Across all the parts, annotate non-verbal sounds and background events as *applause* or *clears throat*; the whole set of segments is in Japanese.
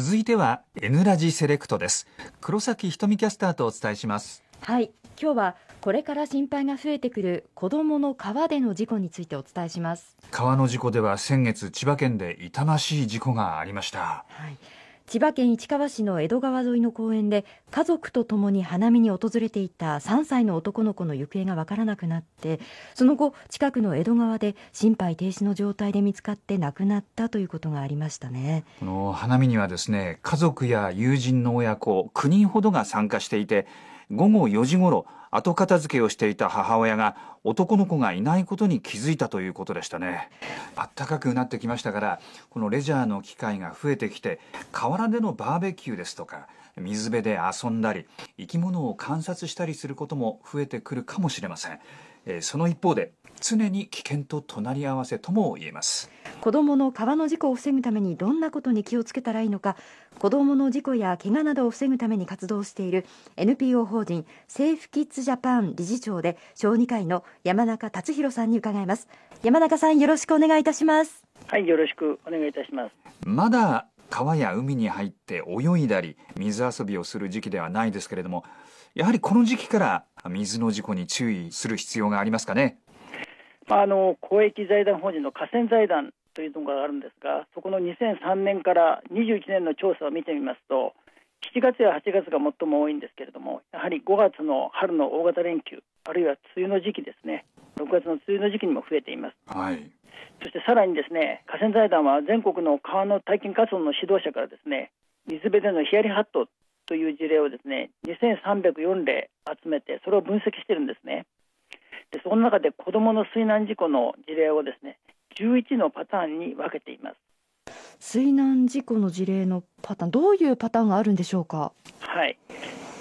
続いては N ラジセレクトです黒崎瞳キャスターとお伝えしますはい今日はこれから心配が増えてくる子どもの川での事故についてお伝えします川の事故では先月千葉県で痛ましい事故がありました、はい千葉県市川市の江戸川沿いの公園で家族とともに花見に訪れていた3歳の男の子の行方が分からなくなってその後近くの江戸川で心肺停止の状態で見つかって亡くなったということがありましたねこの花見にはですね家族や友人の親子9人ほどが参加していて午後4時ごろ後片付けをしていた母親が男の子がいないことに気づいたということでしたね暖かくなってきましたからこのレジャーの機会が増えてきて河原でのバーベキューですとか水辺で遊んだり生き物を観察したりすることも増えてくるかもしれませんえその一方で常に危険と隣り合わせとも言えます子どもの川の事故を防ぐためにどんなことに気をつけたらいいのか子どもの事故や怪我などを防ぐために活動している NPO 法人セーフキッズジャパン理事長で小児科医の山中達弘さんに伺います山中さんよろしくお願いいたしますはいよろしくお願いいたしますまだ川や海に入って泳いだり水遊びをする時期ではないですけれどもやはりこの時期から水の事故に注意する必要がありますかね。まあ、あの公益財団法人の河川財団というのがあるんですが、そこの2003年から21年の調査を見てみますと、7月や8月が最も多いんですけれども、やはり5月の春の大型連休、あるいは梅雨の時期ですね、6月の梅雨の時期にも増えています。はい、そしてさらにですね、河川財団は全国の川の体験活動の指導者からですね、水辺でのヒヤリハットという事例をですね2304例集めてそれを分析してるんですねでその中で子どもの水難事故の事例をですね11のパターンに分けています水難事故の事例のパターンどういうパターンがあるんでしょうかはい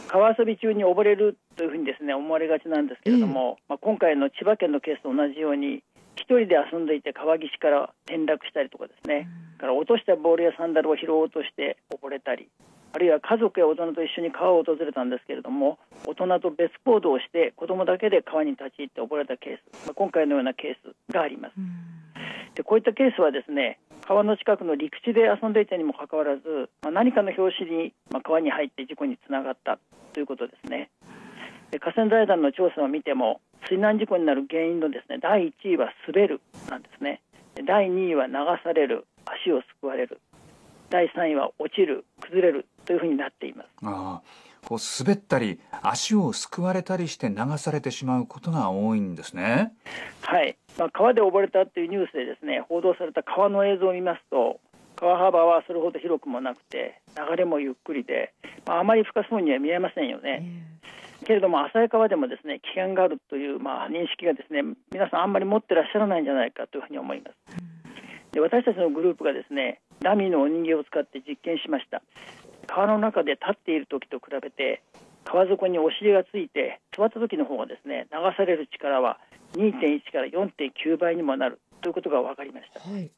川遊び中に溺れるというふうにですね思われがちなんですけれども、えー、まあ、今回の千葉県のケースと同じように一人で遊んでいて川岸から転落したりとかですね、うん、から落としたボールやサンダルを拾おうとして溺れたりあるいは家族や大人と一緒に川を訪れたんですけれども大人と別行動をして子どもだけで川に立ち入って溺れたケース、まあ、今回のようなケースがあります。でこういったケースはですね川の近くの陸地で遊んでいたにもかかわらず、まあ、何かの拍子に、まあ、川に入って事故につながったということですね。で河川財団の調査を見ても水難事故になる原因のですね第1位は滑るなんですね第2位は流される足をすくわれる第3位は落ちる崩れるというふうになっていますあこう滑ったり足をすくわれたりして流されてしまうことが多いんですねはい、まあ、川で溺れたというニュースでですね報道された川の映像を見ますと川幅はそれほど広くもなくて流れもゆっくりで、まあ、あまり深そうには見えませんよね、けれども浅い川でもですね危険があるという、まあ、認識がですね皆さんあんまり持ってらっしゃらないんじゃないかというふうに思いますで私たちのグループがですねダミーのお人形を使って実験しました川の中で立っている時と比べて川底にお尻がついて座った時の方がですね流される力は2.1から4.9倍にもなるということが分かりました、はい、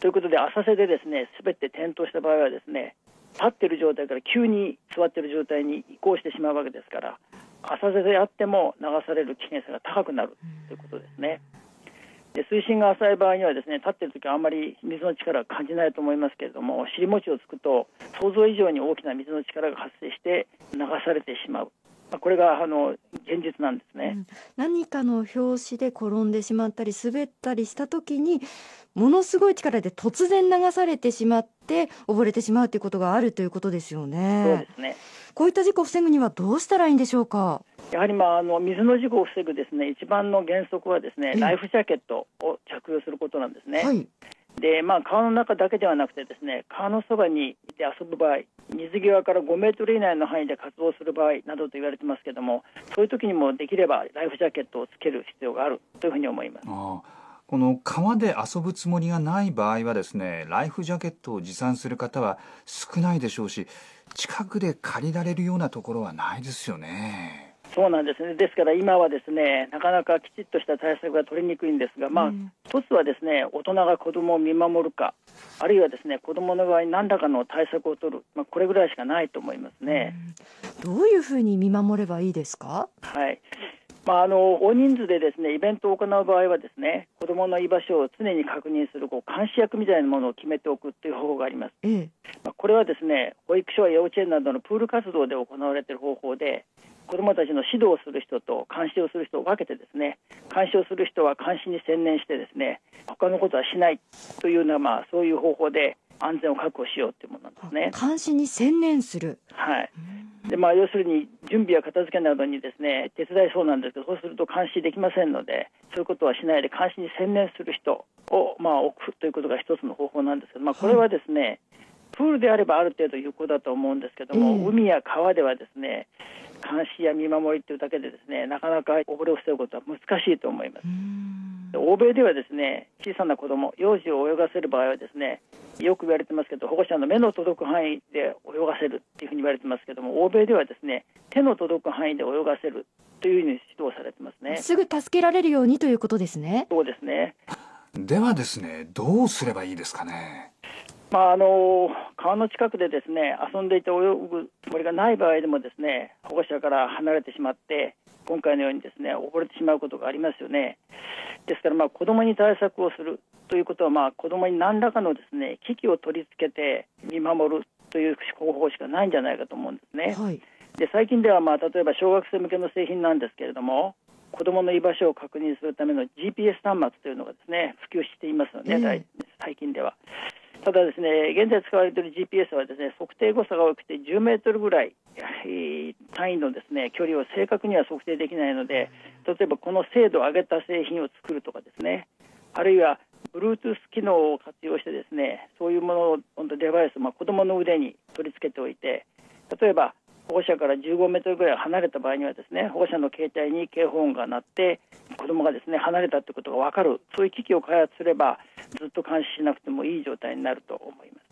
ということで浅瀬でですね全て転倒した場合はですね立ってる状態から急に座ってる状態に移行してしまうわけですから浅瀬であっても流される危険性が高くなるということですね。水深が浅い場合にはですね立っている時はあんまり水の力は感じないと思いますけれども尻餅をつくと想像以上に大きな水の力が発生して流されてしまう。まあ、これがあの現実なんですね、うん、何かの拍子で転んでしまったり滑ったりした時にものすごい力で突然流されてしまって溺れてしまうということがあるということですよね。そうですねこういった事故を防ぐにはどうしたらいいんでしょうか。やはりまああの水の事故を防ぐですね一番の原則はですねライフジャケットを着用することなんですね。はい、でまあ川の中だけではなくてですね川のそばにいて遊ぶ場合水際から5メートル以内の範囲で活動する場合などと言われてますけどもそういう時にもできればライフジャケットをつける必要があるというふうに思います。この川で遊ぶつもりがない場合はですねライフジャケットを持参する方は少ないでしょうし近くで借りられるようなところはないですよね。そうなんですね。ですから今はですね、なかなかきちっとした対策が取りにくいんですが、まあ、一つはですね、大人が子供を見守るか、あるいはですね、子供の場合何らかの対策を取る、まあ、これぐらいしかないと思いますね。どういうふうに見守ればいいですか？はい。まあ、あの大人数でですねイベントを行う場合はですね子どもの居場所を常に確認するこう監視役みたいなものを決めておくという方法があります、ええ、まあ、これはですね保育所や幼稚園などのプール活動で行われている方法で子どもたちの指導をする人と監視をする人を分けてですね監視をする人は監視に専念してですね他のことはしないというような、まあ、そういう方法で安全を確保しようというものなんですね。監視に専念する、はいでまあ、要するに準備や片付けなどにですね手伝いそうなんですけどそうすると監視できませんのでそういうことはしないで監視に専念する人を、まあ、置くということが一つの方法なんですけど、まあ、これはですね、はいプールであればある程度有効だと思うんですけども、海や川ではですね監視や見守りというだけでですねなかなか溺れを防ぐことは難しいと思います欧米ではですね小さな子ども幼児を泳がせる場合はですねよく言われてますけど保護者の目の届く範囲で泳がせるっていうふうに言われてますけども欧米ではですね手の届く範囲で泳がせるというふうに指導されてますねすぐ助けられるようにということですねそうですねではですねどうすればいいですかねまあ、あの川の近くでですね遊んでいて泳ぐつもりがない場合でもですね保護者から離れてしまって今回のようにですね溺れてしまうことがありますよね。ですからまあ子どもに対策をするということはまあ子どもに何らかのですね危機を取り付けて見守るという方法しかないんじゃないかと思うんですね。はい、で最近ではまあ例えば小学生向けの製品なんですけれども子どもの居場所を確認するための GPS 端末というのがですね普及していますので、ね、えー、最近では。ただですね、現在使われている GPS はですね、測定誤差が多くて10メートルぐらい単位のですね、距離を正確には測定できないので、例えばこの精度を上げた製品を作るとかですね、あるいは Bluetooth 機能を活用してですね、そういうものをデバイス、まあ、子供の腕に取り付けておいて、例えば保護者から15メートルぐらい離れた場合にはですね保護者の携帯に警報音が鳴って子どもがですね離れたということが分かるそういう機器を開発すればずっと監視しなくてもいい状態になると思います。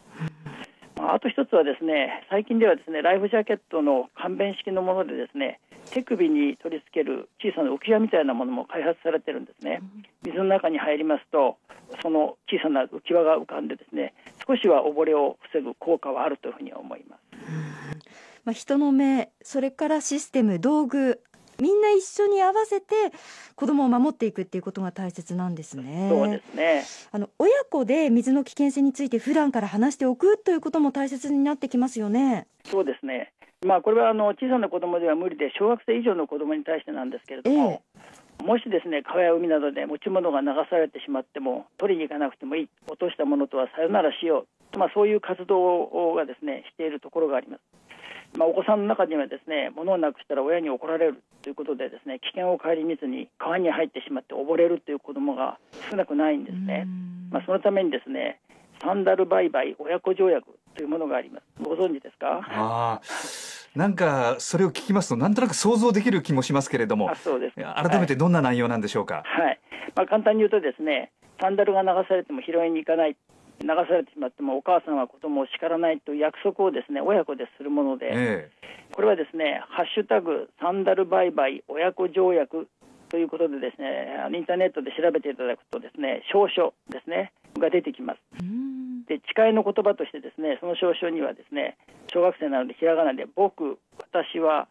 まあ、と一つはですね最近ではですねライフジャケットの簡便式のものでですね手首に取り付ける小さな浮き輪みたいなものも開発されてるんですね水の中に入りますとその小さな浮き輪が浮かんでですね少しは溺れを防ぐ効果はあるというふうに思います。まあ、人の目それからシステム道具みんな一緒に合わせて子どもを守っていくっていうことが大切なんですね。そうですねあの親子で水の危険性について普段から話しておくということも大切になってきますよね。そうですねまあ、これはあの小さな子どもでは無理で小学生以上の子どもに対してなんですけれども、ええ、もしですね川や海などで持ち物が流されてしまっても取りに行かなくてもいい落としたものとはさよならしよう、まあ、そういう活動をがですねしているところがあります。まあ、お子さんの中にはですね物をなくしたら親に怒られるということでですね危険を顧みずに川に入ってしまって溺れるという子どもが少なくないんですね、まあ、そのためにですねサンダル売買親子条約というものがありますご存知ですかあなんかそれを聞きますとなんとなく想像できる気もしますけれどもあそうです改めてどんな内容なんでしょうか、はい、はい、まあ、簡単に言うとですねサンダルが流されても拾いに行かない流されてしまってもお母さんは子供を叱らないという約束をですね親子でするもので、ええ、これはですね「ハッシュタグサンダル売買親子条約」ということでですねインターネットで調べていただくとですね証書ですねが出てきます。で誓いの言葉としてですねその証書にはですね小学生なのでひらがなで「僕私は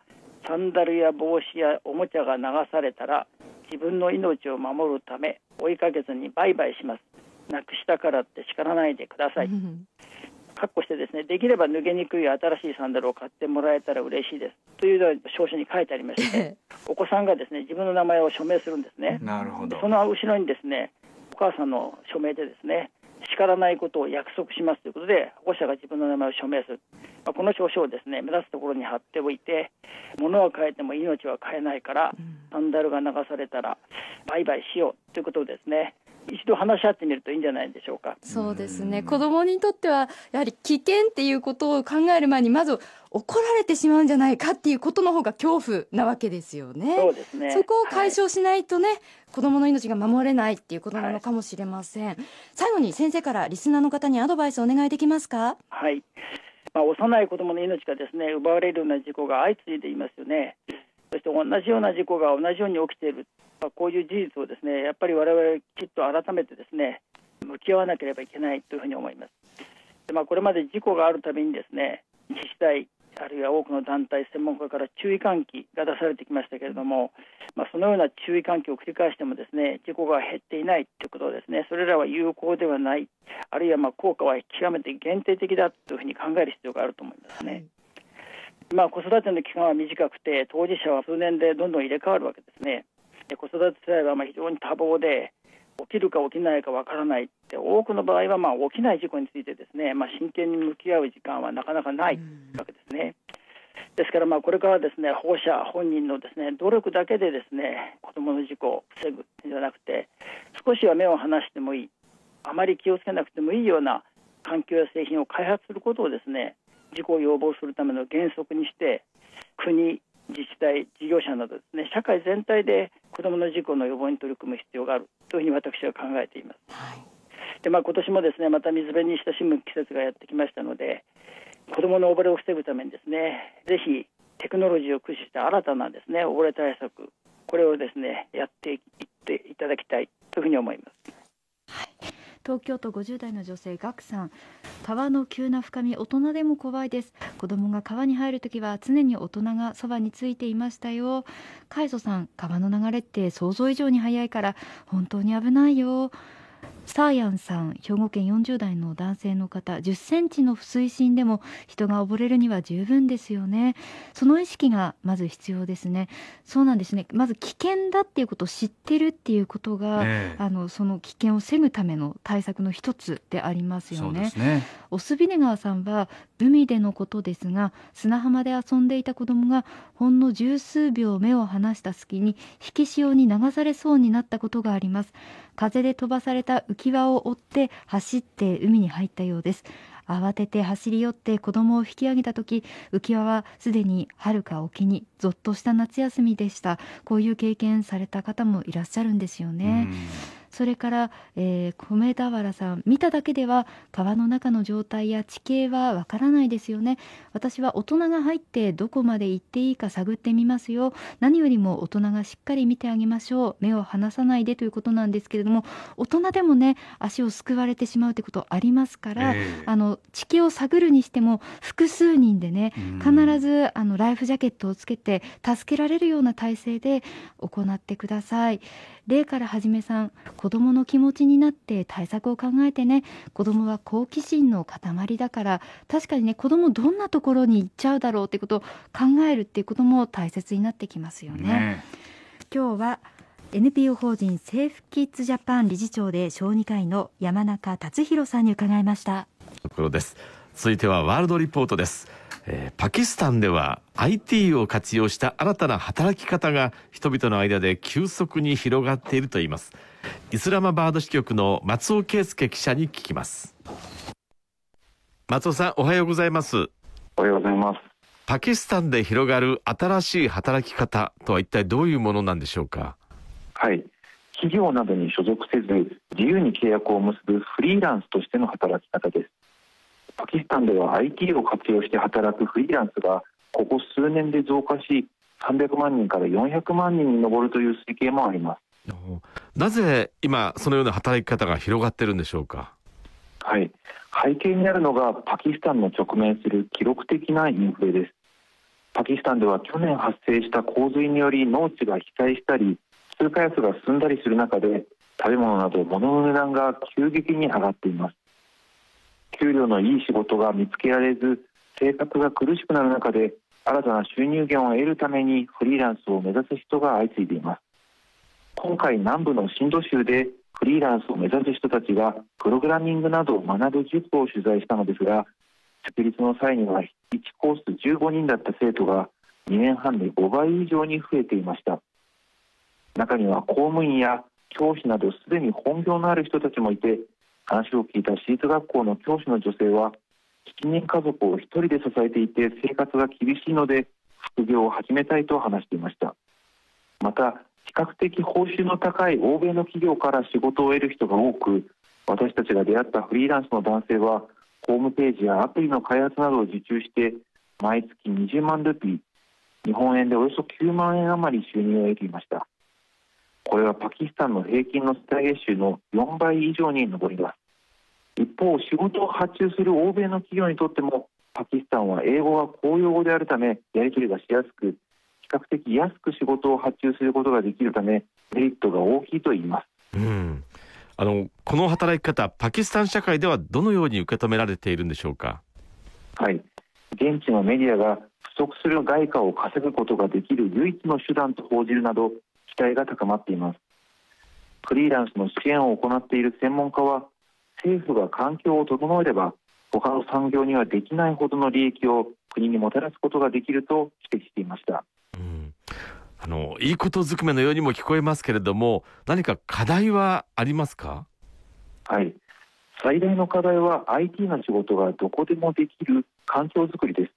サンダルや帽子やおもちゃが流されたら自分の命を守るため追いかけずに売買します」なくしたからって叱らないでください。確保してですねできれば脱げにくい新しいサンダルを買ってもらえたら嬉しいですというような証書に書いてありまして、*laughs* お子さんがですね自分の名前を署名するんですねなるほどその後ろにですねお母さんの署名でですね叱らないことを約束しますということで保護者が自分の名前を署名する、まあ、この証書をですね目立つところに貼っておいて物は変えても命は変えないからサンダルが流されたら売買しようということをですね一度話し合ってみるといいんじゃないでしょうか。そうですね。子供にとっては、やはり危険っていうことを考える前に、まず怒られてしまうんじゃないかっていうことの方が恐怖なわけですよね。そうですね。そこを解消しないとね、はい、子供の命が守れないっていうことなのかもしれません。はい、最後に先生からリスナーの方にアドバイスお願いできますか。はい。まあ、幼い子供の命がですね、奪われるような事故が相次いでいますよね。そして同じような事故が同じように起きているこういう事実をですねやっぱり我々きっと改めてですね向き合わなければいけないというふうに思いますで、まあ、これまで事故があるたびにですね自治体あるいは多くの団体専門家から注意喚起が出されてきましたけれども、まあ、そのような注意喚起を繰り返してもですね事故が減っていないということですねそれらは有効ではないあるいはま効果は極めて限定的だというふうに考える必要があると思いますね。まあ、子育ての期間は短くて当事者は数年でどんどん入れ替わるわけですね。子育て世代はまあ非常に多忙で起きるか起きないかわからないって多くの場合はまあ起きない事故についてですね、まあ、真剣に向き合う時間はなかなかないわけですね。ですからまあこれからですね保護者本人のですね努力だけでですね子どもの事故を防ぐんじゃなくて少しは目を離してもいいあまり気をつけなくてもいいような環境や製品を開発することをですね事故を予防するための原則にして国自治体事業者などですね社会全体で子どもの事故の予防に取り組む必要があるというふうに私は考えています。はい、でまあ、今年もですねまた水辺に親しむ季節がやってきましたので子どもの溺れを防ぐためにですねぜひテクノロジーを駆使した新たなですね溺れ対策これをですねやっていっていただきたいというふうに思います。東京都50代の女性ガクさん川の急な深み大人でも怖いです子供が川に入るときは常に大人がそばについていましたよカイ祖さん川の流れって想像以上に速いから本当に危ないよサーヤンさん兵庫県40代の男性の方10センチの水深でも人が溺れるには十分ですよねその意識がまず必要ですねそうなんですねまず危険だっていうことを知ってるっていうことが、ね、あのその危険を防ぐための対策の一つでありますよねねオスビネガーさんは海でのことですが砂浜で遊んでいた子供がほんの十数秒目を離した隙に引き潮に流されそうになったことがあります風で飛ばされた浮き輪を追って走って海に入ったようです慌てて走り寄って子供を引き上げた時浮き輪はすでにはるか沖にぞっとした夏休みでしたこういう経験された方もいらっしゃるんですよね、うんそれから、えー、米俵さん見ただけでは川の中の状態や地形はわからないですよね私は大人が入ってどこまで行っていいか探ってみますよ何よりも大人がしっかり見てあげましょう目を離さないでということなんですけれども大人でもね足をすくわれてしまうということありますから、えー、あの地形を探るにしても複数人でね必ずあのライフジャケットをつけて助けられるような体制で行ってください。例からはじめさん子供の気持ちになって対策を考えてね子供は好奇心の塊だから確かにね子供どんなところに行っちゃうだろうってことを考えるっていうことも大切になってきますよね。ね今日は NPO 法人セーフキッズジャパン理事長で小児科医の山中達弘さんに伺いましたところです続いてはワールドリポートですえー、パキスタンでは IT を活用した新たな働き方が人々の間で急速に広がっているといいますイスラマバード支局の松尾圭介記者に聞きます松尾さんおはようございますおはようございますパキスタンで広がる新しい働き方とは一体どういうものなんでしょうかはい企業などに所属せず自由に契約を結ぶフリーランスとしての働き方ですパキスタンでは IT を活用して働くフリーランスがここ数年で増加し300万人から400万人に上るという推計もありますなぜ今そのような働き方が広がってるんでしょうかはい背景にあるのがパキスタンの直面する記録的なインフレですパキスタンでは去年発生した洪水により農地が被災したり通貨安が進んだりする中で食べ物など物の値段が急激に上がっています給料のいい仕事が見つけられず生活が苦しくなる中で新たな収入源を得るためにフリーランスを目指す人が相次いでいます今回南部のシンド州でフリーランスを目指す人たちがプログラミングなどを学ぶ塾を取材したのですが設立の際には1コース15人だった生徒が2年半で5倍以上に増えていました中には公務員や教師などすでに本業のある人たちもいて話を聞いた私立学校の教師の女性は7人家族を1人で支えていて生活が厳しいので副業を始めたいと話していましたまた比較的報酬の高い欧米の企業から仕事を得る人が多く私たちが出会ったフリーランスの男性はホームページやアプリの開発などを受注して毎月20万ルピー日本円でおよそ9万円余り収入を得ていましたこれはパキスタンの平均の世帯月収の4倍以上に上ります一方仕事を発注する欧米の企業にとってもパキスタンは英語が公用語であるためやり取りがしやすく比較的安く仕事を発注することができるためメリットが大きいと言います、うん、あのこの働き方パキスタン社会ではどのように受け止められているんでしょうかはい現地のメディアが不足する外貨を稼ぐことができる唯一の手段と報じるなど待が高まっていますフリーランスの支援を行っている専門家は政府が環境を整えれば他の産業にはできないほどの利益を国にもたらすことができると指摘していました、うん、あのいいことくめのようにも聞こえますけれども何か課題はありますかはい最大の課題は IT の仕事がどこでもできる環境づくりです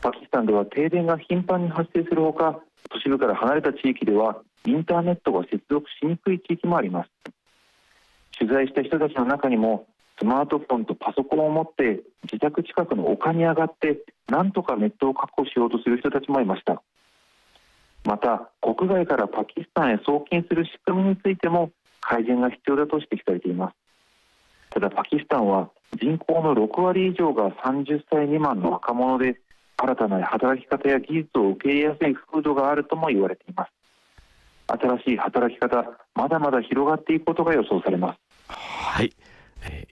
パキスタンでは停電が頻繁に発生するほか都市部から離れた地域ではインターネットが接続しにくい地域もあります取材した人たちの中にもスマートフォンとパソコンを持って自宅近くの丘に上がってなんとかネットを確保しようとする人たちもいましたまた国外からパキスタンへ送金する仕組みについても改善が必要だと指摘されていますただパキスタンは人口の6割以上が30歳未満の若者で新たな働き方や技術を受け入れやすい風土があるとも言われています新しい働き方まだまだ広がっていくことが予想されますはい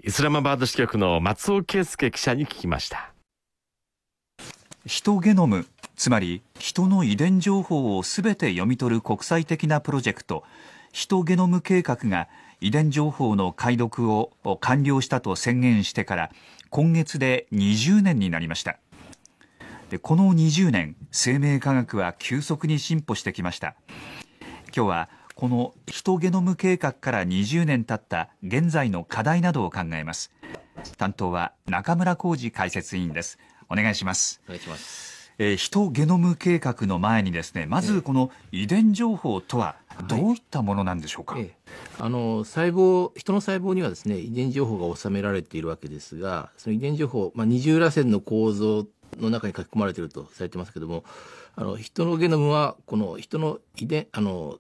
イスラマバード支局の松尾圭介記者に聞きました人ゲノムつまり人の遺伝情報をすべて読み取る国際的なプロジェクト人ゲノム計画が遺伝情報の解読を完了したと宣言してから今月で20年になりましたでこの20年生命科学は急速に進歩してきました今日はこのヒトゲノム計画から20年経った現在の課題などを考えます担当は中村浩二解説委員ですお願いしますお願いしますえー、ヒトゲノム計画の前にですねまずこの遺伝情報とはどういったものなんでしょうか、はい、あの細胞人の細胞にはですね遺伝情報が収められているわけですがその遺伝情報、まあ、二重らせんの構造の中に書き込まれているとされてますけどもあの人のゲノムはこの人の遺伝あの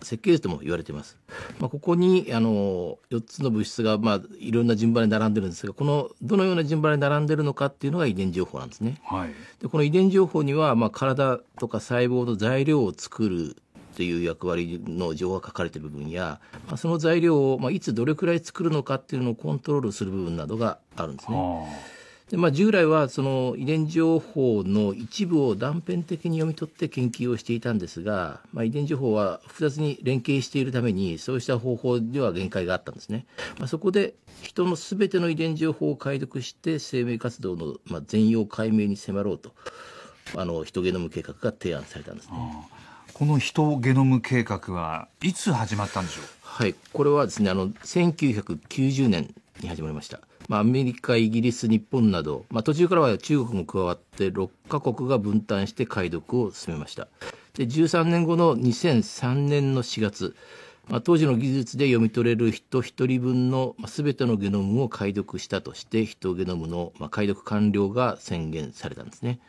設計図とも言われています。まあ、ここにあの4つの物質が、まあ、いろんな順番に並んでるんですがこのどのような順番に並んでるのかっていうのが遺伝情報なんですね。はい、でこの遺伝情報には、まあ、体とか細胞の材料を作るという役割の情報が書かれている部分や、まあ、その材料を、まあ、いつどれくらい作るのかっていうのをコントロールする部分などがあるんですね。で、まあ、従来はその遺伝情報の一部を断片的に読み取って研究をしていたんですが、まあ、遺伝情報は複雑に連携しているためにそうした方法では限界があったんですね、まあ、そこで人のすべての遺伝情報を解読して生命活動のまあ全容解明に迫ろうとあのヒトゲノム計画が提案されたんですね。このヒトゲノム計画はいつ始まったんでしょうはい、これはですねあの1990年に始まりました。まあ、アメリカ、イギリス、日本など、まあ、途中からは中国も加わって6カ国が分担して解読を進めました。で13年後の2003年の4月、まあ、当時の技術で読み取れる人1人分の全てのゲノムを解読したとして人ゲノムの解読完了が宣言されたんですね、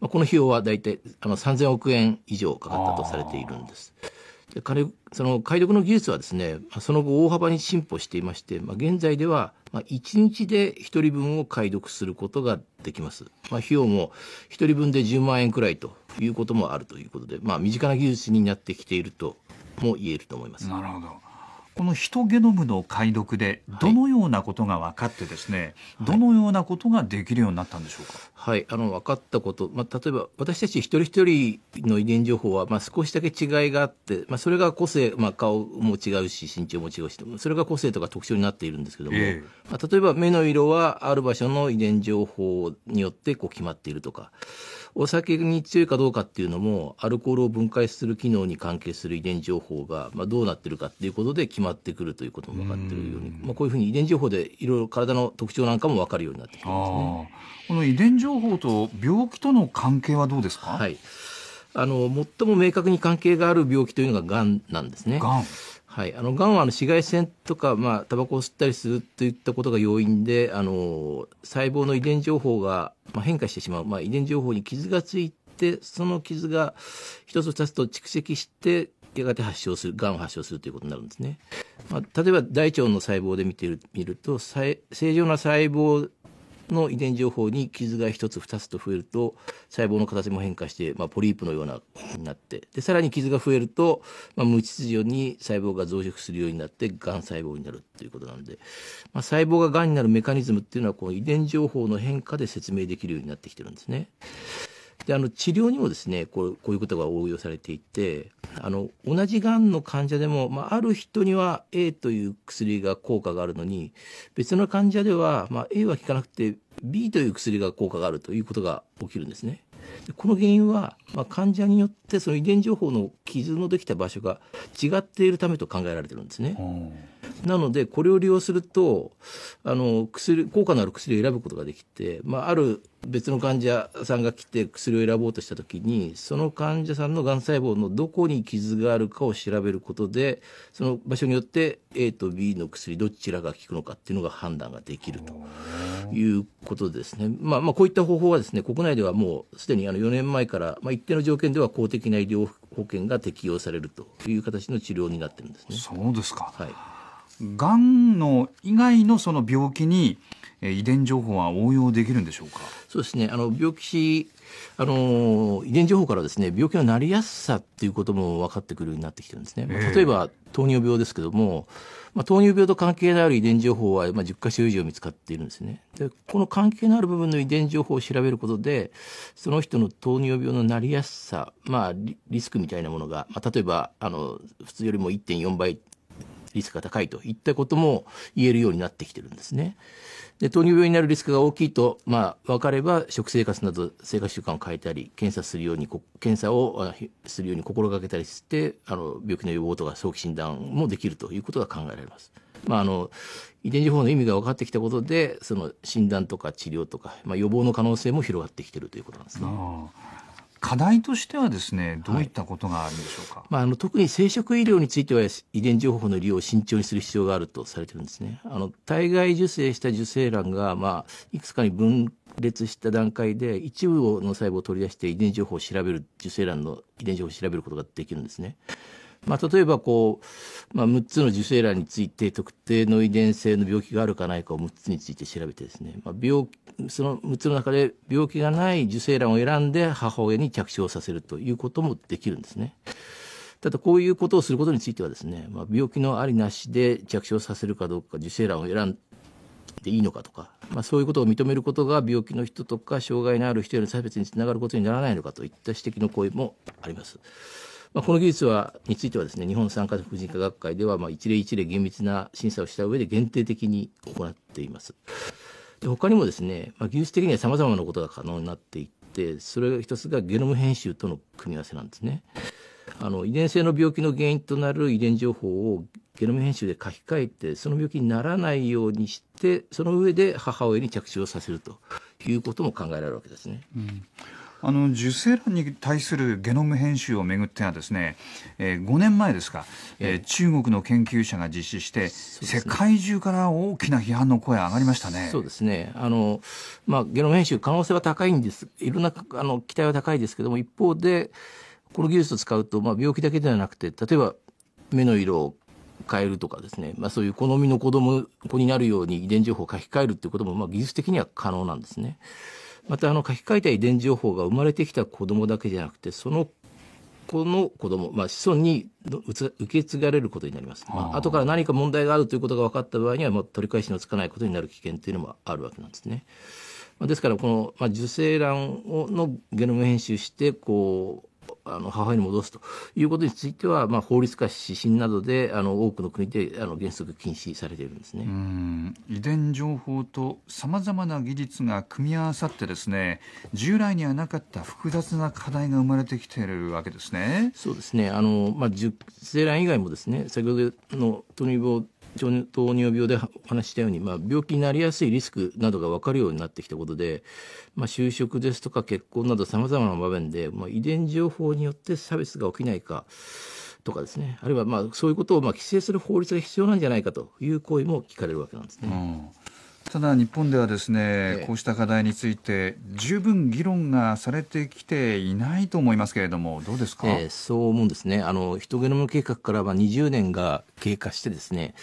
まあ、この費用は大体あの3000億円以上かかったとされているんです。その解読の技術はですね、その後大幅に進歩していまして、まあ、現在では、まあ、1日で1人分を解読することができます。まあ、費用も1人分で10万円くらいということもあるということで、まあ、身近な技術になってきているとも言えると思います。なるほど。このヒトゲノムの解読でどのようなことが分かってですね、はい、どのようなことができるようになったんでしょうか。はい、あの分かったこと、まあ例えば私たち一人一人の遺伝情報はまあ少しだけ違いがあって、まあそれが個性、まあ顔も違うし身長も違うし、それが個性とか特徴になっているんですけども、えー、まあ例えば目の色はある場所の遺伝情報によってこう決まっているとか。お酒に強いかどうかっていうのもアルコールを分解する機能に関係する遺伝情報が、まあ、どうなってるかっていうことで決まってくるということも分かってるようにまあ、こういうふうに遺伝情報でいろいろ体の特徴なんかも分かるようになってきてますね。この遺伝情報と病気との関係はどうですか、はいあの最も明確に関係がある病気というのががんなんですね。はい、あのがんはあの紫外線とか、まあ、タバコを吸ったりするといったことが要因であの細胞の遺伝情報が、まあ、変化してしまう、まあ、遺伝情報に傷がついてその傷が一つ二つと蓄積してやがて発症するがんを発症するということになるんですね。まあ、例えば大腸の細胞で見てる見ると正常な細胞の遺伝情報に傷が1つ2つと増えると細胞の形も変化して、まあ、ポリープのようなになってでさらに傷が増えると、まあ、無秩序に細胞が増殖するようになってがん細胞になるということなので、まあ、細胞ががんになるメカニズムっていうのはこの遺伝情報の変化で説明できるようになってきてるんですね。であの治療にもですねこうこういうことが応用されていてあの同じがんの患者でも、まあ、ある人には A という薬が効果があるのに別の患者では、まあ、A は効かなくて B という薬が効果があるということが起きるんですね。この原因は、まあ、患者によってその遺伝情報の傷のできた場所が違っているためと考えられてるんですね。なのでこれを利用するとあの薬効果のある薬を選ぶことができて、まあ、ある別の患者さんが来て薬を選ぼうとした時にその患者さんのがん細胞のどこに傷があるかを調べることでその場所によって A と B の薬どちらが効くのかっていうのが判断ができるということですね、まあ、まあこういった方法はですね国内ではもうすでにあの4年前から、まあ、一定の条件では公的な医療保険が適用されるという形の治療になってるんですね。そうですか、はいがんの以外のその病気にえ遺伝情報は応用できるんでしょうかそうですねあの病気あの遺伝情報からですね病気のなりやすさっていうことも分かってくるようになってきてるんですね、まあ、例えば、糖尿病ですけども、まあ、糖尿病と関係のある遺伝情報は、まあ、10箇所以上見つかっているんですねでこの関係のある部分の遺伝情報を調べることでその人の糖尿病のなりやすさ、まあ、リスクみたいなものが、まあ、例えばあの普通よりも1.4倍リスクが高いといったことも言えるようになってきてるんですね。で糖尿病になるリスクが大きいと、まあ、分かれば食生活など生活習慣を変えたり検査するように検査をするように心がけたりしてあの病気の予防とか早期診断もできるということが考えられます。まあ、あの遺伝情報の意味が分かってきたことでその診断とか治療とか、まあ、予防の可能性も広がってきてるということなんですね。課題としてはですねどういったことがあるんでしょうか、はい、まあ、あの特に生殖医療については遺伝情報の利用を慎重にする必要があるとされてるんですねあの体外受精した受精卵が、まあ、いくつかに分裂した段階で一部の細胞を取り出して遺伝情報を調べる受精卵の遺伝情報を調べることができるんですね。まあ、例えばこう、まあ、6つの受精卵について特定の遺伝性の病気があるかないかを6つについて調べてですね、まあ、病その6つの中で病気がない受精卵を選んで母親に着床させるということもできるんですね。ただこういうことをすることについてはですね、まあ、病気のありなしで着床させるかどうか受精卵を選んでいいのかとか、まあ、そういうことを認めることが病気の人とか障害のある人への差別につながることにならないのかといった指摘の声もあります。まあ、この技術はについてはですね日本産科婦人科学会ではまあ一例一例厳密な審査をした上で限定的に行っています。で他にもですね、まあ、技術的にはさまざまなことが可能になっていってそれが一つがゲノム編集との組み合わせなんですね。あの遺伝性の病気の原因となる遺伝情報をゲノム編集で書き換えてその病気にならないようにしてその上で母親に着床させるということも考えられるわけですね。うんあの受精卵に対するゲノム編集をめぐってはですね、えー、5年前ですか、えー、中国の研究者が実施して、ね、世界中から大きな批判の声上がりましたね。そうですねあの、まあ、ゲノム編集可能性は高いんですいろんなあの期待は高いですけども一方でこの技術を使うと、まあ、病気だけではなくて例えば目の色を変えるとかですね、まあ、そういう好みの子供子になるように遺伝情報を書き換えるっていうことも、まあ、技術的には可能なんですね。またあの書き換えた遺伝情報が生まれてきた子どもだけじゃなくてその子の子ども、まあ、子孫に受け継がれることになります、まあ後から何か問題があるということが分かった場合には、まあ、取り返しのつかないことになる危険というのもあるわけなんですね。まあ、ですからこの、まあ、受精卵をのゲノム編集してこうあの母親に戻すということについては、まあ、法律家指針などであの多くの国であの原則禁止されているんですね遺伝情報とさまざまな技術が組み合わさってですね従来にはなかった複雑な課題が生まれてきているわけですね。そうですねあの、まあ、受精卵以外もですね先ほどの糖尿病糖尿病でお話ししたように、まあ、病気になりやすいリスクなどが分かるようになってきたことで、まあ、就職ですとか結婚などさまざまな場面で、まあ、遺伝情報によって差別が起きないかとかですねあるいはまあそういうことをまあ規制する法律が必要なんじゃないかという声も聞かれるわけなんですね。うんただ日本ではですね、こうした課題について十分議論がされてきていないと思いますけれどもどうですか、えー、そう思うんですねあの人ゲノム計画からは20年が経過してですね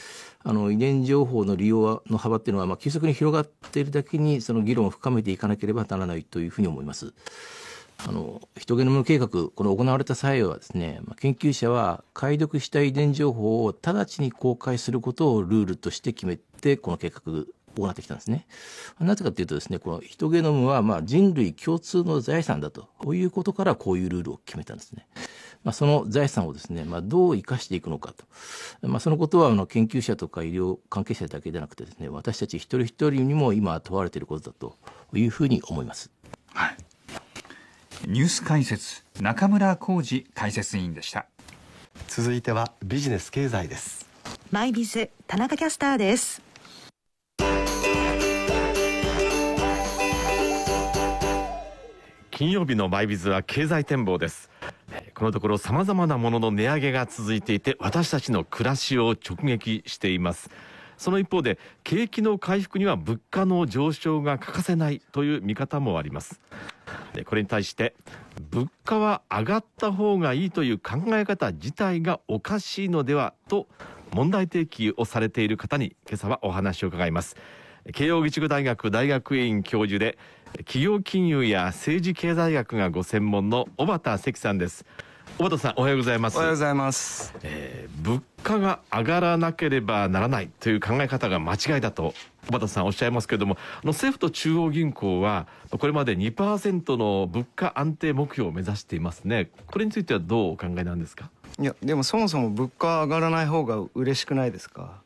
あの遺伝情報の利用の幅っていうのはまあ急速に広がっているだけにその議論を深めていかなければならないというふうに思います。あの人ゲノム計画この行われた際はですね、まあ、研究者は解読した遺伝情報を直ちに公開することをルールとして決めてこの計画行ってきたんですね。なぜかというとですね、このヒトゲノムはまあ人類共通の財産だということからこういうルールを決めたんですね。まあ、その財産をですね、まあ、どう生かしていくのかと、まあ、そのことはあの研究者とか医療関係者だけでなくてですね、私たち一人一人にも今問われていることだというふうに思います。はい。ニュース解説中村浩二解説委員でした。続いてはビジネス経済です。マイビズ田中キャスターです。金曜日のマイビズは経済展望です。このところ様々なものの値上げが続いていて、私たちの暮らしを直撃しています。その一方で、景気の回復には物価の上昇が欠かせないという見方もあります。これに対して、物価は上がった方がいいという考え方自体がおかしいのではと問題提起をされている方に今朝はお話を伺います。慶應義塾大学大学院教授で企業金融や政治経済学がご専門の小畑関さんです小畑さんおはようございますおはようございます、えー、物価が上がらなければならないという考え方が間違いだと小畑さんおっしゃいますけれどもあの政府と中央銀行はこれまで2%の物価安定目標を目指していますねこれについてはどうお考えなんですかいやでもそもそも物価上がらない方が嬉しくないですか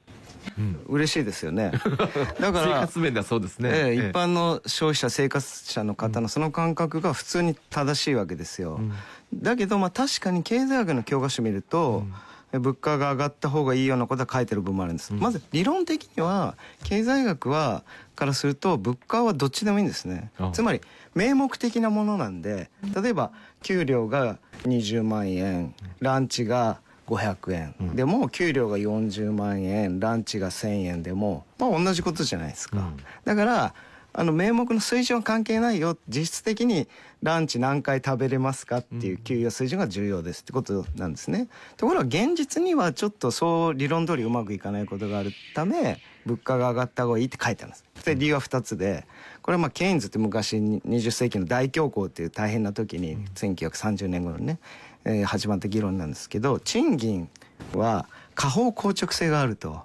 うん、嬉しいですよね。*laughs* だから生活面ではそうですね、えー、一般の消費者生活者の方のその感覚が普通に正しいわけですよ。うん、だけどまあ確かに経済学の教科書を見ると、うん、物価が上がった方がいいようなことは書いてる部分もあるんです、うん、まず理論的には経済学はからすると物価はどっちでもいいんですねつまり名目的なものなんで例えば給料が20万円ランチが500円、うん、でも給料が40万円ランチが1,000円でもまあ同じことじゃないですか、うん、だからあの名目の水準は関係ないよ実質的にランチ何回食べれますかっていう給与水準が重要ですってことなんですね。ところが現実にはちょっとそう理論通りうまくいかないことがあるため物価が上がった方がいいって書いてあるんです。で理由は2つでこれはまあケインズって昔20世紀の大恐慌っていう大変な時に1930年頃にねえー、始まった議論なんですけど賃金は下方硬直性があると。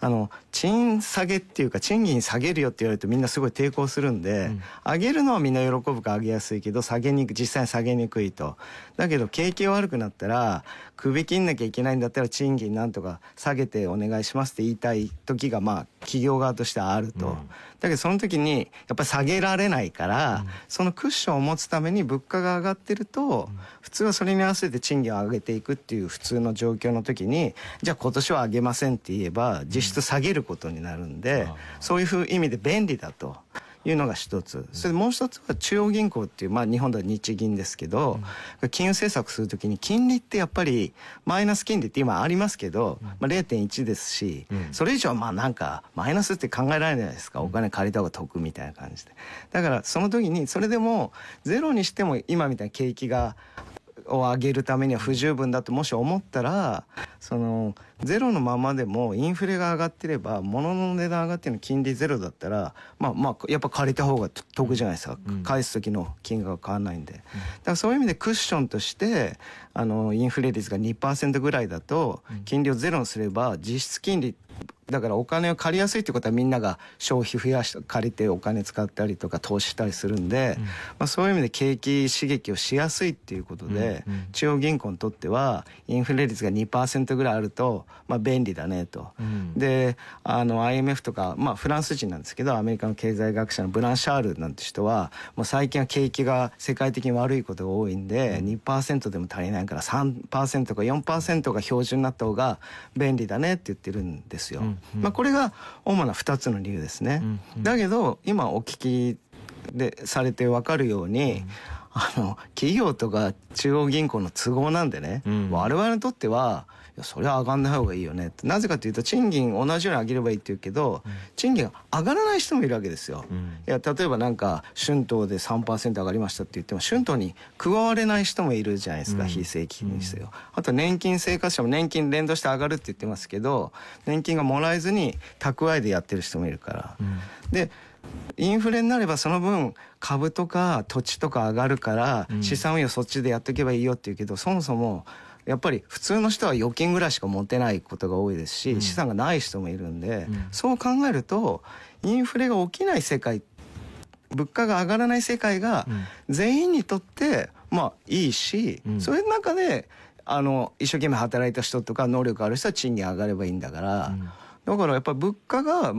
あの賃下げっていうか賃金下げるよって言われるとみんなすごい抵抗するんで、うん、上げるのはみんな喜ぶか上げやすいけど下げに実際に下げにくいとだけど景気悪くなったら首切んなきゃいけないんだったら賃金なんとか下げてお願いしますって言いたい時がまあ企業側としてはあると、うん、だけどその時にやっぱり下げられないから、うん、そのクッションを持つために物価が上がってると、うん、普通はそれに合わせて賃金を上げていくっていう普通の状況の時にじゃあ今年は上げませんって言えば実質下げることになるんで、そういう意味で便利だと。いうのが一つそれでもう一つは中央銀行っていう、まあ、日本では日銀ですけど、うん、金融政策するときに金利ってやっぱりマイナス金利って今ありますけど、まあ、0.1ですし、うん、それ以上まあなんかマイナスって考えられないじゃないですかお金借りた方が得みたいな感じでだからその時にそれでもゼロにしても今みたいな景気がを上げるためには不十分だともし思ったらそのゼロのままでもインフレが上がってれば物の値段上がっての金利ゼロだったらまあまあやっぱ借りた方が得じゃないですか、返す時の金額が変わらないんで、だからそういう意味でクッションとしてあのインフレ率が2%ぐらいだと金利をゼロにすれば実質金利ってだからお金を借りやすいってことはみんなが消費増やして借りてお金使ったりとか投資したりするんで、うん、まあ、そういう意味で景気刺激をしやすいっていうことで、うんうん、中央銀行にとってはインフレ率が2%ぐらいあると、まあ、便利だねと、うん、であの IMF とか、まあ、フランス人なんですけどアメリカの経済学者のブランシャールなんて人はもう最近は景気が世界的に悪いことが多いんで、うん、2%でも足りないから3%か4%が標準になった方が便利だねって言ってるんですですよ。うんうん、まあ、これが主な2つの理由ですね。うんうん、だけど今お聞きでされて分かるように、うん、あの企業とか中央銀行の都合なんでね、うん、我々にとってはやそれは上がんない方がいいよねってなぜかというと賃金同じように上げればいいって言うけど、うん、賃金上がらない人もいるわけですよ、うん、いや例えばなんか春闘で3%上がりましたって言っても春闘に加われない人もいるじゃないですか、うん、非正規にてよ、あと年金生活者も年金連動して上がるって言ってますけど年金がもらえずに蓄えでやってる人もいるから、でインフレになればその分株とか土地とか上がるから資産運用そっちでやっていけばいいよって言うけどそもそもやっぱり普通の人は預金ぐらいしか持てないことが多いですし、うん、資産がない人もいるんで、うん、そう考えるとインフレが起きない世界物価が上がらない世界が全員にとってまあいいし、うん、そういう中であの一生懸命働いた人とか能力ある人は賃金上がればいいんだから、だからやっぱり物価が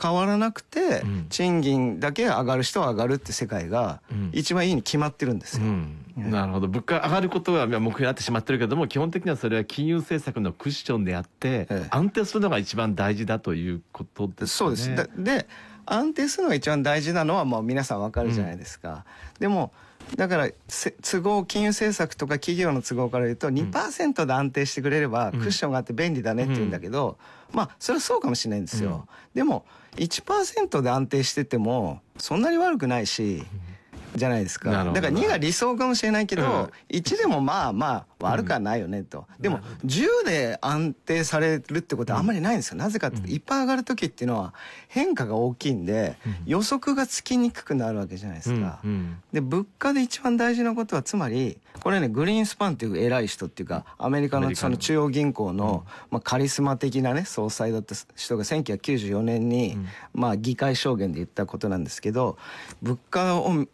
変わらなくて、賃金だけ上がる人は上がるって世界が一番いいに決まってるんですよ。うんうん、なるほど物価上がることが目標になってしまってるけども基本的にはそれは金融政策のクッションであって、ええ、安定するのが一番大事だということですね。そうですで安定するのが一番大事なのはもう皆さんわかるじゃないですか。うん、でもだから都合金融政策とか企業の都合から言うと2%で安定してくれればクッションがあって便利だねって言うんだけど、うん、まあそれはそうかもしれないんですよ、うん、でも1%で安定しててもそんなに悪くないしじゃないですかだから2が理想かもしれないけど、う1でもまあまあ悪くはないよねと、うん、でも10で安定されるってことはあんまりないんですよ、うん、なぜかっていっぱい上がる時っていうのは変化が大きいんで、予測がつきにくくなるわけじゃないですか、うんうん、で物価で一番大事なことはつまりこれねグリーンスパンっていう偉い人っていうかアメリカのその中央銀行の、まあ、カリスマ的なね総裁だった人が1994年に、まあ議会証言で言ったことなんですけど物価を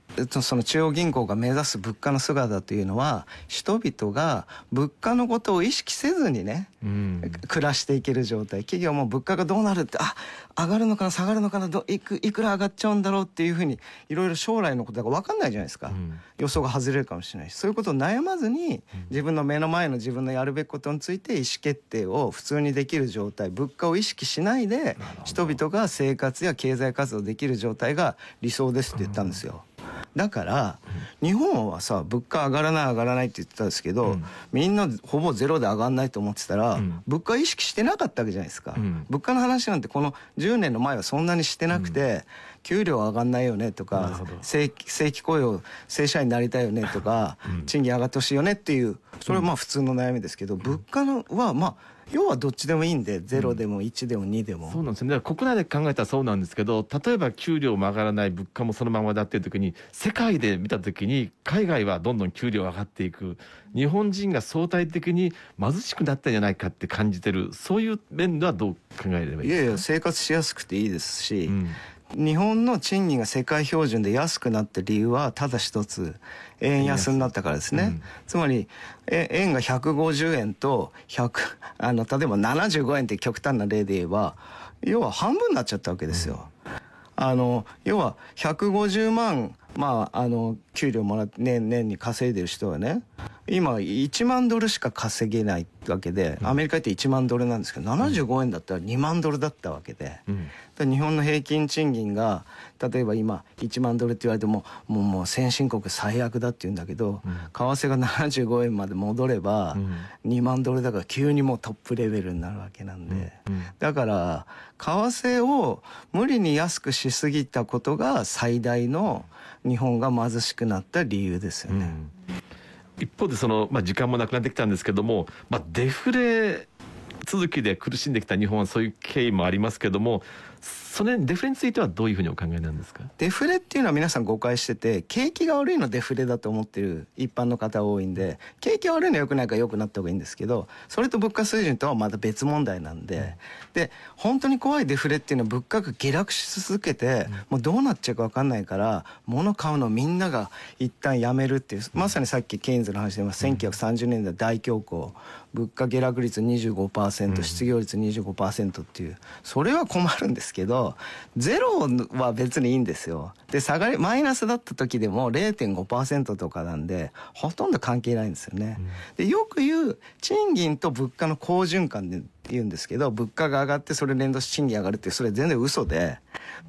その中央銀行が目指す物価の姿というのは人々が物価のことを意識せずにね、うん、暮らしていける状態企業も物価がどうなるってあ上がるのかな下がるのかなどいくいくら上がっちゃうんだろうっていうふうにいろいろ将来のことだから分かんないじゃないですか、うん、予想が外れるかもしれないしそういうことを悩まずに自分の目の前の自分のやるべきことについて意思決定を普通にできる状態物価を意識しないで人々が生活や経済活動できる状態が理想ですって言ったんですよ。だから、日本はさ物価上がらない上がらないって言ってたんですけど、うん、みんなほぼゼロで上がんないと思ってたら、うん、物価意識してなかったわけじゃないですか、うん、物価の話なんてこの10年の前はそんなにしてなくて、給料上がんないよねとか正規雇用正社員になりたいよねとか、賃金上がってほしいよねっていうそれはまあ普通の悩みですけど、物価のはまあ要はどっちでもいいんでロでも一でも二でも、うん、そうなんですねだから国内で考えたらそうなんですけど例えば給料も上がらない物価もそのままだっていう時に世界で見た時に海外はどんどん給料上がっていく日本人が相対的に貧しくなったんじゃないかって感じてるそういう面ではどう考えればいいですかいやいや生活しやすくていいですし、うん日本の賃金が世界標準で安くなった理由はただ一つ円安になったからですね、うん、つまり円が150円と100あの例えば75円って極端な例で言えば要は半分になっちゃったわけですよ。うん、あの要は150万まあ、あの、給料もらって、年、年に稼いでる人はね、今、1万ドルしか稼げないわけで、アメリカって1万ドルなんですけど、75円だったら2万ドルだったわけで、うん、日本の平均賃金が、例えば今、1万ドルって言われても、もう、もう先進国最悪だって言うんだけど、うん、為替が75円まで戻れば、2万ドルだから急にもうトップレベルになるわけなんで、うん、だから、為替を無理に安くしすぎたことが最大の、うん日本が貧しくなった理由ですよね。うん、一方でその、まあ、時間もなくなってきたんですけども、まあ、デフレ続きで苦しんできた日本はそういう経緯もありますけどもそれデフレについてはどういうふうにお考えなんですかデフレっていうのは皆さん誤解してて景気が悪いのデフレだと思ってる一般の方多いんで景気悪いのは良くないかよ良くなった方がいいんですけどそれと物価水準とはまた別問題なんで、で本当に怖いデフレっていうのは物価が下落し続けて、もうどうなっちゃうか分かんないから物買うのみんなが一旦やめるっていう、まさにさっきケインズの話で1930年代大恐慌物価下落率25%失業率25%っていうそれは困るんですけどゼロは別にいいんですよ。で下がりマイナスだった時でも0.5%とかなんでほとんど関係ないんですよね。でよく言う賃金と物価の好循環言うんですけど、物価が上がってそれ連動し賃金上がるって、それ全然嘘で、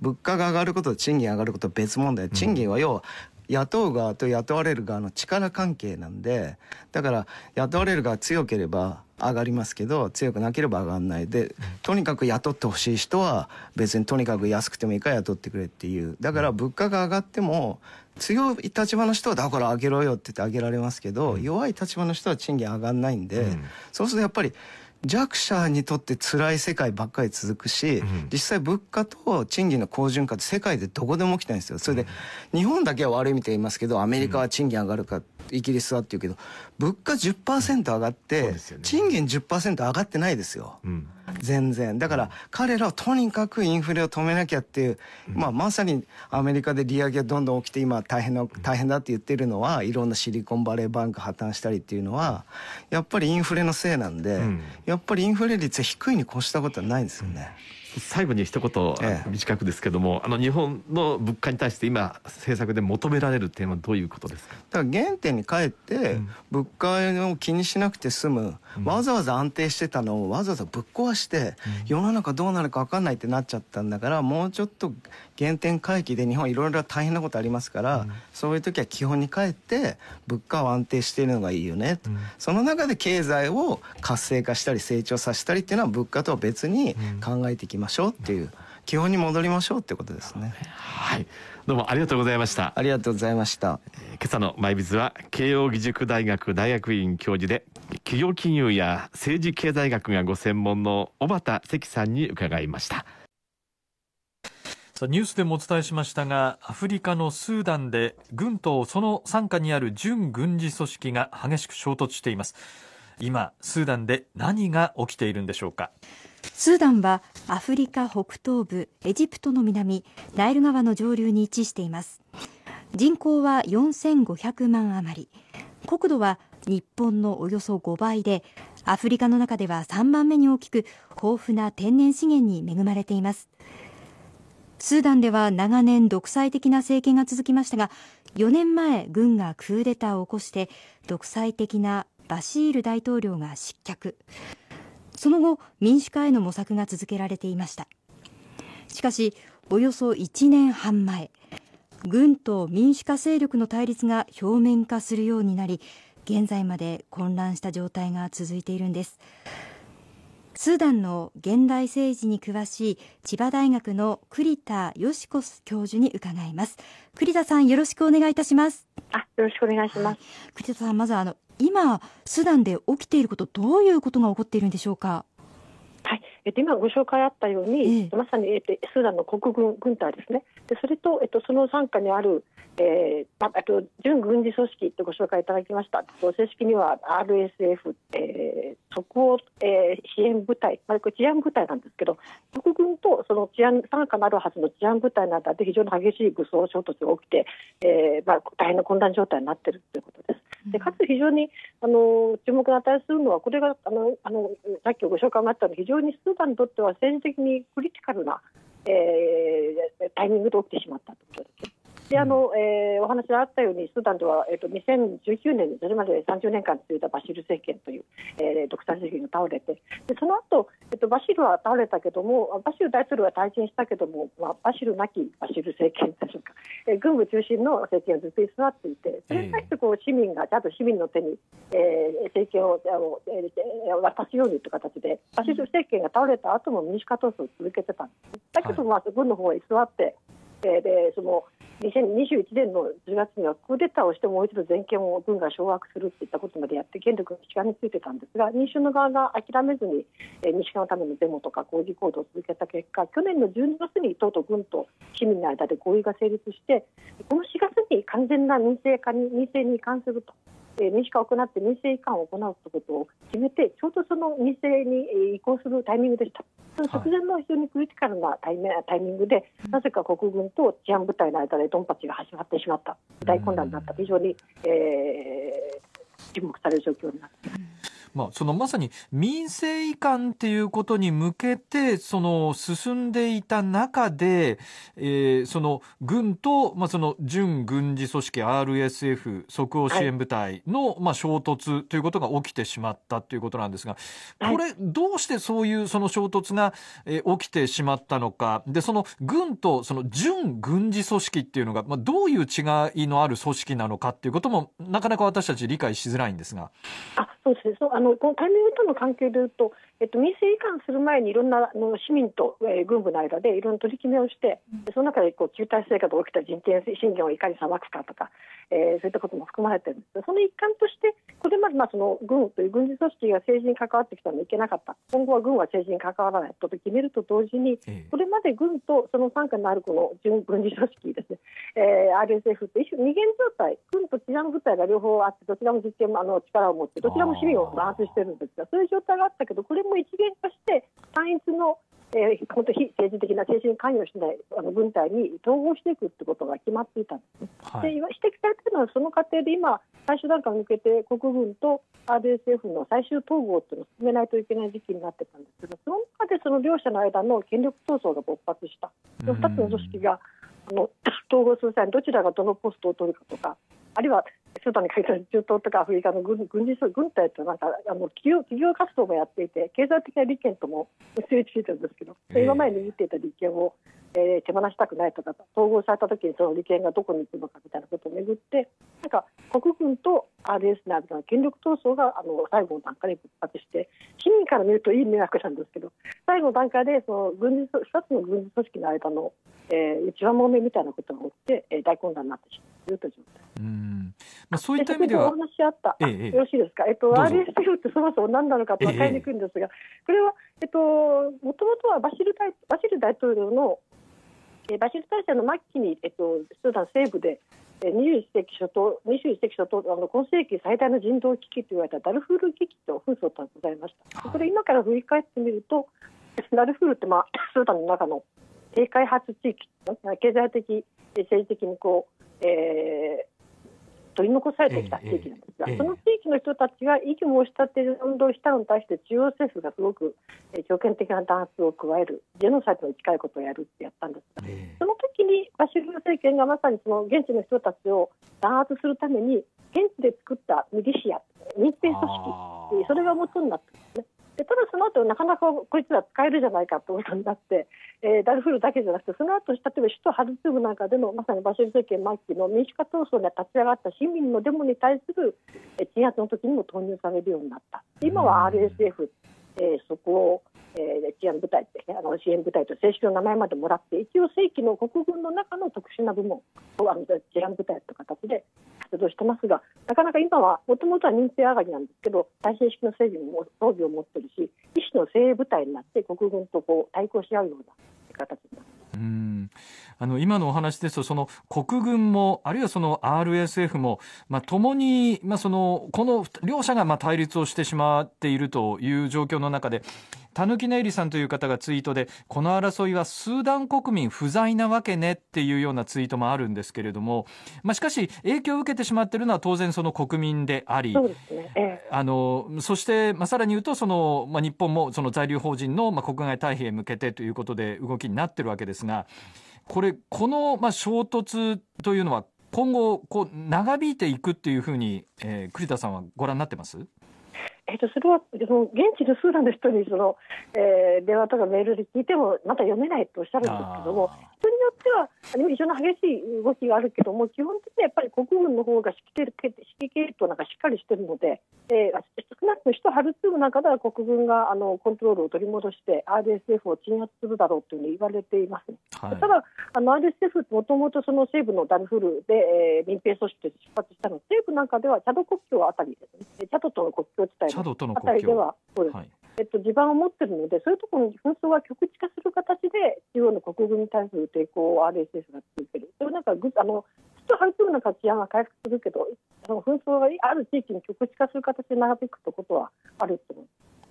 物価が上がることと賃金上がることは別問題。賃金は要は、雇う側と雇われる側の力関係なんで、だから雇われる側強ければ上がりますけど、強くなければ上がんない。で、とにかく雇ってほしい人は別にとにかく安くてもいいから雇ってくれっていう。だから物価が上がっても、強い立場の人はだから上げろよって言って上げられますけど、弱い立場の人は賃金上がんないんで、そうするとやっぱり、弱者にとって辛い世界ばっかり続くし、うん、実際物価と賃金の好循環って世界でどこでも起きてるんですよ。それで、日本だけは悪いみたい言いますけど、アメリカは賃金上がるかって、イギリスはっていうけど物価10%上がって、賃金10%上がってないですよ、うん、全然だから彼らはとにかくインフレを止めなきゃっていう、うん、まあ、まさにアメリカで利上げがどんどん起きて今大変な大変だって言ってるのはいろんなシリコンバレーバンク破綻したりっていうのはやっぱりインフレのせいなんで、うん、やっぱりインフレ率低いに越したことはないんですよね。最後に一言短くですけども、あの日本の物価に対して今政策で求められる点はどういうことですかだから原点に帰って、うん、物価を気にしなくて済む、わざわざ安定してたのをわざわざぶっ壊して、うん、世の中どうなるかわかんないってなっちゃったんだからもうちょっと原点回帰で日本いろいろ大変なことありますから、うん、そういう時は基本に帰って物価を安定しているのがいいよね、うん、その中で経済を活性化したり成長させたりっていうのは物価とは別に考えていきましょうっていう、基本に戻りましょうってことですね。はい、どうもありがとうございました。ありがとうございました。今朝のマイビズは慶應義塾大学大学院教授で企業金融や政治経済学がご専門の小畑関さんに伺いました。ニュースでもお伝えしましたがアフリカのスーダンで軍とその傘下にある準軍事組織が激しく衝突しています今スーダンで何が起きているんでしょうかスーダンはアフリカ北東部エジプトの南ナイル川の上流に位置しています人口は4500万余り国土は日本のおよそ5倍でアフリカの中では3番目に大きく豊富な天然資源に恵まれていますスーダンでは長年独裁的な政権が続きましたが4年前軍がクーデターを起こして独裁的なバシール大統領が失脚その後民主化への模索が続けられていましたしかしおよそ1年半前軍と民主化勢力の対立が表面化するようになり現在まで混乱した状態が続いているんですスーダンの現代政治に詳しい千葉大学の栗田よし子教授に伺います栗田さんよろしくお願いいたしますあよろしくお願いします、はい、栗田さんまずあの今スーダンで起きていることどういうことが起こっているんでしょうかはい、えっと、今ご紹介あったように、まさに、えっと、スーダンの国軍軍隊ですねでそれと、えっと、その傘下にある、えーまと準軍事組織とご紹介いただきました正式には RSF、えー、即応、えー、支援部隊、まあ、これ治安部隊なんですけど国軍とその治安傘下のあるはずの治安部隊などで非常に激しい武装衝突が起きて、えーまあ、大変な混乱状態になっているということです。でかつ非常にあの注目が値するのはこれがあのあのさっきご紹介があったように非常にスーダンにとっては政治的にクリティカルな、えー、タイミングで起きてしまったということです。であの、えー、お話があったようにスーダンでは、えーと、2019年にそれまで30年間続いたバシル政権という、えー、独裁政権が倒れてでその後、えーと、バシルは倒れたけどもバシル大統領は退陣したけども、まあ、バシルなきバシル政権というか、えー、軍部中心の政権がずっと居座っていてそれに対してこう市民がちゃんと市民の手に、えー、政権を、えー、渡すようにという形でバシル政権が倒れた後も民主化闘争を続けてたんですだけど、まあ、軍の方は居座って、えでその2021年の10月にはクーデターをしてもう一度全権を軍が掌握するといったことまでやって権力の極めついてたんですが民衆の側が諦めずに主化のためのデモとか抗議行動を続けた結果去年の12月に党と軍と市民の間で合意が成立してこの4月に完全な民政化に民政に関すると。え民主化を行って民政移管を行うということを決めて、ちょうどその民政に移行するタイミングでした。その直前の非常にクリティカルなタイミングで、なぜか国軍と治安部隊の間でドンパチが始まってしまった、大混乱になった、非常に、えー、注目される状況になっています。まあ、そのまさに民政移管っていうことに向けて、その進んでいた中で、えー、その軍と、まあ、その準軍事組織 RSF 即応支援部隊の、はい、まあ、衝突ということが起きてしまったということなんですが、これ、どうしてそういうその衝突が、えー、起きてしまったのか、で、その軍とその準軍事組織っていうのが、まあ、どういう違いのある組織なのかっていうことも、なかなか私たち理解しづらいんですが。あそうですねそうあののこのとの関係でいうとえっと、民政移管する前にいろんなの市民と、えー、軍部の間でいろんな取り決めをして、その中でこう旧体制下で起きた人権侵害をいかに裁くかとか、えー、そういったことも含まれてるんですその一環として、これまでまあその軍という軍事組織が政治に関わってきたのはいけなかった、今後は軍は政治に関わらないと決めると同時に、これまで軍とその傘下のあるこの軍事組織ですね、えー、RSF って一種二元状態、軍と治安部隊が両方あって、どちらも実権あの力を持って、どちらも市民を弾圧してるんですが、そういう状態があったけど、これも一元として単一の、えー、本当非政治的な精神関与しないあの軍隊に統合していくってことが決まっていたんですね。はい、で今指摘されているのはその過程で今最終段階を抜けて国軍と RSF の最終統合っていうのを進めないといけない時期になってたんですけどその中でその両者の間の権力闘争が勃発した2つの組織があの統合する際にどちらがどのポストを取るかとかあるいはスーに限ら中東とかアフリカの軍軍事軍隊となんかあの企業企業活動もやっていて経済的な利権とも結びついてるんですけど、えー、今まで握っていた利権を、えー、手放したくないとか統合された時にその利権がどこに行くのかみたいなことをめぐってなんか国軍と RS などの権力闘争があの最後の段階で勃発して市民から見るといい迷惑なんですけど最後の段階でその軍事2つの軍事組織の間のえー、内輪もめみたいなことが起きて、えー、大混乱になってしまうという状態うまあ、そういった意味では。お話しあった、ええ、よろしいですか、えっと、RSL ってそもそも何なのか分かりにくいんですが、え、これは、えっと、もともとはバシル大バシル大統領の、えー、バシル大統領の末期に、えっと、スーダン西部で、えー、21世紀初頭、21世紀初頭あの、今世紀最大の人道危機と言われたダルフール危機と紛争とございました。これ今から振り返ってみると、ダルフールって、まあ、スーダンの中の低開発地域経済的政治的にこう、えー、取り残されてきた地域なんですが、えー、その地域の人たちが異を申し立てる運動したのに対して中央政府がすごく強権的な弾圧を加えるジェノサイドに近いことをやるってやったんですが、えー、その時にバシル政権がまさにその現地の人たちを弾圧するために現地で作ったミリシア民兵組織それが元になってんですね。でただその後なかなかこいつら使えるじゃないかといことになって、*laughs* えー、ダルフールだけじゃなくてその後例えば首都ハルツームなんかでのまさにバシル政権末期の民主化闘争で立ち上がった市民のデモに対する鎮圧の時にも投入されるようになった今は RSF、えー、そこをえー、治安部隊って、ねあの支援部隊と正式の名前までもらって一応正規の国軍の中の特殊な部門をあの治安部隊という形で活動してますがなかなか今はもともとは認定上がりなんですけど対戦式の整備も装備を持ってるし一種の精鋭部隊になって国軍とこう対抗し合うような形になってうんあの今のお話ですとその国軍もあるいはその RSF も、まあ、共に、まあ、そのこの両者がまあ対立をしてしまっているという状況の中でたぬきねりさんという方がツイートで、この争いはスーダン国民不在なわけねっていうようなツイートもあるんですけれども、まあ、しかし、影響を受けてしまっているのは当然その国民であり、そ、ねええ、あのそして、まあ、さらに言うとその、まあ、日本もその在留邦人の、まあ、国外退避へ向けてということで動きになってるわけですが、これ、この、まあ、衝突というのは、今後こう長引いていくっていうふうに、えー、栗田さんはご覧になってますえーと、それはその現地のスーダンの人にその、えー、電話とかメールで聞いてもまた読めないとおっしゃるんですけども人によっては非常に激しい動きがあるけども基本的にはやっぱり国軍の方が指揮系統なんかしっかりしてるので、えー、少なくとも首都ハルツームなんかでは国軍があのコントロールを取り戻して RSF を鎮圧するだろうというふうに言われています、ねはい、ただあの RSF もともとその西部のダルフルで、えー、民兵組織で出発したの西部なんかではチャド国境あたりですねチャドとの国境地帯佐渡との国境では、いえっと、地盤を持ってるので、そういうところに紛争が局地化する形で、中央の国軍に対する抵抗を RSS が続ける、それなんかぐあの普通っとハルツームの治安が回復するけど、その紛争がある地域に局地化する形で長引くってことはあると思う。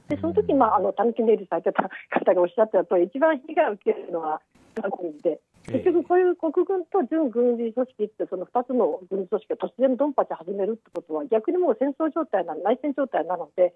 でその時まああのタヌキネイルされてた方がおっしゃってたと一番被害を受けるのはったで、結局こういう国軍と準軍事組織ってその2つの軍事組織が突然ドンパチ始めるってことは逆にもう戦争状態な内戦状態なので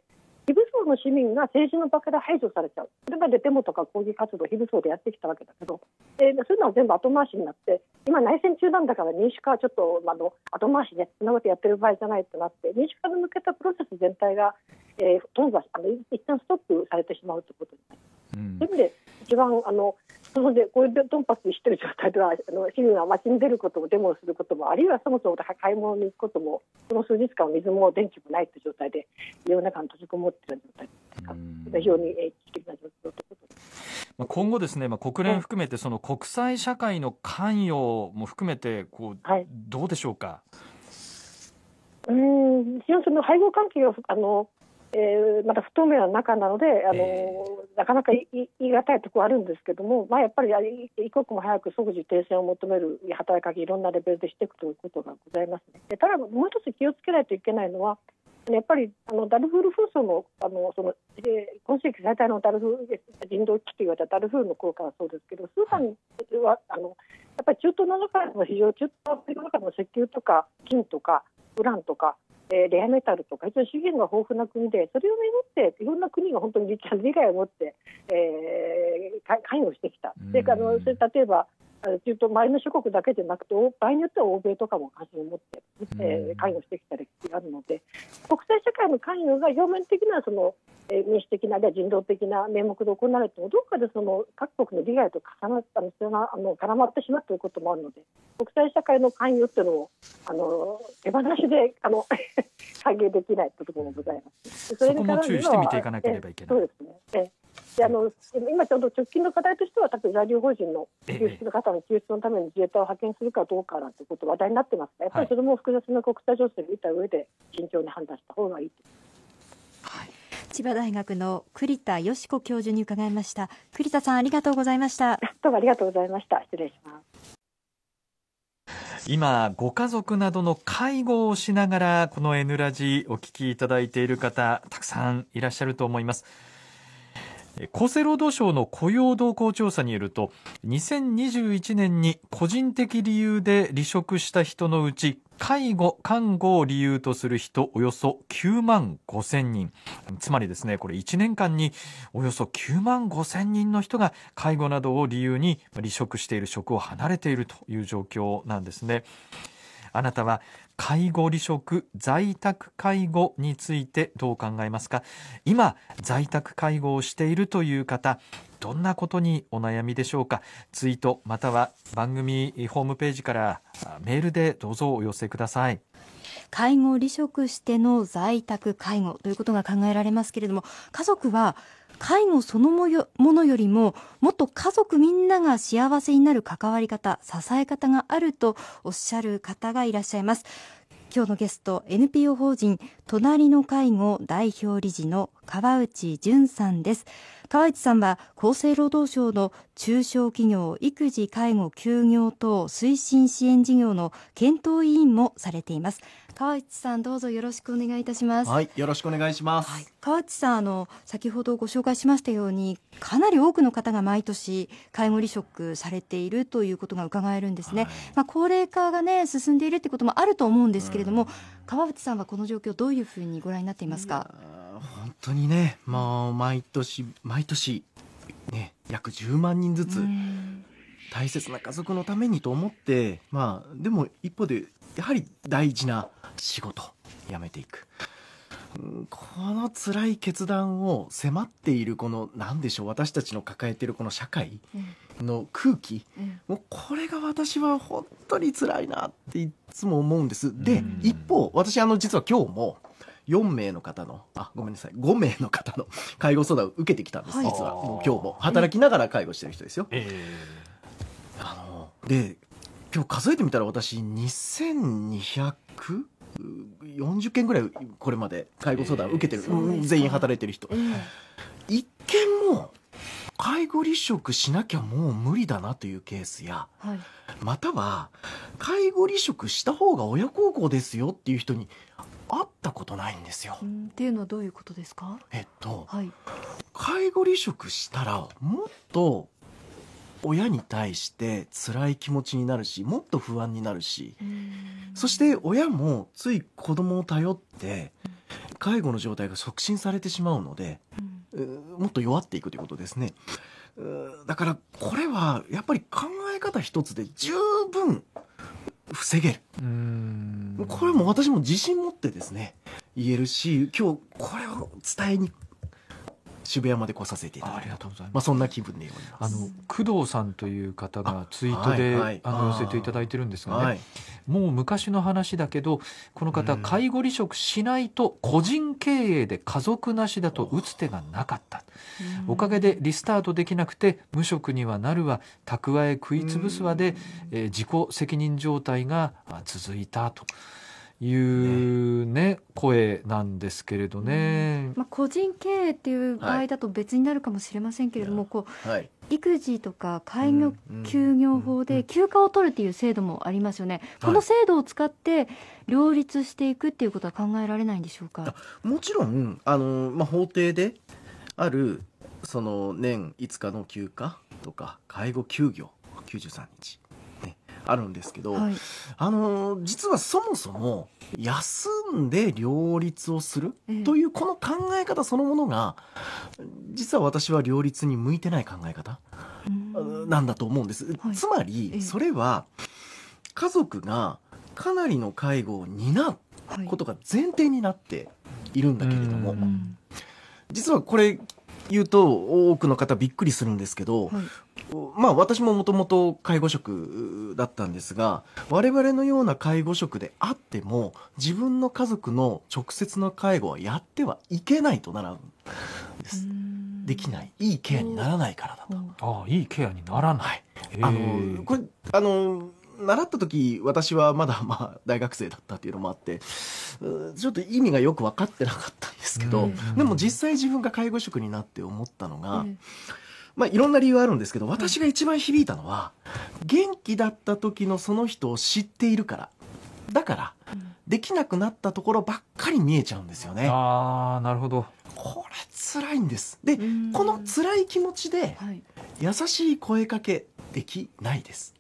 非武装の市民が政治の場から排除されちゃうそれまでデモとか抗議活動非武装でやってきたわけだけど、えー、そういうのは全部後回しになって今内戦中なんだから民主化はちょっと、あ、の後回しでそんなことやってる場合じゃないとなって民主化に向けたプロセス全体が、えー、とんどあの一旦ストップされてしまうということになります。ういう意味で一番あのそでこういうドンパスにしてる状態ではあの市民が街に出ることもデモをすることもあるいはそもそも買い物に行くこともこの数日間水も電気もないという状態で世の中に閉じこもっている状態非常に危機的な状況ということです。まあ、今後ですね、まあ、国連含めてその国際社会の関与も含めてこう、はい、どうでしょうか。うん、非常にその配合関係をあのえー、まだ不透明な中なので、あの、えー、なかなか言い難いところあるんですけども、まあ、やっぱり一刻も早く即時停戦を求める働きかけ、いろんなレベルでしていくということがございますね。ただ、もう一つ気をつけないといけないのは、やっぱりあのダルフール紛争のあのその、えー、今世紀最大のダルフー人道危機と言われたダルフールの効果はそうですけど、スーダンはあのやっぱり中東の中でも非常、中東の中でも石油とか金とかウランとかえレアメタルとか資源が豊富な国でそれをめぐっていろんな国が本当に理解を持って、えー、関与してきた。であのそれ例えばというと前の諸国だけじゃなくて場合によっては欧米とかも関心を持って、えー、関与してきた歴史があるので国際社会の関与が表面的なその、えー、民主的なあるいは人道的な名目で行われてもどこかでその各国の利害と重なったあの絡まってしまうということもあるので国際社会の関与というのをあの手放しであの *laughs* 歓迎できないというところもございます。それに注意して見ていかなければいけない。えー、そうですね、えーであの今ちょうど直近の課題としては、多分在留邦人の救出の方の救出のために自衛隊を派遣するかどうかなんてこと話題になってますが、やっぱりそれも複雑な国際情勢を見た上で、慎重に判断した方がいいはい、千葉大学の栗田よし子教授に伺いました。栗田さん、ありがとうございました。どうもありがとうございました。失礼します。今ご家族などの介護をしながらこの N ラジお聞きいただいている方たくさんいらっしゃると思います厚生労働省の雇用動向調査によると2021年に個人的理由で離職した人のうち介護・看護を理由とする人およそ9万5千人つまりですねこれ1年間におよそ9万5千人の人が介護などを理由に離職している職を離れているという状況なんですね。あなたは介護離職在宅介護についてどう考えますか今在宅介護をしているという方どんなことにお悩みでしょうかツイートまたは番組ホームページからメールでどうぞお寄せください介護離職しての在宅介護ということが考えられますけれども家族は介護そのものよりももっと家族みんなが幸せになる関わり方支え方があるとおっしゃる方がいらっしゃいます今日のゲスト NPO 法人隣の介護代表理事の川内淳さんです川内さんは厚生労働省の中小企業育児介護休業等推進支援事業の検討委員もされています川内さんどうぞよろしくお願いいたしますはいよろしくお願いします、はい、川内さんあの先ほどご紹介しましたようにかなり多くの方が毎年介護離職されているということが伺えるんですね、はい、まあ高齢化がね進んでいるってこともあると思うんですけれども、うん、川内さんはこの状況どういうふうにご覧になっていますか本当にねもう毎年毎年ね約10万人ずつ、うん大切な家族のためにと思ってまあでも一方でやはり大事な仕事辞めていくこの辛い決断を迫っているこの何でしょう私たちの抱えているこの社会の空気、うん、もうこれが私は本当に辛いなっていつも思うんです。で、一方私あの実は今日も4名の方のあごめんなさい5名の方の *laughs* 介護相談を受けてきたんです、はい、実はもう今日も働きながら介護してる人ですよ。えー、あので今日数えてみたら私2200 40件ぐらいこれまで介護相談受けてる、えー、全員働いてる人、えー、一見も介護離職しなきゃもう無理だなというケースや、はい、または介護離職した方が親孝行ですよっていう人に会ったことないんですよ。っていうのはどういうことですかえっと、はい、介護離職したらもっと親に対して辛い気持ちになるしもっと不安になるしそして親もつい子供を頼って介護の状態が促進されてしまうので、うん、もっと弱っていくということですね。だからこれはやっぱり考え方一つで十分防げるこれも私も自信持ってですね言えるし今日これを伝えに渋谷まで来させていただいてまあ、そんな気分でますあの工藤さんという方がツイートであ、はい、あの寄せていただいてるんですがね、はい、もう昔の話だけどこの方、介護離職しないと個人経営で家族なしだと打つ手がなかった、おかげでリスタートできなくて無職にはなるわ蓄え食い潰すわで、えー、自己責任状態が続いたと。いうね、ね声なんですけれどね、まあ、個人経営っていう場合だと別になるかもしれませんけれども、はい、こう、はい、育児とか介護休業法で休暇を取るっていう制度もありますよね、この制度を使って両立していくっていうことは考えられないんでしょうか、はい、もちろんあの、まあ、法廷であるその年5日の休暇とか介護休業93日あるんですけど、はい、あの実はそもそも休んで両立をするというこの考え方そのものが実は私は両立に向いてない考え方なんだと思うんです。はい、つまりそれは家族がかなりの介護を担うことが前提になっているんだけれども、実はこれ言うと多くの方びっくりするんですけど、まあ私ももともと介護職だったんですが、我々のような介護職であっても、自分の家族の直接の介護はやってはいけないと習うんです。できない。いいケアにならないからだと。ああ、いいケアにならない。あの、これ、あの、習った時私はまだまあ大学生だったっていうのもあってちょっと意味がよく分かってなかったんですけど、うんうん、でも実際自分が介護職になって思ったのが、うまあ、いろんな理由あるんですけど、私が一番響いたのは、元気だった時のその人を知っているから。だから、できなくなったところばっかり見えちゃうんですよね。ああ、なるほど。これ辛いんです。で、この辛い気持ちで、優しい声かけできないです。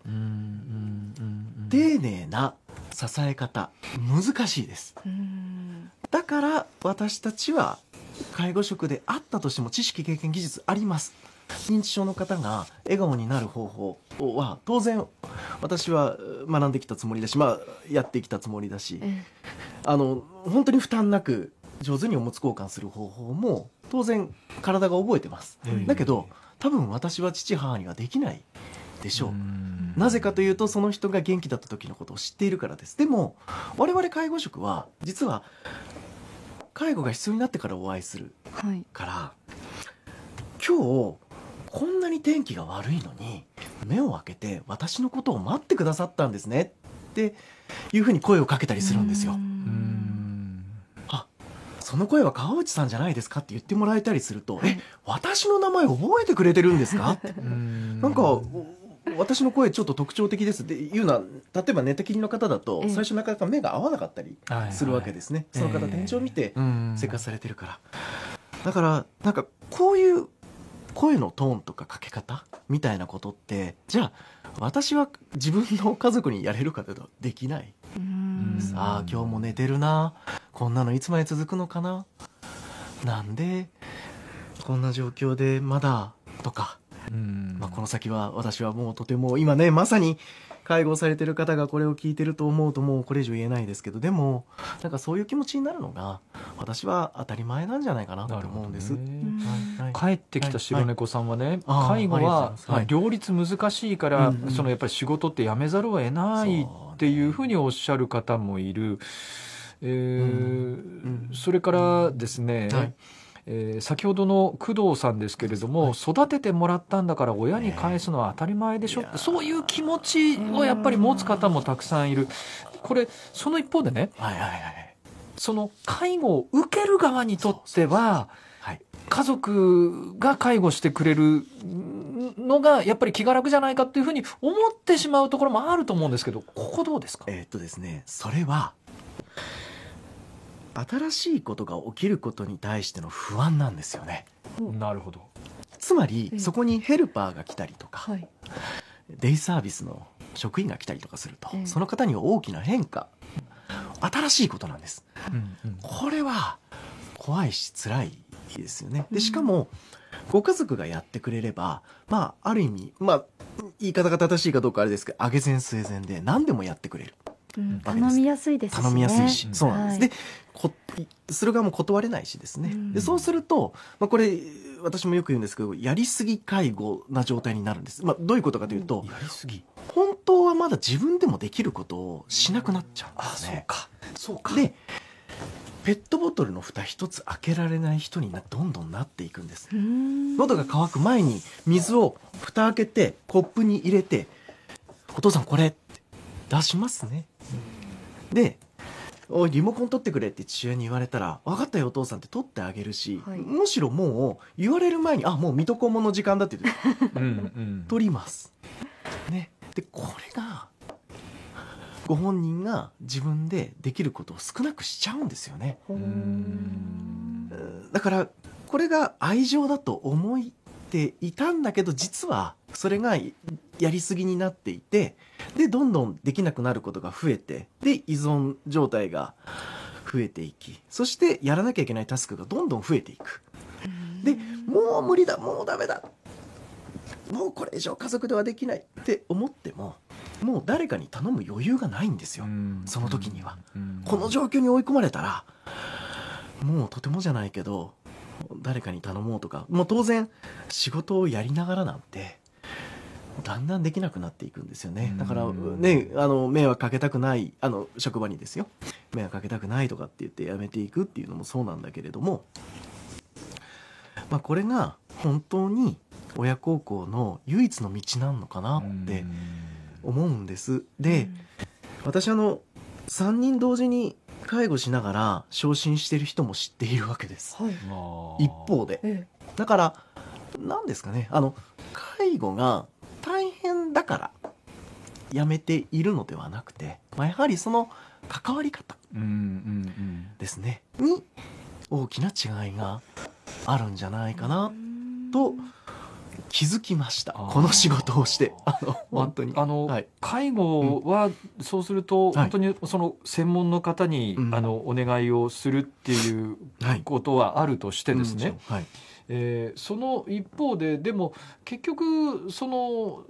丁寧な支え方、難しいです。だから私たちは介護職であったとしても知識経験技術あります認知症の方が笑顔になる方法は当然私は学んできたつもりだし、まあ、やってきたつもりだし、あの本当に負担なく上手におむつ交換する方法も当然体が覚えてます。だけど多分私は父母にはできないでしょうなぜかというとその人が元気だった時のことを知っているからですでも我々介護職は実は介護が必要になってからお会いするから、はい、今日こんなに天気が悪いのに目を開けて私のことを待ってくださったんですねっていうふうに声をかけたりするんですよ。あその声は川内さんじゃないですかって言ってもらえたりすると「え私の名前覚えてくれてるんですか?」ってなんか私の声ちょっと特徴的ですっていうのは例えば寝たきりの方だと最初なかなか目が合わなかったりするわけですね、その方天井見て生活されてるから、だからなんかこういう声のトーンとかかけ方みたいなことってじゃあ私は自分の家族にやれるかというとできないさあ今日も寝てるなこんなのいつまで続くのかななんでこんな状況でまだとか、まあ、この先は私はもうとても今ねまさに介護されてる方がこれを聞いてると思うともうこれ以上言えないですけどでもなんかそういう気持ちになるのが私は当たり前なんじゃないかなと思うんです、はいはい、帰ってきた白猫さんはね、はい、介護は両立難しいから、うんそのやっぱり仕事って辞めざるを得ないっていうふうにおっしゃる方もいる、えー、うん、それからですね、うんはいえー、先ほどの工藤さんですけれども、はい、育ててもらったんだから親に返すのは当たり前でしょ、ね、そういう気持ちをやっぱり持つ方もたくさんいる。これ、その一方でね、はいはいはい、その介護を受ける側にとっては、家族が介護してくれるのがやっぱり気が楽じゃないかっていうふうに思ってしまうところもあると思うんですけどここどうですかえー、っとですねそれは新しいことが起きることに対しての不安なんですよね。なるほどつまりそこにヘルパーが来たりとか、デイサービスの職員が来たりとかすると、えー、その方には大きな変化新しいことなんです、うんうん、これは怖いし辛いですよねでしかもご家族がやってくれればまあある意味まあ言い方が正しいかどうかあれですけど上げ膳据え膳で何でもやってくれるうん、頼みやすいです、ね、頼みやすいし、そうなんです。はい、でこする側も断れないしですね、うん、でそうすると、まあ、これ私もよく言うんですけどやりすぎ介護な状態になるんです、まあ、どういうことかというと、うん、やりすぎ本当はまだ自分でもできることをしなくなっちゃうんですね。そうかそうかでペットボトルの蓋一つ開けられない人にどんどんなっていくんです喉が渇く前に水を蓋開けてコップに入れて「お父さんこれ」って出しますね。でおいリモコン取ってくれって父親に言われたら分かったよお父さんって取ってあげるし、はいむしろもう言われる前にあもう水戸黄門の時間だって言って *laughs* うん取ります。ね、でこれがご本人が自分でできることを少なくしちゃうんですよね。うんだからこれが愛情だと思いていたんだけど実はそれがやりすぎになっていてでどんどんできなくなることが増えてで依存状態が増えていきそしてやらなきゃいけないタスクがどんどん増えていく。でもう無理だもうダメだもうこれ以上家族ではできないって思ってももう誰かに頼む余裕がないんですよその時には。この状況に追い込まれたらもうとてもじゃないけど誰かに頼もうとかもう当然仕事をやりながらなんてだんだんできなくなっていくんですよねだからねあの迷惑かけたくないあの職場にですよ迷惑かけたくないとかって言って辞めていくっていうのもそうなんだけれども、まあ、これが本当に親孝行の唯一の道なのかなって思うんです。で私あの3人同時に介護しながら昇進してる人も知っているわけです、はい、一方で、ええ、だから何ですかねあの介護が大変だからやめているのではなくて、まあ、やはりその関わり方ですね、うんうんうん、に大きな違いがあるんじゃないかなと、うん気づきましたこの仕事をしてあの本当にあの、はい、介護はそうすると、本当にその専門の方に、はい、あのお願いをするっていうことはあるとしてですね、はい、えー、その一方ででも結局その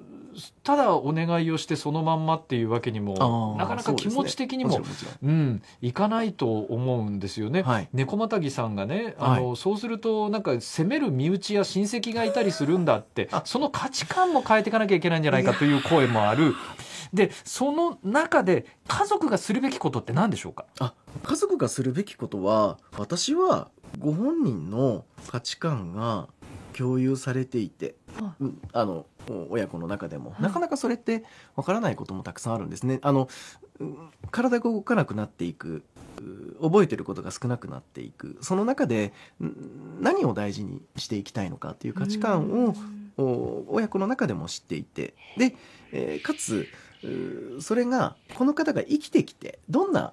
ただお願いをしてそのまんまっていうわけにもなかなか気持ち的にも、ね、うんいかないと思うんですよね。はい、猫またぎさんがねあの、はい、そうするとなんか責める身内や親戚がいたりするんだってその価値観も変えていかなきゃいけないんじゃないかという声もある。でその中で家族がするべきことって何でしょうかあ家族がするべきことは私はご本人の価値観が共有されていてあの親子の中でも、はい、なかなかそれってわからないこともたくさんあるんですね。あの体が動かなくなっていく覚えてることが少なくなっていくその中で何を大事にしていきたいのかという価値観を親子の中でも知っていてで、えー、かつそれがこの方が生きてきてどんな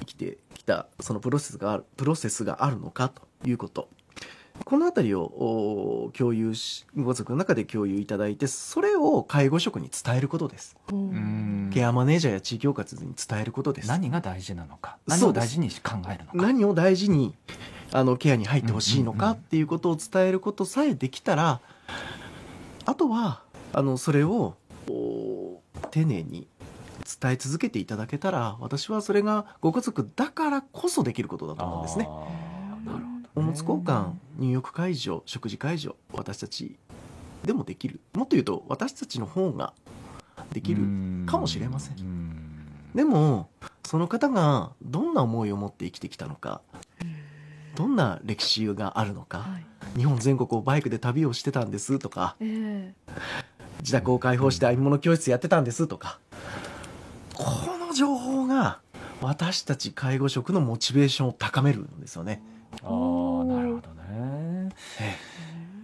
生きてきたそのプロセスがあるプロセスがあるのかということこの辺りを共有しご族の中で共有いただいてそれを介護職に伝えることです。ケアマネージャーや地域包括に伝えることです。何が大事なのか何を大事に考えるのか何を大事にあのケアに入ってほしいのかっていうことを伝えることさえできたらあとはあのそれを丁寧に伝え続けていただけたら私はそれがご家族だからこそできることだと思うんですね。おむつ交換入浴介助食事介助私たちでもできるもっと言うと私たちの方ができるかもしれませんでもその方がどんな思いを持って生きてきたのかどんな歴史があるのか、はい、日本全国をバイクで旅をしてたんですとか、えー、自宅を開放して編み物教室やってたんですとかこの情報が私たち介護職のモチベーションを高めるんですよね。ああなるほどね。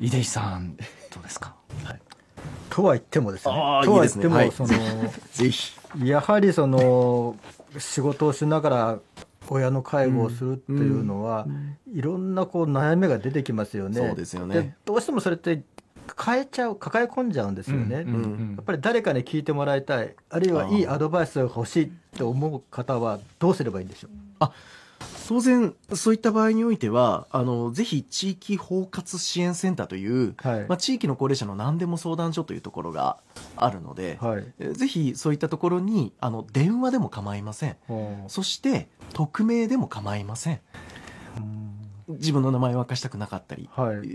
井出さんどうですか。はいとは言ってもですね。とは言っても、いいね、その、*laughs* ぜひやはりその、仕事をしながら、親の介護をするっていうのは、うんいろんなこう悩みが出てきますよね。そうですよね。どうしてもそれって、抱えちゃう、抱え込んじゃうんですよね。うんうん、やっぱり誰かに聞いてもらいたい、あるいはいいアドバイスが欲しいと思う方は、どうすればいいんでしょう。あ当然、そういった場合においては、あの、ぜひ地域包括支援センターという、はい、まあ、地域の高齢者の何でも相談所というところがあるので、はい、ぜひそういったところに、あの、電話でも構いません。そして、匿名でも構いません。自分の名前を明かしたくなかったり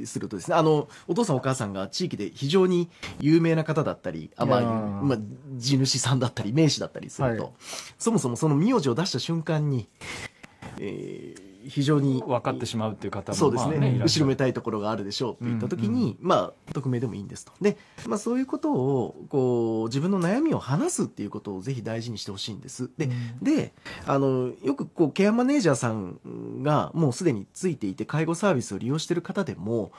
するとですね、はい、あのお父さんお母さんが地域で非常に有名な方だったり、あまあ、まあ、地主さんだったり名士だったりすると、はい、そもそもその名字を出した瞬間にえー、非常に分かってしまうという方もそうですねまあね、後ろめたいところがあるでしょうといった時に、うんうん、まあ匿名でもいいんですとで、まあ、そういうことをこう自分の悩みを話すっていうことをぜひ大事にしてほしいんですでうん、であのよくこうケアマネージャーさんがもうすでについていて介護サービスを利用している方でも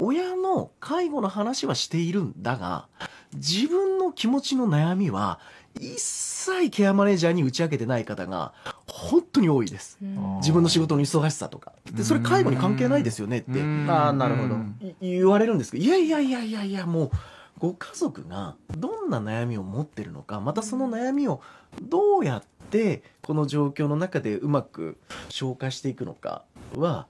親の介護の話はしているんだが自分の気持ちの悩みは一切ケアマネージャーに打ち明けてない方が本当に多いです、うん、自分の仕事の忙しさとかでそれ介護に関係ないですよねってあなるほど言われるんですけどいやいやいやいやいやもうご家族がどんな悩みを持ってるのかまたその悩みをどうやってこの状況の中でうまく消化していくのかは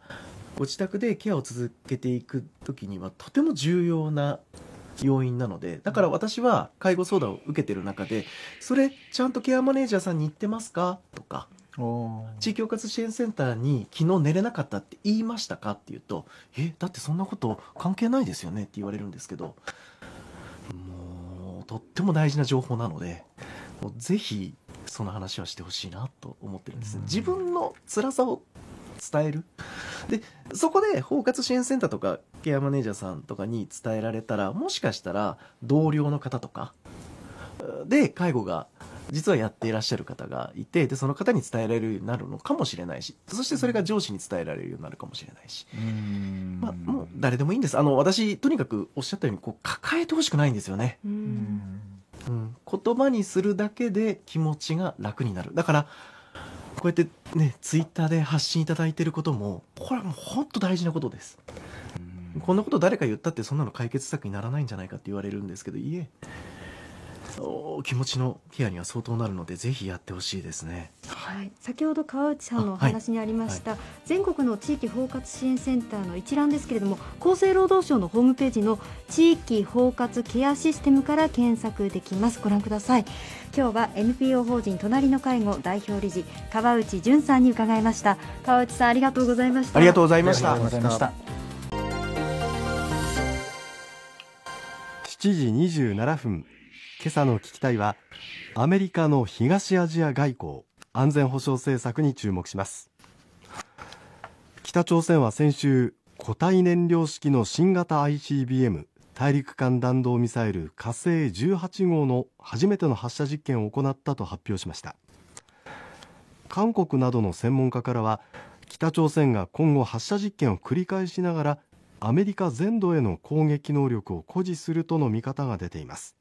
ご自宅でケアを続けていく時にはとても重要な要因なのでだから私は介護相談を受けてる中でそれちゃんとケアマネージャーさんに行ってますかとか地域包括支援センターに昨日寝れなかったって言いましたかって言うと「えだってそんなこと関係ないですよね」って言われるんですけどもうとっても大事な情報なのでもうぜひその話はしてほしいなと思ってるんです、ね、自分の辛さを伝える。で、そこで包括支援センターとかケアマネージャーさんとかに伝えられたら、もしかしたら同僚の方とかで介護が実はやっていらっしゃる方がいてでその方に伝えられるようになるのかもしれないしそしてそれが上司に伝えられるようになるかもしれないし、まあ、もう誰でもいいんですあの私とにかくおっしゃったようにこう抱えてほしくないんですよね。うん、言葉にするだけで気持ちが楽になるだからこうやってねツイッターで発信いただいてることもこれはもう本当大事なことですこんなこと誰か言ったってそんなの解決策にならないんじゃないかって言われるんですけどいえお気持ちのケアには相当なるのでぜひやってほしいですね、はい、先ほど川内さんのお話にありました、はいはい、全国の地域包括支援センターの一覧ですけれども厚生労働省のホームページの地域包括ケアシステムから検索できますご覧ください今日は NPO 法人隣の介護代表理事川内淳さんに伺いました川内さんありがとうございましたありがとうございました7時27分今朝の聞きたいはアメリカの東アジア外交安全保障政策に注目します北朝鮮は先週固体燃料式の新型 ICBM 大陸間弾道ミサイル火星18号の初めての発射実験を行ったと発表しました韓国などの専門家からは北朝鮮が今後発射実験を繰り返しながらアメリカ全土への攻撃能力を誇示するとの見方が出ています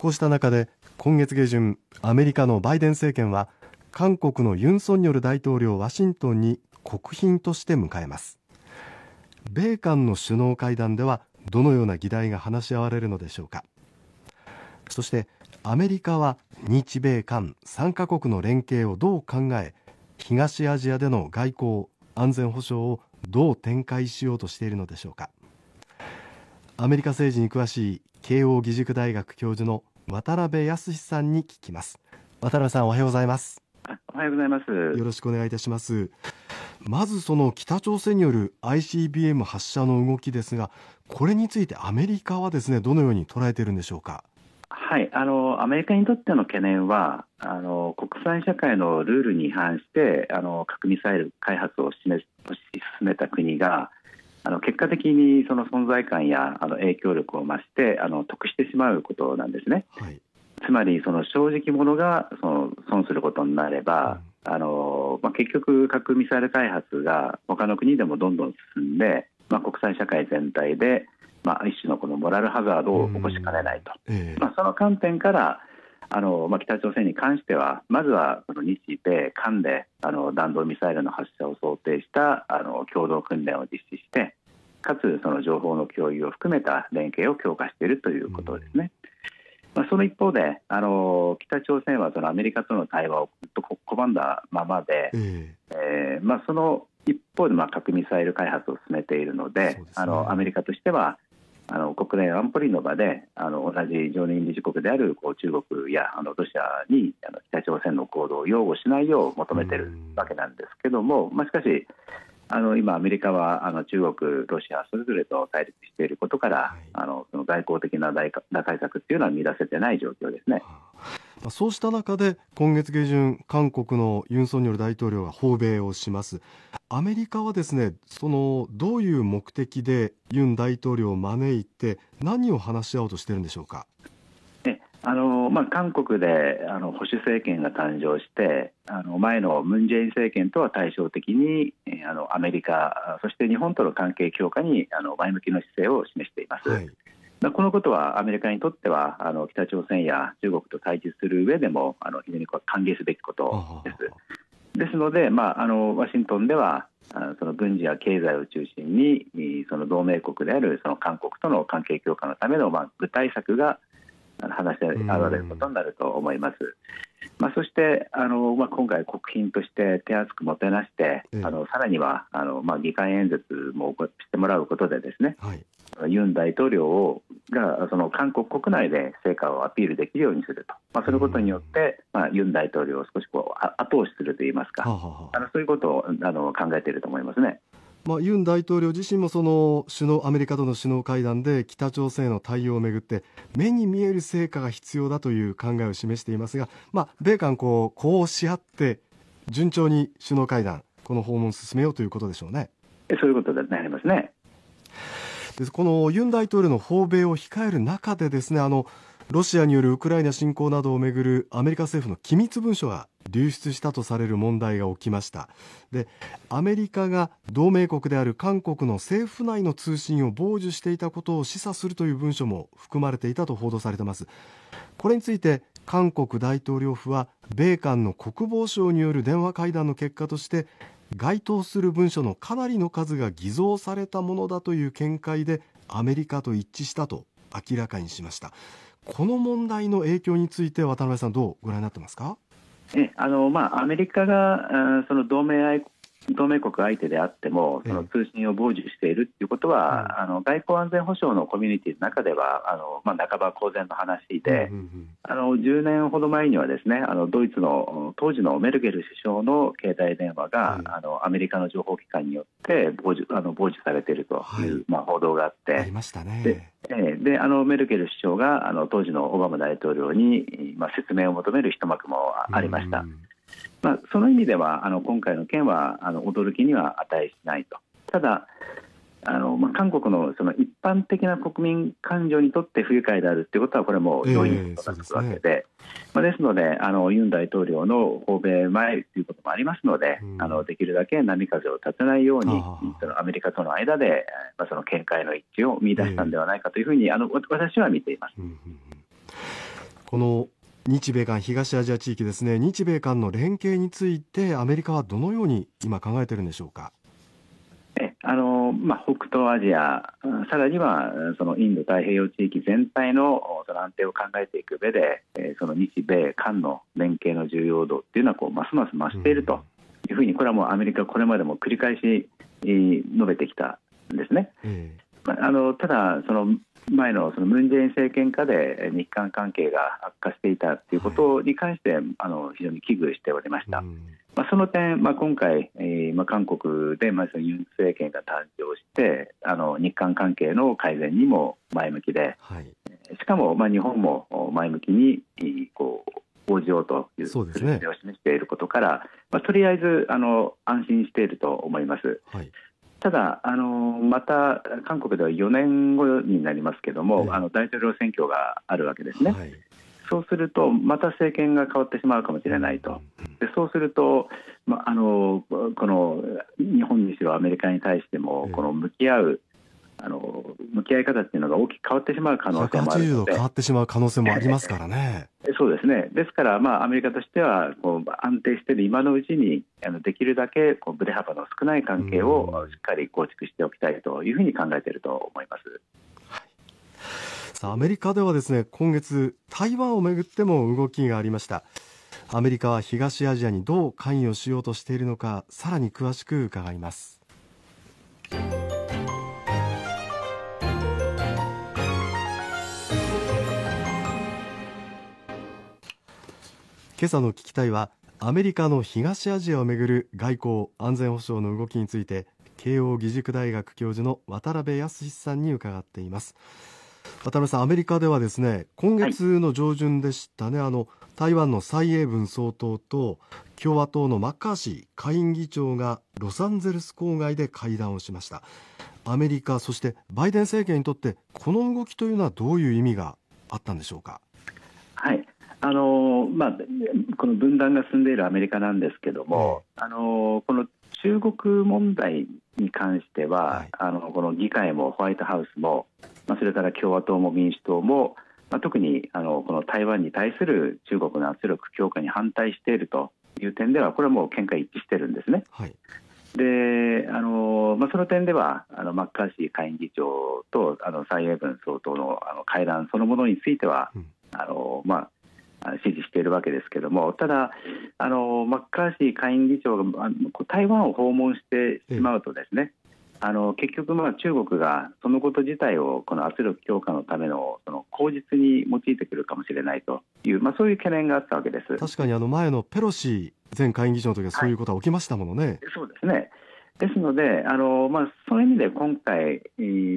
こうした中で今月下旬アメリカのバイデン政権は韓国のユン・ソンニョル大統領ワシントンに国賓として迎えます米韓の首脳会談ではどのような議題が話し合われるのでしょうかそしてアメリカは日米韓3カ国の連携をどう考え東アジアでの外交安全保障をどう展開しようとしているのでしょうかアメリカ政治に詳しい慶応義塾大学教授の渡辺康さんに聞きます渡辺さんおはようございますおはようございますよろしくお願いいたしますまずその北朝鮮による ICBM 発射の動きですがこれについてアメリカはですねどのように捉えているんでしょうかはいあのアメリカにとっての懸念はあの国際社会のルールに違反してあの核ミサイル開発を進め進めた国があの結果的にその存在感やあの影響力を増してあの得してしまうことなんですね。はい、つまりその正直者がその損することになれば、うん、あのまあ、結局核ミサイル開発が他の国でもどんどん進んで、まあ、国際社会全体で、まあ、一種のこのモラルハザードを起こしかねないと、うんえー、まあ、その観点からあのまあ、北朝鮮に関してはまずはその日米韓であの弾道ミサイルの発射を想定したあの共同訓練を実施してかつその情報の共有を含めた連携を強化しているということですね。うん、まあ、その一方であの北朝鮮はそのアメリカとの対話をずっと拒んだままで、うん、えー、まあ、その一方でまあ核ミサイル開発を進めているので、ね、あのアメリカとしてはあの国連安保理の場であの同じ常任理事国であるこう中国やあのロシアにあの北朝鮮の行動を擁護しないよう求めているわけなんですけども、まあ、しかし、あの今、アメリカはあの中国、ロシアそれぞれと対立していることから、あのその外交的な打開策というのは見出せてない状況ですね。まあ、そうした中で今月下旬韓国のユン・ソンニョル大統領が訪米をしますアメリカはですねそのどういう目的でユン大統領を招いて何を話し合おうとしてるんでしょうかあのまあ、韓国であの保守政権が誕生してあの前のムン・ジェイン政権とは対照的にあのアメリカそして日本との関係強化にあの前向きな姿勢を示しています。はいこのことはアメリカにとってはあの北朝鮮や中国と対峙する上でもあの非常に歓迎すべきことです。ですので、まあ、あのワシントンではその軍事や経済を中心にその同盟国であるその韓国との関係強化のためのまあ具体策が話し合われることになると思います。まあ、そしてあの、まあ、今回、国賓として手厚くもてなして、あのさらにはあの、まあ、議会演説もしてもらうことでですね、ユン大統領がその韓国国内で成果をアピールできるようにすると、まあ、そのことによって、まあ、ユン大統領を少しこう後押しするといいますか、あのそういうことをあの考えていると思いますね。まあ、ユン大統領自身もその首脳アメリカとの首脳会談で北朝鮮への対応をめぐって目に見える成果が必要だという考えを示していますが、まあ、米韓こうこうし合って順調に首脳会談この訪問を進めようということでしょうね。そういうことになりますね。でこのユン大統領の訪米を控える中でですねあのロシアによるウクライナ侵攻などをめぐるアメリカ政府の機密文書が流出したとされる問題が起きましたでアメリカが同盟国である韓国の政府内の通信を傍受していたことを示唆するという文書も含まれていたと報道されていますこれについて韓国大統領府は米韓の国防省による電話会談の結果として該当する文書のかなりの数が偽造されたものだという見解でアメリカと一致したと明らかにしましたこの問題の影響について渡辺さんどうご覧になってますかえあのまあ、アメリカがその同盟愛同盟国相手であってもその通信を傍受しているということは、うん、あの外交安全保障のコミュニティの中ではあの、まあ、半ば公然の話で、うんうんうん、あの10年ほど前にはですねあのドイツの当時のメルケル首相の携帯電話が、うん、あのアメリカの情報機関によって傍受あの傍受されているという、はい、まあ、報道があって。ありましたねであのメルケル首相があの当時のオバマ大統領に、まあ、説明を求める一幕もありました。うんうんまあ、その意味ではあの今回の件はあの驚きには値しないと。ただあのまあ、韓国のその一般的な国民感情にとって不愉快であるということは、これも容易にとなるわけで、えーでね、まあ、ですのであの、ユン大統領の訪米前ということもありますので、うん、あのできるだけ波風を立てないように、そのアメリカとの間で、まあ、その見解の一致を見出したんではないかというふうに、えー、あの私は見ています。うんうん、この日米韓東アジア地域ですね日米韓の連携についてアメリカはどのように今考えているんでしょうか。えあのまあ、北東アジア、さらにはそのインド太平洋地域全体のその安定を考えていく上で、その日米韓の連携の重要度というのはこうますます増しているというふうに、これはもうアメリカ、これまでも繰り返し述べてきたんですね。えあのただその前のそのムン・ジェイン政権下で日韓関係が悪化していたということに関して、はい、あの非常に危惧しておりました、うん、まあ、その点、まあ、今回、えーまあ、韓国で、まあ、そのユン政権が誕生してあの日韓関係の改善にも前向きで、はい、しかも、まあ、日本も前向きにこう応じようという姿勢を示していることから、ね、まあ、とりあえずあの安心していると思います。はいただあの、また韓国では4年後になりますけども、あの大統領選挙があるわけですね、はい、そうすると、また政権が変わってしまうかもしれないと、でそうすると、まあのこの日本にしろアメリカに対しても、この向き合うあの向き合い方っていうのが大きく変わってしまう可能性もあるので変わってしまう可能性もありますからね。そうですねですから、まあ、アメリカとしてはこう安定している今のうちにあのできるだけこうブレ幅の少ない関係をしっかり構築しておきたいというふうに考えていると思います。アメリカではですね今月台湾をめぐっても動きがありましたアメリカは東アジアにどう関与しようとしているのかさらに詳しく伺います今朝の聞きたいはアメリカの東アジアをめぐる外交安全保障の動きについて慶応義塾大学教授の渡辺康さんに伺っています渡辺さんアメリカではですね今月の上旬でしたね、はい、あの台湾の蔡英文総統と共和党のマッカーシー下院議長がロサンゼルス郊外で会談をしましたアメリカそしてバイデン政権にとってこの動きというのはどういう意味があったんでしょうかはいあのまあ、この分断が進んでいるアメリカなんですけども、あのこの中国問題に関しては、はい、あのこの議会もホワイトハウスも、まあ、それから共和党も民主党も、まあ、特にあのこの台湾に対する中国の圧力強化に反対しているという点では、これはもう見解一致してるんですね。はい、であのまあ、その点ではあのマッカーシー下院議長とあの蔡英文総統のあの会談そのものについては、うん、あのまあ、支持しているわけですけどもただあの、マッカーシー下院議長が台湾を訪問してしまうとですね、あの結局、まあ、中国がそのこと自体をこの圧力強化のためのその口実に用いてくるかもしれないという、まあ、そういう懸念があったわけです確かにあの前のペロシ前下院議長の時はそういうことは起きましたものね。はい、そうですねですので、あのまあ、そういう意味で今回、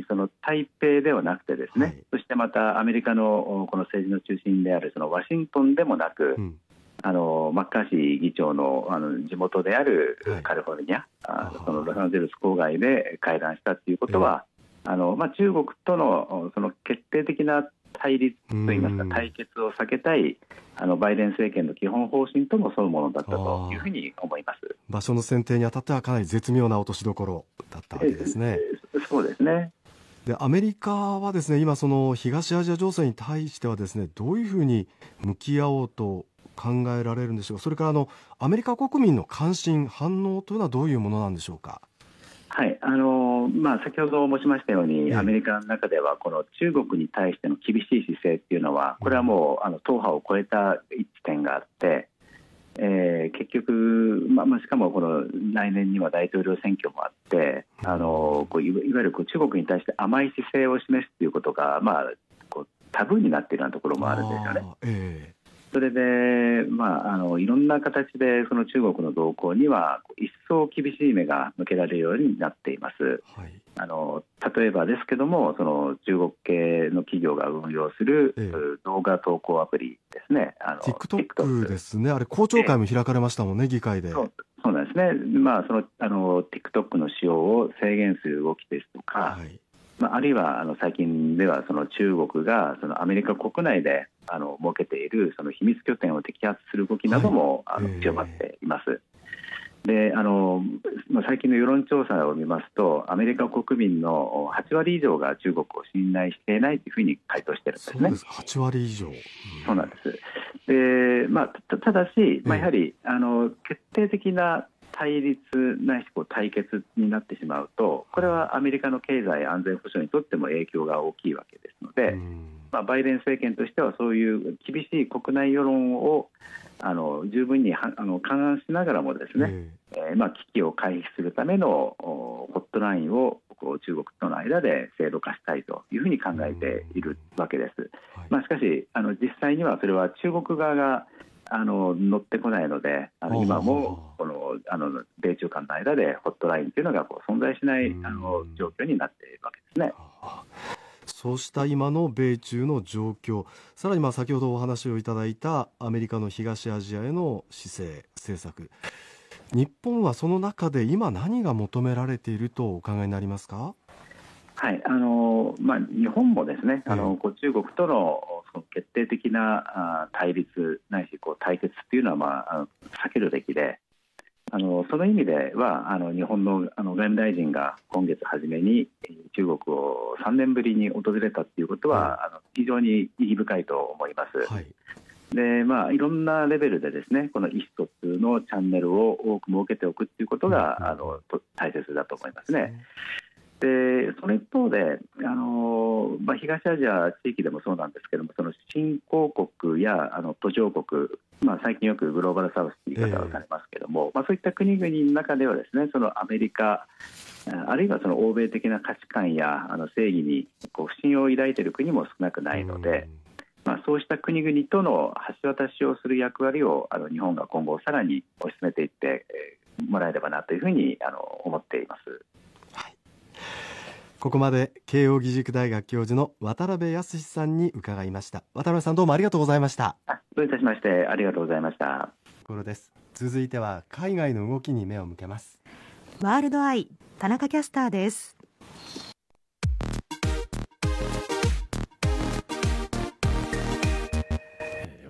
その台北ではなくて、ですね、はい、そしてまたアメリカのこの政治の中心であるそのワシントンでもなく、うん、あのマッカーシー議長のあの地元であるカリフォルニア、はい、そのロサンゼルス郊外で会談したということは、あのまあ、中国とのその決定的な対立といいますか、対決を避けたいあのバイデン政権の基本方針とも沿うものだったというふうに思います場所の選定にあたってはかなり絶妙な落としどころだったわけですね。そうですねでアメリカはですね今、その東アジア情勢に対してはですねどういうふうに向き合おうと考えられるんでしょうか、それからあのアメリカ国民の関心、反応というのはどういうものなんでしょうか。はいあのまあ、先ほど申しましたように、アメリカの中ではこの中国に対しての厳しい姿勢っていうのはこれはもうあの党派を超えた一致点があって、えー、結局、まあ、しかもこの来年には大統領選挙もあってあのこういわゆるこう中国に対して甘い姿勢を示すということが、まあ、こうタブーになっているようなところもあるんですよね。それで、まあ、あのいろんな形でその中国の動向には一層厳しい目が向けられるようになっています。はい、あの例えばですけどもその中国系の企業が運用する、動画投稿アプリですねあの TikTok ですねあれ公聴会も開かれましたもんね、え、議会で。そうなんですね、まあ、そのあの TikTok の使用を制限する動きですとか、はいまあ、あるいはあの最近ではその中国がそのアメリカ国内であの設けているその秘密拠点を摘発する動きなども、あの強まっています。であの最近の世論調査を見ますとアメリカ国民の8割以上が中国を信頼していないというふうに回答してるんですね。そ割以上、うん、そうなんですで、まあ、ただし、まあ、やはり、あの決定的な対立ないしこう対決になってしまうとこれはアメリカの経済安全保障にとっても影響が大きいわけですので、まあ、バイデン政権としてはそういう厳しい国内世論をあの十分にあの勘案しながらもですね、えー、まあ、危機を回避するためのホットラインを中国との間で制度化したいというふうに考えているわけです。まあ、しかしあの実際にはそれは中国側があの乗ってこないのであの今もこのあの米中間の間でホットラインというのがこう存在しないあの状況になっているわけですね。そうした今の米中の状況さらにまあ先ほどお話をいただいたアメリカの東アジアへの姿勢政策日本はその中で今何が求められているとお考えになりますかはいあのまあ、日本もですね、あのこう中国とのその決定的なあ対立ないしこう対決っていうのは、まあ、あの避けるべきであのその意味ではあの日本のあの外務大臣が今月初めに中国を3年ぶりに訪れたっていうことは、あの非常に意義深いと思います。はいでまあ、いろんなレベルでですねこの意思疎通のチャンネルを多く設けておくということが、うん、あの大切だと思いますね。でその一方であの、まあ、東アジア地域でもそうなんですけどもその新興国やあの途上国、まあ、最近よくグローバルサウスという言い方をされますけども、えー、まあ、そういった国々の中ではですねそのアメリカあるいはその欧米的な価値観やあの正義にこう不信を抱いている国も少なくないので。まあ、そうした国々との橋渡しをする役割をあの日本が今後さらに推し進めていってもらえればなというふうにあの思っています。ここまで慶應義塾大学教授の渡辺康さんに伺いました渡辺さんどうもありがとうございましたどういたしましてありがとうございましたとこです続いては海外の動きに目を向けますワールドアイ田中キャスターです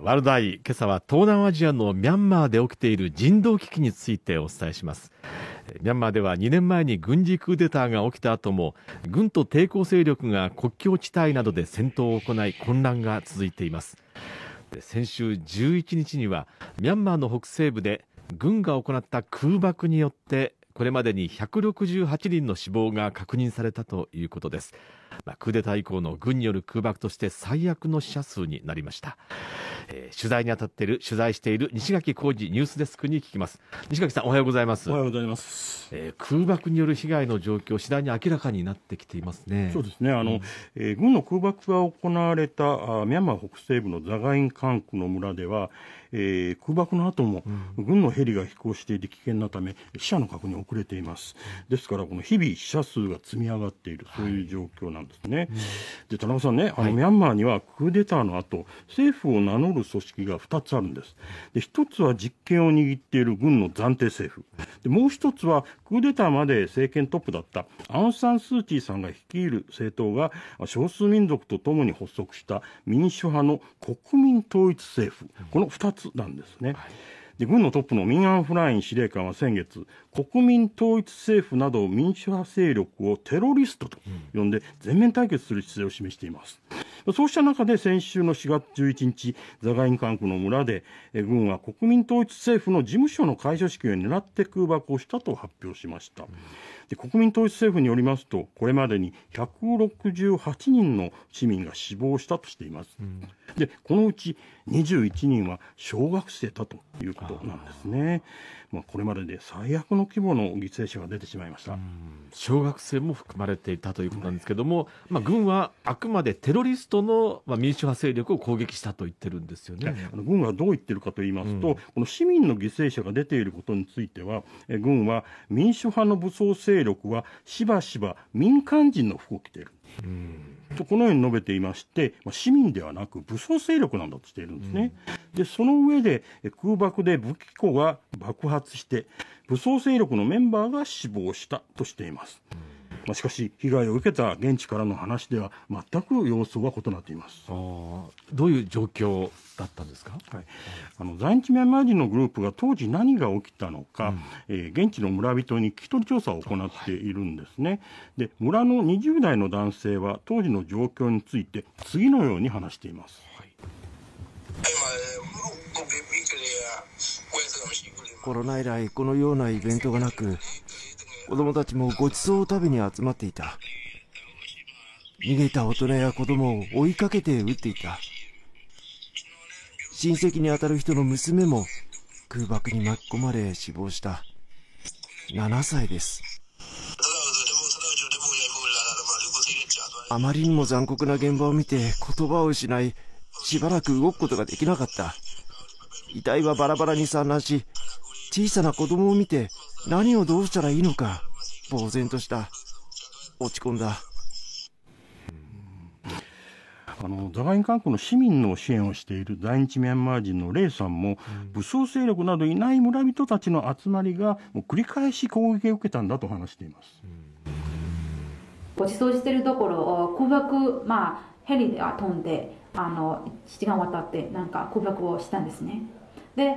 ワールドアイ今朝は東南アジアのミャンマーで起きている人道危機についてお伝えしますミャンマーでは2年前に軍事クーデターが起きた後も軍と抵抗勢力が国境地帯などで戦闘を行い混乱が続いています先週11日にはミャンマーの北西部で軍が行った空爆によってこれまでに168人の死亡が確認されたということです、まあ、クーデター以降の軍による空爆として最悪の死者数になりました、えー、取材に当たっている取材している西垣浩二ニュースデスクに聞きます西垣さんおはようございますおはようございます、えー、空爆による被害の状況次第に明らかになってきていますねそうですねあの、うん、えー、軍の空爆が行われたあミャンマー北西部のザガイン管区の村ではえー、空爆の後も、軍のヘリが飛行していて危険なため、死者の確認遅れています。ですから、この日々死者数が積み上がっている、そういう状況なんですね。はい、で、田中さんね、あの、ミャンマーにはクーデターの後、政府を名乗る組織が2つあるんです。で、1つは実権を握っている軍の暫定政府。で、もう1つは、クーデターまで政権トップだったアウン・サン・スー・チーさんが率いる政党が少数民族とともに発足した民主派の国民統一政府、この2つつなんですね。はいで軍のトップのミン・アン・フライン司令官は先月国民統一政府など民主派勢力をテロリストと呼んで全面対決する姿勢を示しています。そうした中で先週の4月11日、ザガイン管区の村で軍は国民統一政府の事務所の開所式を狙って空爆をしたと発表しました。で国民統一政府によりますと、これまでに168人の市民が死亡したとしています。でこのうち21人は小学生だということなんですね。まあ、これまでで最悪の規模の犠牲者が出てしまいました小学生も含まれていたということなんですけれども、まあ、軍はあくまでテロリストの、まあ、民主派勢力を攻撃したと言ってるんですよねあの軍はどう言ってるかと言いますと、うん、この市民の犠牲者が出ていることについては、え軍は民主派の武装勢力はしばしば民間人の服を着ている。うんとこのように述べていまして、まあ、市民ではなく武装勢力なんだとしているんですね。うん、で、その上で空爆で武器庫が爆発して、武装勢力のメンバーが死亡したとしています。うんしかし、被害を受けた現地からの話では、全く様相は異なっていますどういう状況だったんですか、はい、あの在日ミャンマー人のグループが当時、何が起きたのか、うん、えー、現地の村人に聞き取り調査を行っているんですね、はい、で村の20代の男性は、当時の状況について、次のように話しています。はいコロナ以来このようなイベントがなく子供たちもごちそうを食べに集まっていた。逃げた大人や子供を追いかけて撃っていた。親戚にあたる人の娘も空爆に巻き込まれ死亡した。7歳です。あまりにも残酷な現場を見て言葉を失い、しばらく動くことができなかった。遺体はバラバラに散乱し、小さな子供を見て何をどうしたらいいのか、呆然とした、落ち込んだ。あのザガイン韓国の市民の支援をしている在日ミャンマー人のレイさんも、武装勢力などいない村人たちの集まりが、もう繰り返し攻撃を受けたんだと話しています。ご馳走しているところ、空爆、まあ、ヘリで飛んで、あの7時間渡って、なんか空爆をしたんですね。で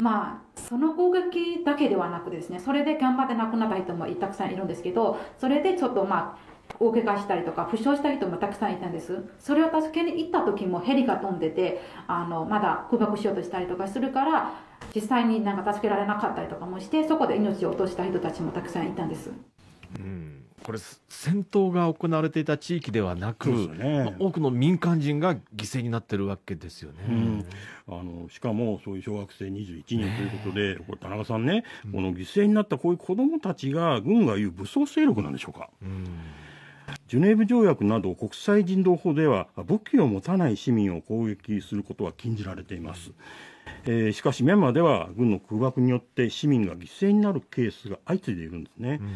まあ、その攻撃だけではなくですね、それで頑張って亡くなった人もたくさんいるんですけど、それでちょっとまあ、大怪我したりとか、負傷した人もたくさんいたんです。それを助けに行った時もヘリが飛んでて、あの、まだ空爆しようとしたりとかするから、実際になんか助けられなかったりとかもして、そこで命を落とした人たちもたくさんいたんです。うんこれ、戦闘が行われていた地域ではなく、ねまあ、多くの民間人が犠牲になってるわけですよね、うん、あのしかも、そういう小学生21人ということで、ね、これ田中さんね、この犠牲になったこういう子どもたちが、軍がいう武装勢力なんでしょうか。うんジュネーブ条約など国際人道法では武器を持たない市民を攻撃することは禁じられています、えー、しかしミャンマーでは軍の空爆によって市民が犠牲になるケースが相次いでいるんですね、うん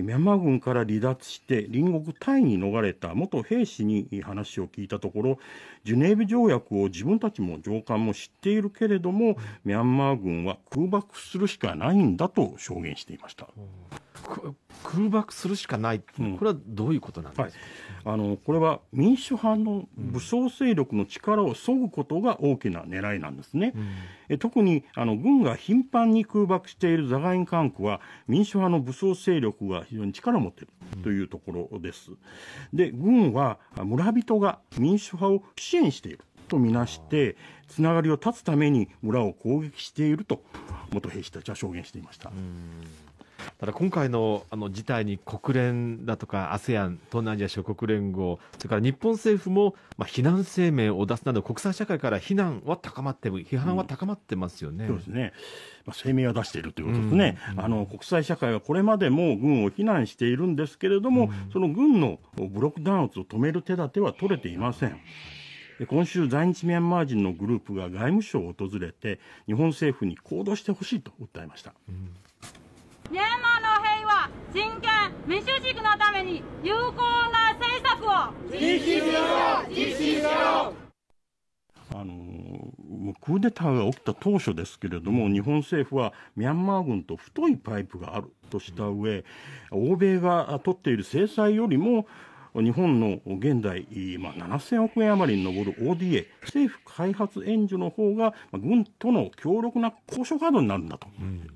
ミャンマー軍から離脱して隣国タイに逃れた元兵士に話を聞いたところジュネーブ条約を自分たちも上官も知っているけれどもミャンマー軍は空爆するしかないんだと証言していました。うん空爆するしかない、これはどういうことなんですか、はい、あのこれは民主派の武装勢力の力を削ぐことが大きな狙いなんですね、うん、え特にあの軍が頻繁に空爆しているザガイン管区は民主派の武装勢力が非常に力を持っているというところです、で軍は村人が民主派を支援しているとみなしてつながりを断つために村を攻撃していると元兵士たちは証言していました。うんただ今回のあの事態に国連だとか ASEAN、東南アジア諸国連合、それから日本政府も、まあ、非難声明を出すなど、国際社会から非難は高まって、批判は高まってますよね、うん、そうですね、まあ、声明は出しているということですね、うんうん、あの、国際社会はこれまでも軍を非難しているんですけれども、うん、その軍のブロック弾圧を止める手立ては取れていません。今週、在日ミャンマー人のグループが外務省を訪れて、日本政府に行動してほしいと訴えました。うんイエマーの平和人権民主主義のために有効な政策を実施しよう実施しあのクーデターが起きた当初ですけれども、日本政府はミャンマー軍と太いパイプがあるとした上、欧米が取っている制裁よりも日本の現在、まあ、7000億円余りに上る ODA、政府開発援助の方が、まあ、軍との強力な交渉カードになるんだと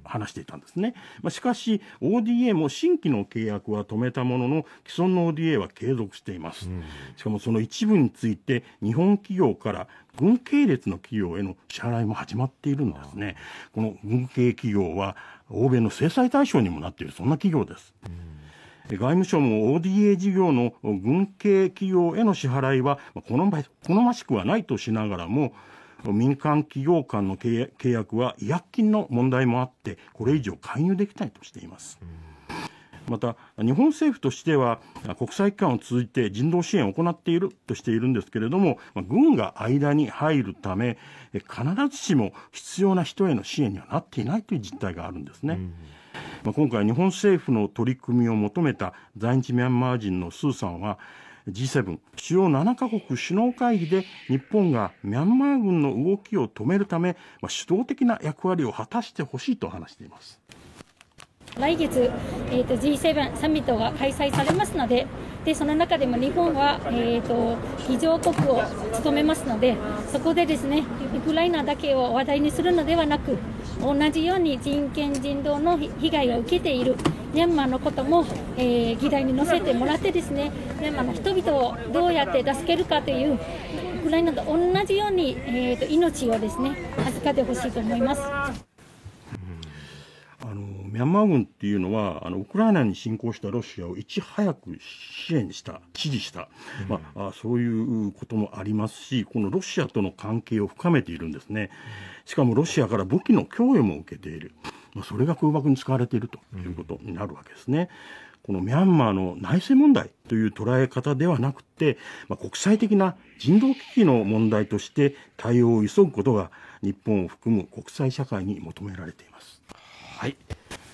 話していたんですね。まあ、しかし、ODA も新規の契約は止めたものの、既存の ODA は継続しています。しかもその一部について、日本企業から軍系列の企業への支払いも始まっているんですね。この軍系企業は、欧米の制裁対象にもなっている、そんな企業です。うん外務省も ODA 事業の軍系企業への支払いは好ましくはないとしながらも民間企業間の契約は違約金の問題もあってこれ以上介入できないとしています。また日本政府としては国際機関を通じて人道支援を行っているとしているんですけれども軍が間に入るため必ずしも必要な人への支援にはなっていないという実態があるんですね。うんまあ、今回、日本政府の取り組みを求めた在日ミャンマー人のスーさんは G7 主要7カ国首脳会議で日本がミャンマー軍の動きを止めるため、まあ、主導的な役割を果たしてほしいと話しています。来月、えーと、G7 サミットが開催されますので、でその中でも日本は、えーと、議場国を務めますので、そこでですねウクライナだけを話題にするのではなく、同じように人権人道の被害を受けているミャンマーのことも、えー、議題に載せてもらってですねミャンマーの人々をどうやって助けるかというウクライナと同じように、えーと、命をですね預かってほしいと思います。あのミャンマー軍っていうのはあのウクライナに侵攻したロシアをいち早く支援した支持した、まあ、そういうこともありますしこのロシアとの関係を深めているんですね。うんしかもロシアから武器の供与も受けている、まあ、それが空爆に使われているということになるわけですね。このミャンマーの内政問題という捉え方ではなくて、まあ、国際的な人道危機の問題として対応を急ぐことが日本を含む国際社会に求められています。はい、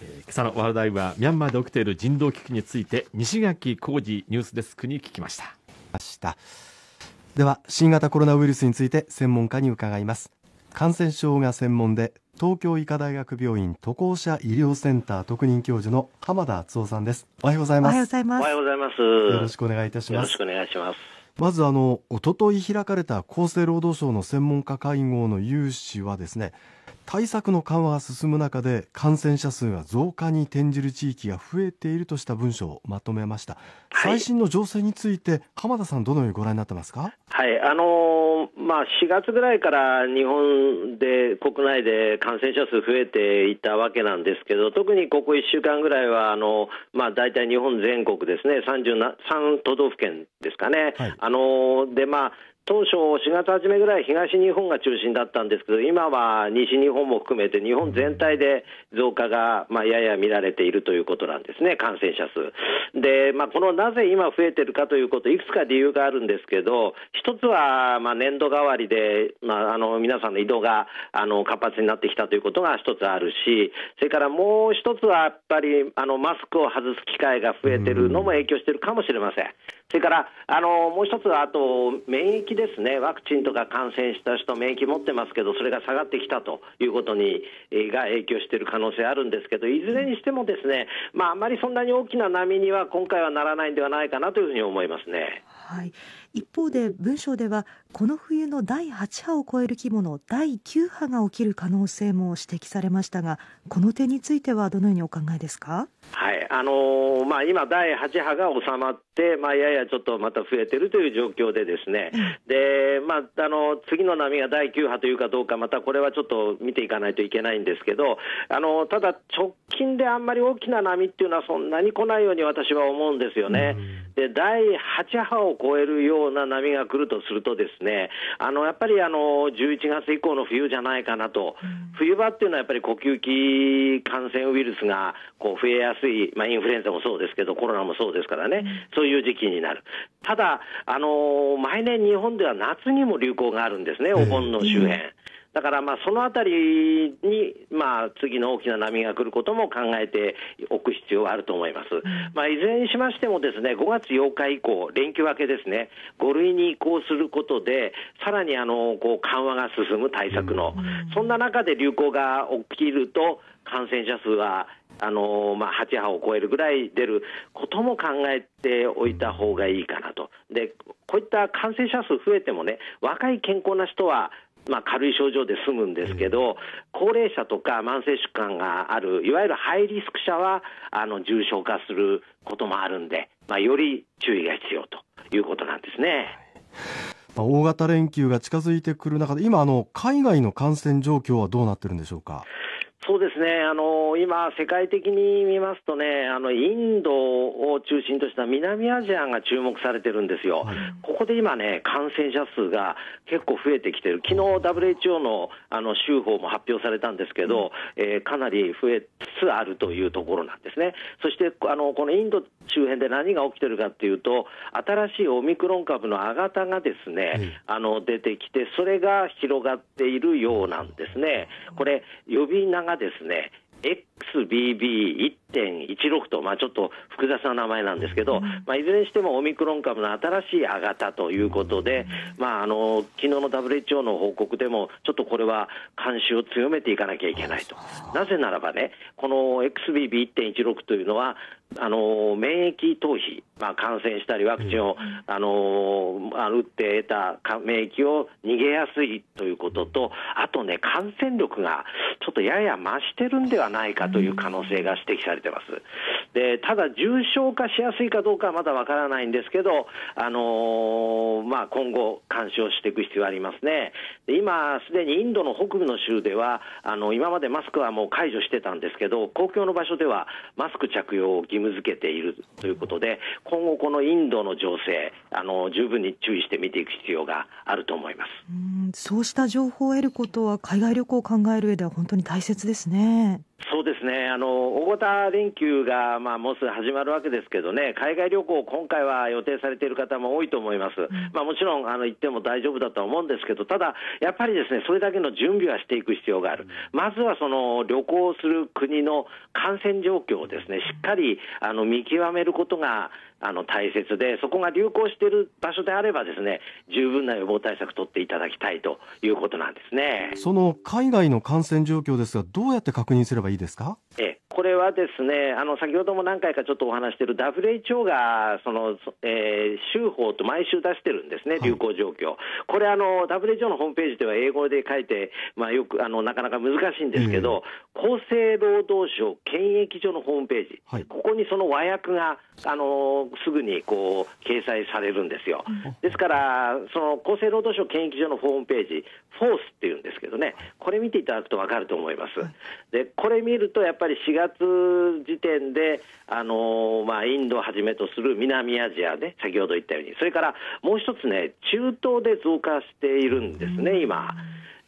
えー、今朝のワールドイはミャンマーで起きている人道危機について西垣浩二ニュースデスクに聞きました。では新型コロナウイルスについて専門家に伺います。感染症が専門で東京医科大学病院渡航者医療センター特任教授の浜田敦夫さんですおはようございますおはようございますおはようございますよろしくお願いいたしますよろしくお願いしますまずあのおととい開かれた厚生労働省の専門家会合の有志はですね対策の緩和が進む中で感染者数が増加に転じる地域が増えているとした文書をまとめました、はい、最新の情勢について浜田さんどのようにご覧になってますかはいあのー、まあ、4月ぐらいから日本で国内で感染者数増えていたわけなんですけど特にここ1週間ぐらいはあの、まあ、大体日本全国ですね33都道府県ですかね、はい、あのー、でまあ当初4月初めぐらい東日本が中心だったんですけど今は西日本も含めて日本全体で増加が、まあ、やや見られているということなんですね感染者数で、まあ、このなぜ今増えてるかということいくつか理由があるんですけど一つは、まあ、年度代わりで、まあ、あの皆さんの移動があの活発になってきたということが一つあるしそれからもう一つはやっぱりあのマスクを外す機会が増えてるのも影響してるかもしれません。それからあのもう一つはあと免疫ですねワクチンとか感染した人免疫持ってますけどそれが下がってきたということにが影響している可能性あるんですけどいずれにしてもですね、まあ、あまりそんなに大きな波には今回はならないんではないかなというふうに思いますね。はい、一方で文章ではこの冬の第8波を超える規模の第9波が起きる可能性も指摘されましたがこの点についてはどのようにお考えですか、はいあのー、まあ、今、第8波が収まって、まあ、ややちょっとまた増えているという状況でですねで、まあ、あの次の波が第9波というかどうかまたこれはちょっと見ていかないといけないんですけどあのただ、直近であんまり大きな波っていうのはそんなに来ないように私は思うんですよね。で第8波を超えるよような波が来るとすると、ですねあのやっぱりあの11月以降の冬じゃないかなと、うん、冬場っていうのはやっぱり呼吸器感染ウイルスがこう増えやすい、まあ、インフルエンザもそうですけど、コロナもそうですからね、そういう時期になる。ただ、あの毎年、日本では夏にも流行があるんですね、お盆の周辺。えーだからまあそのあたりにまあ次の大きな波が来ることも考えておく必要はあると思います。まあいずれにしましてもですね、5月8日以降、連休明けですね、5類に移行することで、さらにあのこう緩和が進む対策の、そんな中で流行が起きると、感染者数はあのまあ、8波を超えるぐらい出ることも考えておいた方がいいかなと。でこういった感染者数増えてもね若い健康な人はまあ、軽い症状で済むんですけど、高齢者とか慢性疾患がある、いわゆるハイリスク者は、あの重症化することもあるんで、まあ、より注意が必要ということなんですね。まあ、大型連休が近づいてくる中で、今あの、海外の感染状況はどうなってるんでしょうか。そうですね、あの今、世界的に見ますとね、あのインドを中心とした南アジアが注目されてるんですよ、はい、ここで今ね、感染者数が結構増えてきてる、昨日 WHO のあの州法も発表されたんですけど、うん、えー、かなり増えつつあるというところなんですね、そしてあのこのインド周辺で何が起きてるかっていうと、新しいオミクロン株の亜型がですね、うん、あの出てきて、それが広がっているようなんですね。これがですね XBB.1.16 と、まあ、ちょっと複雑な名前なんですけど、まあ、いずれにしてもオミクロン株の新しい亜型ということで、まあ、あの昨日の WHO の報告でも、ちょっとこれは監視を強めていかなきゃいけないと、なぜならばね、この XBB.1.16 というのは、あの免疫逃避、まあ、感染したり、ワクチンを、あの打って得た免疫を逃げやすいということと、あとね、感染力がちょっとやや増してるんではないかと。という可能性が指摘されてます。で、ただ重症化しやすいかどうかはまだわからないんですけど、あのー、まあ、今後干渉していく必要ありますね。で今、すでにインドの北部の州では、あの、今までマスクはもう解除してたんですけど、公共の場所ではマスク着用を義務付けているということで、今後このインドの情勢、あの、十分に注意して見ていく必要があると思います。うんそうした情報を得ることは海外旅行を考える上では本当に大切ですね。そうですね、あの大型連休が、まあ、もうすぐ始まるわけですけどね、海外旅行、今回は予定されている方も多いと思います、うん、まあ、もちろんあの行っても大丈夫だとは思うんですけど、ただ、やっぱりですねそれだけの準備はしていく必要がある、うん、まずはその旅行する国の感染状況をですねしっかりあの見極めることがあの大切で、そこが流行している場所であれば、ですね十分な予防対策取っていただきたいということなんですねその海外の感染状況ですが、どうやって確認すればいいですか。えこれはですねあの先ほども何回かちょっとお話している WHO がその、えー、週報と毎週出してるんですね、流行状況、はい、これあの、WHO のホームページでは英語で書いて、まあ、よくあのなかなか難しいんですけど、厚生労働省検疫所のホームページ、はい、ここにその和訳があのすぐにこう掲載されるんですよ。ですから、その厚生労働省検疫所のホームページ、フォースっていうんですけどね、これ見ていただくと分かると思います。で、これ見るとやっぱり4月時点で、あのー、まあ、インドをはじめとする南アジアね、先ほど言ったように、それからもう一つね、中東で増加しているんですね、今。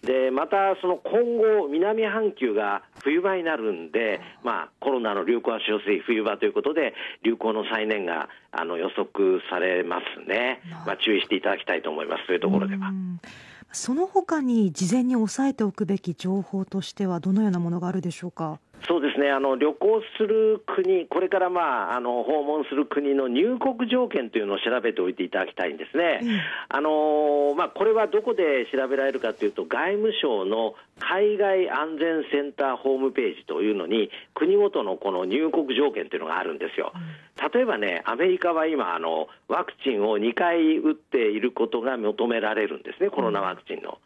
で、またその今後、南半球が冬場になるんで、まあ、コロナの流行は潮水冬場ということで、流行の再燃があの予測されますね。まあ、注意していただきたいと思います、そういうところでは。その他に事前に押さえておくべき情報としてはどのようなものがあるでしょうか。そうですねあの旅行する国、これから、まあ、あの訪問する国の入国条件というのを調べておいていただきたいんですね、うん、あのまあ、これはどこで調べられるかというと、外務省の海外安全センターホームページというのに、国ごとのこの入国条件というのがあるんですよ。例えばね、アメリカは今あの、ワクチンを2回打っていることが求められるんですね、コロナワクチンの。うん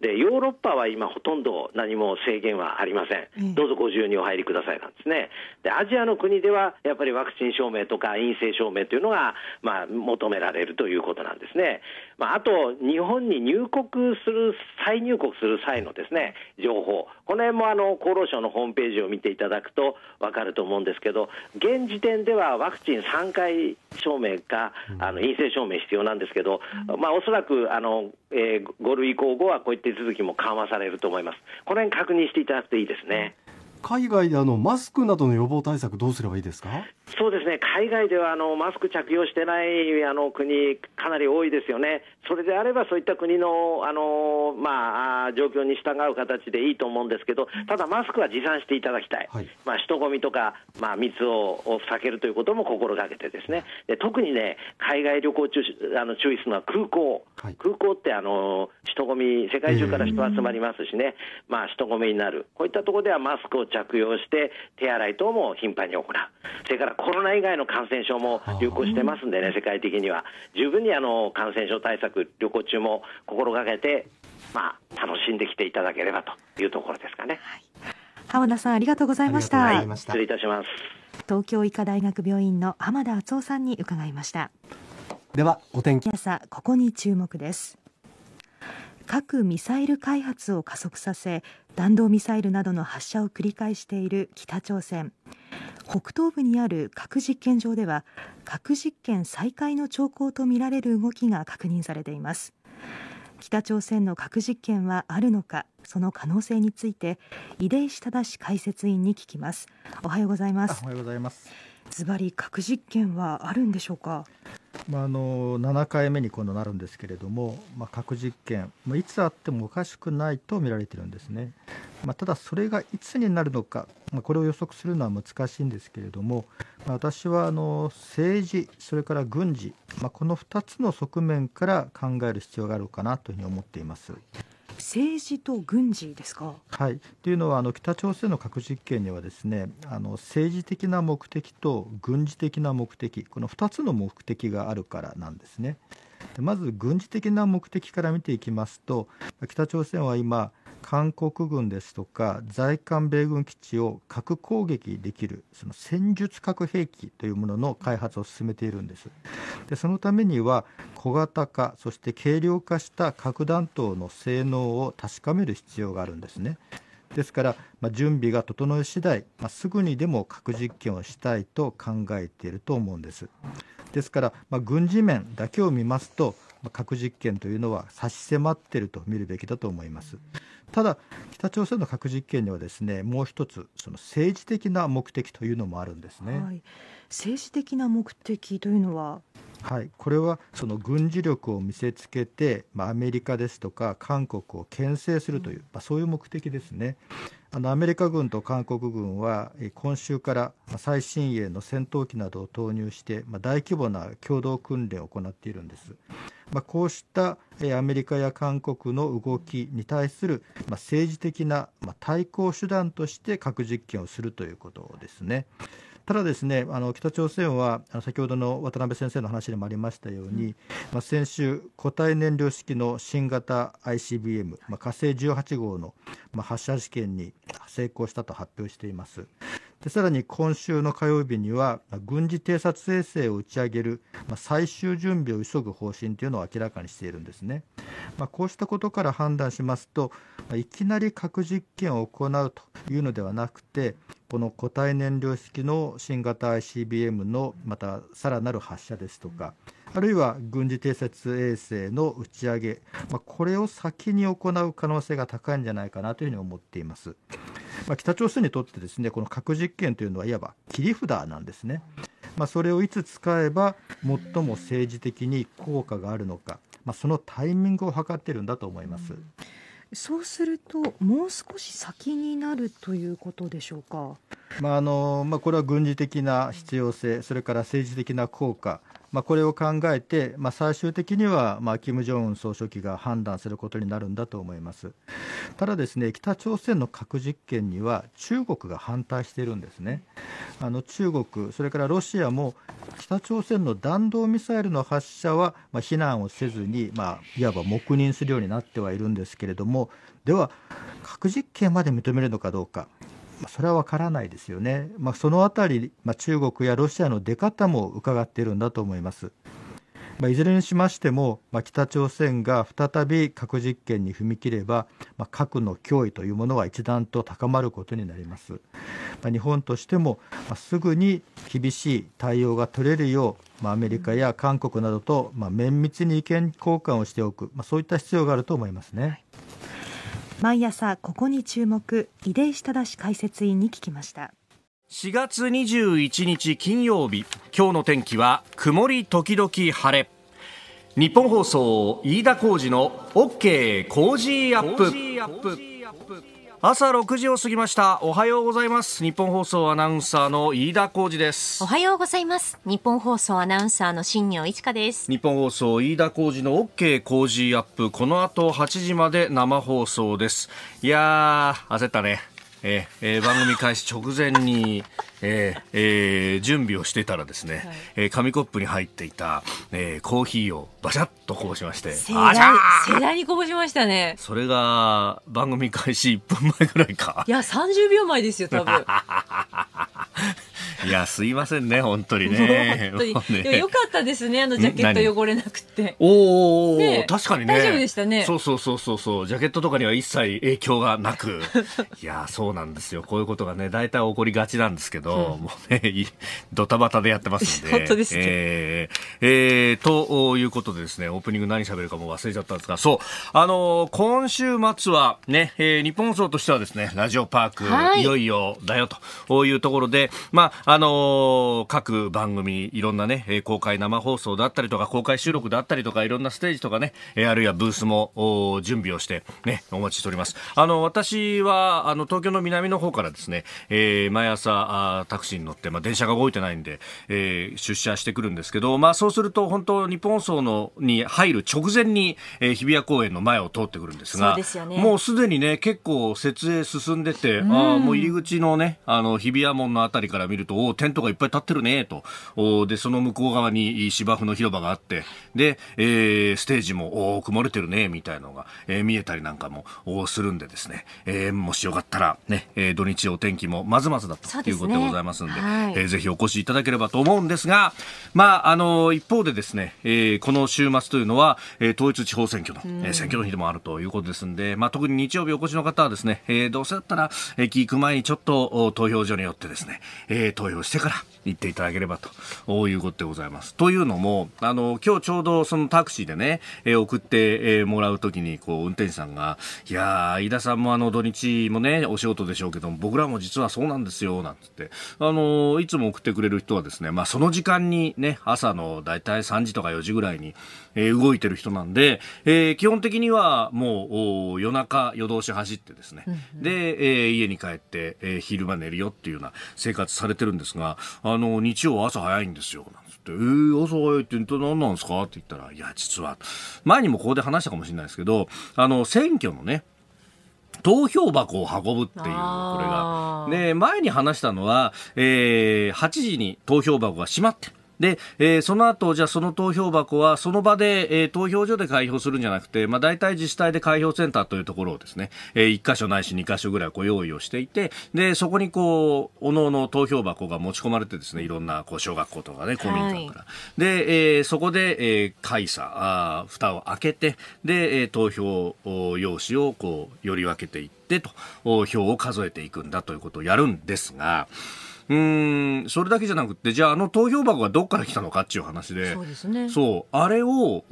でヨーロッパは今ほとんど何も制限はありません、どうぞご自由にお入りくださいなんですねでアジアの国ではやっぱりワクチン証明とか陰性証明というのが、まあ、求められるということなんですね、まあ、あと日本に入国する再入国する際のですね情報この辺もあの厚労省のホームページを見ていただくと分かると思うんですけど現時点ではワクチン3回証明かあの陰性証明必要なんですけど、まあ、おそらくあの、えー、5類以降後はこういった手続きも緩和されると思います。この辺確認していただくといいですね。海外であのマスクなどの予防対策、どうすればいいですかそうですね、海外ではあのマスク着用してないあの国、かなり多いですよね、それであれば、そういった国のあの、まあ、状況に従う形でいいと思うんですけど、ただ、マスクは持参していただきたい、はい、まあ、人混みとか、まあ、密を避けるということも心がけてですね、で特にね、海外旅行中あの注意するのは空港、はい、空港ってあの人混み、世界中から人集まりますしね、まあ、人混みになる、こういったところではマスクを着着用して手洗い等も頻繁に行うそれからコロナ以外の感染症も流行してますんでね世界的には十分にあの感染症対策旅行中も心がけて、まあ、楽しんできていただければというところですかね、はい、浜田さんありがとうございました失礼いたします東京医科大学病院の浜田敦夫さんに伺いましたではお天気朝ここに注目です核・ミサイル開発を加速させ弾道ミサイルなどの発射を繰り返している北朝鮮北東部にある核実験場では核実験再開の兆候とみられる動きが確認されています北朝鮮の核実験はあるのかその可能性について井出石正解説員に聞きますおはようございますおはようございますズバリ核実験はあるんでしょうか。まあ、あの7回目に今度なるんですけれども、まあ、核実験、まあ、いつあってもおかしくないと見られてるんですね、まあ、ただそれがいつになるのか、まあ、これを予測するのは難しいんですけれども、まあ、私はあの政治それから軍事、まあ、この2つの側面から考える必要があるかなというふうに思っています。政治と軍事ですか。はい、というのはあの北朝鮮の核実験にはですねあの政治的な目的と軍事的な目的この2つの目的があるからなんですね。まず軍事的な目的から見ていきますと北朝鮮は今韓国軍ですとか在韓米軍基地を核攻撃できるその戦術核兵器というものの開発を進めているんですでそのためには小型化そして軽量化した核弾頭の性能を確かめる必要があるんですねですから、まあ、準備が整い次第、まあ、すぐにでも核実験をしたいと考えていると思うんですですから、まあ、軍事面だけを見ますと核実験というのは差し迫っていると見るべきだと思います。ただ北朝鮮の核実験にはですねもう一つその政治的な目的というのもあるんですね、はい、政治的な目的というのははい、これはその軍事力を見せつけて、まあ、アメリカですとか韓国を牽制するという、まあ、そういう目的ですね。あのアメリカ軍と韓国軍は今週から最新鋭の戦闘機などを投入して、まあ、大規模な共同訓練を行っているんです。まあ、こうしたアメリカや韓国の動きに対する、まあ、政治的な対抗手段として核実験をするということですね。ただですね、あの北朝鮮は先ほどの渡辺先生の話でもありましたように、うん、まあ、先週、固体燃料式の新型 ICBM、まあ、火星18号の、まあ、発射試験に成功したと発表しています。でさらに今週の火曜日には、軍事偵察衛星を打ち上げる、まあ、最終準備を急ぐ方針というのを明らかにしているんですね。まあ、こうしたことから判断しますと、まあ、いきなり核実験を行うというのではなくて、この固体燃料式の新型 ICBM のまたさらなる発射ですとか、うんあるいは軍事偵察衛星の打ち上げ、まあ、これを先に行う可能性が高いんじゃないかなというふうに思っています。まあ、北朝鮮にとってですねこの核実験というのはいわば切り札なんですね。まあ、それをいつ使えば最も政治的に効果があるのか、まあ、そのタイミングを図っているんだと思います。うんそうすると、もう少し先になるということでしょうか。まああのまあ、これは軍事的な必要性、それから政治的な効果、まあ、これを考えて、まあ、最終的には、まあ、金正恩総書記が判断することになるんだと思います。ただですね、北朝鮮の核実験には中国が反対しているんですね。あの中国、それからロシアも北朝鮮の弾道ミサイルの発射は、まあ、非難をせずに、まあ、いわば黙認するようになってはいるんですけれども、では、核実験まで認めるのかどうか。まそれは分からないですよね、まあ、そのあたり、まあ、中国やロシアの出方も伺っているんだと思います。まあ、いずれにしましても、まあ、北朝鮮が再び核実験に踏み切れば、まあ、核の脅威というものは一段と高まることになります、まあ、日本としても、まあ、すぐに厳しい対応が取れるよう、まあ、アメリカや韓国などと、まあ、綿密に意見交換をしておく、まあ、そういった必要があると思いますね。はい毎朝ここに注目井出石正解説委員に聞きました4月21日金曜日今日の天気は曇り時々晴れ日本放送飯田浩二の OK ジーアップ朝6時を過ぎましたおはようございます日本放送アナウンサーの飯田浩二ですおはようございます日本放送アナウンサーの新業一華です日本放送飯田浩二の OK 工事アップこの後8時まで生放送ですいやー焦ったねえー、えー、番組開始直前にえーえー、準備をしてたらですね、はい、えー、紙コップに入っていた、えー、コーヒーをバシャッとこぼしまして盛大にこぼしましたねそれが番組開始1分前ぐらいかいや30秒前ですよ多分 *laughs* いやすいませんね本当にね本当に、ね、よかったですねあのジャケット汚れなくておお、ね、確かにね大丈夫でしたねそうそうそうそうそうジャケットとかには一切影響がなく *laughs* いやそうなんですよこういうことがね大体起こりがちなんですけどど、うん、もうね、ドタバタでやってますんで。本当ですね。えー、えー、ということでですね、オープニング何喋るかも忘れちゃったんですが、そう、あのー、今週末はね、えー、日本放送としてはですね、ラジオパーク、はい、いよいよだよというところで、まあ、あのー、各番組、いろんなね、公開生放送だったりとか、公開収録だったりとか、いろんなステージとかね、あるいはブースも準備をして、ね、お待ちしております。あの、私は、あの、東京の南の方からですね、えー、毎朝、あタクシーに乗って、まあ、電車が動いてないんで、えー、出社してくるんですけど、まあ、そうすると本当日本放のに入る直前に、えー、日比谷公園の前を通ってくるんですが、ね、もうすでにね結構設営進んでて、うん、あもう入り口のねあの日比谷門のあたりから見るとおテントがいっぱい立ってるねとおでその向こう側に芝生の広場があってで、えー、ステージもお曇れてるねみたいのが、えー、見えたりなんかもおするんでですね、えー、もしよかったらね、えー、土日お天気もまずまずだということで、ございますんで、はい、えー、ぜひお越しいただければと思うんですが、まあ、あの、一方でですね、えー、この週末というのは、えー、統一地方選挙の、え、うん、選挙の日でもあるということですんで、まあ、特に日曜日お越しの方はですね、えどうせだったら、駅行く前にちょっと投票所によってですね、え投票してから、言っていただければということでございます。というのも、あの、今日ちょうどそのタクシーでね、えー、送って、えー、もらうときに、こう、運転手さんが、いやー、飯田さんもあの、土日もね、お仕事でしょうけども、僕らも実はそうなんですよ、なんつって、あの、いつも送ってくれる人はですね、まあ、その時間にね、朝の大体3時とか4時ぐらいに、えー、動いてる人なんで、えー、基本的にはもう、夜中、夜通し走ってですね、で、えー、家に帰って、えー、昼間寝るよっていうような生活されてるんですが、あのあの、日曜朝早いんですよ。なんつって、えー、朝早いって何なんですかって言ったら、いや、実は、前にもここで話したかもしれないですけど、あの、選挙のね、投票箱を運ぶっていう、これが。で、前に話したのは、えー、8時に投票箱が閉まって、で、えー、その後じゃあその投票箱はその場で、えー、投票所で開票するんじゃなくて、まあ、大体自治体で開票センターというところをですね、えー、1箇所ないし2箇所ぐらいこう用意をしていてでそこにこうおのおの投票箱が持ち込まれてですねいろんなこう小学校とかね公民館から、はい、で、えー、そこで、えー、会社、あ蓋を開けてで、え投票用紙をこうより分けていってと票を数えていくんだということをやるんですが。うん、それだけじゃなくて、じゃああの投票箱がどっから来たのかっていう話で、そうですね。そう、あれを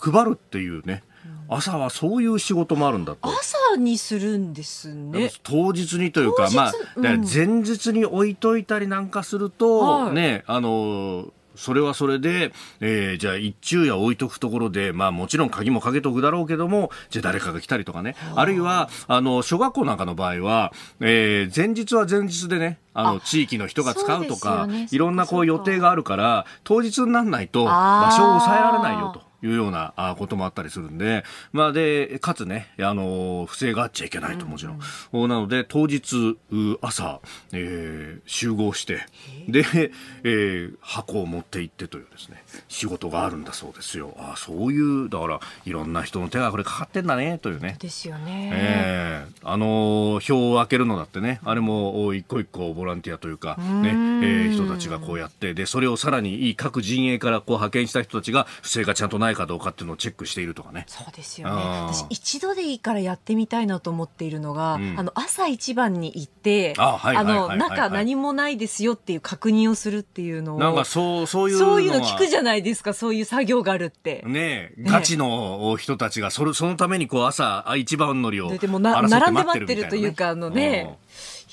配るっていうね。朝はそういう仕事もあるんだと朝にするんですね当日にというかまあ、うん、前日に置いといたりなんかすると、はい、ねあのそれはそれで、えー、じゃあ一昼夜置いとくところで、まあもちろん鍵もかけとくだろうけども、じゃあ誰かが来たりとかね、あるいは、あの、小学校なんかの場合は、えー、前日は前日でね、あの、地域の人が使うとか、ね、いろんなこう予定があるから、当日にならないと場所を抑えられないよと。いうようなこともあったりするんで、まあで、かつね、あの、不正があっちゃいけないともちろん。うん、なので、当日、朝、えー、集合して、で、えー、箱を持って行ってというですね、仕事があるんだそうですよ。あそういう、だから、いろんな人の手がこれかかってんだね、というね。ですよね。えー、あの、表を開けるのだってね、あれも一個一個ボランティアというか、ね、えー、人たちがこうやって、で、それをさらに各陣営からこう派遣した人たちが、不正がちゃんとないないかどうかっていうのをチェックしているとかね。そうですよね。私一度でいいからやってみたいなと思っているのが、うん、あの朝一番に行って、あ、はい、の中何もないですよっていう確認をするっていうのを、なんかそうそういうそういうの聞くじゃないですか。そういう作業があるって。ねえ、ねガチの人たちがそれそのためにこう朝一番乗りを争って待な、並んで待ってるというかあのね。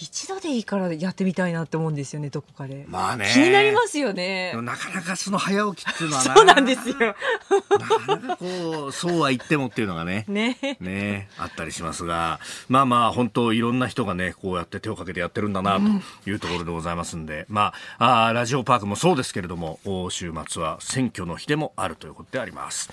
一度でいいからやってみたいなって思うんですよねどこかで、まあね、気になりますよねなかなかその早起きっていうのはそうなんですよなかなかこうそうは言ってもっていうのがねねねあったりしますがまあまあ本当いろんな人がねこうやって手をかけてやってるんだなというところでございますんで、うん、まああラジオパークもそうですけれども週末は選挙の日でもあるということであります。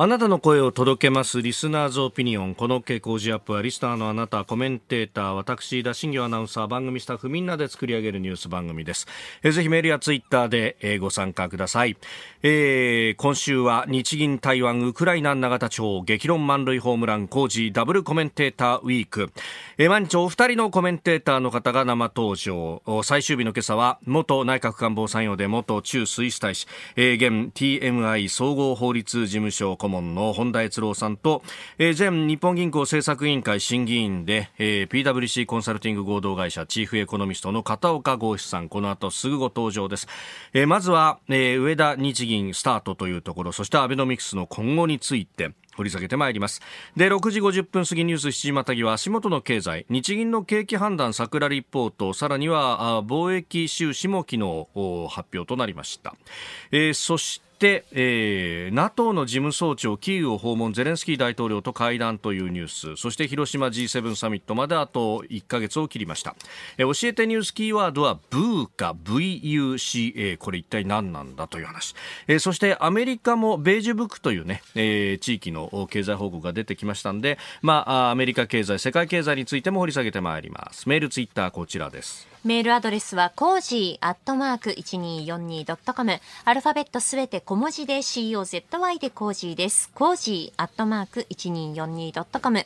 あなたの声を届けますリスナーズオピニオンこの傾向ジアップはリスナーのあなたコメンテーター私田新業アナウンサー番組スタッフみんなで作り上げるニュース番組ですえぜひメールやツイッターで、えご参加ください、えー、今週は日銀台湾ウクライナ永田町激論満塁ホームラン工事ダブルコメンテーターウィーク、えー、毎日お二人のコメンテーターの方が生登場最終日の今朝は元内閣官房参与で元中水イ大使、えー、現 TMI 総合法律事務所問の本田悦郎さんと、えー、前日本銀行政策委員会審議員で、えー、PWC コンサルティング合同会社チーフエコノミストの片岡剛志さん、この後すぐご登場です。えー、まずは、えー、上田日銀スタートというところ、そしてアベノミクスの今後について、掘り下げてまいりますで6時50分過ぎニュース7時またぎは足元の経済日銀の景気判断桜リポートさらには貿易収支も昨日発表となりました、えー、そしてて、えー、NATO の事務総長キーウを訪問ゼレンスキー大統領と会談というニュースそして広島 G7 サミットまであと1か月を切りました、えー、教えてニュースキーワードはブーカ VUCA これ一体何なんだという話、えー、そしてアメリカもベージュブックというね、えー、地域の経済報告が出てきましたんで、まあ、アメリカ経済世界経済についても掘り下げてまいりますメールツイッターこちらですメールアドレスはコージーアットマーク 1242.com アルファベットすべて小文字で COZY でコージーです。コージーアットマーク 1242.com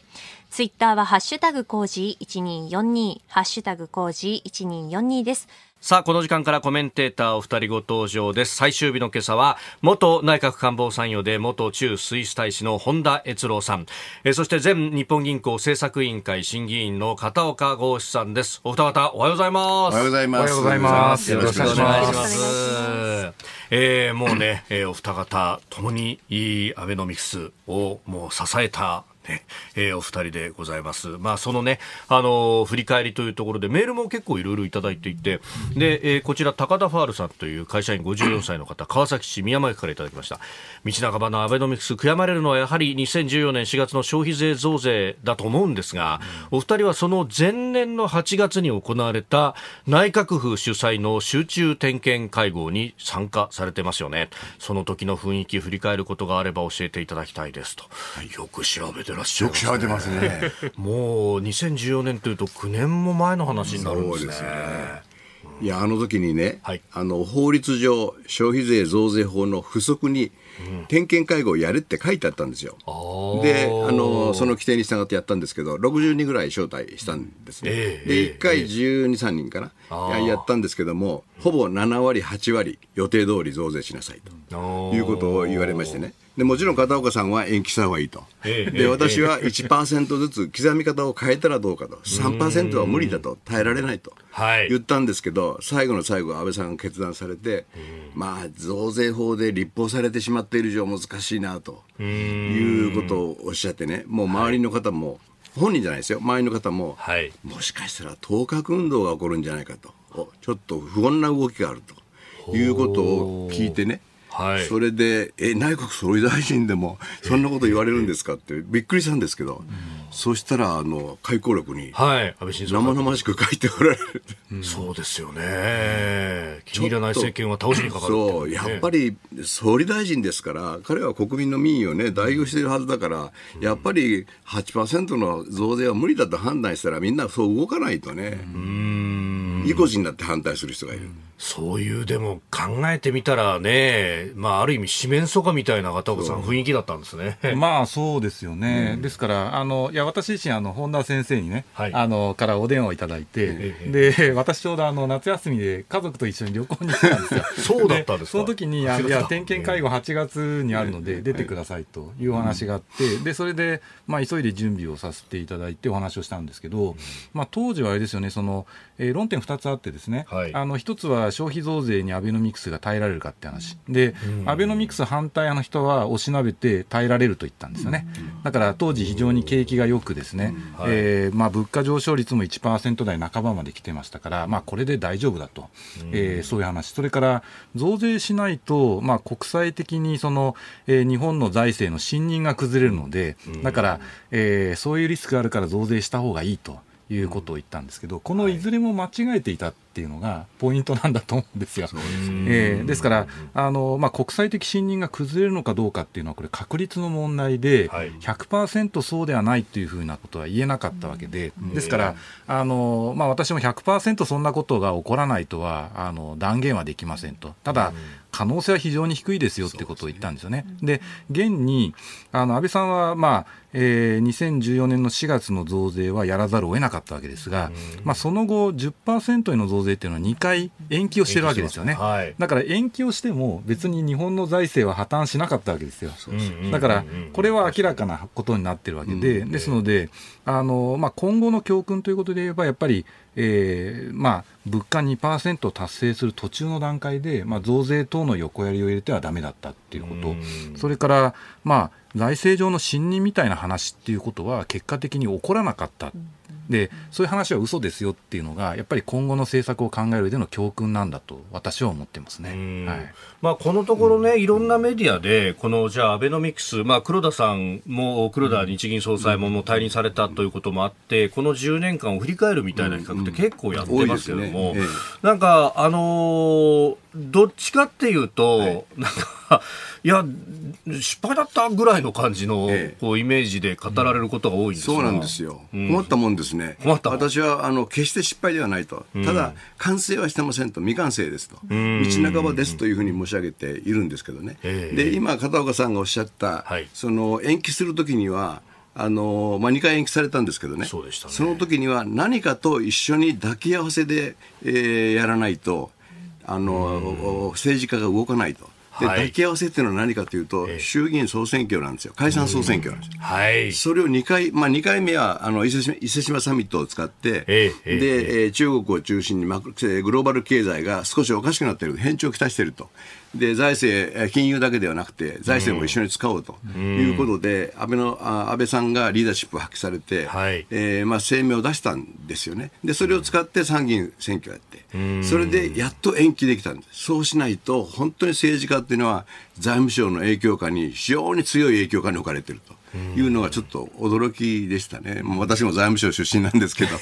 ツイッターはハッシュタグコージー1242ハッシュタグコージー1242です。さあ、この時間からコメンテーターお二人ご登場です。最終日の今朝は、元内閣官房参与で元中スイス大使の本田悦郎さん、えそして前日本銀行政策委員会審議員の片岡剛志さんです。お二方、おはようございます。おはようございます。おはようございます。よろしくお願いします。えー、もうね、えー、お二方、ともにいいアベノミクスをもう支えたねえー、お二人でございます。まあ、そのね、あのー、振り返りというところで、メールも結構いろいろいただいていて、で、えー、こちら、高田ファールさんという会社員54歳の方、川崎市宮前からいただきました。道半ばのアベノミクス、悔やまれるのはやはり2014年4月の消費税増税だと思うんですが、お二人はその前年の8月に行われた内閣府主催の集中点検会合に参加されてますよね。その時の雰囲気振り返ることがあれば教えていただきたいですと。よく調べててらっしゃいね。よく調べてますね。もう2014年というと9年も前の話になるんですね。すねいやあの時にね、はい、あの法律上消費税増税法の不足に点検会合をやるって書いてあったんですよ。うん、であのその規定に従ってやったんですけど60人ぐらい招待したんですね。えー、で1回12、えー、3人かな、やったんですけどもほぼ7割8割予定通り増税しなさいということを言われましてねでもちろん片岡さんは延期した方がいいと、ええ、で私は1%ずつ刻み方を変えたらどうかと、3%は無理だと、耐えられないと言ったんですけど、最後の最後、安倍さんが決断されて、まあ、増税法で立法されてしまっている以上、難しいなということをおっしゃってね、もう周りの方も、本人じゃないですよ、周りの方も、はい、もしかしたら当確運動が起こるんじゃないかと、ちょっと不穏な動きがあるということを聞いてね。はい、それでえ内閣総理大臣でもそんなこと言われるんですかってびっくりしたんですけど、うそしたらあの回顧録に生々しく書いておられる、うん、そうですよね気に入らない政権は倒しにかかる、ね、そうやっぱり総理大臣ですから彼は国民の民意を、ね、代表しているはずだから、やっぱり8%の増税は無理だと判断したらみんなそう動かないとね意固地になって反対する人がいる。そういう、でも考えてみたらね、まあ、ある意味、四面楚歌みたいな、片岡さん、雰囲気だったんですね。*laughs* まあ、そうですよね。うん、ですから、あの、いや、私自身、あの、本田先生にね、はい、あの、からお電話をいただいて、で、私ちょうど、あの、夏休みで家族と一緒に旅行に行ったんですよ。*laughs* そうだったんですその時に、あのいや、点検会合8月にあるので、出てくださいというお話があって、で、それで、まあ、急いで準備をさせていただいてお話をしたんですけど、まあ、当時はあれですよね、その、えー、論点2つあってですね、はい、あの、1つは、消費増税にアベノミクスが耐えられるかって話で、アベノミクス反対派の人はおしなべて耐えられると言ったんですよね、だから当時、非常に景気がよく、ですね、えまあ、物価上昇率も1%台半ばまで来てましたから、まあ、これで大丈夫だと、えー、そういう話、それから増税しないと、まあ、国際的にその、えー、日本の財政の信任が崩れるので、だから、えー、そういうリスクがあるから増税した方がいいと。いうことを言ったんですけど、このいずれも間違えていたっていうのがポイントなんだと思うんですよ。ですえー、ですから、あのまあ、国際的信任が崩れるのかどうかっていうのは、これ、確率の問題で、100%そうではないというふうなことは言えなかったわけで、ですから、あのまあ、私も100%そんなことが起こらないとはあの断言はできませんと。ただ、可能性は非常に低いですよってことを言ったんですよね。で、ね、現にあの安倍さんは、まあえー、2014年の4月の増税はやらざるを得なかったわけですが、まあ、その後10%への増税っていうのは2回延期をしてるわけですよね、はい、だから延期をしても別に日本の財政は破綻しなかったわけですよすだからこれは明らかなことになってるわけで、ですのであの、まあ、今後の教訓ということで言えばやっぱりえーまあ、物価2%達成する途中の段階で、まあ、増税等の横やりを入れてはだめだったっていうこと、それから、まあ、財政上の信任みたいな話っていうことは結果的に起こらなかった。うんでそういう話は嘘ですよっていうのがやっぱり今後の政策を考える上での教訓なんだと私は思ってますね、はい、まあ、このところね、いろんなメディアでこのじゃあアベノミクス、まあ、黒田さんも黒田日銀総裁ももう退任されたということもあってこの10年間を振り返るみたいな企画って結構やってますけども、うんうんねええ、なんか、あのー、どっちかっていうと、はい、なんかいや失敗だったぐらいの感じの、ええ、こうイメージで語られることが多いそうなんですよ、うん、困ったもんですね私はあの決して失敗ではないと、うん、ただ完成はしてませんと未完成ですと、道半ばですというふうに申し上げているんですけどね、で今片岡さんがおっしゃった、はい、その延期するときにはあのまあ、2回延期されたんですけどねそねその時には何かと一緒に抱き合わせで、えー、やらないとあの、政治家が動かないとで、はい、抱き合わせっていうのは何かというと、えー、衆議院総選挙なんですよ。解散総選挙なんですよ。はい。それを2回、まあ2回目は、あの、伊勢伊勢志摩サミットを使って、えー、で、えー、中国を中心に、ま、グローバル経済が少しおかしくなっている、変調をきたしていると。で財政、金融だけではなくて、財政も一緒に使おうということで、うん、安倍の安倍さんがリーダーシップを発揮されて、はい、えー、まあ、声明を出したんですよね、でそれを使って参議院選挙をやって、それでやっと延期できたんです、そうしないと、本当に政治家っていうのは、財務省の影響下に、非常に強い影響下に置かれていると。いうのがちょっと驚きでしたね、も私も財務省出身なんですけど *laughs*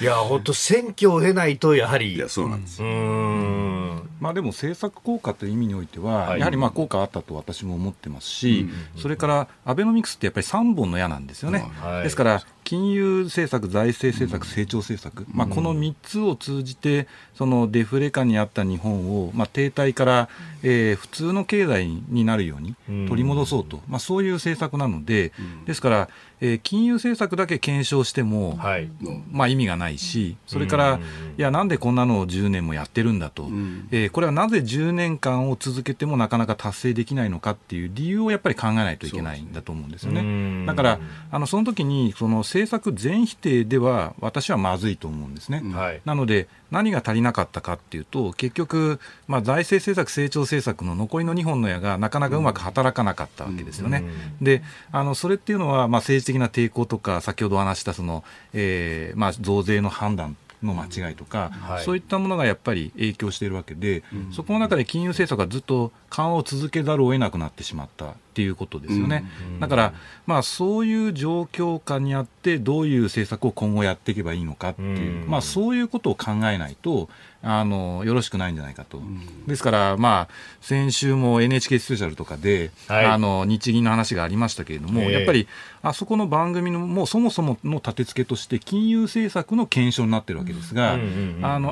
いや、本当、選挙を経ないと、やはり、いやそうなんです。うんまあ、でも政策効果という意味においては、やはりまあ効果あったと私も思ってますし、それからアベノミクスってやっぱり3本の矢なんですよね。ですから金融政策、財政政策、成長政策、まあ、この3つを通じて、そのデフレ下にあった日本を、まあ、停滞から、えー、普通の経済になるように取り戻そうと、まあ、そういう政策なので、ですから、えー、金融政策だけ検証しても、はい、まあ、意味がないし、それから、いや、なんでこんなのを10年もやってるんだと、うえー、これはなぜ10年間を続けてもなかなか達成できないのかっていう理由をやっぱり考えないといけないんだと思うんですよね。ねだからあのその時にその政策全否定では私はまずいと思うんですね。はい、なので何が足りなかったかっていうと、結局、まあ、財政政策、成長政策の残りの2本の矢がなかなかうまく働かなかったわけですよね。であのそれっていうのは、まあ、政治的な抵抗とか、先ほど話したその、えーまあ、増税の判断の間違いとか、はい、そういったものがやっぱり影響しているわけで、うん、そこの中で金融政策がずっと緩和を続けざるを得なくなってしまったっていうことですよね。うん、だから、まあ、そういう状況下にあって、どういう政策を今後やっていけばいいのかっていう、うん、まあ、そういうことを考えないと、あのよろしくないんじゃないかと、うん、ですから、まあ、先週も NHK スペシャルとかで、はい、あの日銀の話がありましたけれども、えー、やっぱりあそこの番組のもうそもそもの立て付けとして金融政策の検証になってるわけですが、う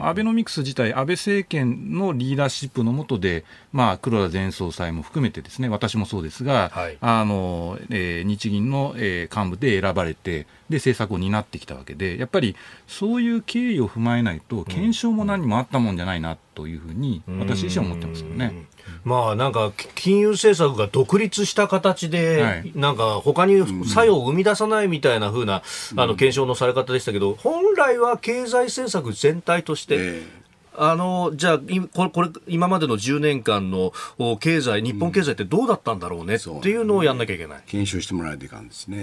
アベノミクス自体、安倍政権のリーダーシップの下で、まあ、黒田前総裁も含めてですね、私もそうですが、はい、あのえー、日銀の、えー、幹部で選ばれて、で政策を担ってきたわけで、やっぱりそういう経緯を踏まえないと、検証も何もあったもんじゃないなというふうに、私自身は思ってますよね。うんうんうんまあなんか金融政策が独立した形で、なんか他に作用を生み出さないみたいな風な、うなあの検証のされ方でしたけど、本来は経済政策全体として、あのじゃあこれ今までの10年間の経済日本経済ってどうだったんだろうね、うん、っていうのをやんなきゃいけない、検証してもらえていかんですね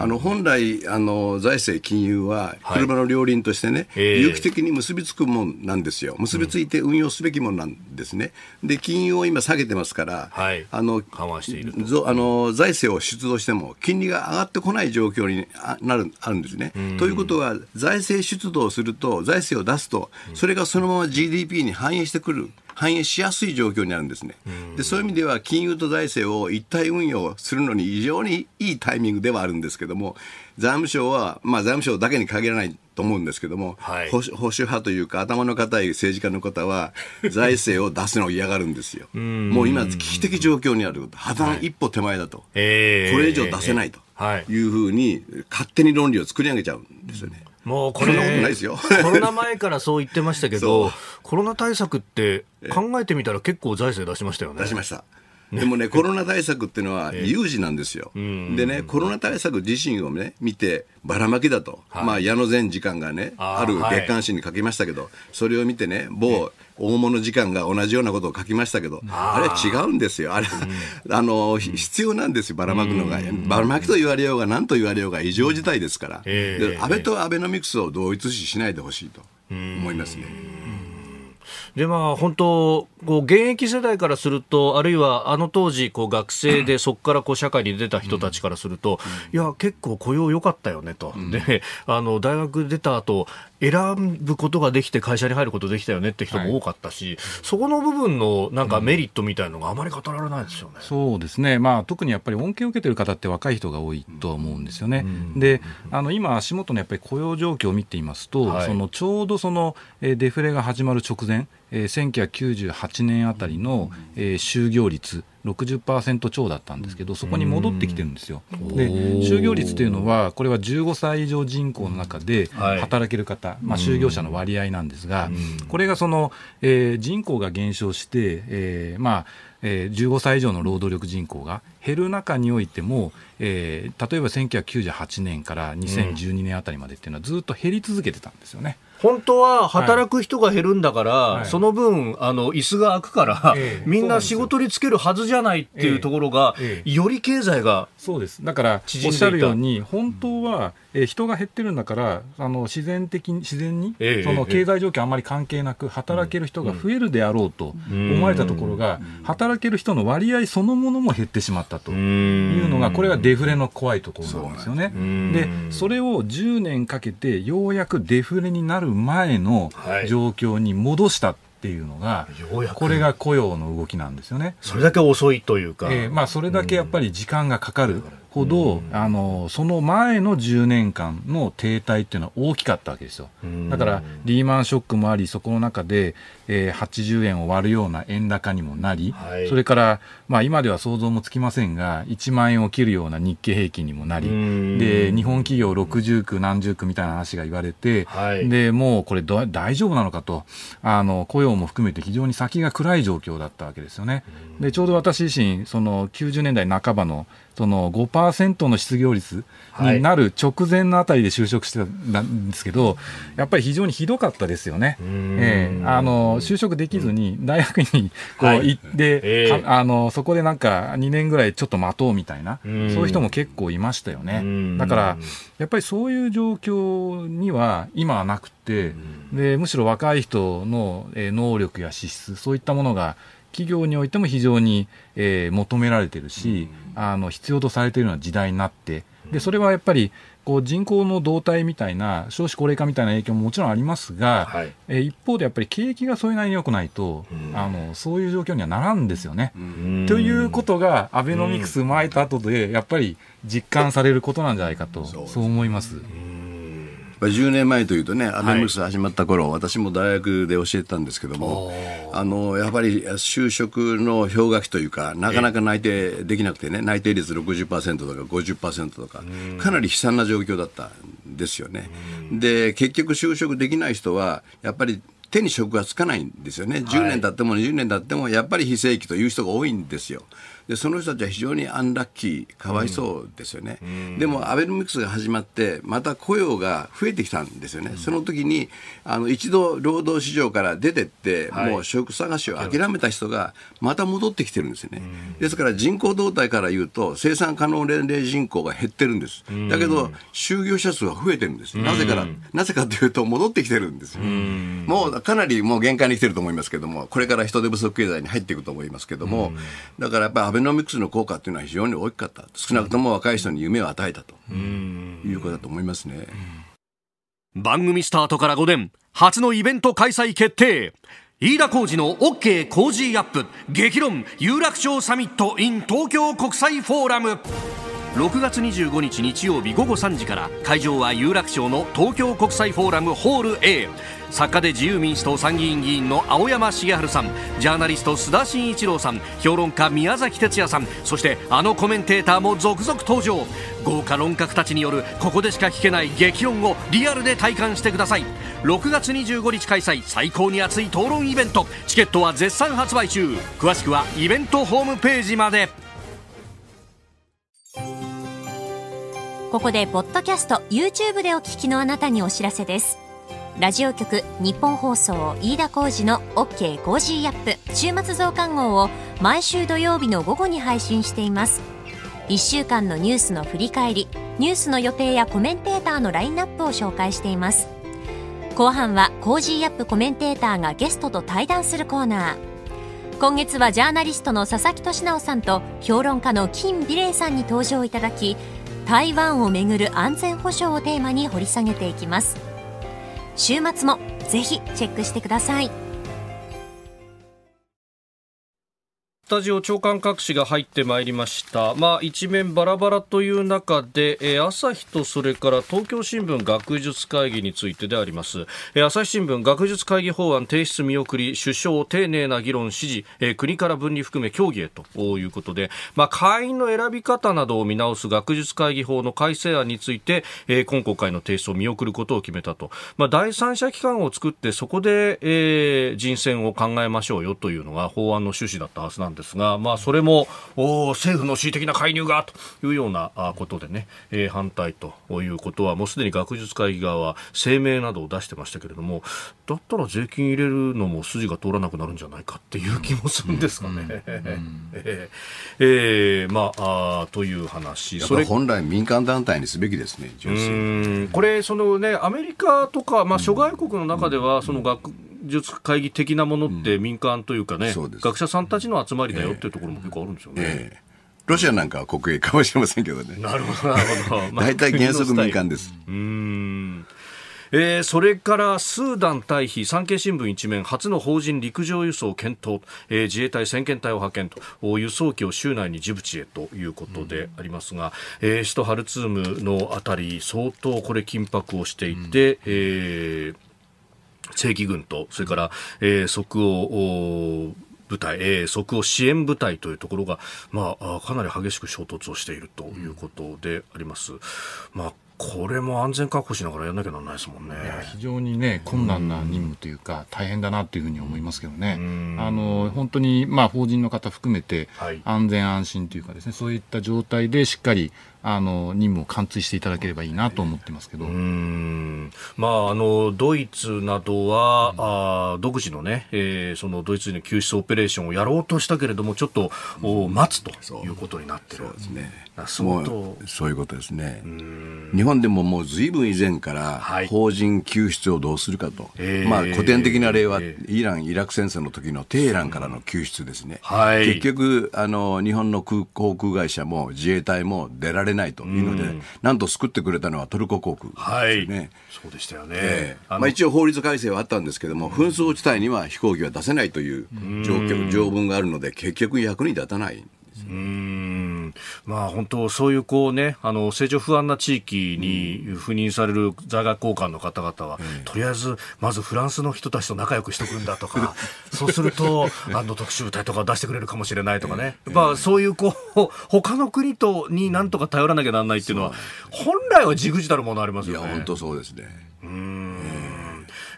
あの本来あの財政金融は車の両輪としてね、はい、有機的に結びつくもんなんですよ結びついて運用すべきもんなんですね、うん、で金融を今下げてますから、あのあの財政を出動しても金利が上がってこない状況になるあるんですねということは財政出動すると財政を出すとそれがそのままは GDP に反映してくる。反映しやすい状況にあるんですね。で、そういう意味では金融と財政を一体運用するのに非常にいいタイミングではあるんですけども、財務省は、まあ財務省だけに限らないと思うんですけども、はい、保守派というか頭の固い政治家の方は財政を出すのを嫌がるんですよ。*laughs* もう今危機的状況にある。破綻一歩手前だと。はい、これ以上出せないと。い、いうふうに勝手に論理を作り上げちゃうんですよね。もうこれ、コロナ前からそう言ってましたけど、コロナ対策って考えてみたら結構財政出しましたよね。出しました。でもね、コロナ対策っていうのは有事なんですよ。でね、コロナ対策自身をね、見て、ばらまきだと、はい、まあ、矢野前次官がね、ある月刊誌に書きましたけど、それを見てね、某大物時間が同じようなことを書きましたけど、あれは違うんですよ。あれ、あの、必要なんですよ、ばらまくのが。ばらまきと言われようが、何と言われようが異常事態ですから。安倍とアベノミクスを同一視しないでほしいと思いますね。でまあ、本当こう現役世代からするとあるいはあの当時学生で *clears throat* そこからこう社会に出た人たちからすると、うん、いや結構雇用良かったよねと、うん、であの大学出た後選ぶことができて会社に入ることできたよねって人も多かったし、はい、そこの部分のなんかメリットみたいのがあまり語られないですよね、うん、そうですね、まあ、特にやっぱり恩恵を受けてる方って若い人が多いとは思うんですよね。であの今足元のやっぱり雇用状況を見ていますと、はい、そのちょうどそのデフレが始まる直前え1998年あたりの、え就業率60%超だったんですけどそこに戻ってきてるんですよ。で就業率というのはこれは15歳以上人口の中で働ける方、はい、まあ、就業者の割合なんですがこれがその、えー、人口が減少して、えー、まあえー、15歳以上の労働力人口が減る中においても、えー、例えば1998年から2012年あたりまでっていうのはずっと減り続けてたんですよね。うん本当は働く人が減るんだから、はい、その分、あの椅子が空くから、みんな仕事につけるはずじゃないっていうところが、え、より経済がそうですだからおっしゃるように本当は、えー、人が減ってるんだからあの自然的に自然に、えー、その経済状況あんまり関係なく働ける人が増えるであろうと思われたところが、働ける人の割合そのものも減ってしまったというのがこれがデフレの怖いところなんですよね。でそれを10年かけてようやくデフレになる前の状況に戻した。はいっていうのがこれが雇用の動きなんですよねそれだけ遅いというか、えーまあ、それだけやっぱり時間がかかる、うんほど、あのその前の10年間の停滞っていうのは大きかったわけですよ。だからリーマンショックもあり、そこの中で、えー、80円を割るような円高にもなり、はい、それから、まあ、今では想像もつきませんが、1万円を切るような日経平均にもなり、で日本企業60区、何十区みたいな話が言われて、はい、でもうこれ大丈夫なのかとあの、雇用も含めて非常に先が暗い状況だったわけですよね。でちょうど私自身その90年代半ばのその5%の失業率になる直前のあたりで就職してたんですけど、やっぱり非常にひどかったですよね、えー、あの就職できずに大学にこう行って、はい、あのそこでなんか2年ぐらいちょっと待とうみたいな、そういう人も結構いましたよね。だからやっぱりそういう状況には今はなくて、でむしろ若い人の能力や資質そういったものが企業においても非常に、えー、求められてるし、あの必要とされているような時代になってでそれはやっぱりこう人口の動態みたいな少子高齢化みたいな影響ももちろんありますが、はい、え一方でやっぱり景気がそれなりに良くないと、うん、あのそういう状況にはならんですよね。うん、ということがアベノミクスまいた後でやっぱり実感されることなんじゃないかと、うん、そう思います。まあ、10年前というとね、アベノミクス始まった頃、はい、私も大学で教えてたんですけども、あの、やぱり就職の氷河期というか、なかなか内定できなくてね、内定率60%とか50%とか、かなり悲惨な状況だったんですよね。で、結局就職できない人は、やっぱり手に職がつかないんですよね、10年経っても20年経っても、やっぱり非正規という人が多いんですよ。でその人たちは非常にアンラッキーかわいそうですよね、うん、でもアベノミクスが始まってまた雇用が増えてきたんですよね、うん、その時にあの一度労働市場から出てって、はい、もう職探しを諦めた人がまた戻ってきてるんですよね、うん、ですから人口動態から言うと生産可能年齢人口が減ってるんですだけど就業者数は増えてるんですなぜからなぜかというと戻ってきてるんですもうかなりもう限界に来てると思いますけどもこれから人手不足経済に入っていくと思いますけどもだからやっぱりベノミクスの効果っていうのは非常に大きかった少なくとも若い人に夢を与えたということだと思いますね番組スタートから5年初のイベント開催決定飯田浩二の OK 工事アップ激論有楽町サミット in 東京国際フォーラム6月25日日曜日午後3時から会場は有楽町の東京国際フォーラムホール A 作家で自由民主党参議院議員の青山茂春さんジャーナリスト須田慎一郎さん評論家宮崎哲也さんそしてあのコメンテーターも続々登場豪華論客たちによるここでしか聞けない激論をリアルで体感してください6月25日開催最高に熱い討論イベントチケットは絶賛発売中詳しくはイベントホームページまでここでポッドキャスト YouTube でお聞きのあなたにお知らせですラジオ局日本放送飯田浩司の OK コージーアップ週末増刊号を毎週土曜日の午後に配信しています1週間のニュースの振り返りニュースの予定やコメンテーターのラインナップを紹介しています後半はコージーアップコメンテーターがゲストと対談するコーナー今月はジャーナリストの佐々木俊直さんと評論家の金美玲さんに登場いただき台湾をめぐる安全保障をテーマに掘り下げていきます週末もぜひチェックしてください。タジオ長官各紙が入ってまいりました、まあ、一面バラバラという中で、えー、朝日とそれから東京新聞学術会議についてであります、えー、朝日新聞学術会議法案提出見送り首相丁寧な議論指示、えー、国から分離含め協議へということで、まあ、会員の選び方などを見直す学術会議法の改正案について、えー、今国会の提出を見送ることを決めたと、まあ、第三者機関を作ってそこで、えー、人選を考えましょうよというのが法案の趣旨だったはずなんですですが、まあ、それも政府の恣意的な介入がというようなことでね、えー、反対ということはもうすでに学術会議側は声明などを出してましたけれどもだったら税金入れるのも筋が通らなくなるんじゃないかっていう気もするんですかね。*laughs* まあ、あという話それ本来民間団体にすべきですね、これその、ね、アメリカとか、まあ、諸外国の中では、その学、うん術会議的なものって民間というかね、うん、学者さんたちの集まりだよっていうところも結構あるんですよね。ええロシアなんかは国営かもしれませんけどね。なるほど、なるほど。大体原則民間です。うん。えー、それからスーダン退避、産経新聞一面、初の邦人陸上輸送検討、えー、自衛隊先遣隊を派遣と、輸送機を州内にジブチへということでありますが、うん、えー、首都ハルツームのあたり、相当これ緊迫をしていて、うん、えー正規軍と、それから、えー、即応、部隊、えー、即応支援部隊というところが、まあ、かなり激しく衝突をしているということであります。うん、まあこれも安全確保しながらやんなきゃならないですもんね。非常にね、困難な任務というか、大変だなというふうに思いますけどね。あの、本当に、まあ、法人の方含めて、安全安心というかですね、そういった状態でしっかり、あの任務を貫通していただければいいなと思ってますけどまあ、あのドイツなどは、うん、あ独自の,、ねえー、そのドイツの救出オペレーションをやろうとしたけれどもちょっと、うん、待つということになってるそうですねそうそういうことですね日本でももうずいぶん以前から、はい、法人救出をどうするかと、えー、まあ、古典的な例は、えー、イラン・イラク戦争の時のテヘランからの救出ですね、はい、結局あの日本の空航空会社も自衛隊も出られれないというので、なんと救ってくれたのはトルコ航空ですね、はい。そうでしたよね。えー、あまあ、一応法律改正はあったんですけども、紛争地帯には飛行機は出せないという状況、条文があるので、結局役に立たない。うんまあ、本当、そういうこう、ね、あの政情不安な地域に赴任される在学交換の方々は、うん、とりあえずまずフランスの人たちと仲良くしておくんだとか、*laughs* そうするとあの特部隊とか出してくれるかもしれないとかね、やっそういうこう他の国とになんとか頼らなきゃならないっていうのは、本来はじぐじたるものありますよね。本当そうですねうん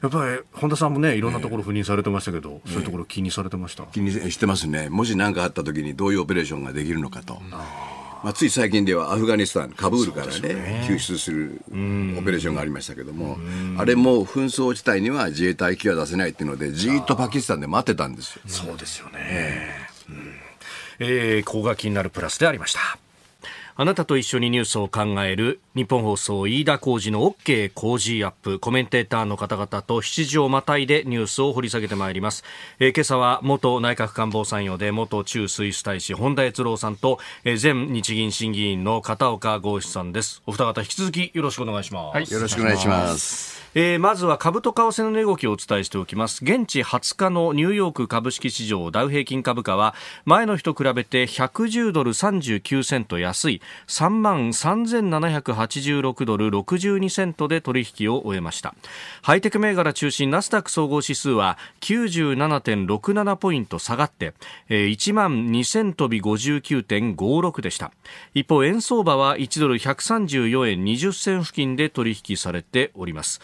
やっぱり本田さんもねいろんなところ赴任されてましたけど、えー、そういうところ気にされてました、えー、気にしてますねもし何かあった時にどういうオペレーションができるのかと。まあ、つい最近ではアフガニスタン、カブールからね、ね救出するオペレーションがありましたけども、あれも紛争地帯には自衛隊機は出せないっていうので、じっとパキスタンで待ってたんですよ。そうですよね。ええー、ここが気になるプラスでありました。あなたと一緒にニュースを考える日本放送飯田浩二の OK 工事アップコメンテーターの方々と7時をまたいでニュースを掘り下げてまいります、えー、今朝は元内閣官房参与で元中スイス大使本田悦郎さんと、えー、前日銀審議員の片岡剛志さんですお二方引き続きよろしくお願いします、はい、よろしくお願いしますえー、まずは株と為替の値動きをお伝えしておきます現地20日のニューヨーク株式市場ダウ平均株価は前の日と比べて110ドル39セント安い3万3786ドル62セントで取引を終えましたハイテク銘柄中心ナスダック総合指数は97.67ポイント下がって、えー、1万2000飛び59.56でした一方円相場は1ドル134円20銭付近で取引されております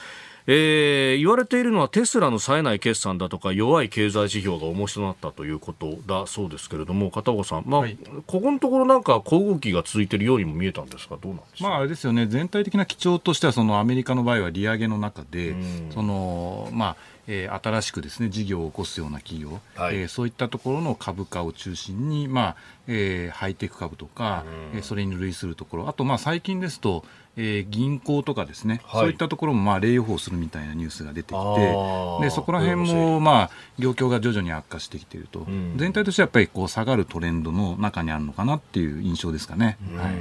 えー、言われているのはテスラの冴えない決算だとか弱い経済指標が重しとなったということだそうですけれども片岡さん、まあ、はい、ここのところなんか好動きが続いているようにも見えたんですがどうなんですまあ、あれですよね全体的な基調としてはそのアメリカの場合は利上げの中で、そのまあえー、新しくですね事業を起こすような企業、はい、えー、そういったところの株価を中心に、まあえー、ハイテク株とか、えそれに類するところあと、まあ、最近ですとえー、銀行とかですね、はい、そういったところもまあ霊予報するみたいなニュースが出てきて、でそこら辺もまあ業況が徐々に悪化してきていると、うん、全体としてはやっぱりこう下がるトレンドの中にあるのかなっていう印象ですかね。はい、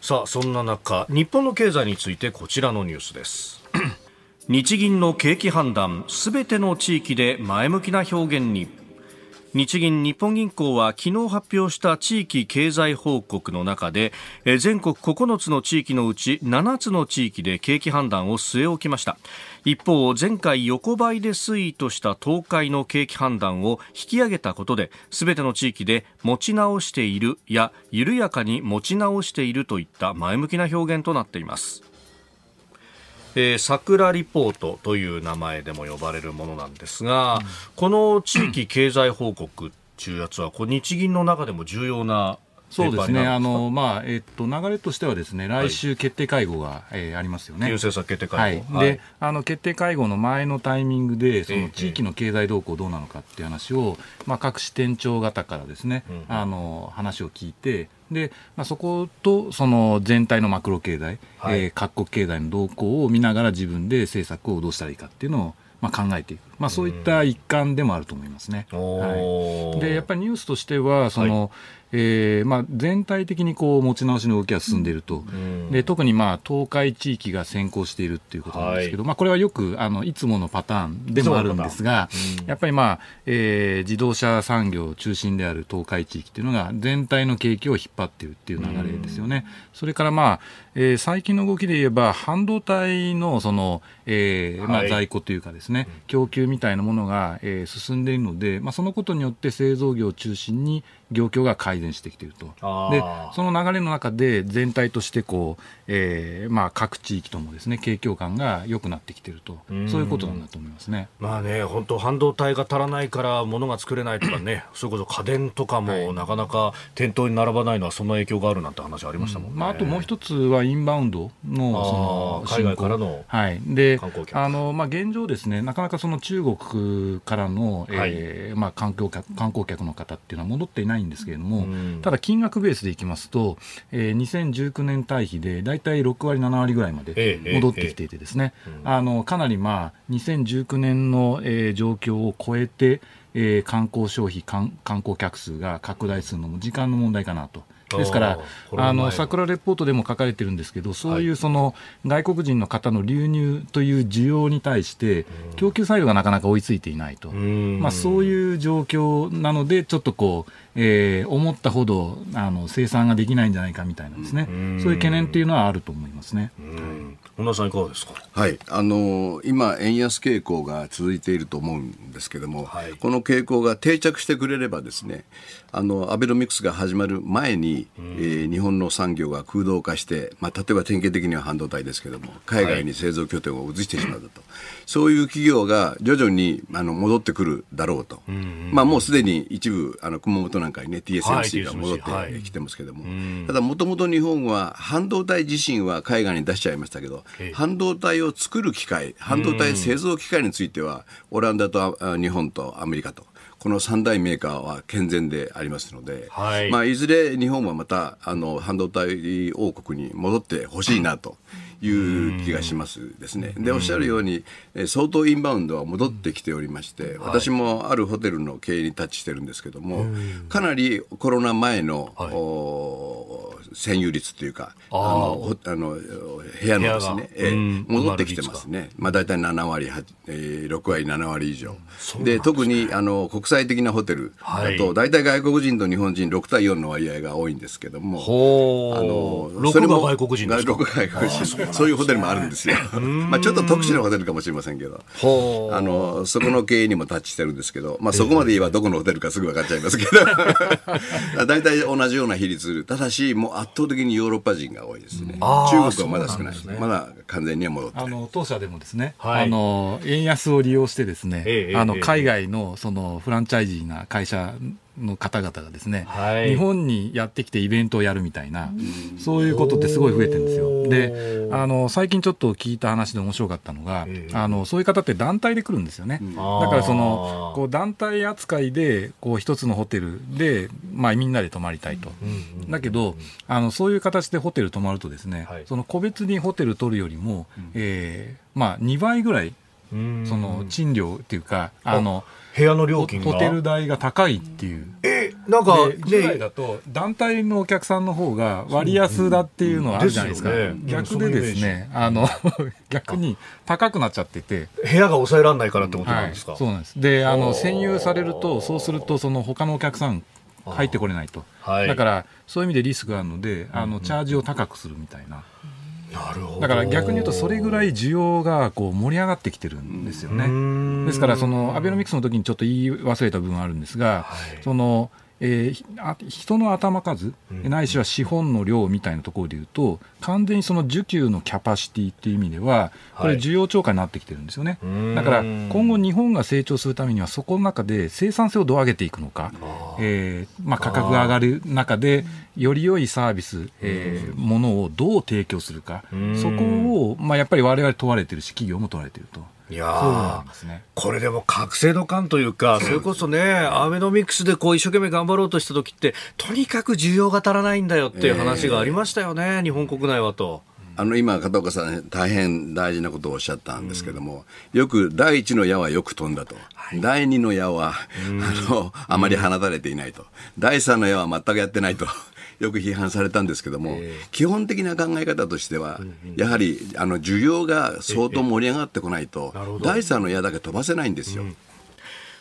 さあそんな中、日本の経済についてこちらのニュースです。*clears throat* 日銀の景気判断、すべての地域で前向きな表現に。日銀日本銀行は昨日発表した地域経済報告の中で全国9つの地域のうち7つの地域で景気判断を据え置きました一方前回横ばいで推移とした東海の景気判断を引き上げたことで全ての地域で持ち直しているや緩やかに持ち直しているといった前向きな表現となっていますえー、桜リポートという名前でも呼ばれるものなんですが、うん、この地域経済報告中圧は、こう日銀の中でも重要なそうですね、あのまあえっと、流れとしては、ですね来週、決定会合が、はい、えー、ありますよね。決定会合、はい、であの決定会合の前のタイミングで、その地域の経済動向どうなのかっていう話を、ええ、まあ、各支店長方からですね、うん、あの話を聞いて、で、まあ、そことその全体のマクロ経済、はい、えー、各国経済の動向を見ながら自分で政策をどうしたらいいかっていうのをまあ、考えていく、まあ、そういった一環でもあると思いますね。うん、はい、でやっぱりニュースとしてはその、はい、えーまあ、全体的にこう持ち直しの動きが進んでいると、うん、で特にまあ東海地域が先行しているということなんですけど、はい、まあ、これはよくあのいつものパターンでもあるんですが、うん、やっぱり、まあえー、自動車産業中心である東海地域というのが全体の景気を引っ張っているという流れですよね、うん、それから、まあえー、最近の動きで言えば半導体のその、えー、まあ、在庫というかですね、供給みたいなものが、えー、進んでいるので、まあ、そのことによって製造業を中心に業況が改善してきているとでその流れの中で全体としてこう、えーまあ、各地域ともですね景況感が良くなってきているとそういうことなんだと思いますね,、まあね、本当半導体が足らないから物が作れないとかねそれこそ家電とかもなかなか店頭に並ばないのはその影響があるなんて話ありましたもんね、うん、まあ、あともう一つはインバウンドのその海外からの、はい、であのまあ、現状ですね、なかなかその中国からの、はい、えまあ、観光観光客の方っていうのは戻っていないんですけれども、うん、ただ金額ベースでいきますと、えー、2019年対比で大体6割、7割ぐらいまで戻ってきていてですね、えーえー、あのかなり、まあ、2019年の、えー、状況を超えて、えー、観光消費観光客数が拡大するのも時間の問題かなとですから、あの桜レポートでも書かれてるんですけど、そういうその外国人の方の流入という需要に対して、供給作用がなかなか追いついていないと、まあ、そういう状況なので、ちょっとこう、えー、思ったほどあの生産ができないんじゃないかみたいなんですね、そういう懸念っていうのはあると思いますね。本田さんいかがですか、はいあの今、円安傾向が続いていると思うんですけども、はい、この傾向が定着してくれればですね、うんあのアベノミクスが始まる前に、うん、えー、日本の産業が空洞化して、まあ、例えば典型的には半導体ですけども海外に製造拠点を移してしまったと、はい、そういう企業が徐々にあの戻ってくるだろうと、うんまあ、もうすでに一部あの熊本なんかにね TSMC が戻ってきてますけども、はい、ただもともと日本は半導体自身は海外に出しちゃいましたけど半導体を作る機械半導体製造機械についてはオランダと日本とアメリカとこの三大メーカーは健全でありますので、はい、まあ、いずれ日本はまたあの半導体王国に戻ってほしいなと。いう気がしますですね。でおっしゃるように、え相当インバウンドは戻ってきておりまして、私もあるホテルの経営にタッチしてるんですけども、かなりコロナ前の、占有率というか、あのあの部屋のですね、えー、戻ってきてますね。まあ大体7割、えー、6割、7割以上。で、ね、特にあの国際的なホテルだと、大体外国人と日本人6対4の割合が多いんですけども、あのそれも外国人です外国人そういうホテルもあるんですよ。*laughs* まあちょっと特殊なホテルかもしれませんけど、あのそこの経営にもタッチしてるんですけど、まあそこまで言えばどこのホテルかすぐ分かっちゃいますけど、*laughs* 大体同じような比率。ただし、もう圧倒的にヨーロッパ人が多いですね、うん、中国はまだ少ないな、ね、まだ完全には戻ってあの当社でもですね、はい、あの円安を利用してですね、ええ、あの海外のそのフランチャイジーな会社の方々がですね、はい、日本にやってきてイベントをやるみたいな、そういうことってすごい増えてるんですよ。で、あの、最近ちょっと聞いた話で面白かったのが、あの、そういう方って団体で来るんですよね。だからその、こう団体扱いで、こう一つのホテルで、まあみんなで泊まりたいと。だけど、あの、そういう形でホテル泊まるとですね、はい、その個別にホテル取るよりも、えー、まあ2倍ぐらい、その賃料っていうか、あの、あ部屋の料金ホテル代が高いっていうえなんか従来だと団体のお客さんの方が割安だっていうのはあるじゃないですか、ね、逆でですねあの *laughs* 逆に高くなっちゃってて部屋が抑えられないからってことなんですか、はい、そうなんですであの占有されるとそうするとその他のお客さん入ってこれないと、はい、だからそういう意味でリスクがあるのであのチャージを高くするみたいな。うんなるほどだから逆に言うとそれぐらい需要がこう盛り上がってきてるんですよね。ですからそのアベノミクスの時にちょっと言い忘れた部分あるんですが、はい、そのえー、人の頭数、ないしは資本の量みたいなところでいうと、完全にその需給のキャパシティっていう意味では、これ、需要超過になってきてるんですよね、はい、だから今後、日本が成長するためには、そこの中で生産性をどう上げていくのか、えーまあ、価格が上がる中で、より良いサービス、えー、ものをどう提供するか、そこを、まあ、やっぱりわれわれ問われてるし、企業も問われてると。いや、ね、これでも覚醒の感というか、それこそね、アベノミクスでこう一生懸命頑張ろうとした時って、とにかく需要が足らないんだよっていう話がありましたよね、えー、日本国内はと。あの今、片岡さん、大変大事なことをおっしゃったんですけども、よく第一の矢はよく飛んだと、はい、第二の矢は、あのあまり放たれていないと、第三の矢は全くやってないと。よく批判されたんですけども、えー、基本的な考え方としては、やはりあの需要が相当盛り上がってこないと、第三の矢だけ飛ばせないんですよ。うん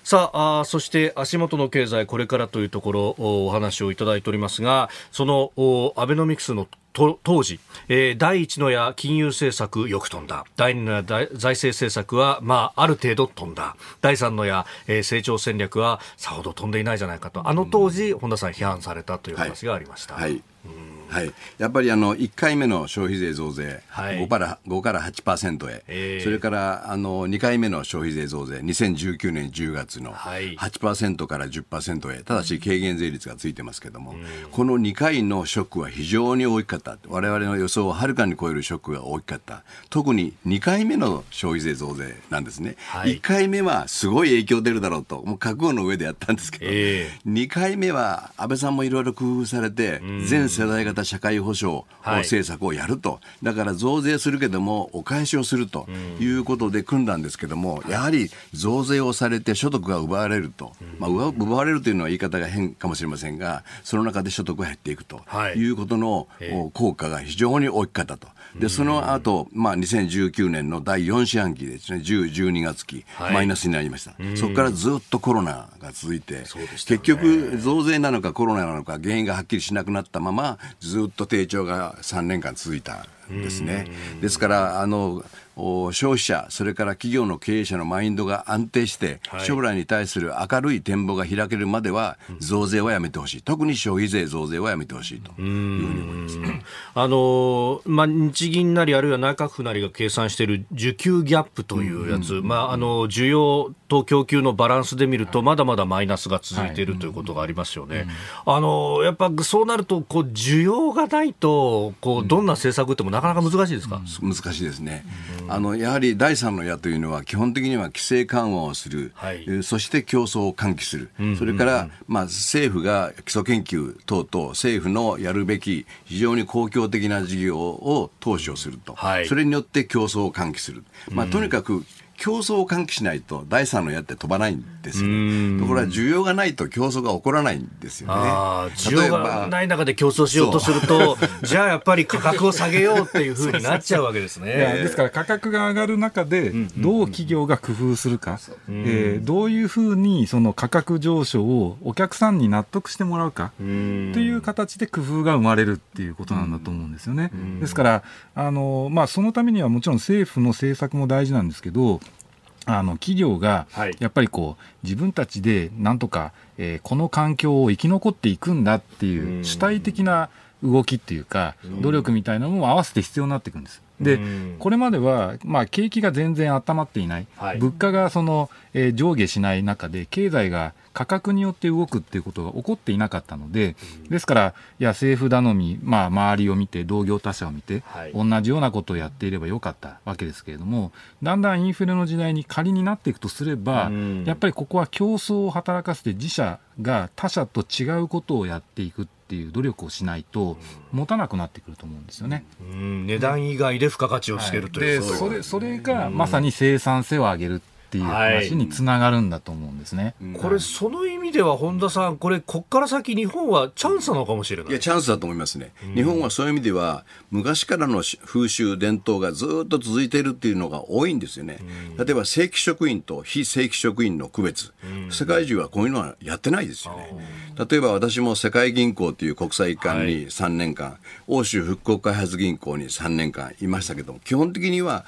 さあそして足元の経済これからというところお話をいただいておりますがそのアベノミクスのと当時、えー、第一の矢金融政策よく飛んだ第二の矢財政政策は、まあ、ある程度飛んだ第三の矢、えー、成長戦略はさほど飛んでいないじゃないかとあの当時、本田さん批判されたという話がありました。はい、はいはい、やっぱりあの1回目の消費税増税、はい、5, から5から8%へ、えー、それからあの2回目の消費税増税、2019年10月の8%から10%へ、ただし軽減税率がついてますけども、うん、この2回のショックは非常に大きかった、われわれの予想をはるかに超えるショックが大きかった、特に2回目の消費税増税なんですね、はい、1回目はすごい影響出るだろうと、もう覚悟の上でやったんですけど、えー、2回目は安倍さんもいろいろ工夫されて、全世代型社会保障政策をやると、はい、だから増税するけども、お返しをするということで組んだんですけども、やはり増税をされて所得が奪われると、まあ、奪われるというのは言い方が変かもしれませんが、その中で所得が減っていくということの効果が非常に大きかったと。で、その後、まあ、2019年の第4四半期ですね、10、12月期、はい、マイナスになりました。そこからずっとコロナが続いて、ね、結局、増税なのかコロナなのか原因がはっきりしなくなったまま、ずっと低調が3年間続いたんですね。ですから、あの、消費者、それから企業の経営者のマインドが安定して、将来に対する明るい展望が開けるまでは、増税はやめてほしい、特に消費税増税はやめてほしいというふうに思います、あのまあ、日銀なり、あるいは内閣府なりが計算している需給ギャップというやつ、まあ、あの需要と供給のバランスで見ると、まだまだマイナスが続いているということがありますよね。あのやっぱそうなると、こう需要がないと、こうどんな政策ってもなかなか難しいですか、うん、難しいですね、あの、やはり第三の矢というのは、基本的には規制緩和をする、はい、そして競争を喚起する、それから、まあ、政府が基礎研究等々、政府のやるべき非常に公共的な事業を投資をすると、はい、それによって競争を喚起する、まあ、とにかく競争を喚起しないと第三の矢って飛ばないんですよ、ね、ところが需要がないと競争が起こらないんですよね。需要がない中で競争しようとすると、じゃあやっぱり価格を下げようっていうふうになっちゃうわけですね。ですから価格が上がる中で、どう企業が工夫するか、うんうん、えー、どういうふうにその価格上昇をお客さんに納得してもらうかという形で工夫が生まれるっていうことなんだと思うんですよね。ですからあの、まあ、そのためにはもちろん政府の政策も大事なんですけど、あの企業がやっぱりこう自分たちでなんとか、えー、この環境を生き残っていくんだっていう主体的な動きっていうか努力みたいなのも合わせて必要になっていくんです。で、うん、これまでは、まあ、景気が全然温まっていない、はい、物価がその、えー、上下しない中で、経済が価格によって動くっていうことが起こっていなかったので、ですから、いや、政府頼み、まあ、周りを見て、同業他社を見て、はい、同じようなことをやっていればよかったわけですけれども、だんだんインフレの時代に仮になっていくとすれば、うん、やっぱりここは競争を働かせて、自社が他社と違うことをやっていくっていう努力をしないと、持たなくなってくると思うんですよね。うん、値段以外で付加価値をつけるという、はい、でそれそれがまさに生産性を上げるっていう話につながるんだと思うんですね、はい、これ、その意味では本田さん、これ、こっから先、日本はチャンスなのかもしれないいや、チャンスだと思いますね、うん、日本はそういう意味では、昔からの風習、伝統がずっと続いているっていうのが多いんですよね、うん、例えば正規職員と非正規職員の区別、うん、世界中はこういうのはやってないですよね。例えば私も世界銀行という国際機関に3年間、はい、欧州復興開発銀行に3年間いましたけども、基本的には、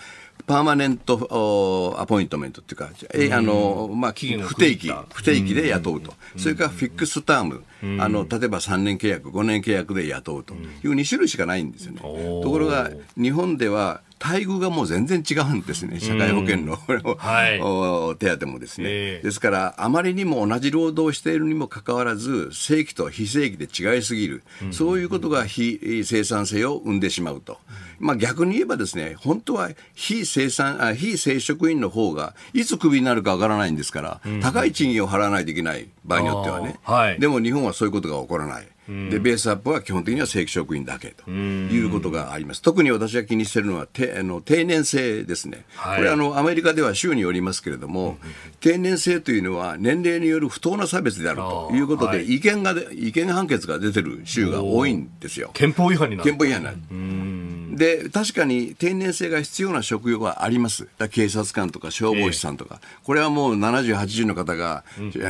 パーマネントアポイントメントっていうか、えあの、まあ、不定期、不定期で雇うと。それからフィックスターム、あの、例えば3年契約、5年契約で雇うという2種類しかないんですよね。ところが、日本では、待遇がもう全然違うんですね、社会保険の、うん *laughs* 手当もですね、えー、ですから、あまりにも同じ労働をしているにもかかわらず、正規と非正規で違いすぎる、そういうことが非生産性を生んでしまうと、うん、まあ、逆に言えば、ですね本当は非生産あ非正職員の方がいつクビになるかわからないんですから、高い賃金を払わないといけない、場合によってはね、はい、でも日本はそういうことが起こらない。でベースアップは基本的には正規職員だけということがあります。特に私が気にしているのはてあの定年制ですね、はい、これあの、アメリカでは州によりますけれども、定年制というのは年齢による不当な差別であるということで、違憲が、違憲判決が出てる州が多いんですよ。憲法違反になる。憲法違反になる。で、確かに定年制が必要な職業はあります。警察官とか消防士さんとか、えこれはもう70、80の方が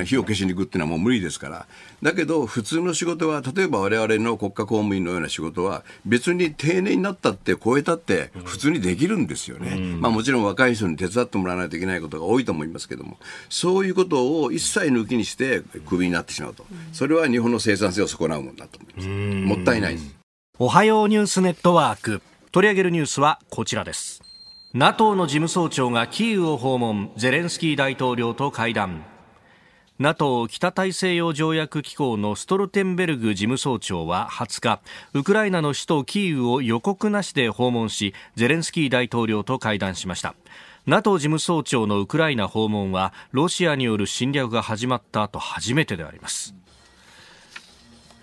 火を消しに行くっていうのはもう無理ですから、だけど、普通の仕事は、例えば我々の国家公務員のような仕事は、別に定年になったって、超えたって、普通にできるんですよね。うん、まあ、もちろん若い人に手伝ってもらわないといけないことが多いと思いますけども、そういうことを一切抜きにして、クビになってしまうと。それは日本の生産性を損なうものだと思います。うん、もったいないおはようニュースネットワーク。取り上げるニュースはこちらです。NATO の事務総長がキーウを訪問、ゼレンスキー大統領と会談。NATO 北大西洋条約機構のストルテンベルグ事務総長は20日ウクライナの首都キーウを予告なしで訪問しゼレンスキー大統領と会談しました NATO 事務総長のウクライナ訪問はロシアによる侵略が始まった後初めてであります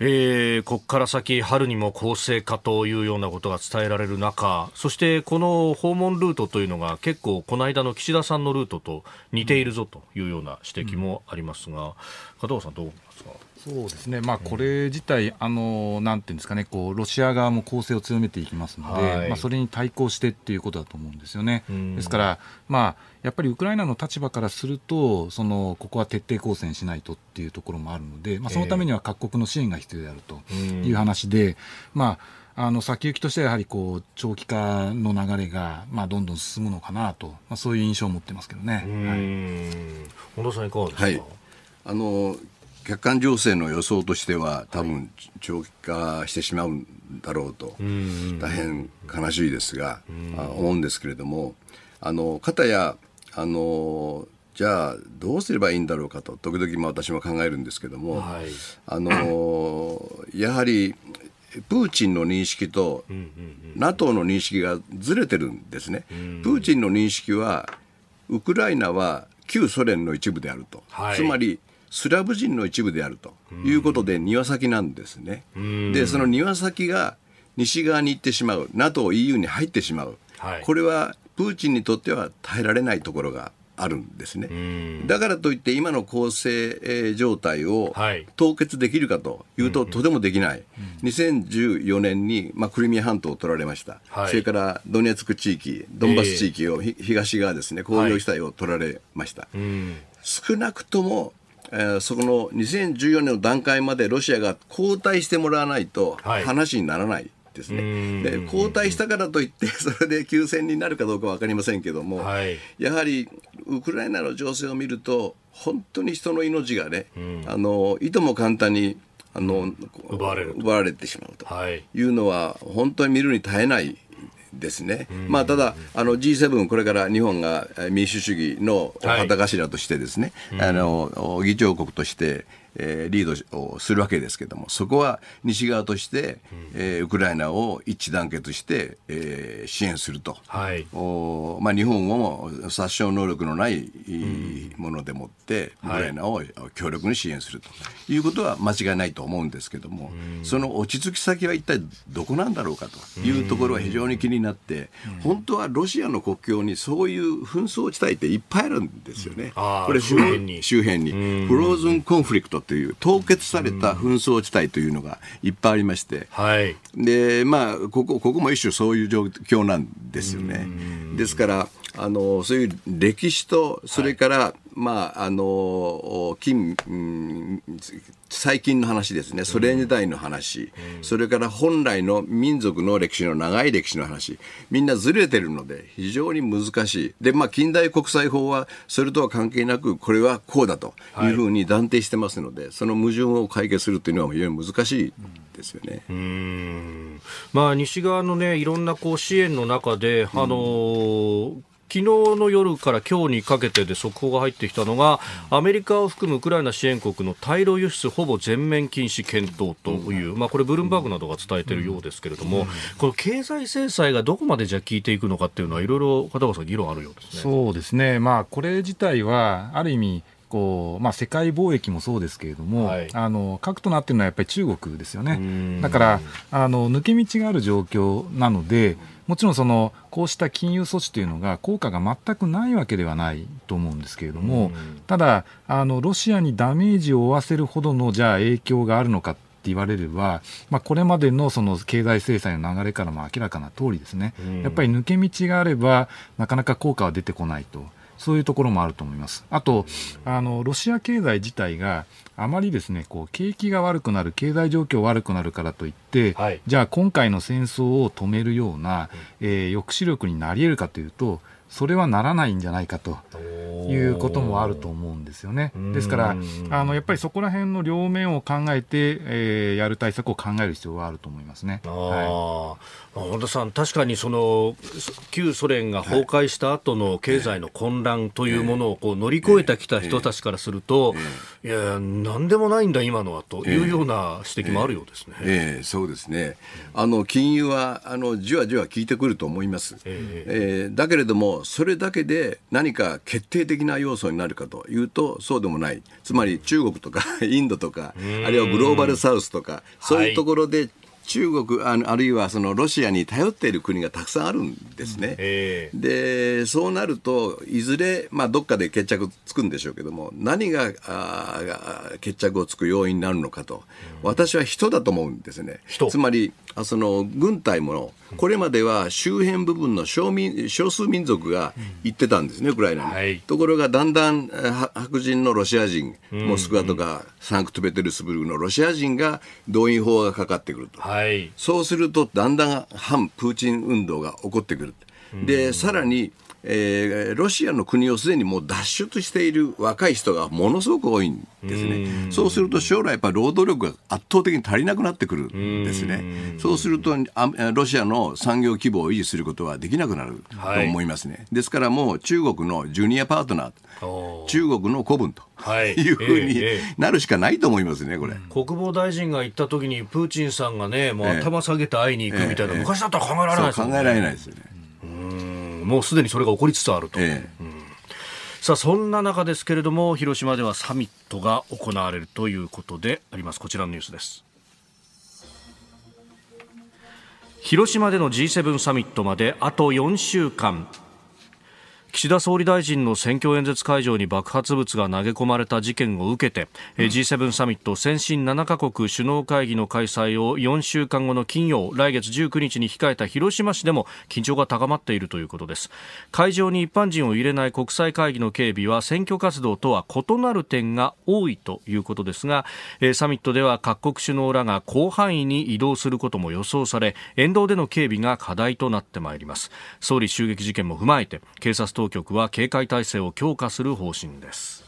えー、ここから先、春にも公正化というようなことが伝えられる中、そしてこの訪問ルートというのが結構、この間の岸田さんのルートと似ているぞというような指摘もありますが、うん、加藤さん、どう思いますか。そうですね、まあ、これ自体、あのなんていうんですかね、こうロシア側も攻勢を強めていきますので、はい、まあ、それに対抗してっていうことだと思うんですよね。ですから、まあ、やっぱりウクライナの立場からすると、そのここは徹底抗戦しないとっていうところもあるので、まあ、そのためには各国の支援が必要であるという話で、えー、まあ、あの先行きとしてはやはりこう長期化の流れがまあどんどん進むのかなと、まあ、そういう印象を持ってますけどね。はい、本田さんいかがですか、はいあの客観情勢の予想としては多分長期化してしまうんだろうと、大変悲しいですが、思うんですけれどもあのかたやあのじゃあどうすればいいんだろうかと時々まあ私も考えるんですけども、あのやはりプーチンの認識と NATO の認識がずれてるんですね。プーチンの認識はウクライナは旧ソ連の一部であると、はい、つまりスラブ人の一部であるということで、庭先なんですね。で、その庭先が西側に行ってしまう、NATO、EU に入ってしまう、はい、これはプーチンにとっては耐えられないところがあるんですね。だからといって、今の構成状態を凍結できるかというと、とてもできない、2014年に、まあ、クリミア半島を取られました、はい、それからドネツク地域、ドンバス地域を、えー、東側ですね、工業地帯を取られました。はい、少なくともえー、そこの2014年の段階までロシアが後退してもらわないと話にならない。ですね。で後退したからといって、*laughs* それで休戦になるかどうか分かりませんけども、はい、やはりウクライナの情勢を見ると、本当に人の命がね、うん、あのいとも簡単にあの奪われてしまうというのは、本当に見るに堪えないですね、まあ、ただ、あの G7、これから日本が民主主義の旗頭として、ですね、あの議長国として、えー、リードをするわけですけれどもそこは西側として、えー、ウクライナを一致団結して、えー、支援すると、はいおまあ、日本を殺傷能力のないものでもって、ウクライナを強力に支援するということは間違いないと思うんですけれども、その落ち着き先は一体どこなんだろうかというところは非常に気になって、本当はロシアの国境にそういう紛争地帯っていっぱいあるんですよね。これ周辺にフローズンコンフリクトという凍結された紛争地帯というのがいっぱいありまして、はい、でまあここここも一種そういう状況なんですよね。ですからあのそういう歴史とそれから、はいまあ、あの近、うん、最近の話ですねソ連時代の話、うん、それから本来の民族の歴史の長い歴史の話みんなずれてるので非常に難しいで、まあ、近代国際法はそれとは関係なくこれはこうだというふうに断定してますので、はい、その矛盾を解決するというのは非常に難しいですよね。うんまあ、西側の、ね、いろんなこう支援の中で、あのー昨日の夜から今日にかけてで速報が入ってきたのが、アメリカを含むウクライナ支援国の大量輸出ほぼ全面禁止検討という、まあ、これ、ブルームバーグなどが伝えているようですけれども、この経済制裁がどこまでじゃ効いていくのかというのは、いろいろ片岡さん、議論あるようですね。そうですね、まあ、これ自体はある意味こうまあ、世界貿易もそうですけれども、はい、あの核となっているのはやっぱり中国ですよね、だからあの抜け道がある状況なので、もちろんそのこうした金融措置というのが効果が全くないわけではないと思うんですけれども、うん、ただあの、ロシアにダメージを負わせるほどのじゃあ影響があるのかって言われれば、まあ、これまでのその経済制裁の流れからも明らかな通りですね、やっぱり抜け道があれば、なかなか効果は出てこないと。そういうところもあると思います。あと、あの、ロシア経済自体が、あまりですね、こう、景気が悪くなる、経済状況悪くなるからといって、はい、じゃあ今回の戦争を止めるような、えー、抑止力になり得るかというと、それはならないんじゃないかということもあると思うんですよね。ですから、あのやっぱりそこら辺の両面を考えて、えー、やる対策を考える必要はあると思いますね。はい本田さん、確かにその旧ソ連が崩壊した後の経済の混乱というものをこう乗り越えてきた人たちからすると、いや、なんでもないんだ、今のはというような指摘もあるようですね、えーえー、そうですね、あの金融はあのじわじわ効いてくると思います、えー、だけれども、それだけで何か決定的な要素になるかというと、そうでもない、つまり中国とか *laughs* インドとか、あるいはグローバルサウスとか、そういうところで中国ああるいはそのロシアに頼っている国がたくさんあるんですね。でそうなるといずれ、まあ、どっかで決着つくんでしょうけども何があ決着をつく要因になるのかと、私は人だと思うんですね。つまりあその軍隊もこれまでは周辺部分の少民少数民族が行ってたんですね、ウクライナに、はい、ところがだんだん白人のロシア人、モスクワとかサンクトペテルスブルクのロシア人が動員法がかかってくると、はい、そうするとだんだん反プーチン運動が起こってくる。でさらにえー、ロシアの国をすでにもう脱出している若い人がものすごく多いんですね、そうすると将来、やっぱり労働力が圧倒的に足りなくなってくるんですね、そうするとロシアの産業規模を維持することはできなくなると思いますね、はい、ですからもう中国のジュニアパートナー、中国の子分と。い、うふうになるしかないと思いますね、これ国防大臣が行った時に、プーチンさんがね、もう頭下げて会いに行くみたいな、ええ、昔だったら考えられないですよね。考えられないですよね。うんもうすでにそれが起こりつつあると。ええうんさあそんな中ですけれども広島ではサミットが行われるということでありますこちらのニュースです広島での G7 サミットまであと4週間岸田総理大臣の選挙演説会場に爆発物が投げ込まれた事件を受けて、うん、G7 サミット先進7カ国首脳会議の開催を4週間後の金曜来月19日に控えた広島市でも緊張が高まっているということです会場に一般人を入れない国際会議の警備は選挙活動とは異なる点が多いということですがサミットでは各国首脳らが広範囲に移動することも予想され沿道での警備が課題となってまいります総理襲撃事件も踏まえて警察当局は警戒態勢を強化する方針です。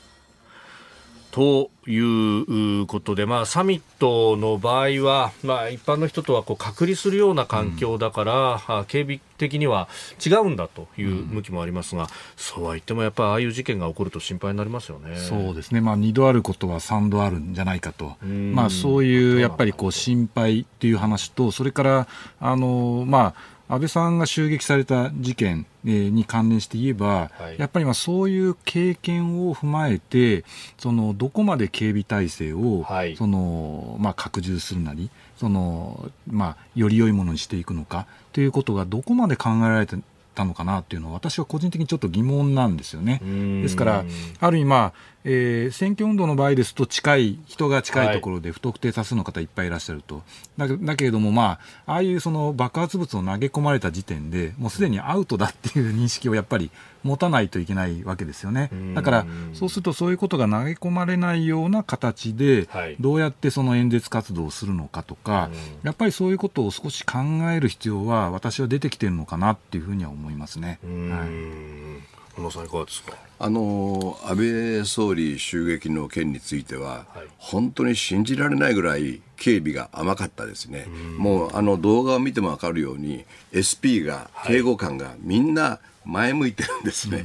ということで、まあ、サミットの場合は、まあ、一般の人とはこう隔離するような環境だから、うん、警備的には違うんだという向きもありますが、うん、そうは言ってもやっぱりああいう事件が起こると心配になりますよねそうですね、まあ、2度あることは3度あるんじゃないかと、まあ、そういうやっぱりこう心配という話と、それからあの、まあ安倍さんが襲撃された事件に関連して言えば、はい、やっぱりまあそういう経験を踏まえて、そのどこまで警備体制を、そのまあ、拡充するなり、そのまあ、より良いものにしていくのかということがどこまで考えられてったのかなっていうのは、私は個人的にちょっと疑問なんですよね。ですから、ある意味、まあ、えー、選挙運動の場合ですと、近い、人が近いところで不特定多数の方いっぱいいらっしゃると。はい、だだけれども、まあ、ああいうその爆発物を投げ込まれた時点で、もうすでにアウトだっていう認識をやっぱり、うん持たないといけないわけですよね。だから、そうするとそういうことが投げ込まれないような形で、どうやってその演説活動をするのかとか、やっぱりそういうことを少し考える必要は、私は出てきてるのかなっていうふうには思いますね。はい小野さんいかがですかあの安倍総理襲撃の件については、はい、本当に信じられないぐらい警備が甘かったですね、うもうあの動画を見ても分かるように、SP が、警護官がみんな前向いてるんですね、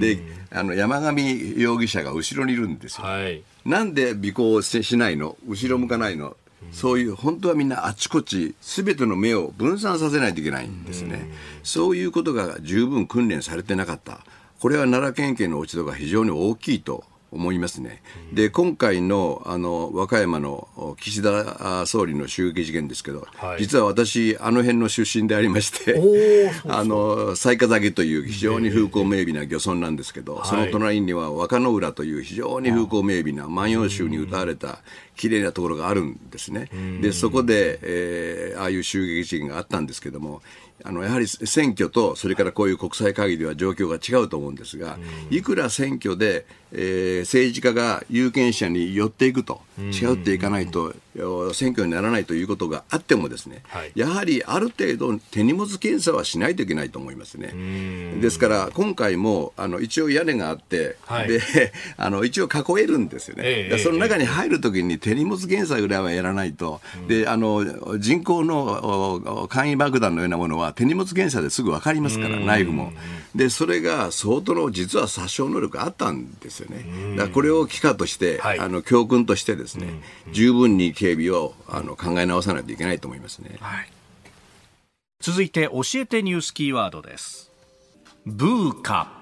であの山上容疑者が後ろにいるんですよ、はい、なんで尾行をしないの後ろ向かないのそういう本当はみんなあちこち全ての目を分散させないといけないんですね、そういうことが十分訓練されてなかったこれは奈良県警の落ち度が非常に大きいと思いますね。で、今回のあの和歌山の岸田総理の襲撃事件ですけど、はい、実は私、あの辺の出身でありまして、そうそうあの雑賀崎という非常に風光明媚な漁村なんですけど、その隣には若野浦という非常に風光明媚な万葉集に歌われた綺麗なところがあるんですね。で、そこで、えー、ああいう襲撃事件があったんですけども、あのやはり選挙と、それからこういう国際会議では状況が違うと思うんですが、いくら選挙で、えー、政治家が有権者に寄っていくと、違うっていかないと、選挙にならないということがあってもですね、はい、やはりある程度手荷物検査はしないといけないと思いますね。ですから今回もあの一応屋根があって、はい、で *laughs* あの一応囲えるんですよね。えー、その中に入るときに手荷物検査ぐらいはやらないと、であの人工の簡易爆弾のようなものは手荷物検査ですぐ分かりますからナイフも。でそれが相当の実は殺傷能力あったんですよね。だからこれを機化として、はい、あの教訓としてですね十分に警警備をあの考え直さないといけないと思いますね、はい、続いて教えてニュースキーワードですブーカ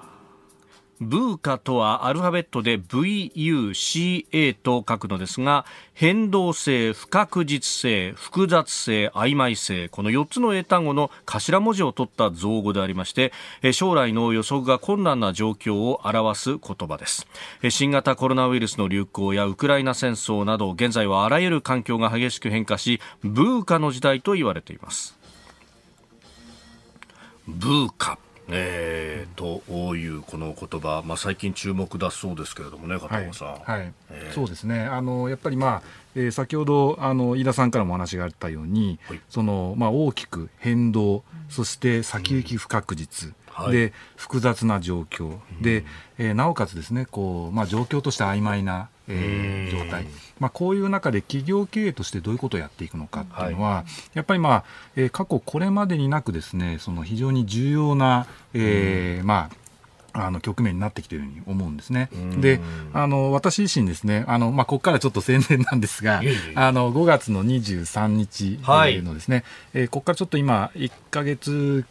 ブーカとはアルファベットで VUCA と書くのですが、変動性、不確実性、複雑性、曖昧性、この4つの英単語の頭文字を取った造語でありまして、将来の予測が困難な状況を表す言葉です。新型コロナウイルスの流行やウクライナ戦争など、現在はあらゆる環境が激しく変化し、ブーカの時代と言われています。ブーカ。えー、とこういうこの言葉、まあ最近注目だそうですけれどもね、片岡さん。はい、はいえー、そうですね。あのやっぱりまあ、えー、先ほどあの飯田さんからもお話があったように、はい、そのまあ大きく変動、そして先行き不確実。うんはい、で複雑な状況で、えー、なおかつですねこう、まあ、状況として曖昧なえ状態、まあ、こういう中で企業経営としてどういうことをやっていくのかっていうのは、はい、やっぱり、まあえー、過去これまでになくですねその非常に重要な、えーまあ、あの局面になってきているように思うんですね。で、あの、私自身ですね、あの、まあ、ここからちょっと宣伝なんですが、*laughs* あの、5月の23日のですね、はい、えー、ここからちょっと今、1か月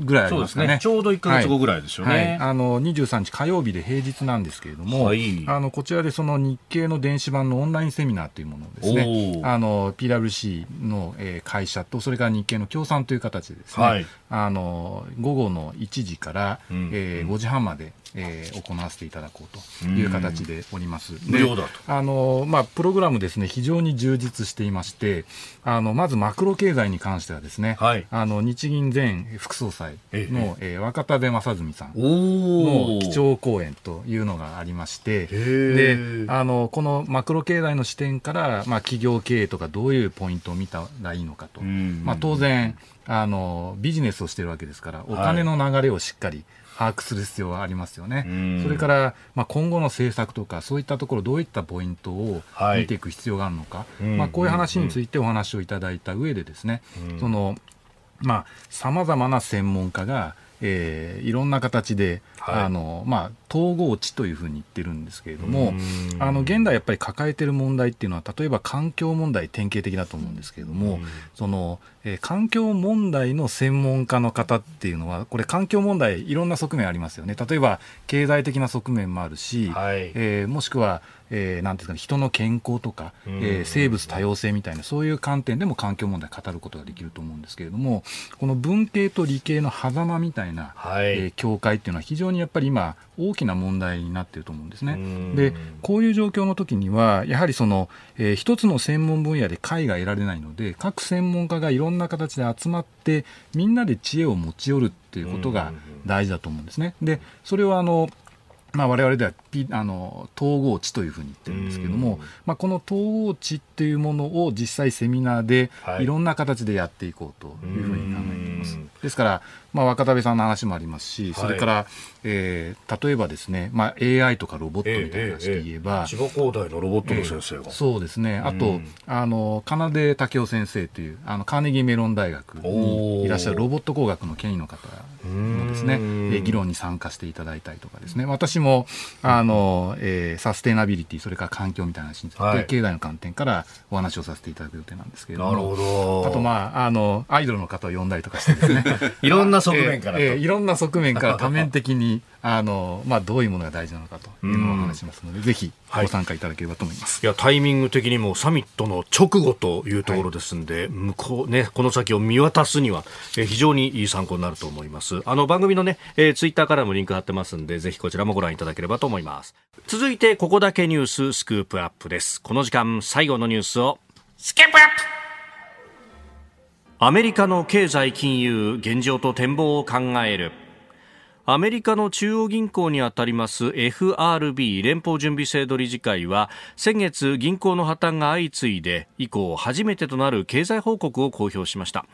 ぐらいありますかね、ね、ちょうど1か月後ぐらいですよね、はいはい、あの23日火曜日で平日なんですけれども、はい、あのこちらでその日経の電子版のオンラインセミナーというものをですねあの PWC の、え会社とそれから日経の協賛という形でですね、あの午後の1時から、うん、えー、5時半までえー、行わせていただこうという形でおります。無料だとあの、まあ、プログラムですね、非常に充実していまして、あのまずマクロ経済に関してはですね、はい、あの日銀前副総裁の、えええー、若田部正純さんの基調講演というのがありまして、であのこのマクロ経済の視点から、まあ、企業経営とかどういうポイントを見たらいいのかと、まあ、当然あの、ビジネスをしてるわけですから、お金の流れをしっかり、はい把握する必要はありますよね、それから、まあ、今後の政策とか、そういったところ、どういったポイントを見ていく必要があるのか、はい、まあ、こういう話についてお話をいただいた上でですね、そのまあ、さまざまな専門家が、えー、いろんな形で、はい、あのまあ、統合地というふうに言ってるんですけれどもあの現代やっぱり抱えてる問題っていうのは例えば環境問題典型的だと思うんですけれどもその、えー、環境問題の専門家の方っていうのはこれ環境問題いろんな側面ありますよね例えば経済的な側面もあるし、はい、えー、もしくはえー、なんいうか人の健康とか、えー、生物多様性みたいな、そういう観点でも環境問題語ることができると思うんですけれども、この文系と理系の狭間みたいな、はい、えー、境界っていうのは非常にやっぱり今、大きな問題になっていると思うんですね。で、こういう状況の時には、やはりその、えー、一つの専門分野で解が得られないので、各専門家がいろんな形で集まって、みんなで知恵を持ち寄るっていうことが大事だと思うんですね。で、それはあの、まあ、我々では、あの統合値というふうに言ってるんですけども、まあ、この統合値っというものを実際セミナーでいろんな形でやっていこうというふうに考えています。はい、ですから、まあ、若田部さんの話もありますし、それから、はえー、例えばですね、まあ、AI とかロボットみたいな話で言えば、えーえー、千葉工大のロボットの先生が、えー、そうですねあと、あの奏出武雄先生というあのカーネギーメロン大学にいらっしゃるロボット工学の権威の方のですね、え議論に参加していただいたりとかですね私もあの、えー、サステナビリティそれから環境みたいな話について、はい、経済の観点からお話をさせていただく予定なんですけれどもなるほどあとまああのアイドルの方を呼んだりとかしてですね *laughs* いろんな側面から、*laughs* えーえー、いろんな側面から多面的にあの、まあ、どういうものが大事なのかというのを話しますので、ぜひご参加いただければと思います、はい、いやタイミング的にもサミットの直後というところですんで、はい、向こうね、この先を見渡すには、え非常にいい参考になると思います。あの番組のね、えー、ツイッターからもリンク貼ってますんで、ぜひこちらもご覧いただければと思います。続いて、ここだけニューススクープアップです。この時間、最後のニュースを、スケープアップアメリカの経済金融現状と展望を考える。アメリカの中央銀行にあたります FRB 連邦準備制度理事会は先月銀行の破綻が相次いで以降初めてとなる経済報告を公表しました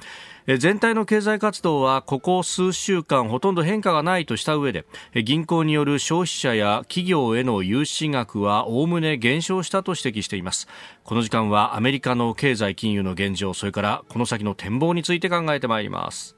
全体の経済活動はここ数週間ほとんど変化がないとした上で銀行による消費者や企業への融資額はおおむね減少したと指摘していますこの時間はアメリカの経済金融の現状それからこの先の展望について考えてまいります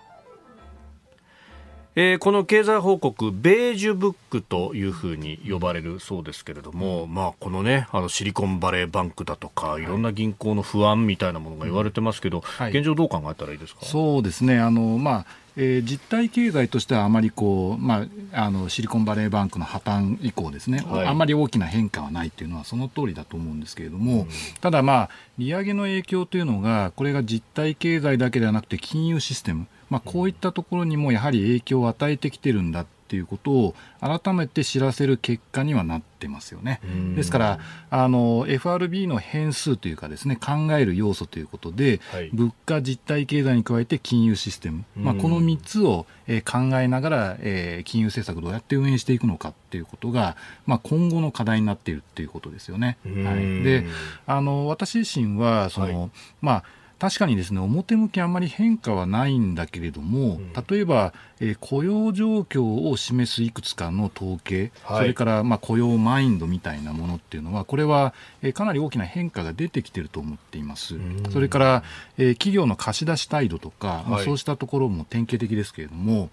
えー、この経済報告、ベージュブックというふうに呼ばれるそうですけれども、まあ、このね、あのシリコンバレーバンクだとか、いろんな銀行の不安みたいなものが言われてますけど、はい、現状、どう考えたらいいですか。そうですねあの、まあえー、実体経済としてはあまりこう、まあ、あのシリコンバレーバンクの破綻以降ですね、はい、あんまり大きな変化はないというのはその通りだと思うんですけれども、うん、ただ、まあ、利上げの影響というのがこれが実体経済だけではなくて金融システムまあ、こういったところにもやはり影響を与えてきてるんだっていうことを改めて知らせる結果にはなってますよね。ですからあの FRB の変数というかですね考える要素ということで、はい、物価実体経済に加えて金融システム、まあ、この3つを、えー、考えながら、えー、金融政策どうやって運営していくのかっていうことが、まあ、今後の課題になっているっていうことですよね。はい、であの私自身はその、はい、まあ確かにですね表向きあんまり変化はないんだけれども、うん、例えば、えー、雇用状況を示すいくつかの統計、はい、それから、まあ、雇用マインドみたいなものっていうのはこれは、えー、かなり大きな変化が出てきてると思っています、それから、えー、企業の貸し出し態度とか、まあ、そうしたところも典型的ですけれども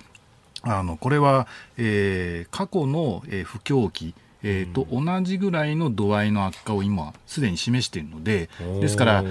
あのこれは、えー、過去の、えー、不況期えーと、同じぐらいの度合いの悪化を今、すでに示しているので、ですから、あ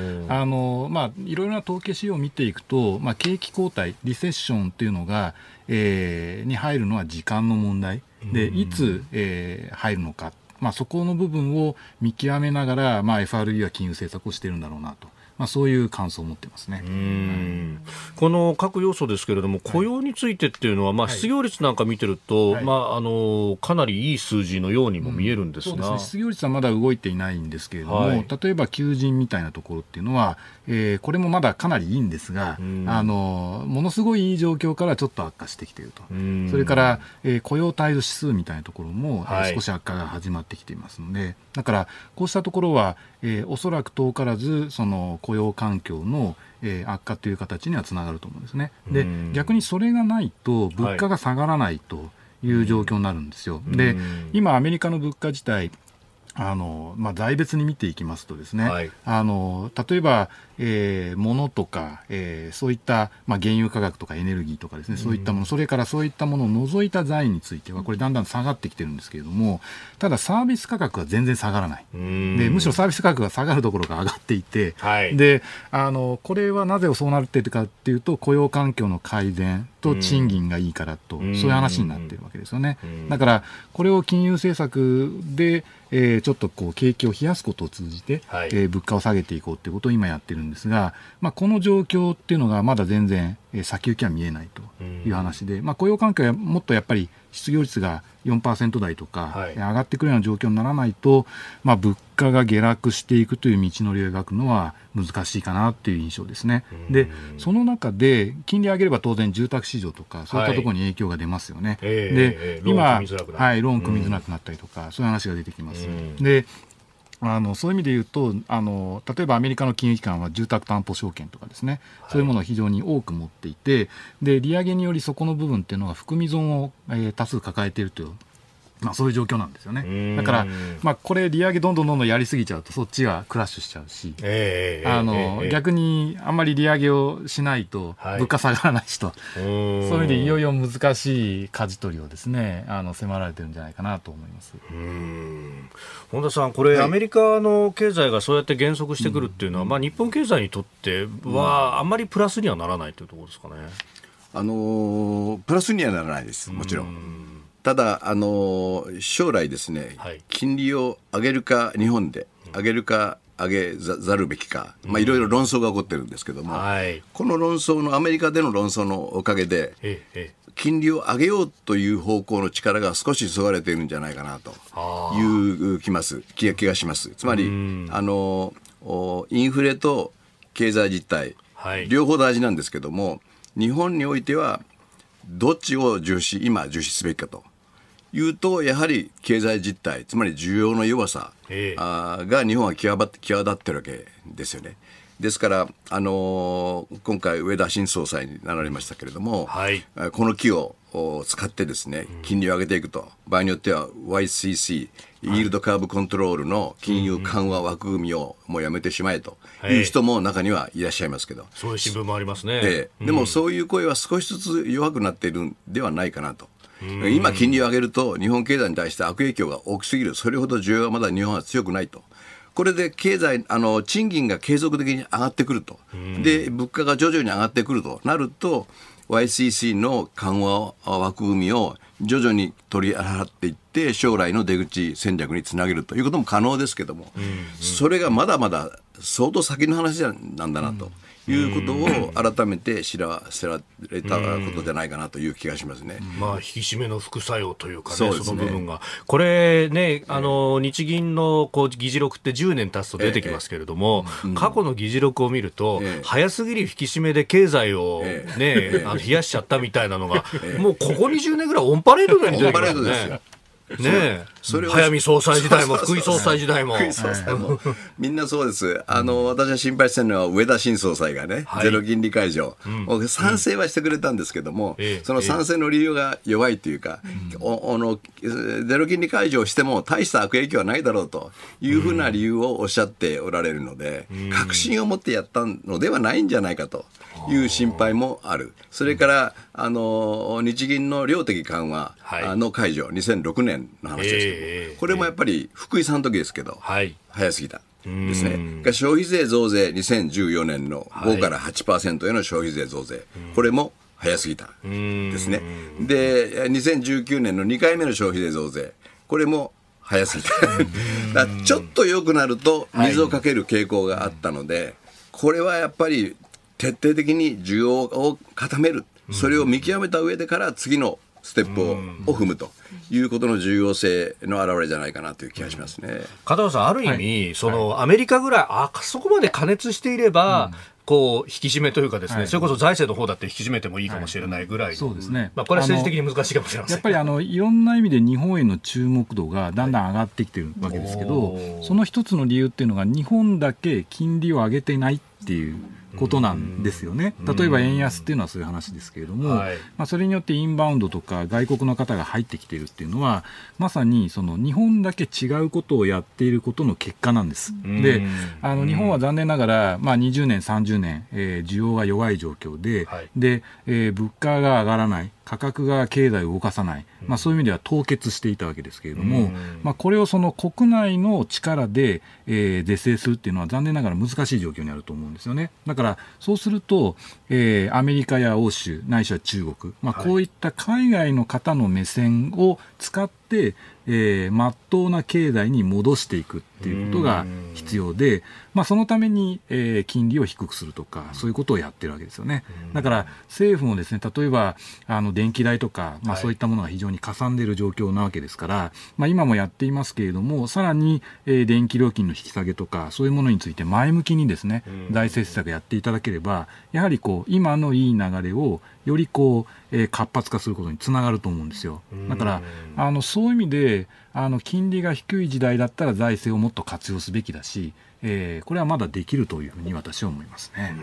のまあ、いろいろな統計資料を見ていくと、まあ、景気後退、リセッションというのが、えー、に入るのは時間の問題で、いつ、えー、入るのか、まあ、そこの部分を見極めながら、まあ、FRB は金融政策をしているんだろうなと。まあ、そういう感想を持ってますね、はい、この各要素ですけれども、雇用についてっていうのは、まあ、失業率なんか見てると、はい、まあ、あのかなりいい数字のようにも見えるんですが、うん、すね、失業率はまだ動いていないんですけれども、はい、例えば求人みたいなところっていうのは、えー、これもまだかなりいいんですが、うん、あのものすごいいい状況からちょっと悪化してきていると、うん、それから、えー、雇用態度指数みたいなところも、はい、少し悪化が始まってきていますのでだからこうしたところは、えー、おそらく遠からずその雇用環境のえー、悪化という形にはつながると思うんですね。で、うん、逆にそれがないと物価が下がらないという状況になるんですよ。はい、で、今アメリカの物価自体あのまあ、財別に見ていきますとですね、はい、あの例えば、えー、ものとか、えー、そういった、まあ、原油価格とかエネルギーとかですね、そういったもの、それからそういったものを除いた財については、これだんだん下がってきてるんですけれども、ただサービス価格は全然下がらない。で、むしろサービス価格が下がるところが上がっていて、はい、で、あの、これはなぜそうなってるかっていうと、雇用環境の改善と賃金がいいからと、そういう話になってるわけですよね。だから、これを金融政策で、えー、ちょっとこう景気を冷やすことを通じて、はい、えー、物価を下げていこうということを今やってるんですが、まあ、この状況っていうのがまだ全然先行きは見えないという話で、まあ、雇用環境はもっとやっぱり失業率が4%台とか上がってくるような状況にならないと、まあ、物価が下落していくという道のりを描くのは難しいかなという印象ですね。で、その中で金利上げれば当然住宅市場とかそういったところに影響が出ますよね。はい、で、えー、今ローン組みづらくなったりとか、そういう話が出てきます。であのそういう意味で言うとあの例えばアメリカの金融機関は住宅担保証券とかですね、はい、そういうものを非常に多く持っていてで利上げによりそこの部分っていうのは含み損を、えー、多数抱えているというまあ、そういう状況なんですよね。だから、まあ、これ、利上げどんどんどんどんやりすぎちゃうと、そっちがクラッシュしちゃうし、えー、あの、えー、逆にあんまり利上げをしないと、物価下がらないしと、はい、そういう意味でいよいよ難しい舵取りをですね、あの迫られてるんじゃないかなと思います本田さん、これ、アメリカの経済がそうやって減速してくるっていうのは、うん、まあ、日本経済にとっては、あんまりプラスにはならないというところですかね。あのー、プラスにはならないです、もちろんただ、あの将来ですね、はい、金利を上げるか、日本で上げるか、上げざるべきか、まあ、いろいろ論争が起こってるんですけども、はい、この論争の、アメリカでの論争のおかげで、金利を上げようという方向の力が少しそがれているんじゃないかなという気ます気がします。つまりあのインフレと経済実態、はい、両方大事なんですけども日本においてはどっちを重視今重視すべきかというと、やはり経済実態、つまり需要の弱さ、が日本は際立ってるわけですよね。ですから、あのー、今回、上田新総裁になられましたけれども、はい、この木を使ってですね、金利を上げていくと、場合によっては YCC、イールドカーブコントロールの金融緩和枠組みをもうやめてしまえという人も中にはいらっしゃいますけど、そういう新聞もありますね、でもそういう声は少しずつ弱くなっているんではないかなと。今、金利を上げると、日本経済に対して悪影響が大きすぎる、それほど需要はまだ日本は強くないと。これで経済あの賃金が継続的に上がってくると、で物価が徐々に上がってくるとなると、YCC の緩和枠組みを徐々に取り払っていって将来の出口戦略につなげるということも可能ですけども、それがまだまだ相当先の話なんだなと。うんいうことを改めて知らせられたことじゃないかなという気がしますね、まあ、引き締めの副作用というか、ね、そ、ね、の部分が、これね、あの日銀のこう議事録って10年経つと出てきますけれども、ええ過去の議事録を見ると、早すぎる引き締めで経済をね、あの冷やしちゃったみたいなのが、もうここ20年ぐらいオンパレードに出てきますね。ねそれ早見総裁時代も福井総裁時代も福井総裁も、みんなそうですあの私は心配してるのは上田新総裁がね、ゼロ金利解除、賛成はしてくれたんですけども、その賛成の理由が弱いというか、おのゼロ金利解除をしても大した悪影響はないだろうというふうな理由をおっしゃっておられるので、確信を持ってやったのではないんじゃないかと。いう心配もある、それからあの日銀の量的緩和の解除、はい、2006年の話ですけど、えー、これもやっぱり福井さんの時ですけど、はい、早すぎた。ですね、消費税増税、2014年の5から8%への消費税増税、はい、これも早すぎたですね、で2019年の2回目の消費税増税、これも早すぎた、だちょっと良くなると水をかける傾向があったので、これはやっぱり徹底的に需要を固める、それを見極めた上でから次のステップを踏むということの重要性の表れじゃないかなという気がしますね片岡さん、ある意味、はい、そのアメリカぐらい、あそこまで加熱していれば、うんこう引き締めというか、ですね、はい、それこそ財政の方だって引き締めてもいいかもしれないぐらい、はい、そうですね、まあ、これは政治的に難しいかもしれませんやっぱりあのいろんな意味で日本への注目度がだんだん上がってきてるわけですけど、はい、その一つの理由っていうのが、日本だけ金利を上げてないっていう。ことなんですよね。例えば円安っていうのはそういう話ですけれども、まあ、それによってインバウンドとか外国の方が入ってきているっていうのは、まさにその日本だけ違うことをやっていることの結果なんです。で、あの日本は残念ながら、まあ、20年、30年、えー、需要が弱い状況で、はい、で、えー、物価が上がらない。価格が経済を動かさない、まあ、そういう意味では凍結していたわけですけれども、うん、まあ、これをその国内の力で、えー、是正するっていうのは残念ながら難しい状況にあると思うんですよね。だからそうすると、えー、アメリカや欧州ないしは中国、まあ、こういった海外の方の目線を使って、はい、えー、真っ当な経済に戻していくっていうことが必要で、うんまあ、そのために、えー、金利を低くするとか、そういうことをやってるわけですよね。だから政府もですね、例えば、あの、電気代とか、まあ、そういったものが非常にかさんでいる状況なわけですから、はい、まあ、今もやっていますけれども、さらに、えー、電気料金の引き下げとか、そういうものについて前向きにですね、財政施策やっていただければ、やはりこう、今のいい流れを、よりこう、えー、活発化することにつながると思うんですよ。だから、あの、そういう意味で、あの、金利が低い時代だったら財政をもっと活用すべきだし、えー、これはまだできるというふうに私は思いますね。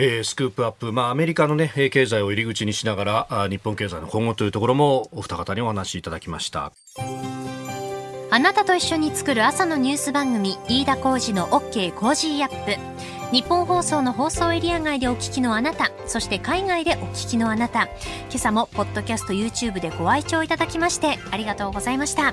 えー、スクープアップ、まあ、アメリカの、ね、経済を入り口にしながらあ日本経済の今後というところもお二方にお話しいただきましたあなたと一緒に作る朝のニュース番組飯田浩次の OK コージーアップ日本放送の放送エリア外でお聞きのあなたそして海外でお聞きのあなた今朝もポッドキャスト YouTube でご愛聴いただきましてありがとうございました。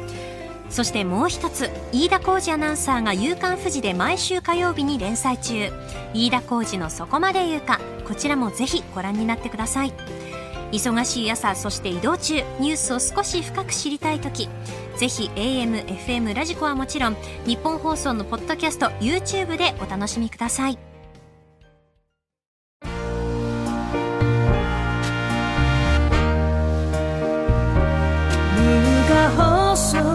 そしてもう一つ飯田浩二アナウンサーが「夕刊フジ」で毎週火曜日に連載中飯田浩二の「そこまで言うか」こちらもぜひご覧になってください忙しい朝そして移動中ニュースを少し深く知りたい時ぜひ AM、FM、ラジコはもちろん日本放送のポッドキャスト YouTube でお楽しみください放送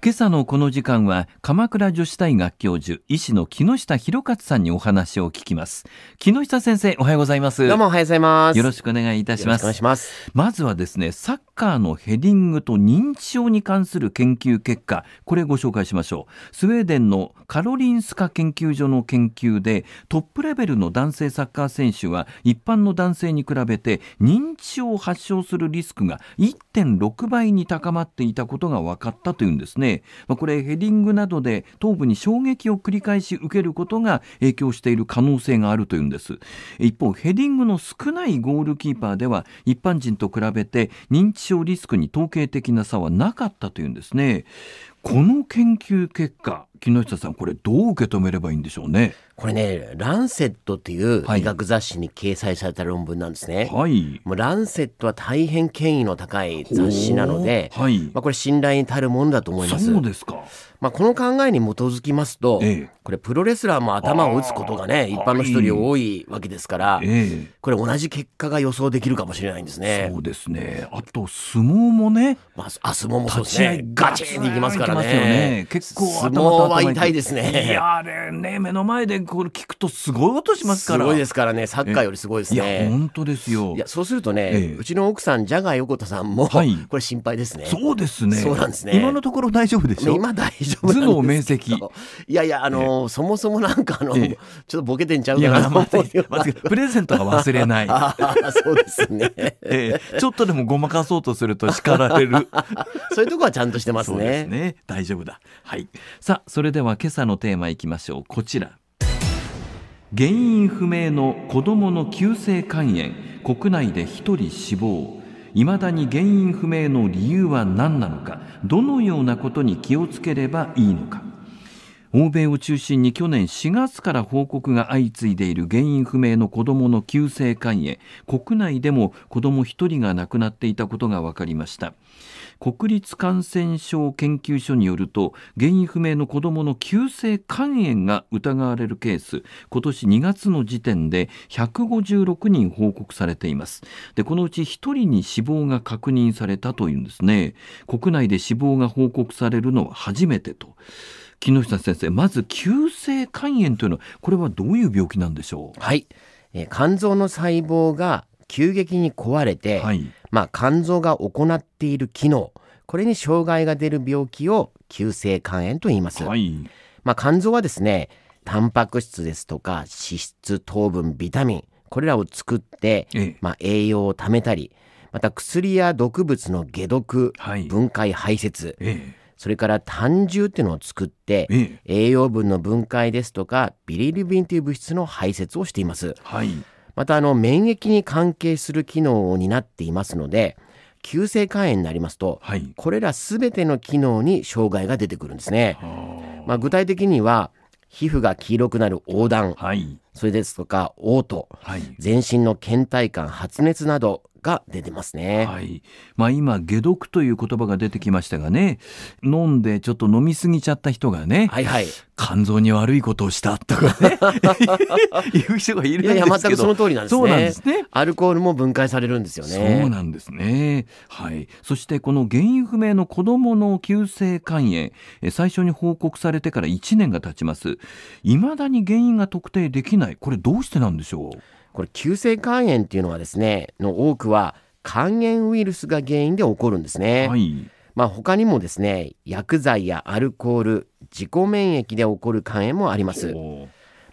今朝のこの時間は鎌倉女子大学教授医師の木下博勝さんにお話を聞きます木下先生おはようございますどうもおはようございますよろしくお願いいたしますまずはですねさっカーのヘディングと認知症に関する研究結果これご紹介しましょうスウェーデンのカロリンスカ研究所の研究でトップレベルの男性サッカー選手は一般の男性に比べて認知症を発症するリスクが1.6倍に高まっていたことが分かったというんですね、まこれヘディングなどで頭部に衝撃を繰り返し受けることが影響している可能性があるというんです一方ヘディングの少ないゴールキーパーでは一般人と比べて認知傷リスクに統計的な差はなかったというんですね。この研究結果木下さんこれどう受け止めればいいんでしょうねこれねランセットっていう医学雑誌に掲載された論文なんですね、はい、もうランセットは大変権威の高い雑誌なので、はい、まあ、これ信頼に足るものだと思いますそうですか、まあ、この考えに基づきますと、ええ、これプロレスラーも頭を打つことがね一般の人より多いわけですから、ええ、これ同じ結果が予想できるかもしれないんですねそうですねあと相撲もね、まあ、相撲もそうですねガチンにいきますからね、ね、結構頭頭は痛いですねいやあれね目の前でこれ聞くとすごい音しますからすごいですからねサッカーよりすごいですねいや本当ですよいやそうするとね、うちの奥さんジャガー横田さんも、はい、これ心配ですねそうですねそうなんですね今のところ大丈夫でしょ今大丈夫頭脳面積いやいやあの、そもそもなんかあの、ちょっとボケてんちゃうかなプレゼントは忘れない *laughs* そうですね、えー、ちょっとでもごまかそうとすると叱られる *laughs* そういうとこはちゃんとしてますね、ね、大丈夫だはいさあそれでは今朝のテーマいきましょうこちら原因不明の子どもの急性肝炎国内で1人死亡いまだに原因不明の理由は何なのかどのようなことに気をつければいいのか欧米を中心に去年4月から報告が相次いでいる原因不明の子どもの急性肝炎国内でも子ども1人が亡くなっていたことが分かりました国立感染症研究所によると原因不明の子どもの急性肝炎が疑われるケース今年2月の時点で156人報告されていますでこのうち1人に死亡が確認されたというんですね国内で死亡が報告されるのは初めてと木下先生まず急性肝炎というのはこれはどういう病気なんでしょうはい、肝臓の細胞が急激に壊れて、はい、まあ、肝臓が行っている機能これに障害が出る病気を急性肝炎と言います、はい、まあ、肝臓はですねタンパク質ですとか脂質糖分ビタミンこれらを作って、まあ、栄養を貯めたりまた薬や毒物の解毒、はい、分解排泄、え、それから胆汁っていうのを作って、栄養分の分解ですとかビリルビンという物質の排泄をしています。はいまたあの免疫に関係する機能を担っていますので急性肝炎になりますと、はい、これらすべての機能に障害が出てくるんですね。まあ、具体的には皮膚が黄色くなる黄疸、はい、それですとか嘔吐、はい、全身の倦怠感発熱などが出てますね、はいまあ、今解毒という言葉が出てきましたがね飲んでちょっと飲み過ぎちゃった人がね、はいはい、肝臓に悪いことをしたとかねい *laughs* う人がいるんですけどいやいや全くその通りなんですねそうなんですねアルコールも分解されるんですよねそうなんですねはいそしてこの原因不明の子どもの急性肝炎最初に報告されてから1年が経ちますいまだに原因が特定できないこれどうしてなんでしょうこれ急性肝炎っていうのはですねの多くは肝炎ウイルスが原因で起こるんですね、はい、まあ、他にもですね薬剤やアルコール自己免疫で起こる肝炎もあります、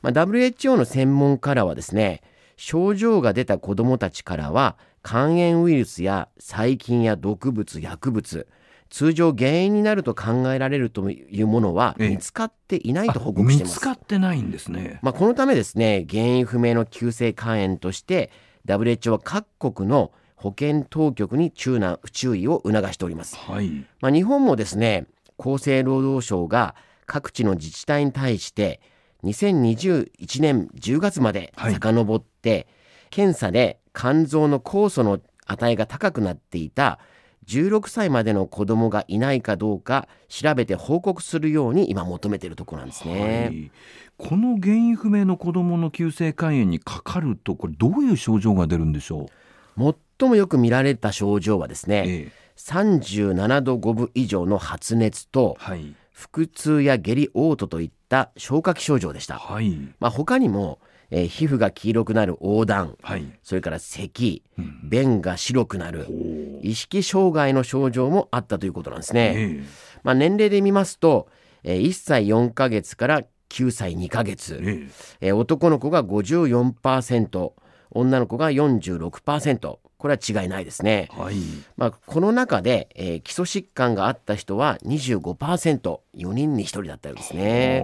まあ、WHO の専門家らはですね症状が出た子どもたちからは肝炎ウイルスや細菌や毒物薬物通常原因になると考えられるというものは見つかっていないと報告してます、見つかってないんですね、まあ、このためですね原因不明の急性肝炎として WHO は各国の保健当局に注意を促しております、はい、まあ、日本もですね厚生労働省が各地の自治体に対して2021年10月まで遡って、検査で肝臓の酵素の値が高くなっていた16歳までの子供がいないかどうか調べて報告するように今求めているところなんですね、はい、この原因不明の子供の急性肝炎にかかるとこれどういう症状が出るんでしょう最もよく見られた症状はですね、ええ、37度5分以上の発熱と、はい、腹痛や下痢嘔吐といった消化器症状でした、はい、まあ、他にもえー、皮膚が黄色くなる黄断、はい、それから咳、うん、便が白くなる意識障害の症状もあったということなんですね。まあ、年齢で見ますと、えー、1歳4ヶ月から9歳2ヶ月、えー、男の子が54%女の子が46%。これは違いないですね、はい、まあ、この中で、えー、基礎疾患があった人は 25%4 人に1人だったようですね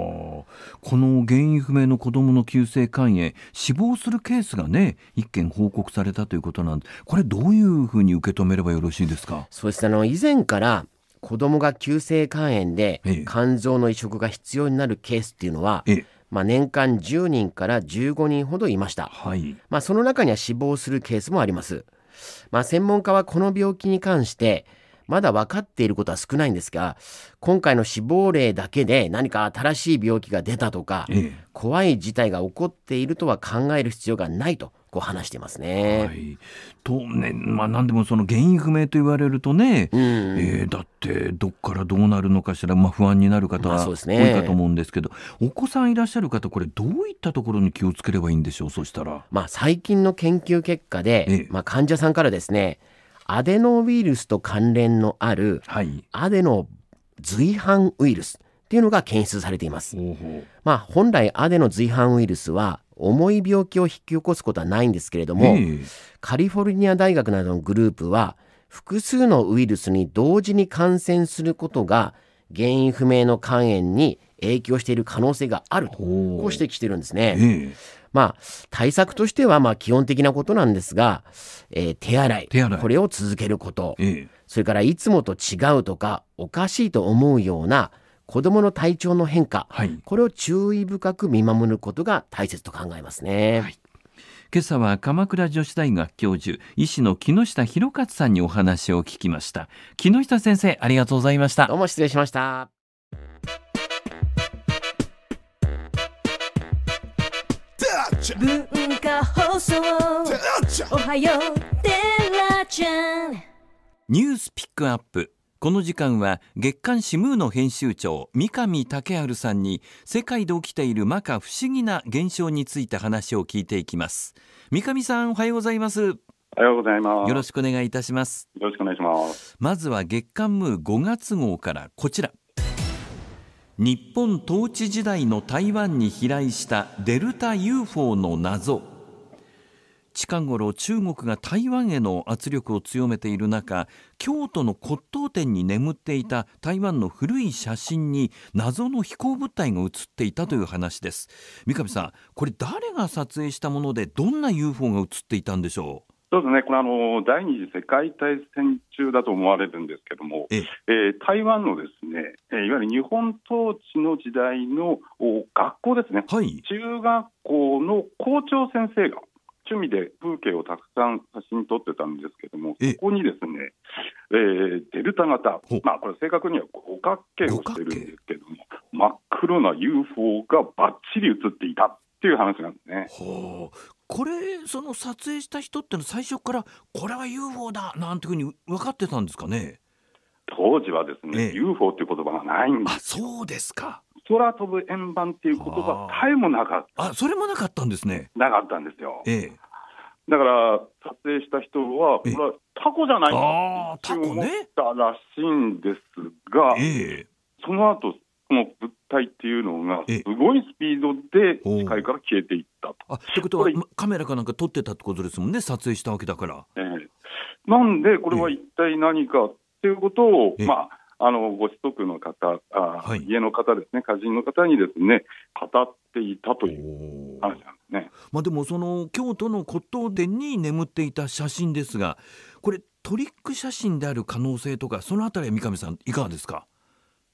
この原因不明の子どもの急性肝炎死亡するケースがね1件報告されたということなんでこれどういうふうに受け止めればよろしいですかそうですあの以前から子どもが急性肝炎で肝臓の移植が必要になるケースっていうのは、ええまあ、年間10人から15人ほどいました、はいまあ、その中には死亡するケースもあります。まあ、専門家はこの病気に関してまだ分かっていることは少ないんですが今回の死亡例だけで何か新しい病気が出たとか、ええ、怖い事態が起こっているとは考える必要がないとこう話してますね。はい、とね、まあ、何でもその原因不明と言われるとね、うん、えー、だってどっからどうなるのかしら、まあ、不安になる方は多いかと思うんですけど、まあね、お子さんいらっしゃる方これどういったところに気をつければいいんでしょうそしたら。まあ、最近の研究結果で、ええ、まあ、患者さんからですねアデノウイルスと関連のある、アデノ随伴ウイルスっていうのが検出されています。まあ、本来アデノ随伴ウイルスは重い病気を引き起こすことはないんですけれども、カリフォルニア大学などのグループは複数のウイルスに同時に感染することが原因不明の肝炎に影響している可能性があるとこう指摘してるんですね。えーまあ、対策としては、まあ、基本的なことなんですが、えー、手洗い。洗いこれを続けること。ええ、それから、いつもと違うとか、おかしいと思うような、子どもの体調の変化、はい、これを注意深く見守ることが大切と考えますね。はい今朝は鎌倉女子大学教授医師の木下博勝さんにお話を聞きました木下先生ありがとうございましたどうも失礼しました文化放送おはようテラちゃんニュースピックアップこの時間は月刊シムーの編集長三上武治さんに世界で起きている摩訶不思議な現象について話を聞いていきます三上さんおはようございますおはようございますよろしくお願いいたしますよろしくお願いしますまずは月刊ムー5月号からこちら日本統治時代の台湾に飛来したデルタ UFO の謎近頃中国が台湾への圧力を強めている中京都の骨董店に眠っていた台湾の古い写真に謎の飛行物体が写っていたという話です三上さんこれ誰が撮影したものでどんな UFO が写っていたんでしょうそうですね、これあの、第二次世界大戦中だと思われるんですけども、ええー、台湾のですね、いわゆる日本統治の時代の学校ですね、はい、中学校の校長先生が趣味で風景をたくさん写真撮ってたんですけども、そこにですね、えー、デルタ型、まあ、これ正確には五角形をしてるんですけども、真っ黒な UFO がばっちり写っていた。っていう話なんですね。これその撮影した人っての最初からこれは UFO だなんていうふうに分かってたんですかね当時はですね、ええ、UFO ていう言葉がないんですあそうですか空飛ぶ円盤っていう言葉さえもなかったあそれもなかったんですねなかったんですよ、ええ、だから撮影した人はこれはタコじゃないかって思ったらしいんですが、ええ、その後この物体っていうのがすごいスピードで視界から消えていっったと。あということはカメラかなんか撮ってたってことですもんね、撮影したわけだから。えー、なんで、これは一体何かっていうことを、えー、まあ、あのご子息の方あ、はい、家の方ですね、家人の方にですね語っていたという話なんですね。まあ、でも、その京都の骨董店に眠っていた写真ですが、これ、トリック写真である可能性とか、そのあたりは三上さん、いかがですか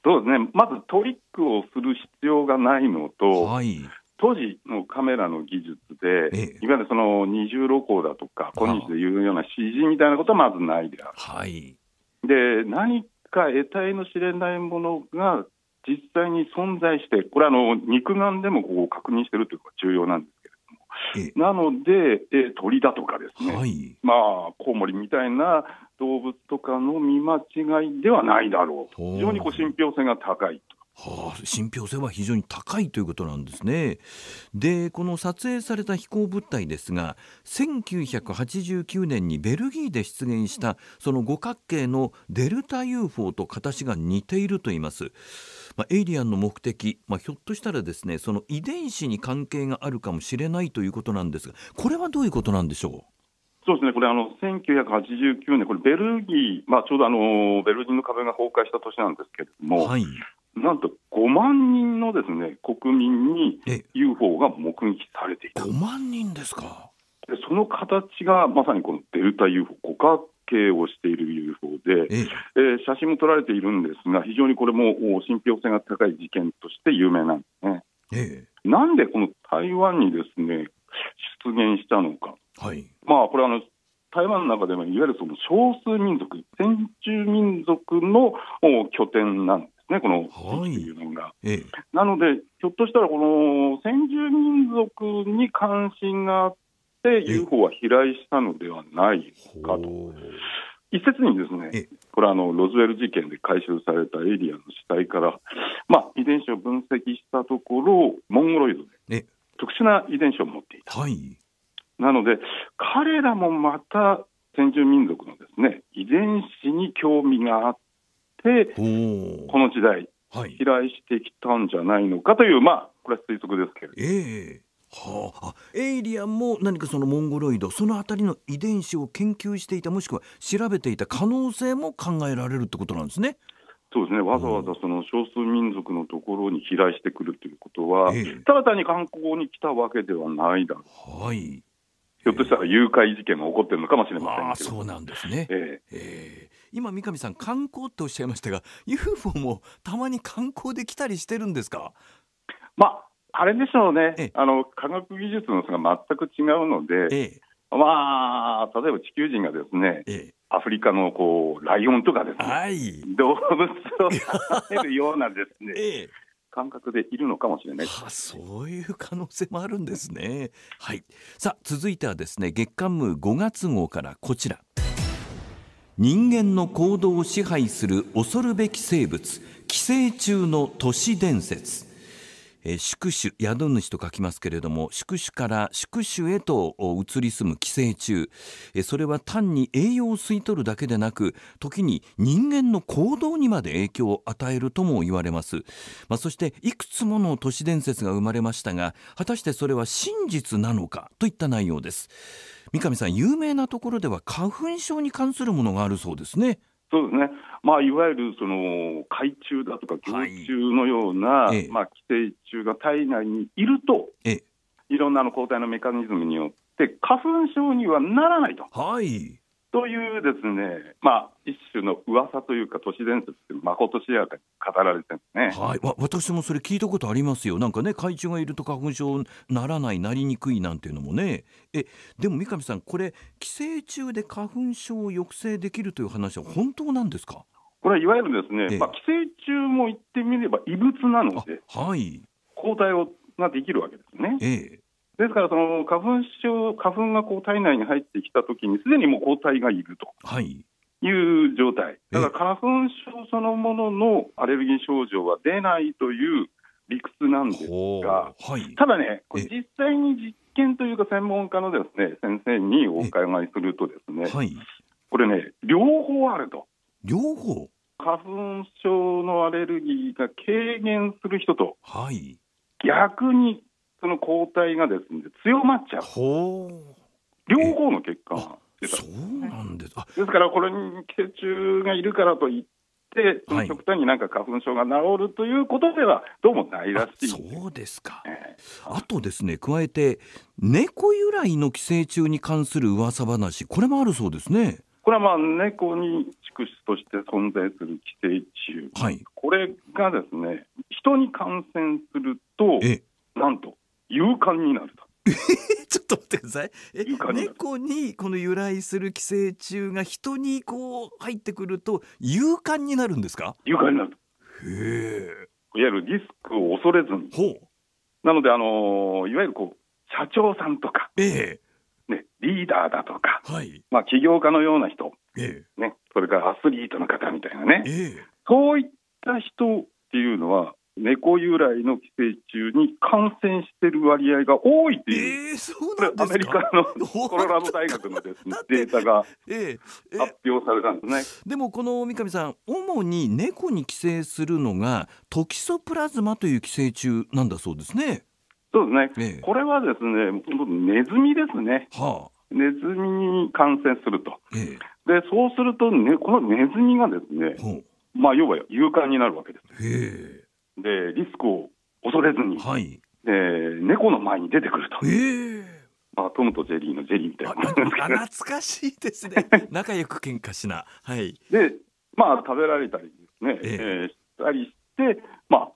そうですね、まずトリックをする必要がないのと、はい、当時のカメラの技術で、いわゆるその二重露光だとか、今日でいうような指示みたいなことはまずないである。はい、で、何か得体の知れないものが実際に存在して、これあの、肉眼でもこう確認してるというかが重要なんですけれども、なので、え鳥だとかですね、はい、まあ、コウモリみたいな動物とかの見間違いではないだろう、非常にこう信憑性が高いと。はあ、信憑性は非常に高いということなんですね。でこの撮影された飛行物体ですが1989年にベルギーで出現したその五角形のデルタ UFO と形が似ているといいます。まあ、エイリアンの目的、まあ、ひょっとしたらですねその遺伝子に関係があるかもしれないということなんですがこれはどういうことなんでしょうそうですね、これあの、1989年、これ、ベルギー、まあ、ちょうどあのベルギーの壁が崩壊した年なんですけれども、はい、なんと5万人のですね国民に UFO が目撃されていた。5万人ですかでその形がまさにこのデルタ UFO、五角形をしている UFO で、ええー、写真も撮られているんですが、非常にこれも信憑性が高い事件として有名なんですね。ええ、なんでこの台湾にですね出現したのか、はい、まあこれあの台湾の中でもいわゆるその少数民族、先住民族の拠点なんですね、このというのが。はい、なので、ひょっとしたらこの先住民族に関心があって、UFO は飛来したのではないかと。一説にですね、これはあのロズウェル事件で回収されたエリアの死体から、まあ、遺伝子を分析したところ、モンゴロイドで特殊な遺伝子を持っていた。はい、なので、彼らもまた先住民族のですね遺伝子に興味があっ、この時代、飛来してきたんじゃないのかという、まあ、これは推測ですけれど。えーはあ、エイリアンも何かそのモンゴロイドその辺りの遺伝子を研究していたもしくは調べていた可能性も考えられるってことなんですね。そうですねわざわざその少数民族のところに飛来してくるということは、えただ単に観光に来たわけではないだろう、はい、ひょっとしたら誘拐事件が起こってるのかもしれませんけど、えー、そうなんですね、えー、え今三上さん観光っておっしゃいましたが UFO もたまに観光で来たりしてるんですかまああれでしょうね、あの科学技術の差が全く違うので、まあ、例えば地球人がですね、アフリカのこうライオンとかですね、はい、動物を食べるようなですね、*laughs* 感覚でいるのかもしれない、はあ、そういう可能性もあるんですね。はい、さあ続いてはですね月刊ムー5月号からこちら。人間の行動を支配する恐るべき生物寄生虫の都市伝説え宿主宿主と書きますけれども宿主から宿主へと移り住む寄生虫、えそれは単に栄養を吸い取るだけでなく時に人間の行動にまで影響を与えるとも言われます、まあ、そしていくつもの都市伝説が生まれましたが果たしてそれは真実なのかといった内容です三上さん有名なところでは花粉症に関するものがあるそうですねそうですね、まあ、いわゆるその海中だとか魚中のような、はいええ、まあ、寄生虫が体内にいると、え、いろんなの抗体のメカニズムによって、花粉症にはならないと。はいというですね、まあ、一種の噂というか、都市伝説って、まことしやかに語られてるんですね、はい、わ私もそれ聞いたことありますよ、なんかね、海中がいると花粉症ならない、なりにくいなんていうのもね、えでも三上さん、これ、寄生虫で花粉症を抑制できるという話は本当なんですかこれはいわゆるですね、まあ、寄生虫も言ってみれば異物なので、はい、抗体をができるわけですね。ええですからその花粉症、花粉がこう体内に入ってきたときに、すでにもう抗体がいると。はいいう状態、だから花粉症そのもののアレルギー症状は出ないという理屈なんですが、はい、ただね、これ実際に実験というか、専門家のですね先生にお伺いすると、ですね、はい、これね、両方あると。両方花粉症のアレルギーが軽減する人と、はい、逆にその抗体がですね強まっちゃう。両方の結果が出た、ね、そうなんですですからこれに血中がいるからといってその極端になんか花粉症が治るということではどうもないらしい、はい、そうですか、えー、あとですね加えて猫由来の寄生虫に関する噂話これもあるそうですねこれはまあ猫に宿主として存在する寄生虫、はい、これがですね人に感染するとなんと勇敢になると。*laughs* ちょっと待ってください。え、猫にこの由来する寄生虫が人にこう入ってくると勇敢になるんですか？勇敢になる。へえ。いわゆるリスクを恐れずに。ほなのであのいわゆるこう社長さんとか、えねリーダーだとか、はい、まあ起業家のような人、えねそれからアスリートの方みたいなね、えそういった人っていうのは猫由来の寄生虫に感染している割合が多いという、えー、そうアメリカのコロラド大学のです、ね、データが発表されたんですね、でもこの三上さん主に猫に寄生するのがトキソプラズマという寄生虫なんだそうですねそうですね、えー、これはですねネズミですね、はあ、ネズミに感染すると、えー、でそうすると、ね、このネズミがですね、まあ、要は勇敢になるわけです。えーでリスクを恐れずに、はい、で猫の前に出てくると。えーまあ、トムとジェリーのジェリーみたいな懐かしいですね *laughs* 仲良く喧嘩しなはいでまあ食べられたりですね、ええー、したりしてまあ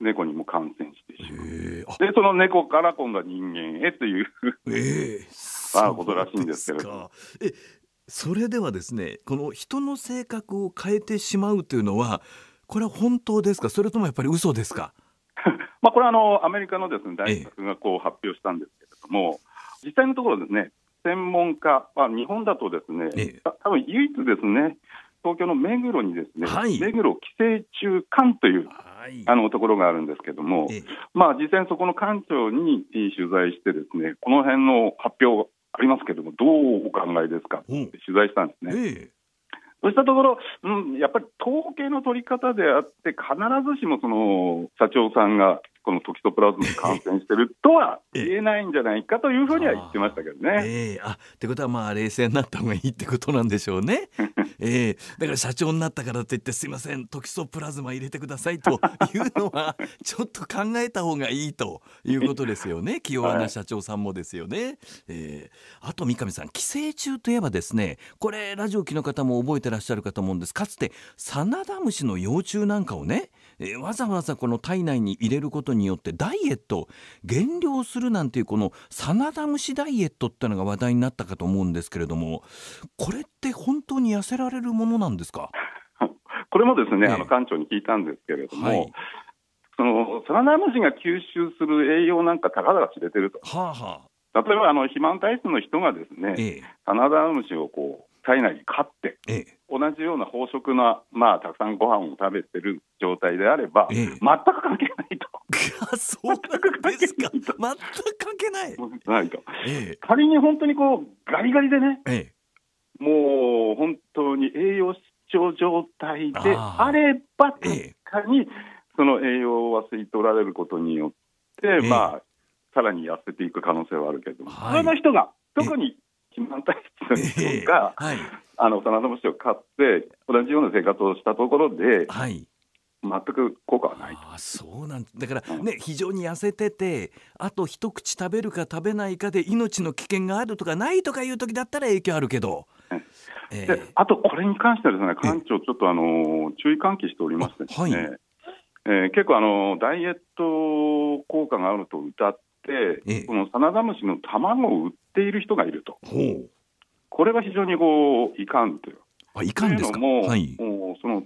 猫にも感染してしまう、えー、でその猫から今度は人間へという、ええ、*laughs* まあことらしいんですけれどえそれではですねこの人の性格を変えてしまうというのはこれは本当ですか、それともやっぱり嘘ですか。*laughs* まあこれはあのアメリカのです、ね、大学がこう発表したんですけれども、ええ、実際のところですね、専門家、まあ、日本だとですね、ええ、多分唯一ですね、東京の目黒にですね、はい、目黒寄生虫館という、はい、あのところがあるんですけれども、ええ、まあ、実際にそこの館長に取材して、ですねこの辺の発表ありますけれども、どうお考えですかって取材したんですね。え、そうしたところ、うん、やっぱり統計の取り方であって、必ずしもその社長さんがこのトキソプラズムに感染してるとは言えないんじゃないかというふうには言ってましたけどね。えー、あってことはまあ冷静になった方がいいってことなんでしょうね。*laughs* えー、だから社長になったからといってすいませんトキソプラズマ入れてくださいと *laughs* いうのはちょっと考えた方がいいということですよね清和な社長さんもですよね。はい、えー、あと三上さん寄生虫といえばですねこれラジオ機の方も覚えてらっしゃるかと思うんですかつてサナダムシの幼虫なんかをね、えー、わざわざこの体内に入れることによってダイエットを減量するなんていうこの真田虫ダイエットってのが話題になったかと思うんですけれどもこれって本当に痩せられるものなんですか *laughs* これもですね、ええ、あの館長に聞いたんですけれども、はい、そのサナダムシが吸収する栄養なんかたかだか知れてると。はあはあ、例えばあの肥満体質の人がですね、ええ、サナダムシをこう体内に飼って、ええ、同じような飽食な、まあ、たくさんご飯を食べてる状態であれば、全く関係ないと。そうなんですか。全く関係ない。ないと、ええ、仮に本当にこうガリガリでね、え、もう本当に栄養失調状態であれば確かに、その栄養を忘れ取られることによって、まあさらに痩せていく可能性はあるけれども、はい、その人が特に肥満体質の人が、はい、あの、サを買って、同じような生活をしたところで、はい、全く効果はないあそうなんだからね、非常に痩せててあと一口食べるか食べないかで命の危険があるとかないとかいう時だったら影響あるけど。えー、あとこれに関してはですね館長、ちょっとあの注意喚起しておりましてすね、はいえー、結構あのダイエット効果があると歌って、このサナダムシの卵を売っている人がいると、これは非常にこういかんという。あいかんですかというのも、はい、その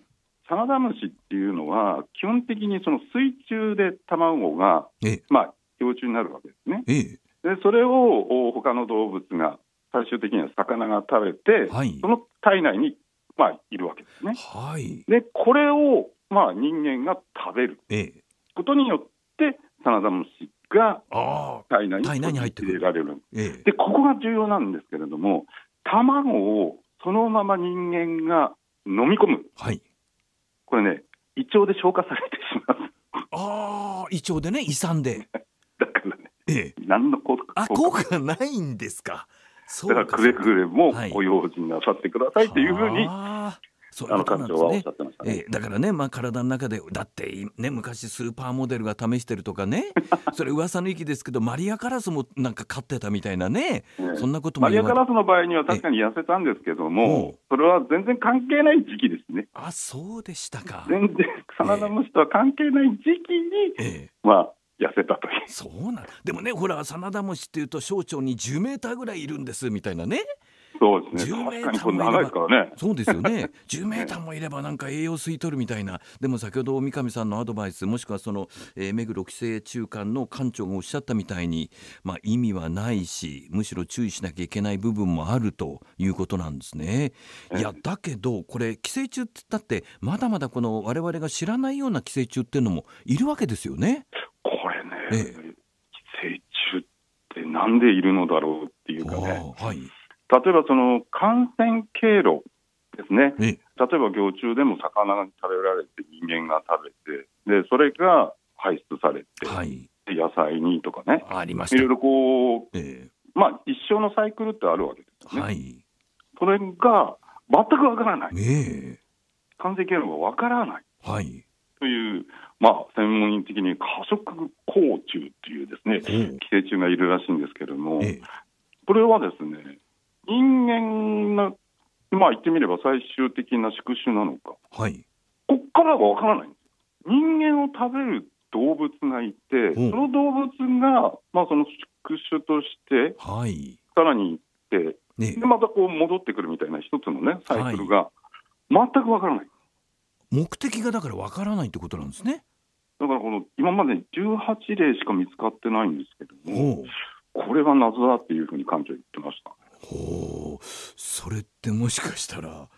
サナダムシっていうのは、基本的にその水中で卵が、まあ、幼虫になるわけですね。でそれを他の動物が最終的には魚が食べて、はい、その体内に、まあ、いるわけですね。はい、でこれを、まあ、人間が食べることによって、サナダムシが体内に入れられる。るでここが重要なんですけれども、卵をそのまま人間が飲み込む。はいこれね、胃腸で消化されてしまう。ああ、胃腸でね、胃酸で。*laughs* だからね、ええ、何の効果あ効果がないんですか。だからくれぐれもご用心なさってくださいっていうふうに、あ。そういうことなんですね。ねえー、だからね、まあ、体の中でだってね昔スーパーモデルが試してるとかね *laughs* それ噂の域ですけどマリアカラスもなんか飼ってたみたいなね、ね、そんなこともマリアカラスの場合には確かに痩せたんですけどもそれは全然関係ない時期ですね。あそうでしたか全然真田虫とは関係ない時期に、は、まあ痩せたというそうなんでもねほら真田虫っていうと小腸に10メーターぐらいいるんですみたいなねそうですね。確かにこれ長いですからね。そうですよね。10 *laughs* メーターもいればなんか栄養吸い取るみたいな。でも先ほど三上さんのアドバイスもしくはその、えー、目黒規制中間の館長がおっしゃったみたいに、まあ意味はないし、むしろ注意しなきゃいけない部分もあるということなんですね。いやだけどこれ寄生虫ってだってまだまだこの我々が知らないような寄生虫っていうのもいるわけですよね。これね、ええ、寄生虫ってなんでいるのだろうっていうかね。はい。例えばその感染経路ですね、例えば魚虫でも魚が食べられて、人間が食べて、でそれが排出されて、はい、野菜にとかね、ありましいろいろこう、えー、まあ、一生のサイクルってあるわけですよね。はい、それが全くわからない、えー、感染経路がわからない、はい、という、まあ、専門的に過食甲虫っていうですね、寄生虫がいるらしいんですけれども、えー、これはですね、人間の、まあ言ってみれば最終的な宿主なのか、はい、こっからはわからないんです。人間を食べる動物がいて、その動物が、まあ、その宿主として、はい、さらに行って、ね、でまたこう戻ってくるみたいな一つのね、サイクルが、全くわからない。目的がだからわからないってことなんですね。だからこの今まで18例しか見つかってないんですけども、これは謎だっていうふうに館長言ってました、ね。ほうそれってもしかしたら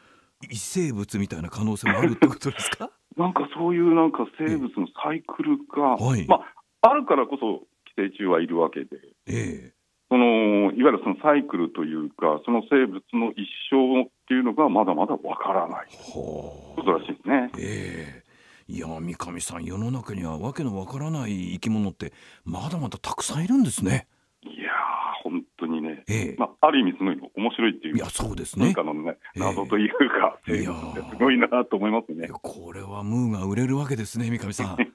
異生物みたいな可能性もあるってことですか *laughs* なんかそういうなんか生物のサイクルが、はい、まあ、あるからこそ寄生虫はいるわけで、ええ、そのいわゆるそのサイクルというかその生物の一生っていうのがまだまだわからないことらしいですね。ええ、いや三上さん世の中にはわけのわからない生き物ってまだまだたくさんいるんですね。ええ、まあ、ある意味、すごい面白いっていう、いやそうですね、文化の、ね、謎というか、ええ、いやすごいなと思いますねこれはムーが売れるわけですね、三上さん。*laughs*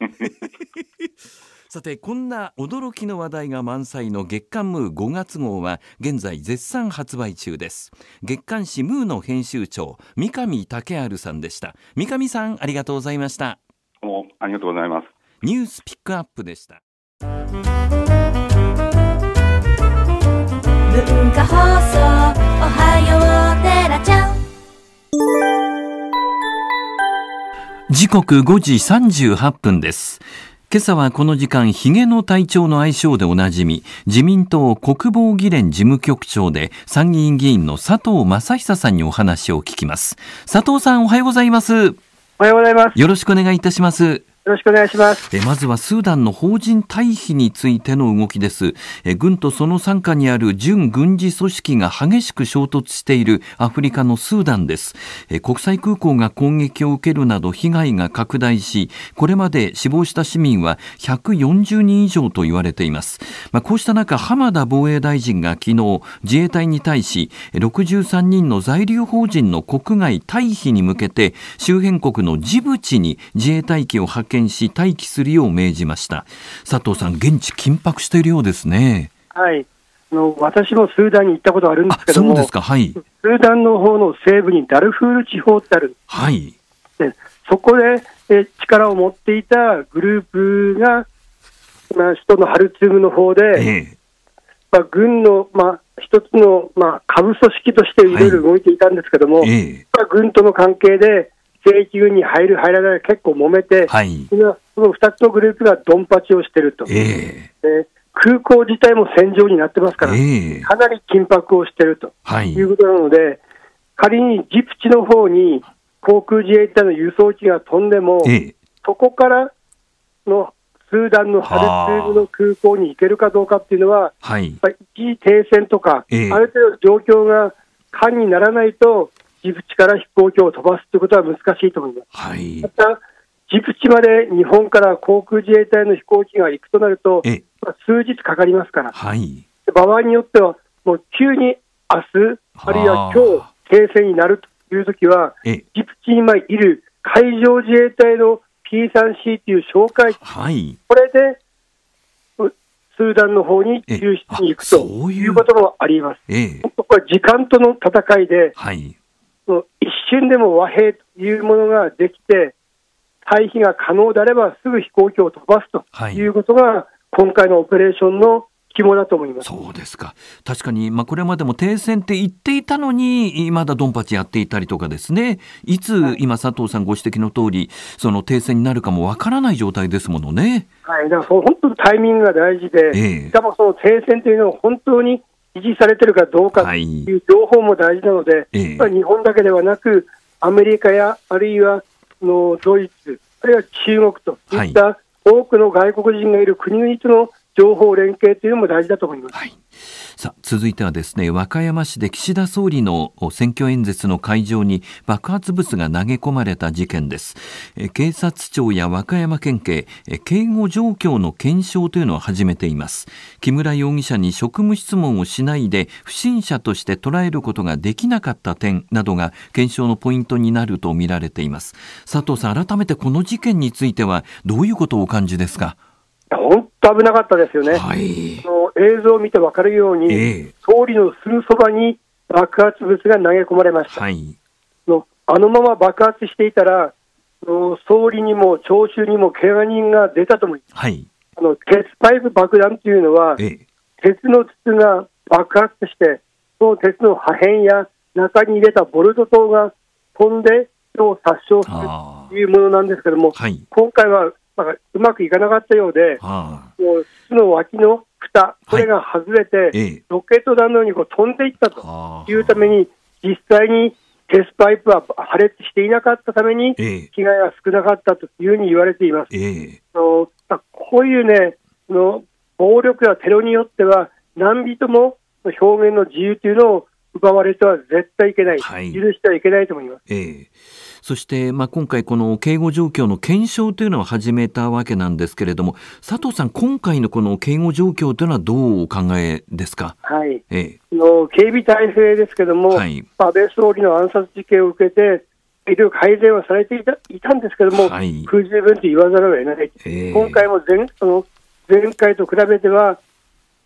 さてこんな驚きの話題が満載の月刊ムー5月号は現在絶賛発売中です月刊誌ムーの編集長三上武春さんでした三上さんありがとうございましたどうありがとうございますニュースピックアップでした文化放送おはようテラちゃん時刻5時38分です今朝はこの時間ヒゲの隊長の愛称でおなじみ自民党国防議連事務局長で参議院議員の佐藤正久さんにお話を聞きます佐藤さんおはようございますおはようございますよろしくお願いいたしますよろしくお願いします。えまずはスーダンの邦人退避についての動きです。え軍とその傘下にある準軍事組織が激しく衝突しているアフリカのスーダンです。え国際空港が攻撃を受けるなど被害が拡大し、これまで死亡した市民は140人以上と言われています。まあ、こうした中、浜田防衛大臣が昨日自衛隊に対し63人の在留邦人の国外退避に向けて周辺国のジブチに自衛隊機を派遣見し待機するよう命じました佐藤さん現地緊迫しているようですねはいあの私もスーダンに行ったことあるんですけどもそうですか、はい、スーダンの方の西部にダルフール地方ってあるはいでそこでえ力を持っていたグループが、まあ、首都のハルツームの方で、ええ、まあ、軍の、まあ、一つの、まあ、下部組織としていろいろ動いていたんですけども、はいええ、まあ、軍との関係で、正規軍に入る、入らない結構揉めて、はい、その2つのグループがドンパチをしてると、えーえ空港自体も戦場になってますから、えー、かなり緊迫をしてると、はい、いうことなので、仮にジプチの方に航空自衛隊の輸送機が飛んでも、えー、そこからのスーダンのハルツールの空港に行けるかどうかっていうのは、はい、一時停戦とか、えー、ある程度状況が緩にならないと、ジブチから飛行機を飛ばすということは難しいと思います。はい、また、ジブチまで日本から航空自衛隊の飛行機が行くとなると、まあ、数日かかりますから、はい、場合によっては、もう急に明日あるいは今日停戦になるというときは、ジブチに今いる海上自衛隊の P3C という哨戒機、はい、これでスーダンの方に救出に行くということもあります。ええ、これは時間との戦いで、はい、も一瞬でも和平というものができて、退避が可能であればすぐ飛行機を飛ばすということが、今回のオペレーションの肝だと思いますそうですか確かに、まあ、これまでも停戦って言っていたのにまだドンパチやっていたりとかですねいつ、はい、今佐藤さんご指摘の通りその停戦になるかもわからない状態ですものね。はい、だからそ本当にタイミングが大事で、ええ、しかもその停戦というのは本当に維持されてるかどうかという情報も大事なので、はい、日本だけではなく、アメリカやあるいはのドイツ、あるいは中国といった多くの外国人がいる国々との情報連携というのも大事だと思います。はいさあ続いてはですね和歌山市で岸田総理の選挙演説の会場に爆発物が投げ込まれた事件ですえ警察庁や和歌山県警え警護状況の検証というのを始めています木村容疑者に職務質問をしないで不審者として捉えることができなかった点などが検証のポイントになると見られています佐藤さん改めてこの事件についてはどういうことをお感じですか本当危なかったですよね、はい、の映像を見て分かるように、えー、総理のすぐそばに爆発物が投げ込まれました、はい、のあのまま爆発していたら、の総理にも聴衆にもけが人が出たとも、はい、あの鉄パイプ爆弾というのは、えー、鉄の筒が爆発して、その鉄の破片や中に入れたボルト等が飛んで、人を殺傷するというものなんですけれども、はい、今回はうまくいかなかったようで、もう巣の脇の蓋、これが外れて、はい、ロケット弾のようにこう飛んでいったというために、実際に鉄パイプは破裂していなかったために、被害は少なかったというふうに言われています。えのこういうね、の暴力やテロによっては、何人も表現の自由というのを奪われては絶対いけない、はい、許してはいけないと思います。えそして、まあ、今回この警護状況の検証というのを始めたわけなんですけれども佐藤さん、今回のこの警護状況というのはどうお考えですか、はいえの警備体制ですけれども、はい、安倍総理の暗殺事件を受けていろいろ改善はされていたいたんですけれども、はい、不十分と言わざるを得ない、えー、今回も前その前回と比べては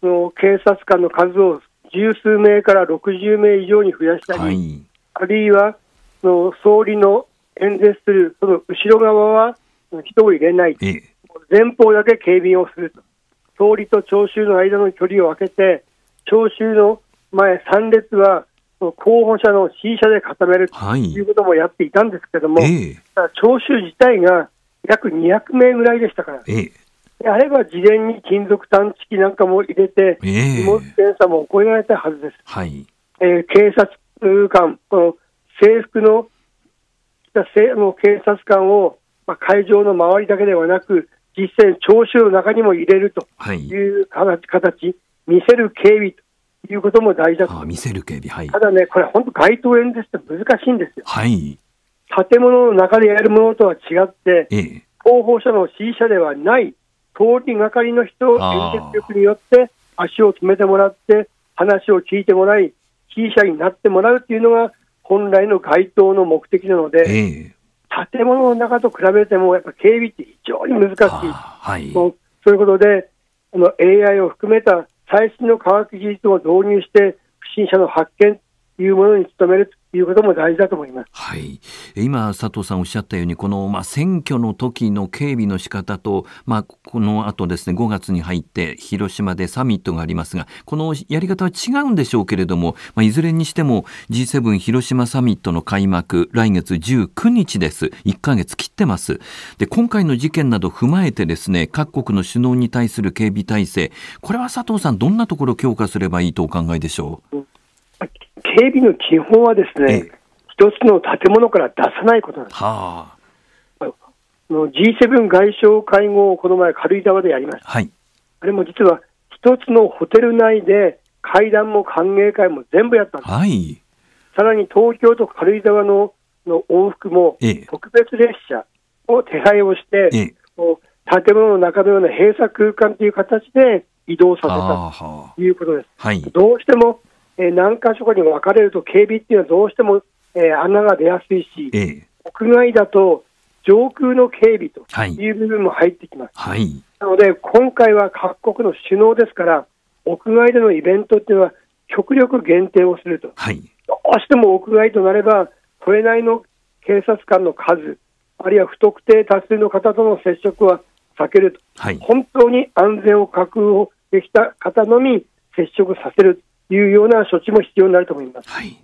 の警察官の数を十数名から60名以上に増やしたり、はい、あるいはの総理の演説する、その後ろ側は人を入れない、前方だけ警備をすると、総理と聴衆の間の距離を空けて、聴衆の前3列は候補者の C 社で固めるということもやっていたんですけれども、はい、聴衆自体が約200名ぐらいでしたから、えー、あれば事前に金属探知機なんかも入れて、荷物検査も行われたはずです。はいえー、警察官、この制服のたの警察官を、まあ、会場の周りだけではなく、実際、聴衆の中にも入れるという形、はい、見せる警備ということも大事だと。見せる警備、はい、ただね、これ、本当、街頭演説って難しいんですよ。はい、建物の中でやるものとは違って、広報者の支持者ではない通りがかりの人を演説力によって足を止めてもらって、話を聞いてもらい、支持者になってもらうというのが、本来の街灯の目的なので、えー、建物の中と比べても、やっぱ警備って非常に難しい。はい、そういうことで、この AI を含めた最新の科学技術を導入して、不審者の発見いうものに努めるということも大事だと思います、はい、今、佐藤さんおっしゃったようにこの、まあ、選挙の時の警備の仕方と、まあ、このあとですね5月に入って広島でサミットがありますがこのやり方は違うんでしょうけれども、まあ、いずれにしても G7 広島サミットの開幕来月19日です1ヶ月切ってますで今回の事件など踏まえてですね各国の首脳に対する警備体制これは佐藤さんどんなところを強化すればいいとお考えでしょう。うん警備の基本はですね、一つの建物から出さないことなんです。はあ、G7 外相会合をこの前、軽井沢でやりました。はい、あれも実は、一つのホテル内で会談も歓迎会も全部やったんです。はい、さらに東京と軽井沢のの往復も、特別列車を手配をして、ええ、建物の中のような閉鎖空間という形で移動させたということです。はい、どうしてもえ何箇所かに分かれると警備っていうのはどうしても、え穴が出やすいし、えー、屋外だと上空の警備という部分も入ってきます。はい、なので、今回は各国の首脳ですから、屋外でのイベントっていうのは、極力限定をすると、はい、どうしても屋外となれば、それなりの警察官の数、あるいは不特定多数の方との接触は避けると、はい、本当に安全を確保できた方のみ接触させるいうような処置も必要になると思います。はい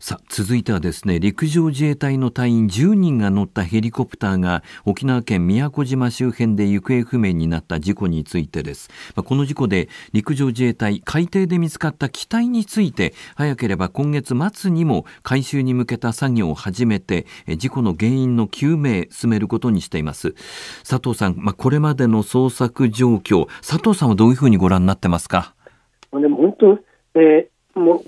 さ続いてはですね陸上自衛隊の隊員10人が乗ったヘリコプターが沖縄県宮古島周辺で行方不明になった事故についてです、まあ、この事故で陸上自衛隊海底で見つかった機体について早ければ今月末にも回収に向けた作業を始めて事故の原因の究明進めることにしています佐藤さん、まあ、これまでの捜索状況佐藤さんはどういうふうにご覧になってますかでも本当えー、も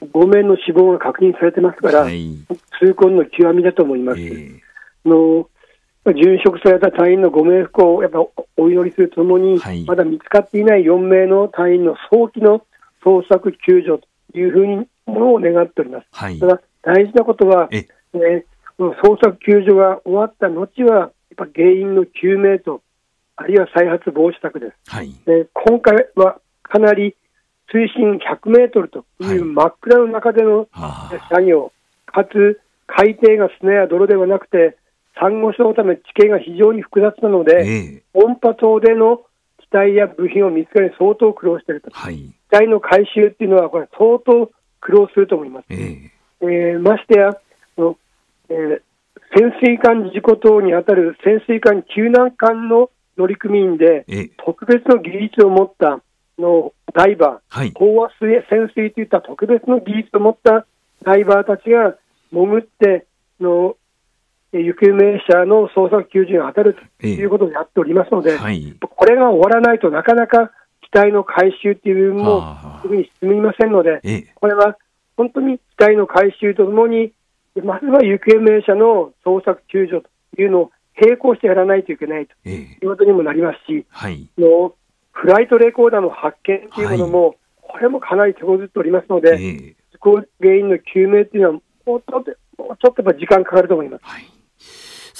う5名の死亡が確認されてますから、はい、痛恨の極みだと思います。えー、の殉職された隊員のご冥福をやっぱお祈りするともに、はい、まだ見つかっていない4名の隊員の早期の捜索、救助というふうにものを願っております。はい、ただ大事なことは、ええー、捜索救助が終わった後は、やっぱ原因の究明と、あるいは再発防止策です。はい、えー、今回はかなり水深100メートルという真っ暗の中での作業、はい、かつ海底が砂や泥ではなくて、サンゴ礁のため地形が非常に複雑なので、えー、音波塔での機体や部品を見つかり相当苦労していると、はい、機体の回収っていうのは、これ、相当苦労すると思います。えー、えー、ましてやの、えー、潜水艦事故等にあたる潜水艦救難艦の乗組員で、特別の技術を持ったのダイバー、はい、飽和水潜水といった特別の技術を持ったダイバーたちが潜っての行方不明者の捜索救助に当たるということをやっておりますので、えはい、これが終わらないとなかなか機体の回収という部分もすぐに進みませんので、え、これは本当に機体の回収とともに、まずは行方不明者の捜索救助というのを並行してやらないといけないということにもなりますし、はい、のフライトレコーダーの発見というものも、はい、これもかなり手こずっておりますので、事故原因の究明というのはもうちょっともうちょっと時間かかると思います。はい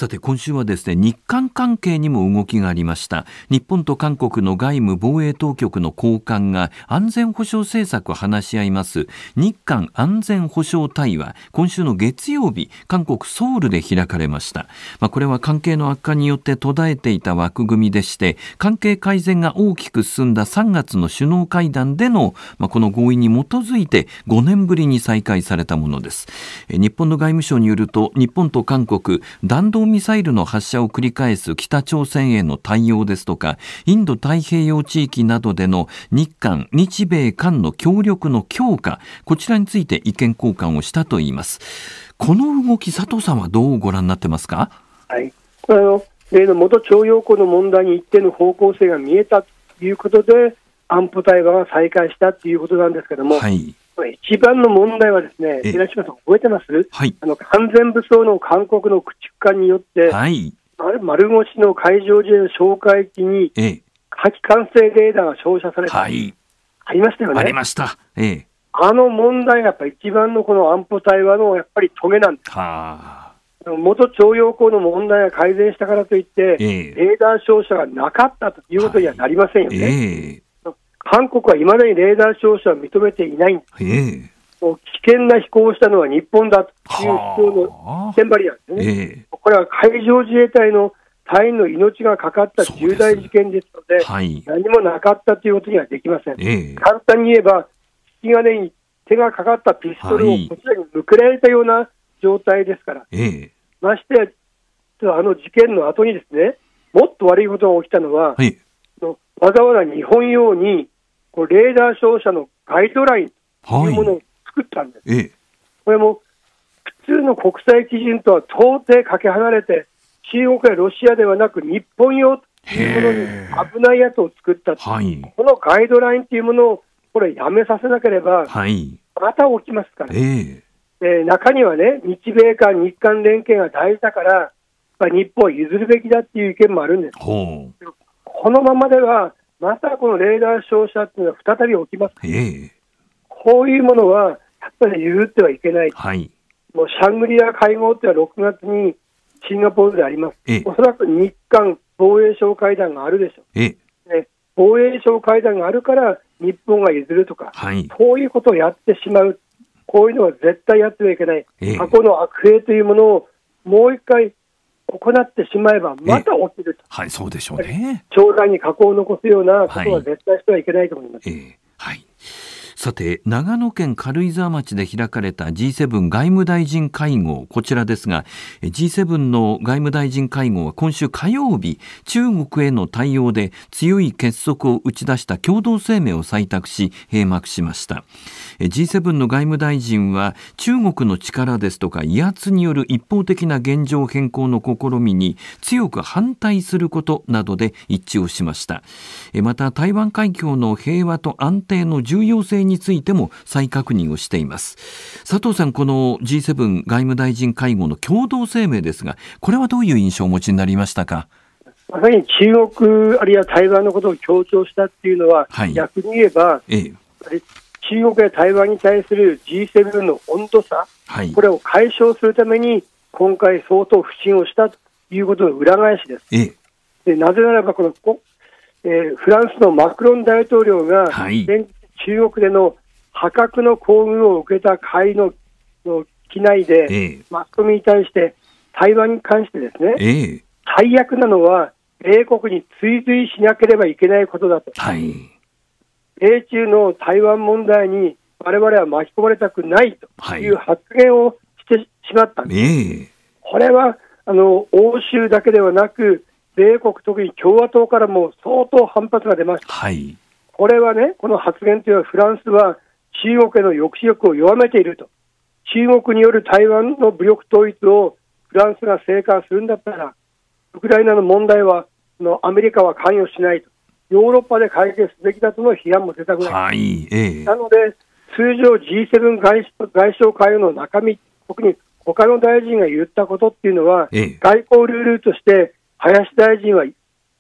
さて今週はですね日韓関係にも動きがありました日本と韓国の外務防衛当局の高官が安全保障政策を話し合います日韓安全保障対話今週の月曜日韓国ソウルで開かれました、まあ、これは関係の悪化によって途絶えていた枠組みでして関係改善が大きく進んだ3月の首脳会談での、まあ、この合意に基づいて5年ぶりに再開されたものです日本の外務省によると日本と韓国弾道ミサイルの発射を繰り返す北朝鮮への対応ですとか、インド太平洋地域などでの日韓、日米韓の協力の強化、こちらについて意見交換をしたといいます。この動き、佐藤さんはどうご覧になってますか。はい、これの例の元徴用工の問題に一定の方向性が見えたということで、安保対話が再開したということなんですけれども、はい、一番の問題はですね、平島さん、覚えてます、はい、あの完全武装の韓国の駆逐艦によって、はい、丸腰の海上自衛の哨戒機に、火器管制レーダーが照射された、はい、ありましたよね。ありました。ええ、あの問題がやっぱり一番のこの安保対話のやっぱり止めなんです。は元徴用工の問題が改善したからといって、ええ、レーダー照射がなかったということにはなりませんよね。はいえ韓国はいまだにレーダー照射を認めていないんです。えー危険な飛行をしたのは日本だという主張の千張りなんですね、えー、これは海上自衛隊の隊員の命がかかった重大事件ですので、はい、何もなかったということにはできません、えー、簡単に言えば、引き金に手がかかったピストルをこちらに向けられたような状態ですから、はい、ましてや、あの事件の後にですねもっと悪いことが起きたのは、はい、わざわざ日本用にこレーダー照射のガイドラインというものを作ったんです。はい、これも普通の国際基準とは到底かけ離れて、中国やロシアではなく日本用というものに危ないやつを作った、はい、このガイドラインというものをこれやめさせなければ、また起きますから、えー、中にはね、日米間、日韓連携が大事だから、まあ、日本を譲るべきだっていう意見もあるんです。このままではまたこのレーダー照射っていうのは再び起きます。えー、こういうものは、やっぱり譲ってはいけない。はい、もうシャングリア会合っていうのは6月にシンガポールであります。えー、おそらく日韓防衛省会談があるでしょう。えー、ね、防衛省会談があるから、日本が譲るとか、はい、こういうことをやってしまう。こういうのは絶対やってはいけない。過去の悪弊というものをもう一回行ってしまえば、また起きると、はい、そうでしょうね。長大に加工を残すようなことは絶対してはいけないと思います。はい、えーはいさて長野県軽井沢町で開かれた G7 外務大臣会合こちらですが G7 の外務大臣会合は今週火曜日中国への対応で強い結束を打ち出した共同声明を採択し閉幕しました G7 の外務大臣は中国の力ですとか威圧による一方的な現状変更の試みに強く反対することなどで一致をしましたまた台湾海峡の平和と安定の重要性にについても再確認をしています佐藤さんこの G7 外務大臣会合の共同声明ですがこれはどういう印象をお持ちになりましたかまさに中国あるいは台湾のことを強調したっていうのは、はい、逆に言えば、ええ、中国や台湾に対する G7 の温度差、はい、これを解消するために今回相当不信をしたということの裏返しです。ええ、でなぜならばこのこ、えー、フランスのマクロン大統領が先日、はい、中国での破格の厚遇を受けた会のの機内で、マスコミに対して、台湾に関してですね、最悪なのは、米国に追随しなければいけないことだと、はい、米中の台湾問題にわれわれは巻き込まれたくないという発言をしてしまったんではい、これはあの欧州だけではなく、米国、特に共和党からも相当反発が出ました。はいこれはね、この発言というのはフランスは中国への抑止力を弱めていると。中国による台湾の武力統一をフランスが成果するんだったら、ウクライナの問題はのアメリカは関与しないと、ヨーロッパで解決すべきだとの批判も出たぐらい、はいええ、なので、通常 G7 外外相会合の中身、特に他の大臣が言ったことっていうのは、え、外交ルールとして、林大臣は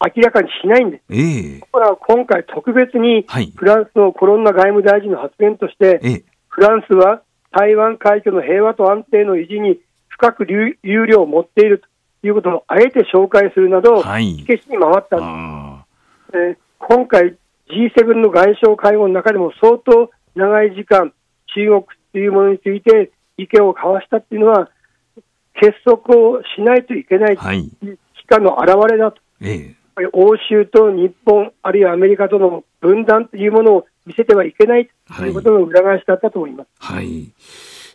明らかにしないんです。えー、とこ今回、特別にフランスのコロンナ外務大臣の発言として、はい、フランスは台湾海峡の平和と安定の維持に深く有料を持っているということをあえて紹介するなど、はい、火消しに回ったんです。えー、今回 G7 の外相会合の中でも相当長い時間、中国というものについて意見を交わしたというのは、結束をしないといけない、はい、期間の表れだと、ええ、ぱり欧州と日本、あるいはアメリカとの分断というものを見せてはいけないということの裏返しだったと思います。はい、はい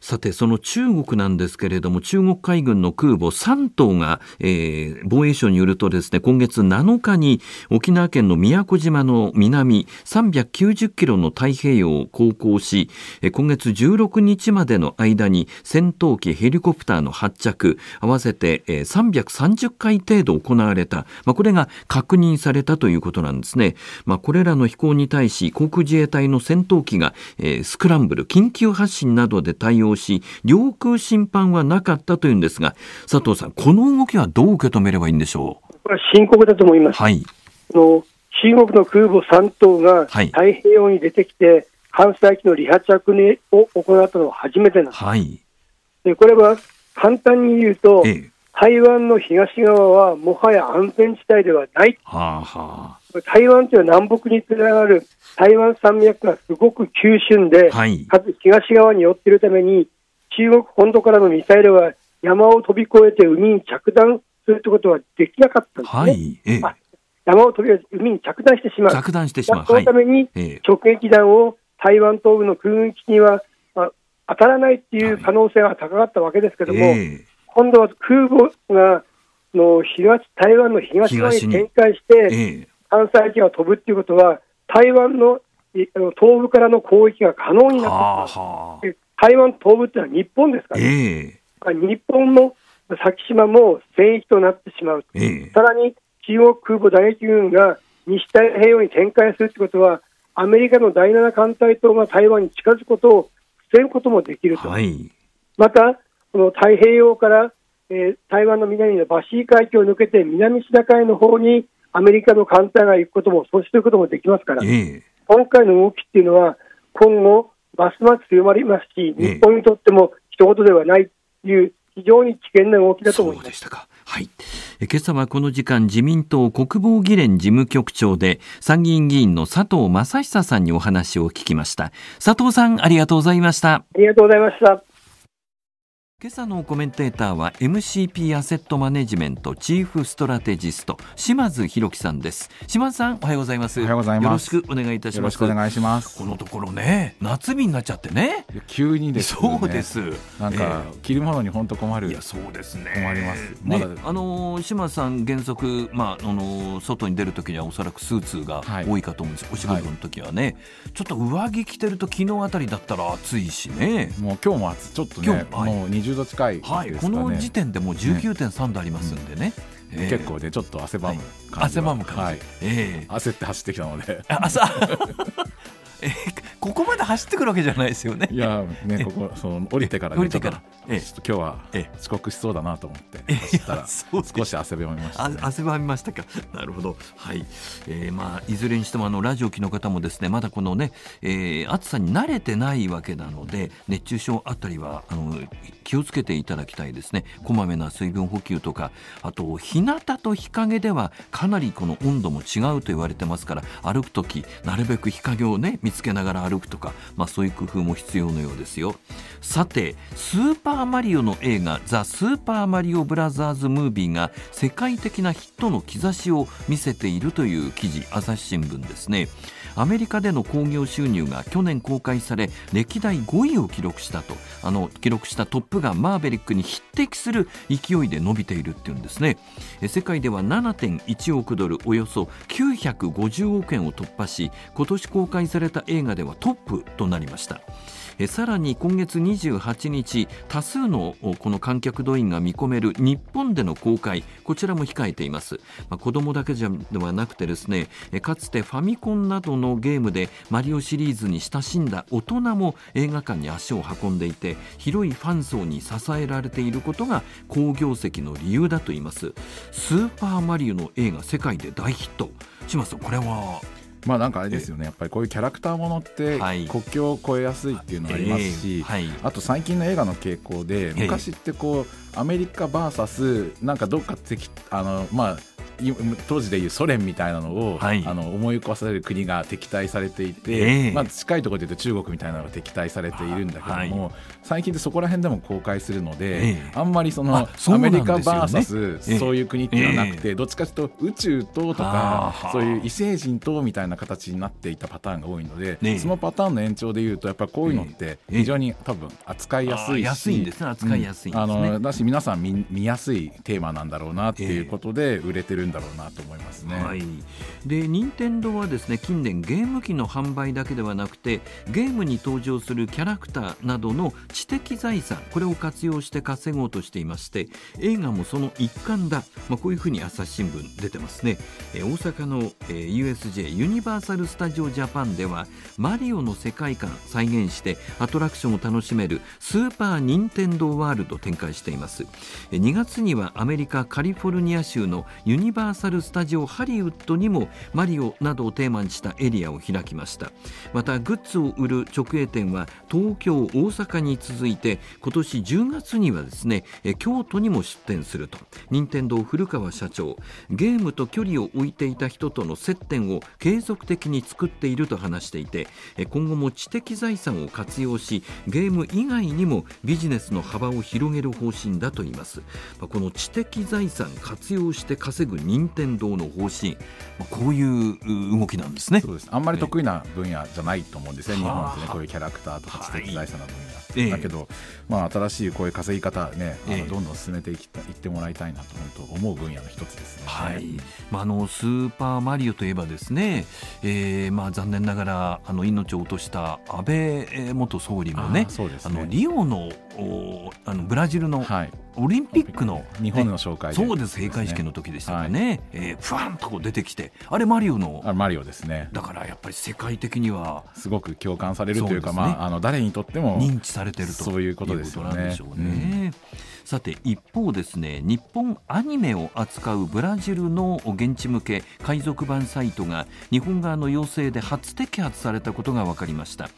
さて、その中国なんですけれども、中国海軍の空母3頭が、えー、防衛省によるとですね、今月7日に沖縄県の宮古島の南390キロの太平洋を航行し、今月16日までの間に戦闘機、ヘリコプターの発着、合わせて330回程度行われた、まあ、これが確認されたということなんですね。まあ、これらの飛行に対し、航空自衛隊の戦闘機が、えー、スクランブル、緊急発進などで対応し領空侵犯はなかったというんですが佐藤さん、この動きはどう受け止めればいいんでしょうこれは深刻だと思います。はい、の中国の空母3頭が太平洋に出てきて、はい、艦載機の離発着を行ったのは初めてなんです。はい、でこれは簡単に言うと、ええ、台湾の東側はもはや安全地帯ではない。はあはあ台湾というのは南北につながる台湾山脈がすごく急峻で、はい、東側に寄っているために、中国本土からのミサイルは山を飛び越えて海に着弾するということはできなかったんですね。はいええ、山を飛び越えて海に着弾してしまう。着弾してしまう。そのために直撃弾を台湾東部の空軍基地には、まあ、当たらないっていう可能性が高かったわけですけども、はい今度は空母がの東台湾の東側に展開して、関西圏を飛ぶっていうことは、台湾の東部からの攻撃が可能になってきた。台湾東部っていうのは日本ですから、ね、えー、日本の先島も戦域となってしまう、えー、さらに中国空母打撃群が西太平洋に展開するということは、アメリカの第7艦隊と台湾に近づくことを防ぐこともできると、はい、また、この太平洋から、えー、台湾の南のバシー海峡を抜けて南シナ海の方にアメリカの艦隊が行くことも、そうすることもできますから、えー、今回の動きっていうのは、今後、ますます強まりますし、日本にとっても一言ではないという、非常に危険な動きだと思います。はい、今朝はこの時間自民党国防議連事務局長で参議院議員の佐藤正久さんにお話を聞きました佐藤さんありがとうございましたありがとうございました今朝のコメンテーターは MCP アセットマネジメントチーフストラテジスト島津博樹さんです島津さんおはようございますおはようございますよろしくお願いいたしますよろしくお願いしますこのところね夏日になっちゃってね急にです、ね、そうですなんか、えー、着るものに本当困るいやそうですね困りますまだ、ね、あのー、島津さん原則まああのー、外に出る時にはおそらくスーツが多いかと思うんです、はい、お仕事の時はね、はい、ちょっと上着着てると昨日あたりだったら暑いしねもう今日も暑ちょっとね今日もう20度近い、ね、はい、この時点でもう19.3度ありますんでね、うん結構ねちょっと汗ばむ感じ、はい、汗ばむ感じ、はい、えー、焦って走ってきたのであここまで走ってくるわけじゃないですよね。いやねここその降りてから、ね、降りてから、えちょっと今日は遅刻しそうだなと思って走っ少し汗ばみました、ね、汗ばみましたか。*laughs* なるほどはい、えー、まあいずれにしてもあのラジオ機の方もですねまだこのね、えー、暑さに慣れてないわけなので熱中症あたりはあの気をつけていただきたいですね。こまめな水分補給とかあと日向と日陰ではかなりこの温度も違うと言われてますから歩く時なるべく日陰をね見つけながら歩くとか、まあ、そういう工夫も必要のようですよさてスーパーマリオの映画「ザ・スーパーマリオブラザーズ・ムービー」が世界的なヒットの兆しを見せているという記事朝日新聞ですねアメリカでの興行収入が去年公開され歴代5位を記録したとあの記録したトップガンマーベリックに匹敵する勢いで伸びているっていうんですね世界では7.1億ドルおよそ950億円を突破し今年公開された映画ではトップとなりました。えさらに今月28日多数のこの観客動員が見込める日本での公開こちらも控えています、まあ、子供だけじゃではなくてですねかつてファミコンなどのゲームでマリオシリーズに親しんだ大人も映画館に足を運んでいて広いファン層に支えられていることが好業績の理由だといいますスーパーマリオの映画世界で大ヒット島さんこれはまあなんかあれですよねやっぱりこういうキャラクターものって国境を越えやすいっていうのがありますし、はい、あと最近の映画の傾向で昔ってこうアメリカ VS なんかどっか敵あのまあ当時でいうソ連みたいなのを、はい、あの思い起こされる国が敵対されていて、えー、まあ、近いところでいうと中国みたいなのが敵対されているんだけども、はい、最近でそこら辺でも公開するので、あんまりそのアメリカ VS そういう国っていうのはなくて、どっちかというと宇宙ととかそういう異星人とみたいな形になっていたパターンが多いので、そのパターンの延長でいうとやっぱこういうのって非常に多分扱いやすいし、安いんです扱いやすいあのだし皆さん見見やすいテーマなんだろうなっていうことで売れてるんだろうなと思いますね。はい、で任天堂はですね近年ゲーム機の販売だけではなくてゲームに登場するキャラクターなどの知的財産これを活用して稼ごうとしていまして映画もその一環だ、まあ、こういうふうに朝日新聞出てますね、えー、大阪の、えー、USJ ユニバーサル・スタジオ・ジャパンではマリオの世界観再現してアトラクションを楽しめるスーパー・ニンテンドー・ワールド展開しています、え2月にはアメリカ・カリフォルニア州のユニバーサル・スタジオ・ハリウッドにもマリオなどをテーマにしたエリアを開きましたまたグッズを売る直営店は東京大阪に続いて今年10月にはですね京都にも出店すると任天堂古川社長ゲームと距離を置いていた人との接点を継続的に作っていると話していて今後も知的財産を活用しゲーム以外にもビジネスの幅を広げる方針だと言いますこの知的財産活用して稼ぐ任天堂の方針こういう動きなんですねそうですあんまり得意な分野じゃないと思うんですね、日本ってねこういうキャラクターとか知的財産の分野、はいだけど、まあ、新しいこういう稼ぎ方ね、どんどん進めていきいってもらいたいなと本当思う分野の一つですね、はいまあ、あのスーパーマリオといえばですね、えーまあ、残念ながらあの命を落とした安倍元総理もね、ね、あのリオのおあのブラジルのオリンピックの、はい、日本の紹介そうです閉会式の時でしたかね、はい、えー、ふわんと出てきてあれマリオのあマリオですねだからやっぱり世界的にはすごく共感されるというか、ね、まあ、あの誰にとっても認知されてるとそういうことですよね。ょうねさて一方ですね日本アニメを扱うブラジルの現地向け海賊版サイトが日本側の要請で初摘発されたことが分かりました。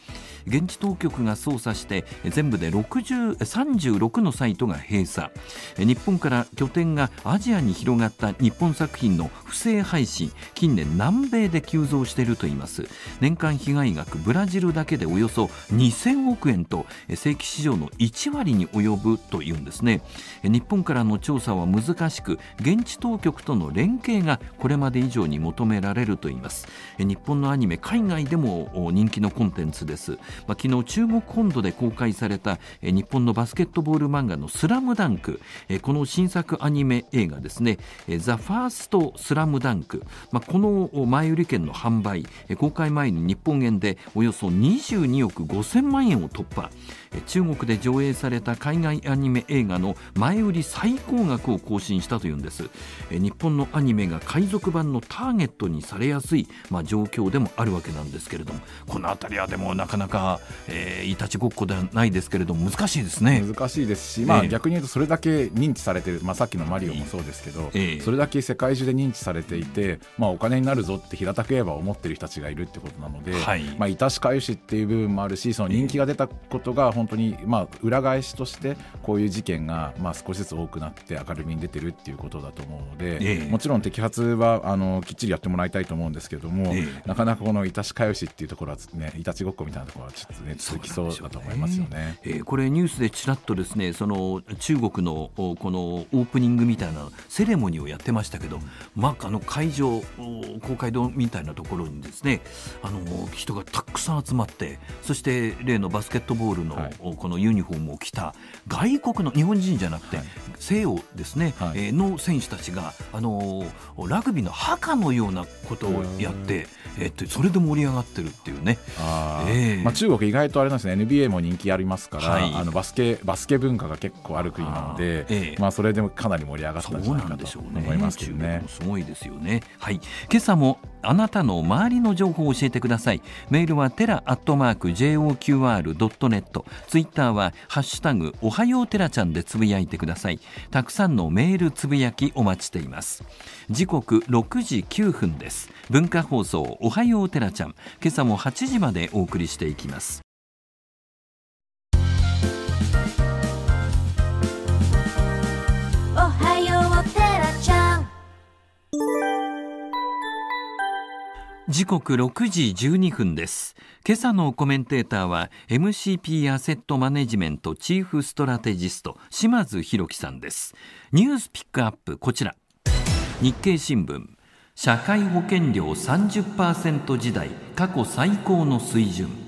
現地当局が捜査して全部で36のサイトが閉鎖日本から拠点がアジアに広がった日本作品の不正配信近年南米で急増しているといいます年間被害額ブラジルだけでおよそ2000億円と正規市場の1割に及ぶというんですね日本からの調査は難しく現地当局との連携がこれまで以上に求められるといいます日本のアニメ海外でも人気のコンテンツですまあ、昨日中国本土で公開された、え日本のバスケットボール漫画の「スラムダンク、えこの新作アニメ映画ですね「えザ・ファースト・スラムダンク、まあ、この前売り券の販売、え公開前に日本円でおよそ22億5000万円を突破、え中国で上映された海外アニメ映画の前売り最高額を更新したというんです、え日本のアニメが海賊版のターゲットにされやすい、まあ、状況でもあるわけなんですけれどもこの辺りはでもなかなかえー、いたちごっこではないですけれども難しいですね難しいですし、まあ、逆に言うとそれだけ認知されてる、まあ、さっきの「マリオ」もそうですけど、えー、それだけ世界中で認知されていて、まあ、お金になるぞって平たく言えば思ってる人たちがいるってことなので、はいまあ、いたしかゆしっていう部分もあるしその人気が出たことが本当に、まあ、裏返しとしてこういう事件が、まあ、少しずつ多くなって明るみに出てるっていうことだと思うので、えー、もちろん摘発はあのきっちりやってもらいたいと思うんですけども、なかなかこのいたしかよしっていうところはねいたちごっこみたいなところはちょっとね続きそうだと思いますよね。えー、これニュースでちらっとですねその中国のこのオープニングみたいなセレモニーをやってましたけど、まああの会場公会堂みたいなところにですねあの人がたくさん集まってそして例のバスケットボールの、このユニフォームを着た外国の日本人じゃなくて、西洋ですね、はい、えー、の選手たちがあのラグビーの墓のようなことをやって、えっとそれで盛り上がってるっていうね。あえー、まあ中国意外とあれなんですね NBA も人気ありますから、はい、あのバスケバスケ文化が結構ある国なので、ええ、まあそれでもかなり盛り上がったんじゃないかと思いますけどね。すごいですよね。はい。今朝もあなたの周りの情報を教えてください。メールはテラアットマーク joqr ドットネット、ツイッターはハッシュタグおはようテラちゃんでつぶやいてください。たくさんのメールつぶやきお待ちしています。時刻六時九分です。文化放送おはようテラちゃん。今朝も八時までお送りしていききますおはようテラちゃん時刻6時12分です。今朝のコメンテーターは MCP アセットマネジメントチーフストラテジスト島津博樹さんです。ニュースピックアップこちら。日経新聞社会保険料30%時代過去最高の水準。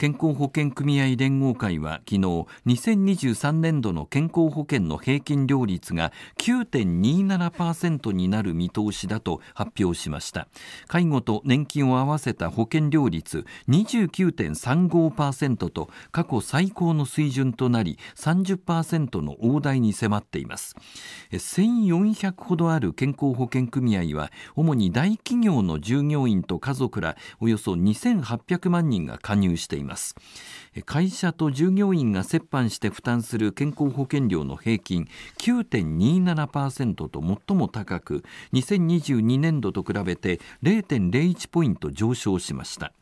健康保険組合連合会は昨日2023年度の健康保険の平均料率が9.27%になる見通しだと発表しました介護と年金を合わせた保険料率29.35%と過去最高の水準となり30%の大台に迫っています1400ほどある健康保険組合は主に大企業の従業員と家族らおよそ2800万人が加入していますます会社と従業員が折半して負担する健康保険料の平均9.27%と最も高く2022年度と比べて0.01ポイント上昇しました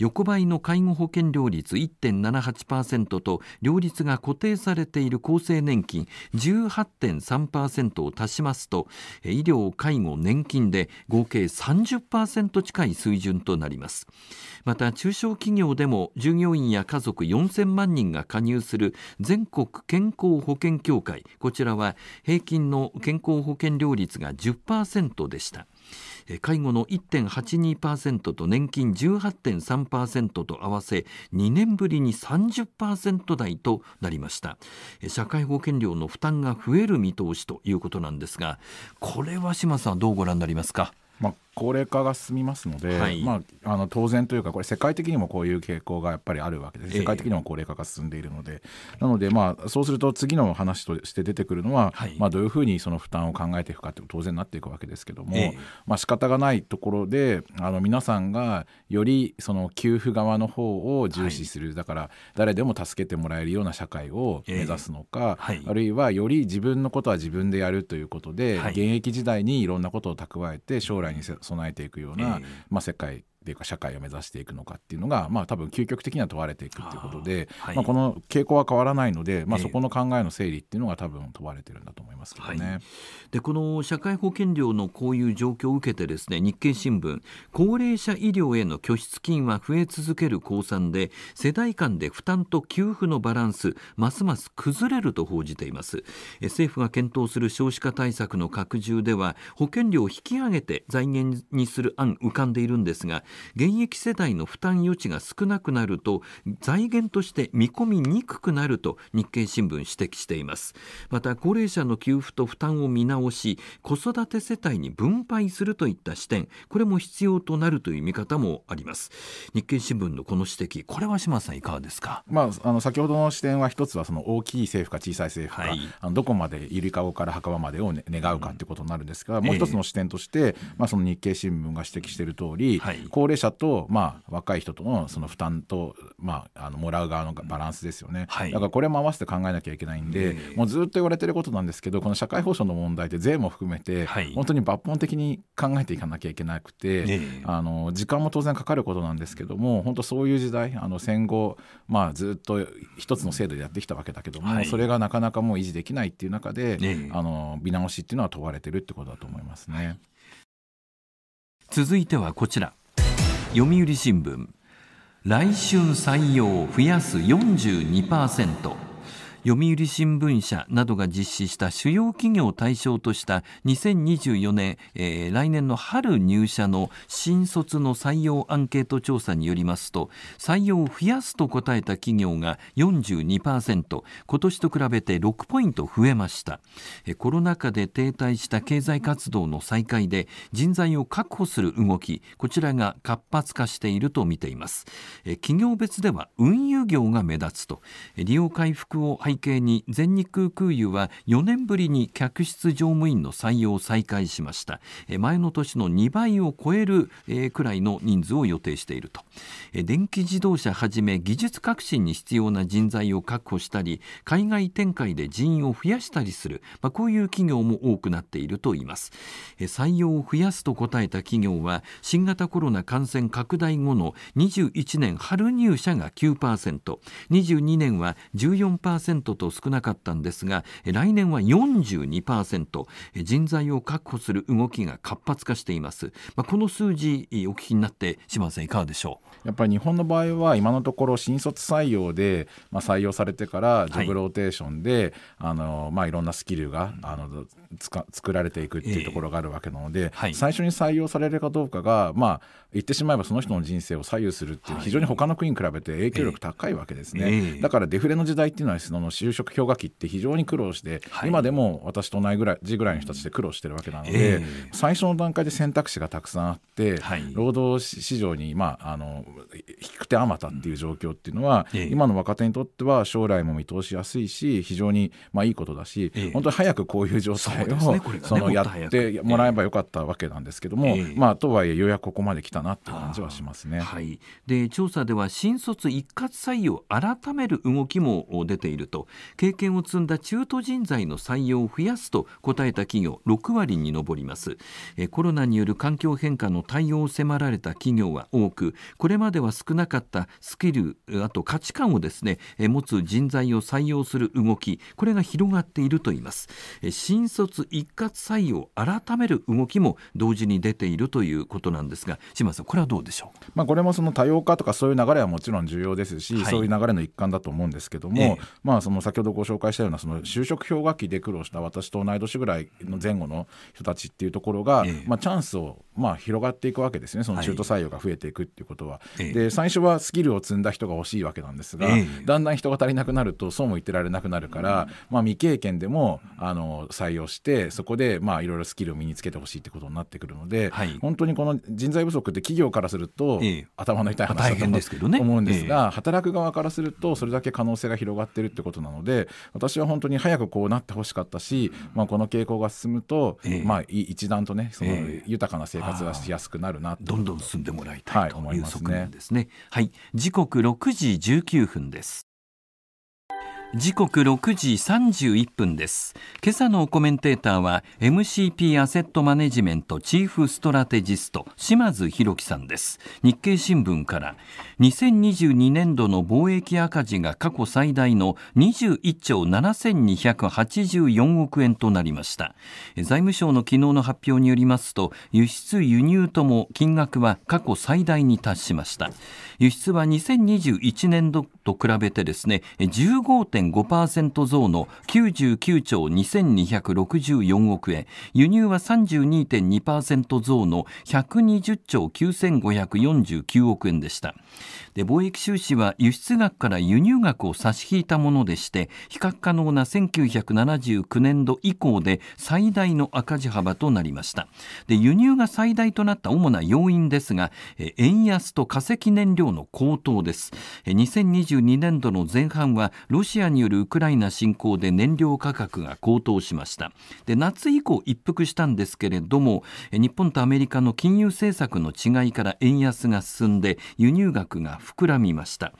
横ばいの介護保険料率1.78%と両立が固定されている厚生年金18.3%を足しますと医療・介護・年金で合計30%近い水準となりますまた中小企業でも従業員や家族4000万人が加入する全国健康保険協会こちらは平均の健康保険料率が10%でした。介護の1.82%と年金18.3%と合わせ2年ぶりに30%台となりました社会保険料の負担が増える見通しということなんですがこれは島さんどうご覧になりますかまあ、高齢化が進みますので、はい、まあ、あの当然というか、これ、世界的にもこういう傾向がやっぱりあるわけで世界的にも高齢化が進んでいるので、えー、なので、まあ、そうすると次の話として出てくるのは、はい、まあ、どういうふうにその負担を考えていくかって当然なっていくわけですけども、えーまあ仕方がないところで、あの皆さんがよりその給付側の方を重視する、はい、だから誰でも助けてもらえるような社会を目指すのか、えー、あるいはより自分のことは自分でやるということで、現役時代にいろんなことを蓄えて、将来にせ備えていくような、まあ、世界ていうか社会を目指していくのかっていうのが、まあ、多分究極的には問われていくっていうことで、はい、まあ、この傾向は変わらないので、まあ、そこの考えの整理っていうのが多分問われてるんだと思いますけどね。はい、でこの社会保険料のこういう状況を受けてですね日経新聞高齢者医療への拠出金は増え続ける公算で世代間で負担と給付のバランスますます崩れると報じています政府が検討する少子化対策の拡充では保険料を引き上げて財源にする案浮かんでいるんですが現役世代の負担余地が少なくなると財源として見込みにくくなると日経新聞指摘していますまた高齢者の給付と負担を見直し子育て世帯に分配するといった視点これも必要となるという見方もあります日経新聞のこの指摘これは島さんいかがですかまああの先ほどの視点は一つはその大きい政府か小さい政府か、はい、あのどこまでゆりかごから墓場までを、ね、願うかということになるんですが、うん、もう一つの視点として、えー、まあその日経新聞が指摘している通り、はい、高齢者と、まあ、若い人とのその負担と、まあ、あのもらう側のバランスですよね、はい、だからこれも合わせて考えなきゃいけないんで、もうずっと言われてることなんですけどこの社会保障の問題って税も含めて、はい、本当に抜本的に考えていかなきゃいけなくて、あの時間も当然かかることなんですけども本当そういう時代あの戦後、まあ、ずっと一つの制度でやってきたわけだけども、はい、それがなかなかもう維持できないっていう中で、あの見直しっていうのは問われてるってことだと思いますね。続いてはこちら読売新聞来春採用増やす42%。読売新聞社などが実施した主要企業を対象とした2024年、えー、来年の春入社の新卒の採用アンケート調査によりますと採用を増やすと答えた企業が42%今年と比べて6ポイント増えましたコロナ禍で停滞した経済活動の再開で人材を確保する動きこちらが活発化していると見ています企業別では運輸業が目立つと利用回復を背景に全日空空輸は4年ぶりに客室乗務員の採用を再開しました前の年の2倍を超えるくらいの人数を予定していると電気自動車はじめ技術革新に必要な人材を確保したり海外展開で人員を増やしたりする、まあ、こういう企業も多くなっているといいます採用を増やすと答えた企業は新型コロナ感染拡大後の21年春入社が9% 22年は14% 3.5%と少なかったんですが来年は42%人材を確保する動きが活発化しています、まあ、この数字お聞きになって島さんいかがでしょうやっぱり日本の場合は今のところ新卒採用で、まあ、採用されてからジョブローテーションで、はい、あのまあ、いろんなスキルがあのつか作られていくっていうところがあるわけなので、えーはい、最初に採用されるかどうかが、まあ、言ってしまえばその人の人生を左右するっていう、非常に他の国に比べて影響力高いわけですね、えー、だからデフレの時代っていうのはその就職氷河期って非常に苦労して、はい、今でも私と同じぐらい時ぐらいの人たちで苦労してるわけなので、えー、最初の段階で選択肢がたくさんあって、労働市場に、まあ、あの低くてあまたっていう状況っていうのは、今の若手にとっては将来も見通しやすいし非常にまあいいことだし、本当に早くこういう状態をそのやってもらえばよかったわけなんですけども、まあ、とはいえようやくここまで来たなっていう感じはしますね、はい、で調査では新卒一括採用改める動きも出ていると経験を積んだ中途人材の採用を増やすと答えた企業6割に上ります。えコロナによる環境変化の対応を迫られた企業は多くこれまでは少なかったスキルあと価値観をですね持つ人材を採用する動きこれが広がっていると言います新卒一括採用改める動きも同時に出ているということなんですが島さんこれはどうでしょう、まあ、これもその多様化とかそういう流れはもちろん重要ですし、はい、そういう流れの一環だと思うんですけども、ええ、まあ、その先ほどご紹介したようなその就職氷河期で苦労した私と同い年ぐらいの前後の人たちっていうところが、え、まあ、チャンスをまあ広がっていくわけですねその中途採用が増えていくっていうことは、はで最初はスキルを積んだ人が欲しいわけなんですが、だんだん人が足りなくなるとそうも言ってられなくなるから、まあ、未経験でもあの採用してそこでまあいろいろスキルを身につけてほしいってことになってくるので、はい、本当にこの人材不足って企業からすると、頭の痛い話だと思うんですが、働く側からするとそれだけ可能性が広がってるってことなので私は本当に早くこうなってほしかったし、まあ、この傾向が進むと、まあ、一段とねその豊かな生活がしやすくなるなどんどん進んでもらいたいという側面ですね。はい、時刻六時十九分です。時刻6時31分です今朝のコメンテーターは MCP アセットマネジメントチーフストラテジスト島津博樹さんです日経新聞から2022年度の貿易赤字が過去最大の21兆7284億円となりました財務省の昨日の発表によりますと輸出輸入とも金額は過去最大に達しました輸出は2021年度と比べてですね15.1% 7.5%増の99兆2264億円輸入は32.2%増の120兆9549億円でしたで貿易収支は輸出額から輸入額を差し引いたものでして比較可能な1979年度以降で最大の赤字幅となりましたで輸入が最大となった主な要因ですが円安と化石燃料の高騰です2022年度の前半はロシアによるウクライナ侵攻で燃料価格が高騰しましたで夏以降一服したんですけれども日本とアメリカの金融政策の違いから円安が進んで輸入額が膨らみました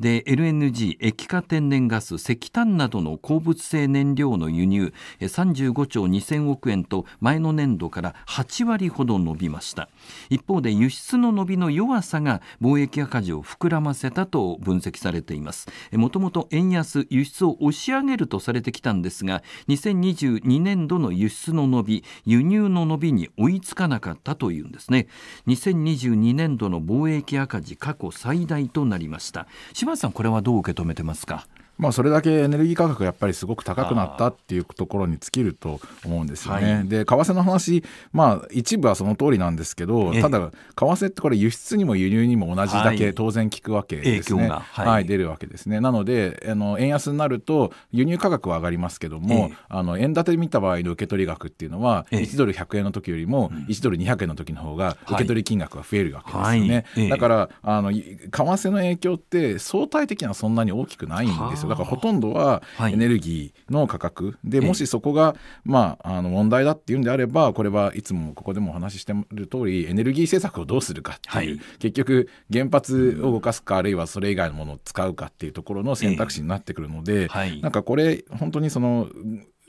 で LNG 液化天然ガス石炭などの鉱物性燃料の輸入35兆2000億円と前の年度から8割ほど伸びました一方で輸出の伸びの弱さが貿易赤字を膨らませたと分析されていますもともと円安輸出を押し上げるとされてきたんですが2022年度の輸出の伸び輸入の伸びに追いつかなかったというんですね2022年度の貿易赤字過去最台となりました柴田さんこれはどう受け止めてますかまあ、それだけエネルギー価格がやっぱりすごく高くなったっていうところに尽きると思うんですよね。はい、で為替の話、まあ、一部はその通りなんですけどただ為替ってこれ輸出にも輸入にも同じだけ当然効くわけですね、はい、はい、出るわけですね。なのであの円安になると輸入価格は上がりますけども、えあの円建て見た場合の受け取り額っていうのは1ドル100円の時よりも1ドル200円の時の方が受け取り金額は増えるわけですよね。はい、だからあの為替の影響って相対的にはそんなに大きくないんですよよだからほとんどはエネルギーの価格で、はい、もしそこが、まあ、あの問題だっていうんであればこれはいつもここでもお話ししてる通りエネルギー政策をどうするかっていう、はい、結局原発を動かすかあるいはそれ以外のものを使うかっていうところの選択肢になってくるので、えーはい、なんかこれ本当にその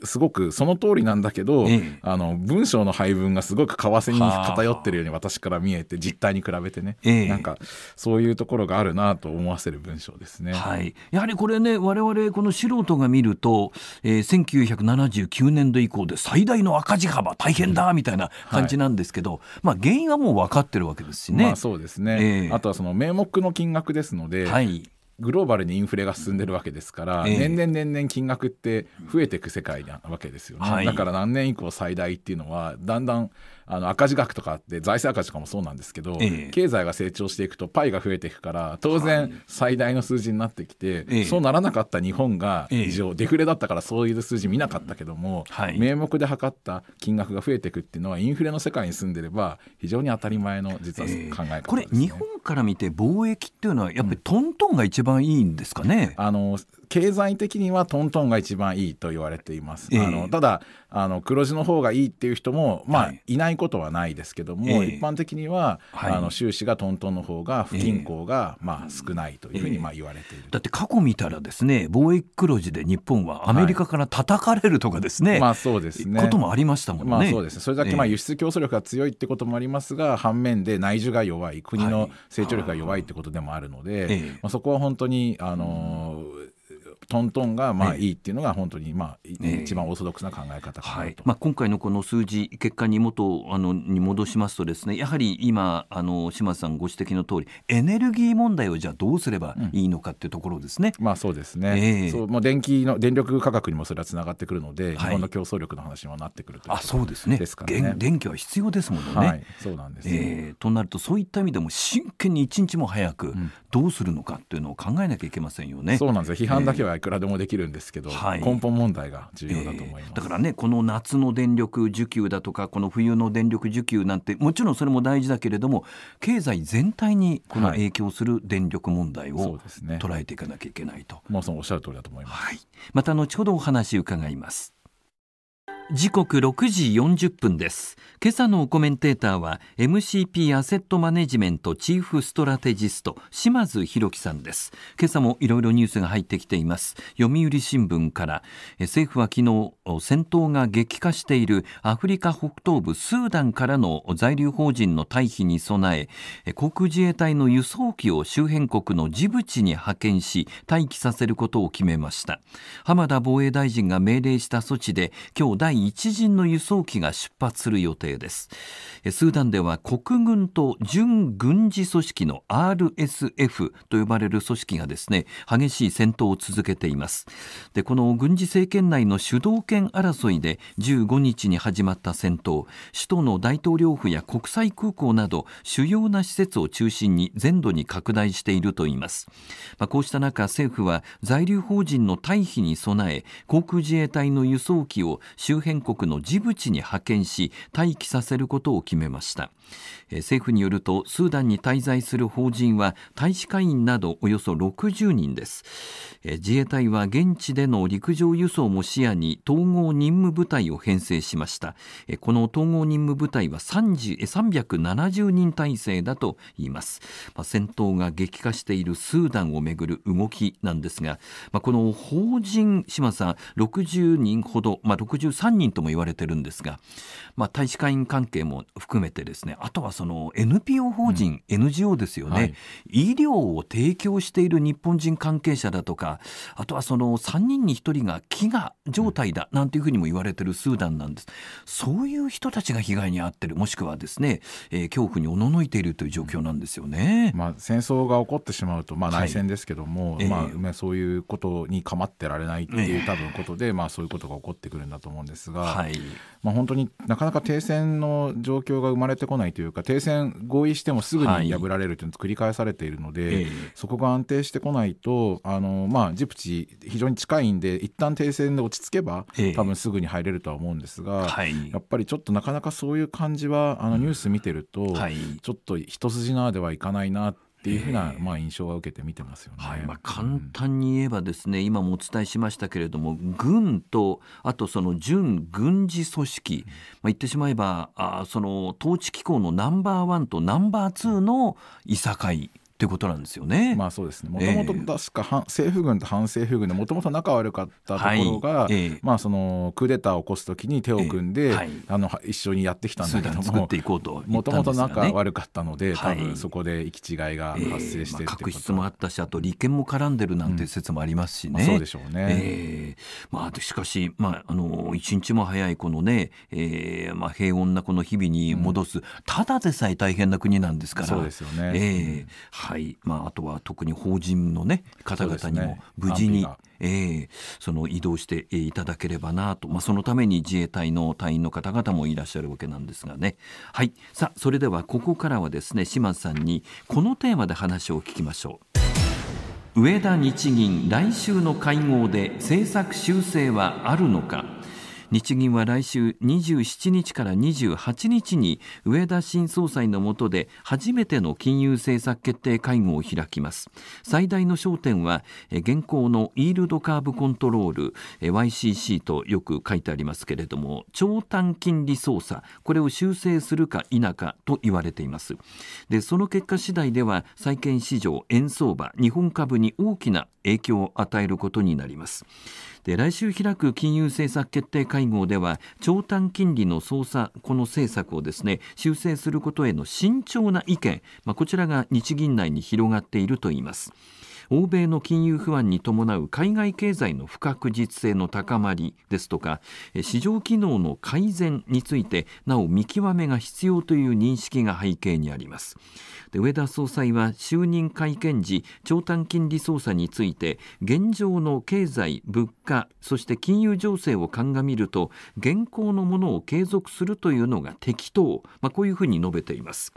すごくその通りなんだけど、あの文章の配分がすごく為替に偏ってるように私から見えて実態に比べてね、え、なんかそういうところがあるなと思わせる文章ですね、はい、やはりこれね我々この素人が見ると、えー、1979年度以降で最大の赤字幅大変だみたいな感じなんですけど、はい、まあ、原因はもう分かってるわけですしね。まあ、そうですね、あとはその名目の金額ですので、はいグローバルにインフレが進んでるわけですから、えー、年々年々金額って増えていく世界なわけですよね、はい、だから何年以降最大っていうのはだんだんあの赤字額とかあって財政赤字とかもそうなんですけど、経済が成長していくとパイが増えていくから当然最大の数字になってきて、そうならなかった日本が異常、デフレだったからそういう数字見なかったけども、名目で測った金額が増えていくっていうのはインフレの世界に住んでれば非常に当たり前の実は考え方、ね、これ日本から見て貿易っていうのはやっぱりトントンが一番いいんですかね、あの経済的にはトントンが一番いいと言われています。えー、あのただあの黒字の方がいいっていう人も、まあ、はい、いないことはないですけども、えー、一般的には、はい、あの収支がトントンの方が不均衡が、えー、まあ、少ないというふうに、まあ、言われている、だって過去見たらですね貿易黒字で日本はアメリカから叩かれるとかですね、はい、まあ、そうですねこともありましたもんね。まあ、そうです、ね、それだけ、まあ、輸出競争力が強いってこともありますが、反面で内需が弱い国の成長力が弱いってことでもあるので、まあ、そこは本当にあのートントンがまあいいっていうのが本当にまあ一番オーソドックスな考え方かなと、はい、まあ、今回のこの数字結果に元あのに戻しますとですねやはり今あの島津さんご指摘の通りエネルギー問題をじゃあどうすればいいのかっていうところですね。うん、まあそうですね、えー、そうまあ、電気の電力価格にもそれはつながってくるので、日本の競争力の話にもなってくるという、ね、あそうですねですかね電気は必要ですもんね。はい、そうなんです、えー、となるとそういった意味でも真剣に一日も早く、どうするのかっていうのを考えなきゃいけませんよね。そうなんですよ批判だけはいくらでもできるんですけど、えー、根本問題が重要だと思います、えー、だからねこの夏の電力需給だとかこの冬の電力需給なんてもちろんそれも大事だけれども経済全体にこの影響する電力問題をね、捉えていかなきゃいけないと。はい、もうそのおっしゃる通りだと思います、はい、また後ほどお話伺います。時刻6時40分です今朝のコメンテーターは MCP アセットマネジメントチーフストラテジスト島津博樹さんです今朝もいろいろニュースが入ってきています読売新聞から政府は昨日戦闘が激化しているアフリカ北東部スーダンからの在留邦人の退避に備え航空自衛隊の輸送機を周辺国のジブチに派遣し待機させることを決めました浜田防衛大臣が命令した措置で今日第一陣の輸送機が出発する予定定ですスーダンでは国軍と準軍事組織の RSF と呼ばれる組織がですね激しい戦闘を続けていますでこの軍事政権内の主導権争いで15日に始まった戦闘首都の大統領府や国際空港など主要な施設を中心に全土に拡大しているといいます、まあ、こうした中政府は在留邦人の退避に備え航空自衛隊の輸送機を周辺国のジブチに派遣し待帰させることを決めました政府によるとスーダンに滞在する法人は大使館員などおよそ60人です自衛隊は現地での陸上輸送も視野に統合任務部隊を編成しましたこの統合任務部隊は370人体制だと言います、戦闘が激化しているスーダンをめぐる動きなんですが、この法人島さん60人ほど、まあ、63人とも言われているんですが、まあ、大使館会員関係も含めてですねあとはその NPO 法人、うん、NGO ですよね、はい、医療を提供している日本人関係者だとかあとはその3人に1人が飢餓状態だなんていうふうにも言われてるスーダンなんです、うん、そういう人たちが被害に遭ってるもしくはですね、えー、恐怖におののいているという状況なんですよね、まあ、戦争が起こってしまうと、まあ、内戦ですけども、はい、まあ、そういうことに構ってられないっていう、多分ことで、まあ、そういうことが起こってくるんだと思うんですが、はいまあ、本当になかなか停戦戦の状況が生まれてこないというか停戦合意してもすぐに破られるというのが繰り返されているので、はいそこが安定してこないとあの、まあ、ジプチ非常に近いんで一旦停戦で落ち着けば、多分すぐに入れるとは思うんですが、はい、やっぱりちょっとなかなかそういう感じはあのニュース見てると、ちょっと一筋縄ではいかないなってっていうふうなまあ印象は受けて見てますよね、はいまあ、簡単に言えばですね、うん、今もお伝えしましたけれども軍とあとその準軍事組織、まあ、言ってしまえばあその統治機構のナンバーワンとナンバーツーのいさかいってことなんですよね。まあそうですね。もともと確か反、えー、政府軍と反政府軍でもともと仲悪かったところが、はいえー、まあそのクーデターを起こすときに手を組んで、えーはい、あの一緒にやってきたんだけども、もともと仲悪かったので、多分そこで行き違いが発生してる、はいまあ、確執もあったし、あと利権も絡んでるなんて説もありますしね。うんまあ、そうでしょうね。まあしかし、まああの一日も早いこのね、えー、まあ平穏なこの日々に戻す、うん、ただでさえ大変な国なんですから。そうですよね。えーいまあ、あとは特に法人の、ね、方々にも無事に、ねえー、その移動していただければなと、まあ、そのために自衛隊の隊員の方々もいらっしゃるわけなんですがね。はい、さあそれではここからはですね島津さんにこのテーマで話を聞きましょう。上田日銀来週の会合で政策修正はあるのか日銀は来週27日から28日に植田新総裁の下で初めての金融政策決定会合を開きます最大の焦点は現行のイールドカーブコントロール YCC とよく書いてありますけれども長短金利操作これを修正するか否かと言われていますでその結果次第では債券市場円相場日本株に大きな影響を与えることになりますで来週開く金融政策決定会合では長短金利の操作この政策をですね修正することへの慎重な意見、まあ、こちらが日銀内に広がっているといいます。欧米の金融不安に伴う海外経済の不確実性の高まりですとか市場機能の改善についてなお見極めが必要という認識が背景にありますで上田総裁は就任会見時長短金利操作について現状の経済物価そして金融情勢を鑑みると現行のものを継続するというのが適当、まあ、こういうふうに述べています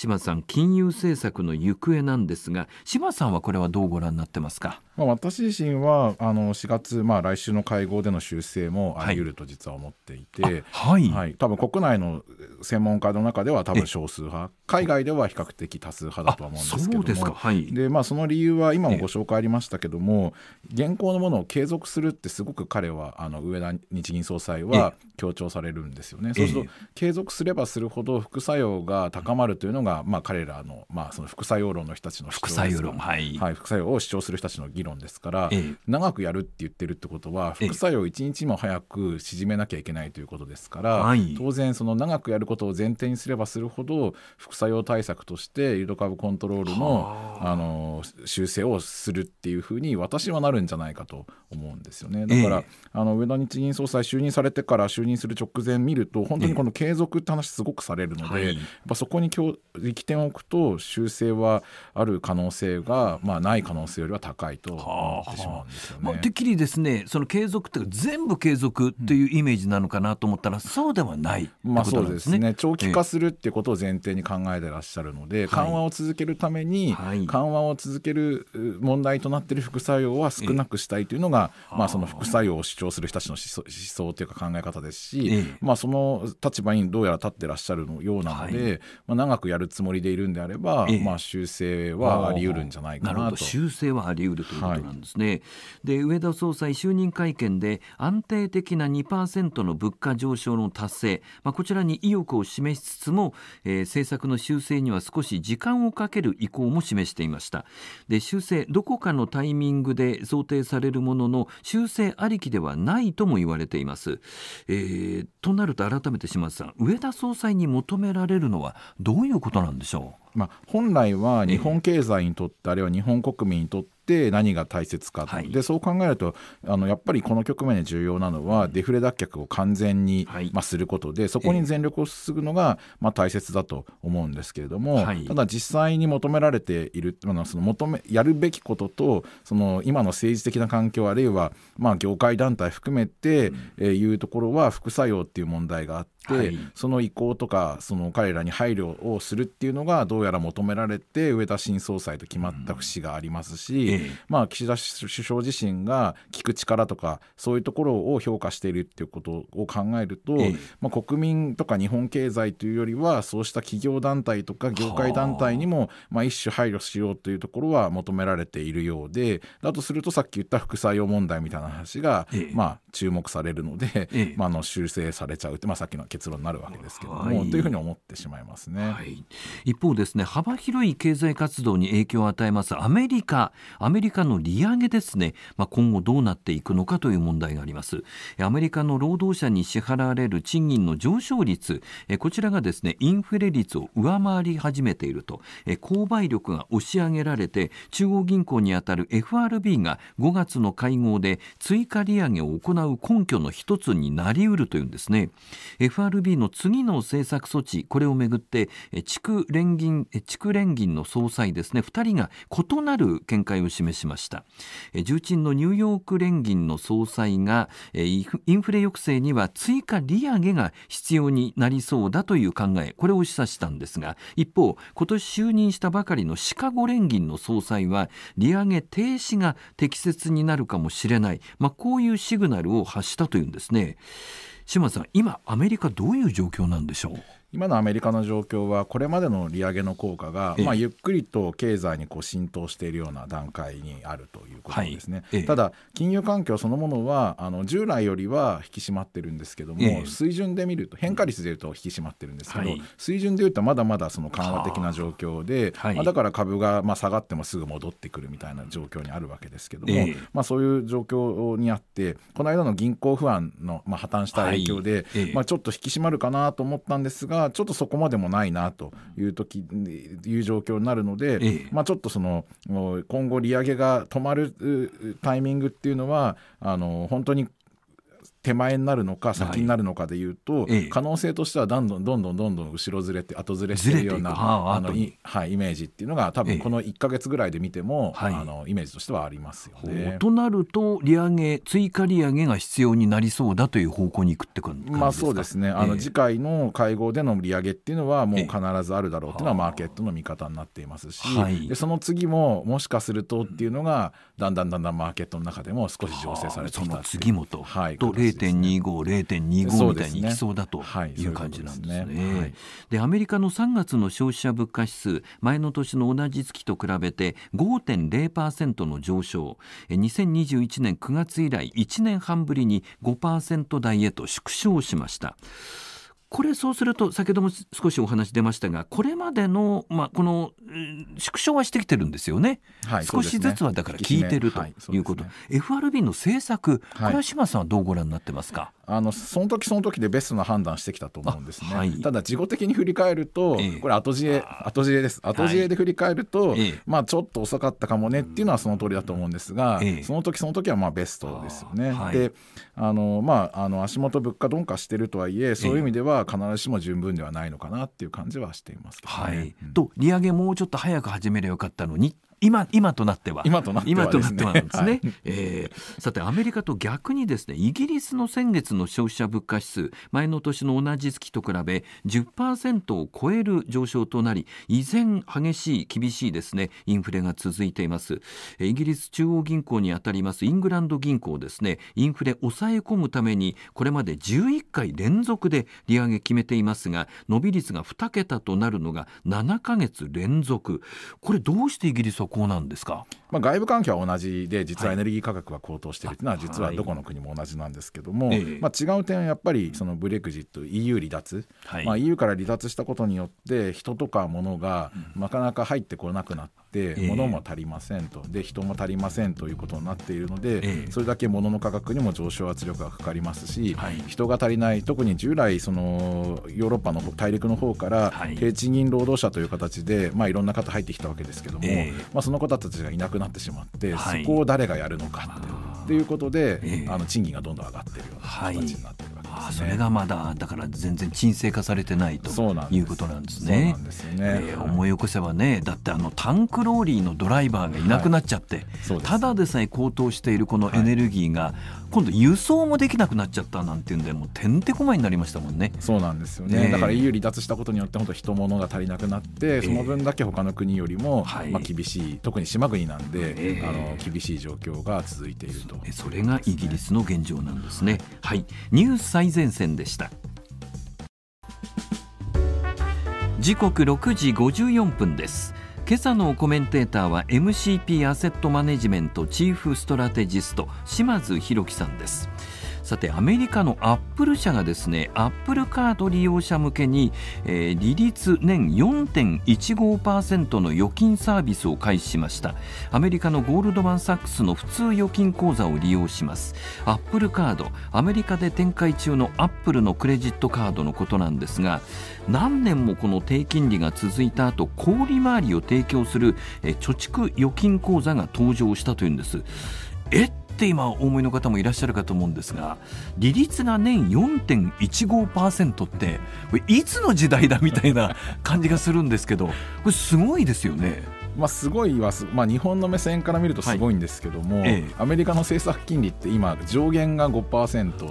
島さん金融政策の行方なんですが島さんはこれはどうご覧になってますかまあ、私自身はあの4月、まあ、来週の会合での修正もあり得ると実は思っていて、はい、はいはい、多分国内の専門家の中では多分少数派海外では比較的多数派だとは思うんですけどもはいでまあ、その理由は今もご紹介ありましたけども現行のものを継続するってすごく彼はあの上田日銀総裁は強調されるんですよね。そうすると継続すればするほど副作用が高まるというのが、まあ、彼らの,、まあその副作用論の人たちの副作用論、はいはい、副作用を主張する人たちの議論論ですから、ええ、長くやるって言ってるってことは副作用を一日も早く縮めなきゃいけないということですから、え、当然その長くやることを前提にすればするほど副作用対策としてイルド株コントロールのあの修正をするっていうふうに私はなるんじゃないかと思うんですよね。だから、あの上田日銀総裁就任されてから就任する直前見ると本当にこの継続って話すごくされるので、やっぱそこに力点を置くと修正はある可能性が、まあ、ない可能性よりは高いと思ってしまうんですよね。まあ、てっきりですねその継続って全部継続っていうイメージなのかなと思ったら、うん、そうではないってことなんですねまあ、ね長期化するっていうことを前提に考えてらっしゃるので、えー、緩和を続けるために、はい、緩和を続ける問題となっている副作用は少なくしたいというのが、えー、まあ、その副作用を主張する人たちの思想思想というか考え方ですし、えー、まあ、その立場にどうやら立ってらっしゃるようなので、はい、まあ、長くやるつもりでいるんであれば、まあ、修正はあり得るんじゃないかなと。な修正はあり得るということなんですね。はい、で上田総裁就任会見で安定的な2%の物価上昇の達成、まあ、こちらに意欲を示しつつも、えー、政策の修正には少し時間をかける意向も示していましたで修正どこかのタイミングで想定されるものの修正ありきではないとも言われています、えー、となると改めて島津さん上田総裁に求められるのはどういうことなんでしょうまあ、本来は日本経済にとって、あるいは日本国民にとってって何が大切か、はい、でそう考えるとあのやっぱりこの局面で重要なのはデフレ脱却を完全に、はい、まあ、することでそこに全力を注ぐのが、まあ、大切だと思うんですけれども、はい、ただ実際に求められている、まあ、その求めやるべきこととその今の政治的な環境あるいは、まあ、業界団体含めて、うん、えー、いうところは副作用っていう問題があって。っ、はい、その意向とかその彼らに配慮をするっていうのがどうやら求められて植田新総裁と決まった節がありますし、うんまあ、岸田首相自身が聞く力とかそういうところを評価しているっていうことを考えると、まあ、国民とか日本経済というよりはそうした企業団体とか業界団体にもまあ一種配慮しようというところは求められているようでだとするとさっき言った副作用問題みたいな話がまあ注目されるので、まあ、あの修正されちゃうって、まあ、さっきの結論になるわけですけども、はい、というふうに思ってしまいますね、はい、一方ですね幅広い経済活動に影響を与えますアメリカアメリカの利上げですね、まあ、今後どうなっていくのかという問題がありますアメリカの労働者に支払われる賃金の上昇率こちらがですねインフレ率を上回り始めていると購買力が押し上げられて中央銀行にあたる FRB が5月の会合で追加利上げを行う根拠の一つになりうるというんですね f FRB の次の政策措置これをめぐって地区連銀地区連銀の総裁ですね2人が異なる見解を示しました重鎮のニューヨーク連銀の総裁がインフレ抑制には追加利上げが必要になりそうだという考えこれを示唆したんですが一方今年就任したばかりのシカゴ連銀の総裁は利上げ停止が適切になるかもしれない、まあ、こういうシグナルを発したというんですね。島津さん、今、アメリカ、どういう状況なんでしょう。今のアメリカの状況はこれまでの利上げの効果が、まあ、ゆっくりと経済にこう浸透しているような段階にあるということですね、はい、ただ金融環境そのものはあの従来よりは引き締まってるんですけども、ええ、水準で見ると変化率でいうと引き締まってるんですけど、はい、水準でいうとまだまだその緩和的な状況で、はい、まあ、だから株がまあ下がってもすぐ戻ってくるみたいな状況にあるわけですけども、え、まあ、そういう状況にあってこの間の銀行不安のまあ破綻した影響で、まあ、ちょっと引き締まるかなと思ったんですがちょっとそこまでもないなという時いう状況になるので、ええ、まあ、ちょっとその今後利上げが止まるタイミングっていうのはあの本当に手前になるのか先になるのかでいうと、はい、可能性としてはどんどんどんどんどんどん後ろずれて後ずれしてるようなあのはい、イメージっていうのが多分この1か月ぐらいで見ても、はい、あのイメージとしてはありますよね。となると利上げ追加利上げが必要になりそうだという方向にいくって感じですか、まあ、そうですねあの、次回の会合での利上げっていうのはもう必ずあるだろうっていうのはマーケットの見方になっていますし、はい、でその次ももしかするとっていうのがだんだんだんだんマーケットの中でも少し醸成されてきた次もと。はい0.25、0.25みたいにいきそうだという感じなんですね。でアメリカの3月の消費者物価指数前の年の同じ月と比べて5.0%の上昇2021年9月以来1年半ぶりに5%台へと縮小しました。これそうすると先ほども少しお話出ましたがこれまでの、まあ、この縮小はしてきてるんですよね、はい、少しずつはだから聞いてるということ、はいね、FRB の政策、これは島さんはどうご覧になってますか、あのその時その時でベストな判断してきたと思うんですね、はい、ただ事後的に振り返ると、えー、これ後知恵後知恵です後知恵で振り返ると、はい、まあちょっと遅かったかもねっていうのはその通りだと思うんですが、えー、その時その時はまあベストですよね、はい、であのまああの足元物価鈍化してるとはいえそういう意味では必ずしも十分ではないのかなっていう感じはしています、ね、はい、と利上げもうちょっと早く始めればよかったのにっ今今となっては今となってはですねですね、はえさてアメリカと逆にですねイギリスの先月の消費者物価指数前の年の同じ月と比べ10%を超える上昇となり依然激しい厳しいですねインフレが続いていますイギリス中央銀行にあたりますイングランド銀行ですねインフレ抑え込むためにこれまで11回連続で利上げ決めていますが伸び率が2桁となるのが7ヶ月連続これどうしてイギリスは向なんですか、まあ、外部環境は同じで実はエネルギー価格が高騰しているというのは実はどこの国も同じなんですけども、はい、まあ、違う点はやっぱりそのブレクジット EU 離脱、はいまあ、EU から離脱したことによって人とか物がなかなか入ってこなくなって、物も足りませんとで人も足りませんということになっているので、それだけ物の価格にも上昇圧力がかかりますし、人が足りない特に従来そのヨーロッパの大陸の方から低賃金労働者という形で、まあ、いろんな方入ってきたわけですけども、まあ、その方たちがいなくなってしまって、そこを誰がやるのかっていうことで、あの賃金がどんどん上がっているような形になっています。あそれがまだだから全然沈静化されてないということなんですね。すねえー、思い起こせばねだってあのタンクローリーのドライバーがいなくなっちゃって、はい、ただでさえ高騰しているこのエネルギーが今度輸送もできなくなっちゃったなんていうんでもうてんてこまいになりましたもんねそうなんですよね、えー、だから EU 離脱したことによって本当人物が足りなくなってその分だけ他の国よりも、えー、まあ、厳しい特に島国なんで、えー、あの厳しい状況が続いているとえそれがイギリスの現状なんですねはいニュース最前線でした時刻6時54分です今朝のコメンテーターは MCP アセットマネジメントチーフストラテジスト島津弘樹さんですさてアメリカのアップル社がですねアップルカード利用者向けに、えー、利率年4.15%の預金サービスを開始しましたアメリカのゴールドマン・サックスの普通預金口座を利用しますアップルカードアメリカで展開中のアップルのクレジットカードのことなんですが何年もこの低金利が続いた後小売回りを提供するえ貯蓄預金口座が登場したというんですえって今お思いの方もいらっしゃるかと思うんですが利率が年4.15%ってこれいつの時代だみたいな感じがするんですけどこれすごいですよね。まあ、すごいはまあ、日本の目線から見るとすごいんですけども、はいアメリカの政策金利って今上限が5%のとこ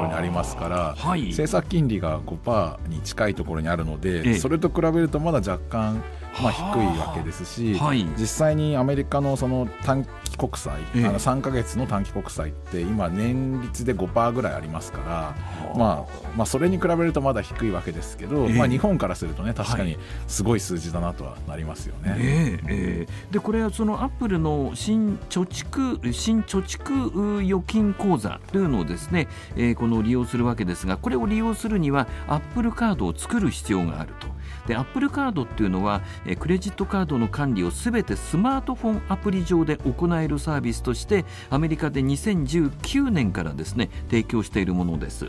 ろにありますから、はい、政策金利が5%に近いところにあるので、え、それと比べるとまだ若干、まあ、低いわけですし、はい、実際にアメリカのその短期国債、ええ、あの3か月の短期国債って今年率で5%ぐらいありますから、まあ、まあそれに比べるとまだ低いわけですけど、え、まあ、日本からするとね確かにすごい数字だなとはなりますよね。えでこれはそのアップルの新貯蓄新貯蓄預金口座というのをですね、えー、この利用するわけですがこれを利用するにはアップルカードを作る必要があると。でアップルカードっていうのはクレジットカードの管理をすべてスマートフォンアプリ上で行えるサービスとしてアメリカで2019年からですね提供しているものです。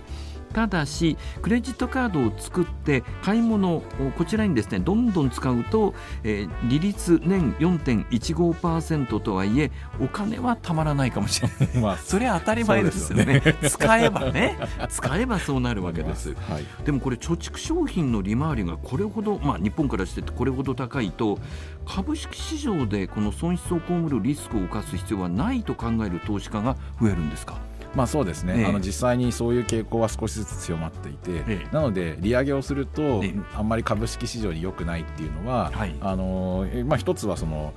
ただしクレジットカードを作って買い物をこちらにですねどんどん使うと、えー、利率年4.15%とはいえお金はたまらないかもしれない、まあ、それは当たり前ですよね、ね、使えばね *laughs* 使えばそうなるわけです、はい、でもこれ貯蓄商品の利回りがこれほど、まあ、日本からしてこれほど高いと株式市場でこの損失を被るリスクを犯す必要はないと考える投資家が増えるんですかまあ、そうですね、あの実際にそういう傾向は少しずつ強まっていて、なので、利上げをすると、あんまり株式市場に良くないっていうのは、はあのまあ、一つはその、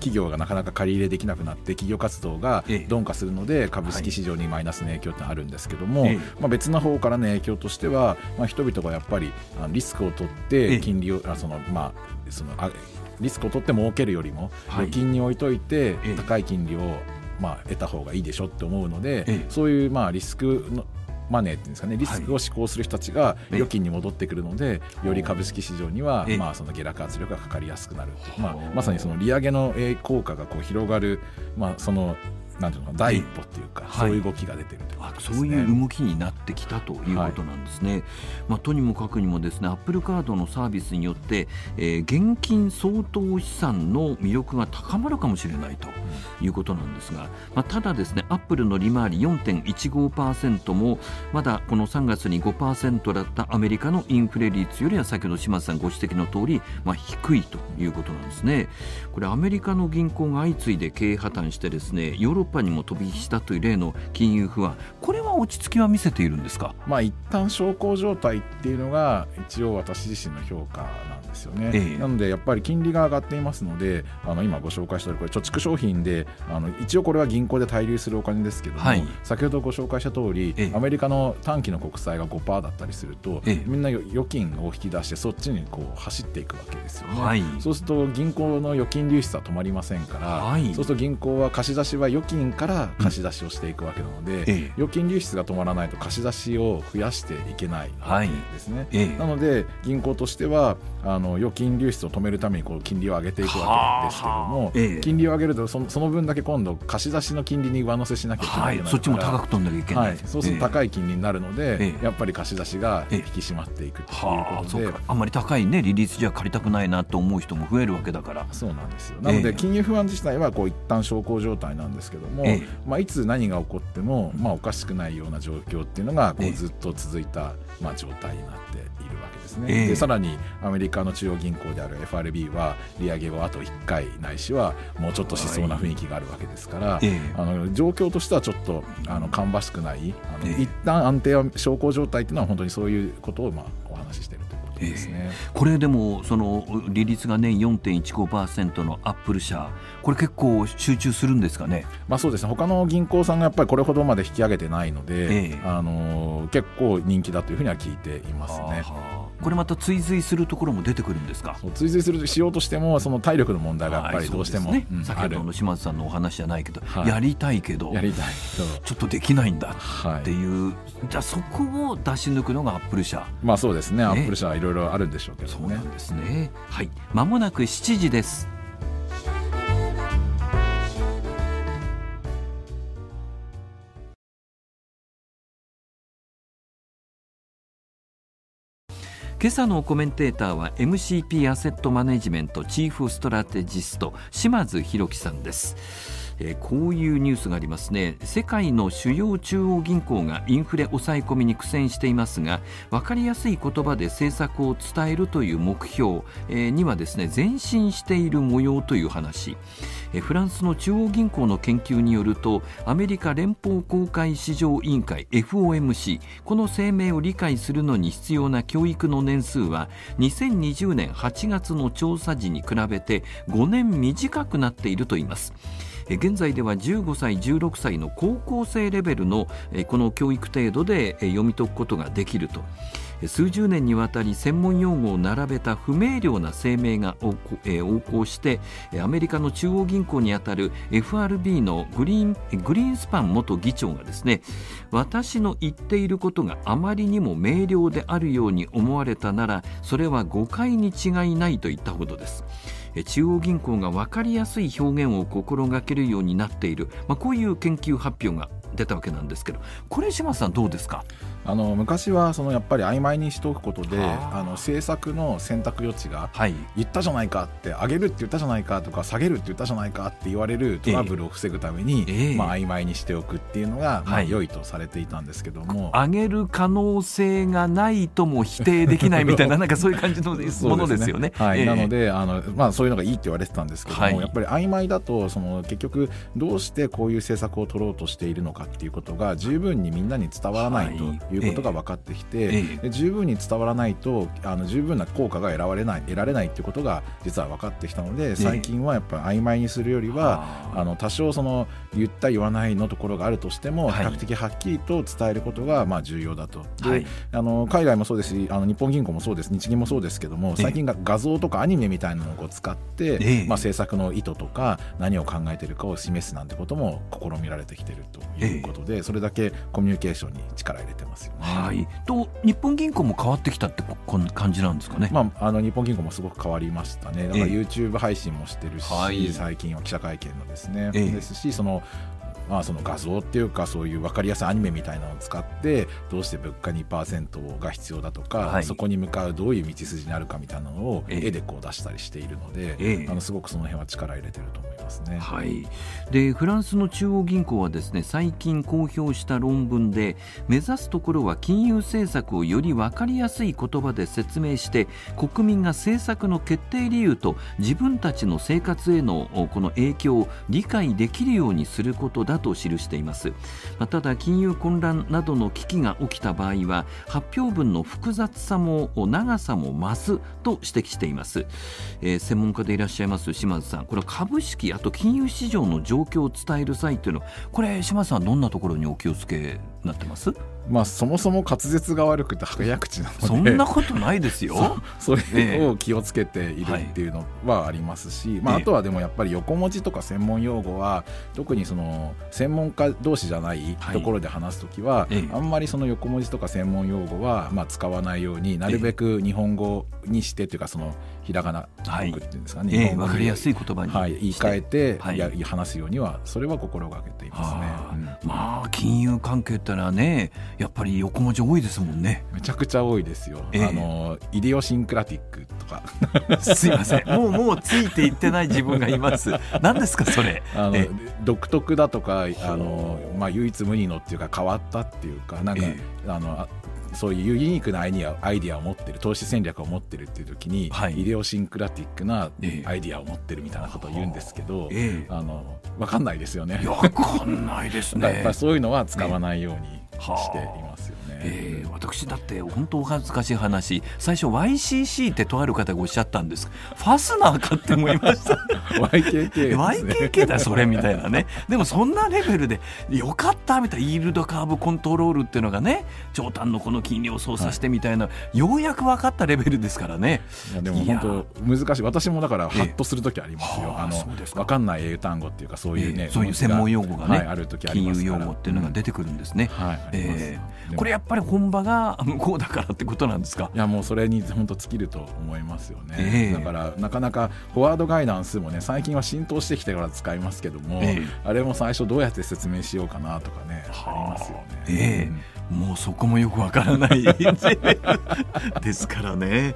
企業がなかなか借り入れできなくなって企業活動が鈍化するので株式市場にマイナスの影響ってあるんですけども、まあ、別の方からの影響としては、まあ、人々がやっぱりリスクを取って金利を、あそのまあそのあリスクを取って儲けるよりも預金に置いといて高い金利をまあ、得た方がいいでしょって思うので、ええ、そういうまあリスクのマネーっていうんですかねリスクを志向する人たちが預金に戻ってくるので、より株式市場には、まあ、その下落圧力がかかりやすくなる、まあ、まさにその利上げの効果がこう広がる、まあ、そのなんていうの第一歩っていうか、はい、そういう動きが出てるという、ね、そういう動きになってきたということなんですね、はい、まあ、とにもかくにもですねアップルカードのサービスによって、えー、現金相当資産の魅力が高まるかもしれないということなんですが、まあ、ただですねアップルの利回り4.15%もまだこの3月に5%だったアメリカのインフレ率よりは先ほど島津さんご指摘の通りまり、あ、低いということなんですね、これアメリカの銀行が相次いで経営破綻してですねヨーロッパにも飛び火したという例の金融不安これは落ち着きは見せているんですか、まあ、一旦小康状態っていうのが一応私自身の評価なんですよね、えー、なのでやっぱり金利が上がっていますのであの今ご紹介したこれ貯蓄商品であの一応これは銀行で滞留するお金ですけども、はい、先ほどご紹介した通り、えー、アメリカの短期の国債が5%だったりすると、えー、みんな預金を引き出してそっちにこう走っていくわけですよね、はい、そうすると銀行の預金流出は止まりませんから、はい、そうすると銀行は貸し出しは預金から貸し出しをしていくわけなので、預金流出が止まらないと貸し出しを増やしていけないわけですね、なので銀行としてはああの預金流出を止めるためにこう金利を上げていくわけですけども、ええ、金利を上げるとそのその分だけ今度貸し出しの金利に上乗せしなきゃいけない、はい、そっちも高く飛んなきゃいけない、はい、そうすると高い金利になるので、え、やっぱり貸し出しが引き締まっていくということで、あんまり高い、ね、利率じゃ借りたくないなと思う人も増えるわけだからそうなんですよなので金融不安自体はこう一旦小康状態なんですけども、まあ、いつ何が起こっても、まあ、おかしくないような状況っていうのがこうずっと続いた、まあ、状態になっているわけです。ですね、えー、でさらにアメリカの中央銀行である FRB は利上げをあと1回ないしはもうちょっとしそうな雰囲気があるわけですから、はい、あの状況としてはちょっとあの芳しくないあの、えー、一旦安定は小康状態というのは本当にそういうことをまあお話ししているということですね、えー、これでもその利率が年、4.15%のアップル社これ結構集中するんですかね、まあ、そうですね他の銀行さんがやっぱりこれほどまで引き上げてないので、えー、あの結構人気だというふうには聞いていますね。これまた追随するところも出てくるんですか追随するしようとしてもその体力の問題がやっぱりどうしても、ねうん、先ほどの島津さんのお話じゃないけど、はい、やりたいけどやりたいちょっとできないんだっていう、はい、じゃあそこを出し抜くのがアップル社まあそうですね、ね、アップル社はいろいろあるんでしょうけどねそうなんですねはいまもなく7時です今朝のコメンテーターは MCP アセットマネジメントチーフストラテジスト島津弘樹さんですえー、こういうニュースがありますね世界の主要中央銀行がインフレ抑え込みに苦戦していますが分かりやすい言葉で政策を伝えるという目標、えー、にはですね前進している模様という話、えー、フランスの中央銀行の研究によるとアメリカ連邦公開市場委員会 FOMC この声明を理解するのに必要な教育の年数は2020年8月の調査時に比べて5年短くなっているといいます。現在では15歳16歳の高校生レベルのこの教育程度で読み解くことができると数十年にわたり専門用語を並べた不明瞭な声明が横行してアメリカの中央銀行にあたる FRB のグリーンスパン元議長がですね私の言っていることがあまりにも明瞭であるように思われたならそれは誤解に違いないと言ったほどです。中央銀行が分かりやすい表現を心がけるようになっている、まあ、こういう研究発表が出たわけなんですけどこれ島さんどうですかあの昔はそのやっぱり曖昧にしておくことであの政策の選択余地が、はい、言ったじゃないかって上げるって言ったじゃないかとか下げるって言ったじゃないかって言われるトラブルを防ぐために、えー、まあ、曖昧にしておくっていうのが、まあ、良いとされていたんですけども、はい、上げる可能性がないとも否定できないみたいな *laughs* なんかそういう感じのものですよね。ねはい、えー、なのであの、まあ、そういうのがいいって言われてたんですけども、はい、やっぱり曖昧だとその結局どうしてこういう政策を取ろうとしているのかかっていうことが十分にみんなに伝わらないということが分かってきて、はいえー、で十分に伝わらないとあの十分な効果が得られない得られないっていうことが実は分かってきたので最近はやっぱり曖昧にするよりは、えー、あの多少その言った言わないのところがあるとしても比較的はっきりと伝えることがまあ重要だと。はい、あの海外もそうですしあの日本銀行もそうです日銀もそうですけども最近が画像とかアニメみたいなのを使って、えー、まあ、政策の意図とか何を考えてるかを示すなんてことも試みられてきてるというということで、えー、それだけコミュニケーションに力入れてますよね。はい、と日本銀行も変わってきたってこんな感じなんですかね、まあ、あの日本銀行もすごく変わりましたね、だから YouTube 配信もしてるし、えー、最近は記者会見のですね、えー、ですしそのまあ、その画像っていうかそういう分かりやすいアニメみたいなのを使ってどうして物価2%が必要だとか、はい、そこに向かうどういう道筋になるかみたいなのを絵でこう出したりしているので、えあのすごくその辺は力入れてると思いますね、はい、でフランスの中央銀行はですね最近公表した論文で目指すところは金融政策をより分かりやすい言葉で説明して国民が政策の決定理由と自分たちの生活へのこの影響を理解できるようにすることだと記しています、まただ金融混乱などの危機が起きた場合は発表文の複雑さも長さも増すと指摘しています、えー、専門家でいらっしゃいます島津さんこれは株式あと金融市場の状況を伝える際というのはこれ島津さんどんなところにお気をつけなってますまあ、そもそも滑舌が悪くて早口なのでそんなことないですよそれを気をつけているっていうのはありますし、えまあ、あとはでもやっぱり横文字とか専門用語は特にその専門家同士じゃないところで話す時は、はい、あんまりその横文字とか専門用語はまあ使わないようになるべく日本語にしてというかそのひらがな文っていうんですかね、わ、はい、えー、かりやすい言葉に、はい、言い換えて、はい、や話すようにはそれは心がけていますね、まあ金融関係ってのはねやっぱり横文字多いですもんねめちゃくちゃ多いですよ、えー、あのイデオシンクラティックとかすいませんもうもうついていってない自分がいます *laughs* 何ですかそれあの、えー、独特だとかあの、まあ、唯一無二のっていうか変わったっていうかなんか、えー、あのそういうユニークなアイディアアイディアを持ってる投資戦略を持ってるっていう時に、はい、イデオシンクラティックなアイディアを持ってるみたいなことを言うんですけど、えー、あの分かんないですよね。分かんないですね *laughs* そういうのは使わないように *laughs* していますよね。えー、私だって本当お恥ずかしい話最初 YCC ってとある方がおっしゃったんですファスナー買って思いました YKK,、*laughs* ね、YKK だそれみたいなねでもそんなレベルでよかったみたいなイールドカーブコントロールっていうのがね長短のこの金利を操作してみたいな、はい、ようやく分かったレベルですからねいやでも本当難しい私もだからハッとする時ありますよ、えー、あの分かんない英単語っていうかそういうね、えー、そういう専門用語がね、はい、ある時あります金融用語っていうのが出てくるんですね、うんはいえー、これやっぱり本場が *laughs* 向こうだからってことなんですかいやもうそれに本当尽きると思いますよね、えー、だからなかなかフォワードガイダンスもね最近は浸透してきてから使いますけども、えー、あれも最初どうやって説明しようかなとかねありますよね。えーもうそこもよくわからない *laughs* ですからね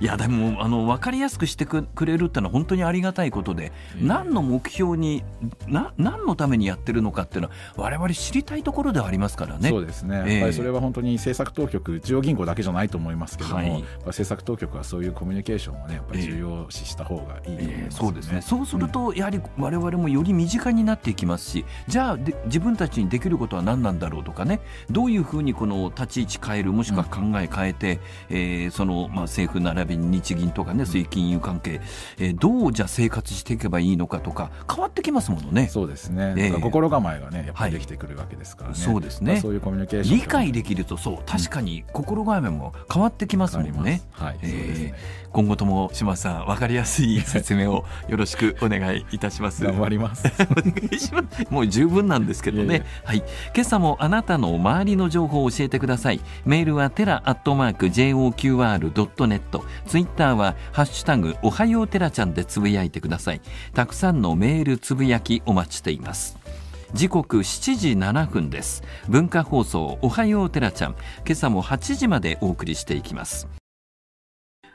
いやでもあの分かりやすくしてくれるってのは本当にありがたいことで、うん、何の目標にな何のためにやってるのかっていうのは我々知りたいところではありますからねそうですね、えー、やっぱりそれは本当に政策当局中央銀行だけじゃないと思いますけども、はい、政策当局はそういうコミュニケーションをねやっぱり重要視した方がいいと思います、ねえーえー、そうですねそうすると、やはり我々もより身近になっていきますし、うん、じゃあで自分たちにできることは何なんだろうとかねどういうふふうにこの立ち位置変えるもしくは考え変えて、うん、えー、そのまあ政府並びに日銀とかね水金融関係、えー、どうじゃ生活していけばいいのかとか変わってきますものね。そうですね。えー、心構えがねやっぱりできてくるわけですからね。はい、そうですね。そういうコミュニケーション、理解できるとそう確かに心構えも変わってきますもんね。はい。えー、ね、今後とも島さんわかりやすい説明を *laughs* よろしくお願いいたします。頑張ります。*laughs* お願いします。もう十分なんですけどね。いえいえはい。今朝もあなたの周りの情情報を教えてください。メールはテラアットマーク JOQR.net。ツイッターはハッシュタグおはようテラちゃんでつぶやいてください。たくさんのメールつぶやきお待ちしています。時刻7時7分です文化放送おはようテラちゃん今朝も8時までお送りしていきます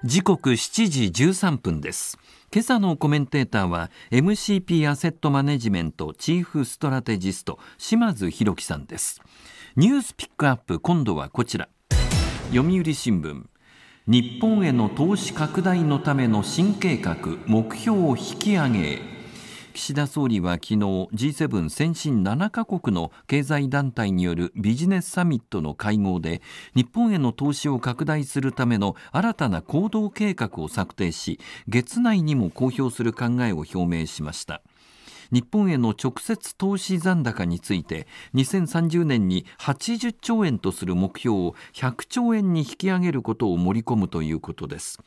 時刻7時13分です今朝のコメンテーターは MCP アセットマネジメントチーフストラテジスト島津博樹さんですニュースピックアップ今度はこちら読売新聞日本への投資拡大のための新計画目標を引き上げ岸田総理は昨日 G7 先進7カ国の経済団体によるビジネスサミットの会合で日本への投資を拡大するための新たな行動計画を策定し月内にも公表する考えを表明しました日本への直接投資残高について2030年に80兆円とする目標を100兆円に引き上げることを盛り込むということです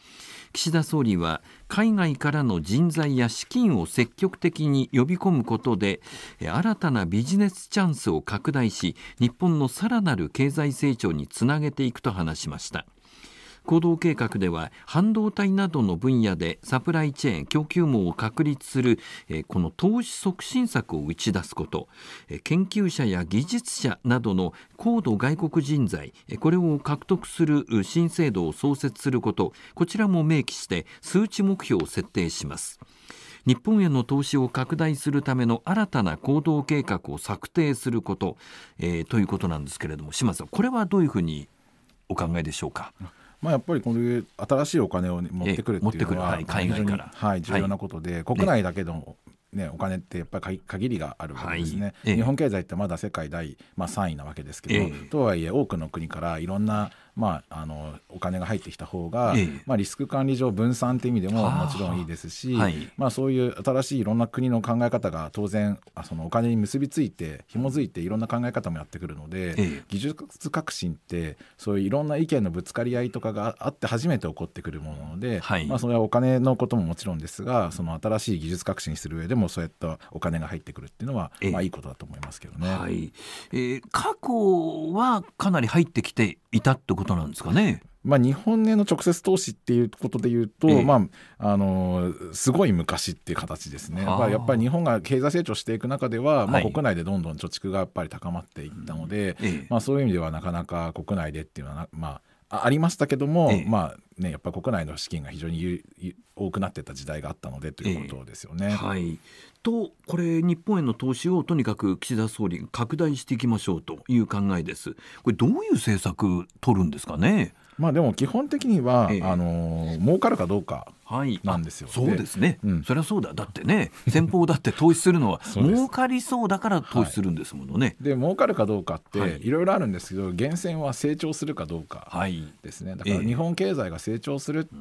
岸田総理は海外からの人材や資金を積極的に呼び込むことで新たなビジネスチャンスを拡大し日本のさらなる経済成長につなげていくと話しました行動計画では半導体などの分野でサプライチェーン供給網を確立する、えこの投資促進策を打ち出すこと、え研究者や技術者などの高度外国人材、えこれを獲得する新制度を創設することこちらも明記して数値目標を設定します日本への投資を拡大するための新たな行動計画を策定すること、えー、ということなんですけれども島津さんこれはどういうふうにお考えでしょうか。まあ、やっぱりこういう新しいお金を持ってくるっていうのは、ええ、海外から、はい、重要なことで、はい、国内だけでも、ね、お金ってやっぱり限りがあるわけですね、はい日本経済ってまだ世界第、まあ、3位なわけですけど、え、とはいえ多くの国からいろんなまあ、あのお金が入ってきた方が、ええ、まあ、リスク管理上分散という意味でももちろんいいですし、はい、まあ、そういう新しいいろんな国の考え方が当然そのお金に結びついて紐づいていろんな考え方もやってくるので、え、技術革新ってそういういろんな意見のぶつかり合いとかがあって初めて起こってくるものなので、はい、まあ、それはお金のことももちろんですがその新しい技術革新する上でもそういったお金が入ってくるっていうのは、まあ、いいことだと思いますけどね。はい、えー、過去はかなり入ってきていたってことことなんですかね。まあ、日本への直接投資っていうことでいうと、ええ、まあ、あのすごい昔っていう形ですね、まあ、やっぱり日本が経済成長していく中では、まあ、国内でどんどん貯蓄がやっぱり高まっていったので、まあ、そういう意味ではなかなか国内でっていうのは、まあ、ありましたけども、ええ、まあね、やっぱり国内の資金が非常に多くなってた時代があったのでということですよね。えはい、とこれ日本への投資をとにかく岸田総理拡大していきましょうという考えですこれどういう政策取るんですかねまあでも基本的には、ええ、あの儲かるかどうかなんですよ、そうですね、うん、そりゃそうだだってね先方だって投資するのは *laughs* 儲かりそうだから投資するんですものね、はい、で儲かるかどうかっていろいろあるんですけど、源泉は成長するかどうかですね、だから日本経済が成長するって、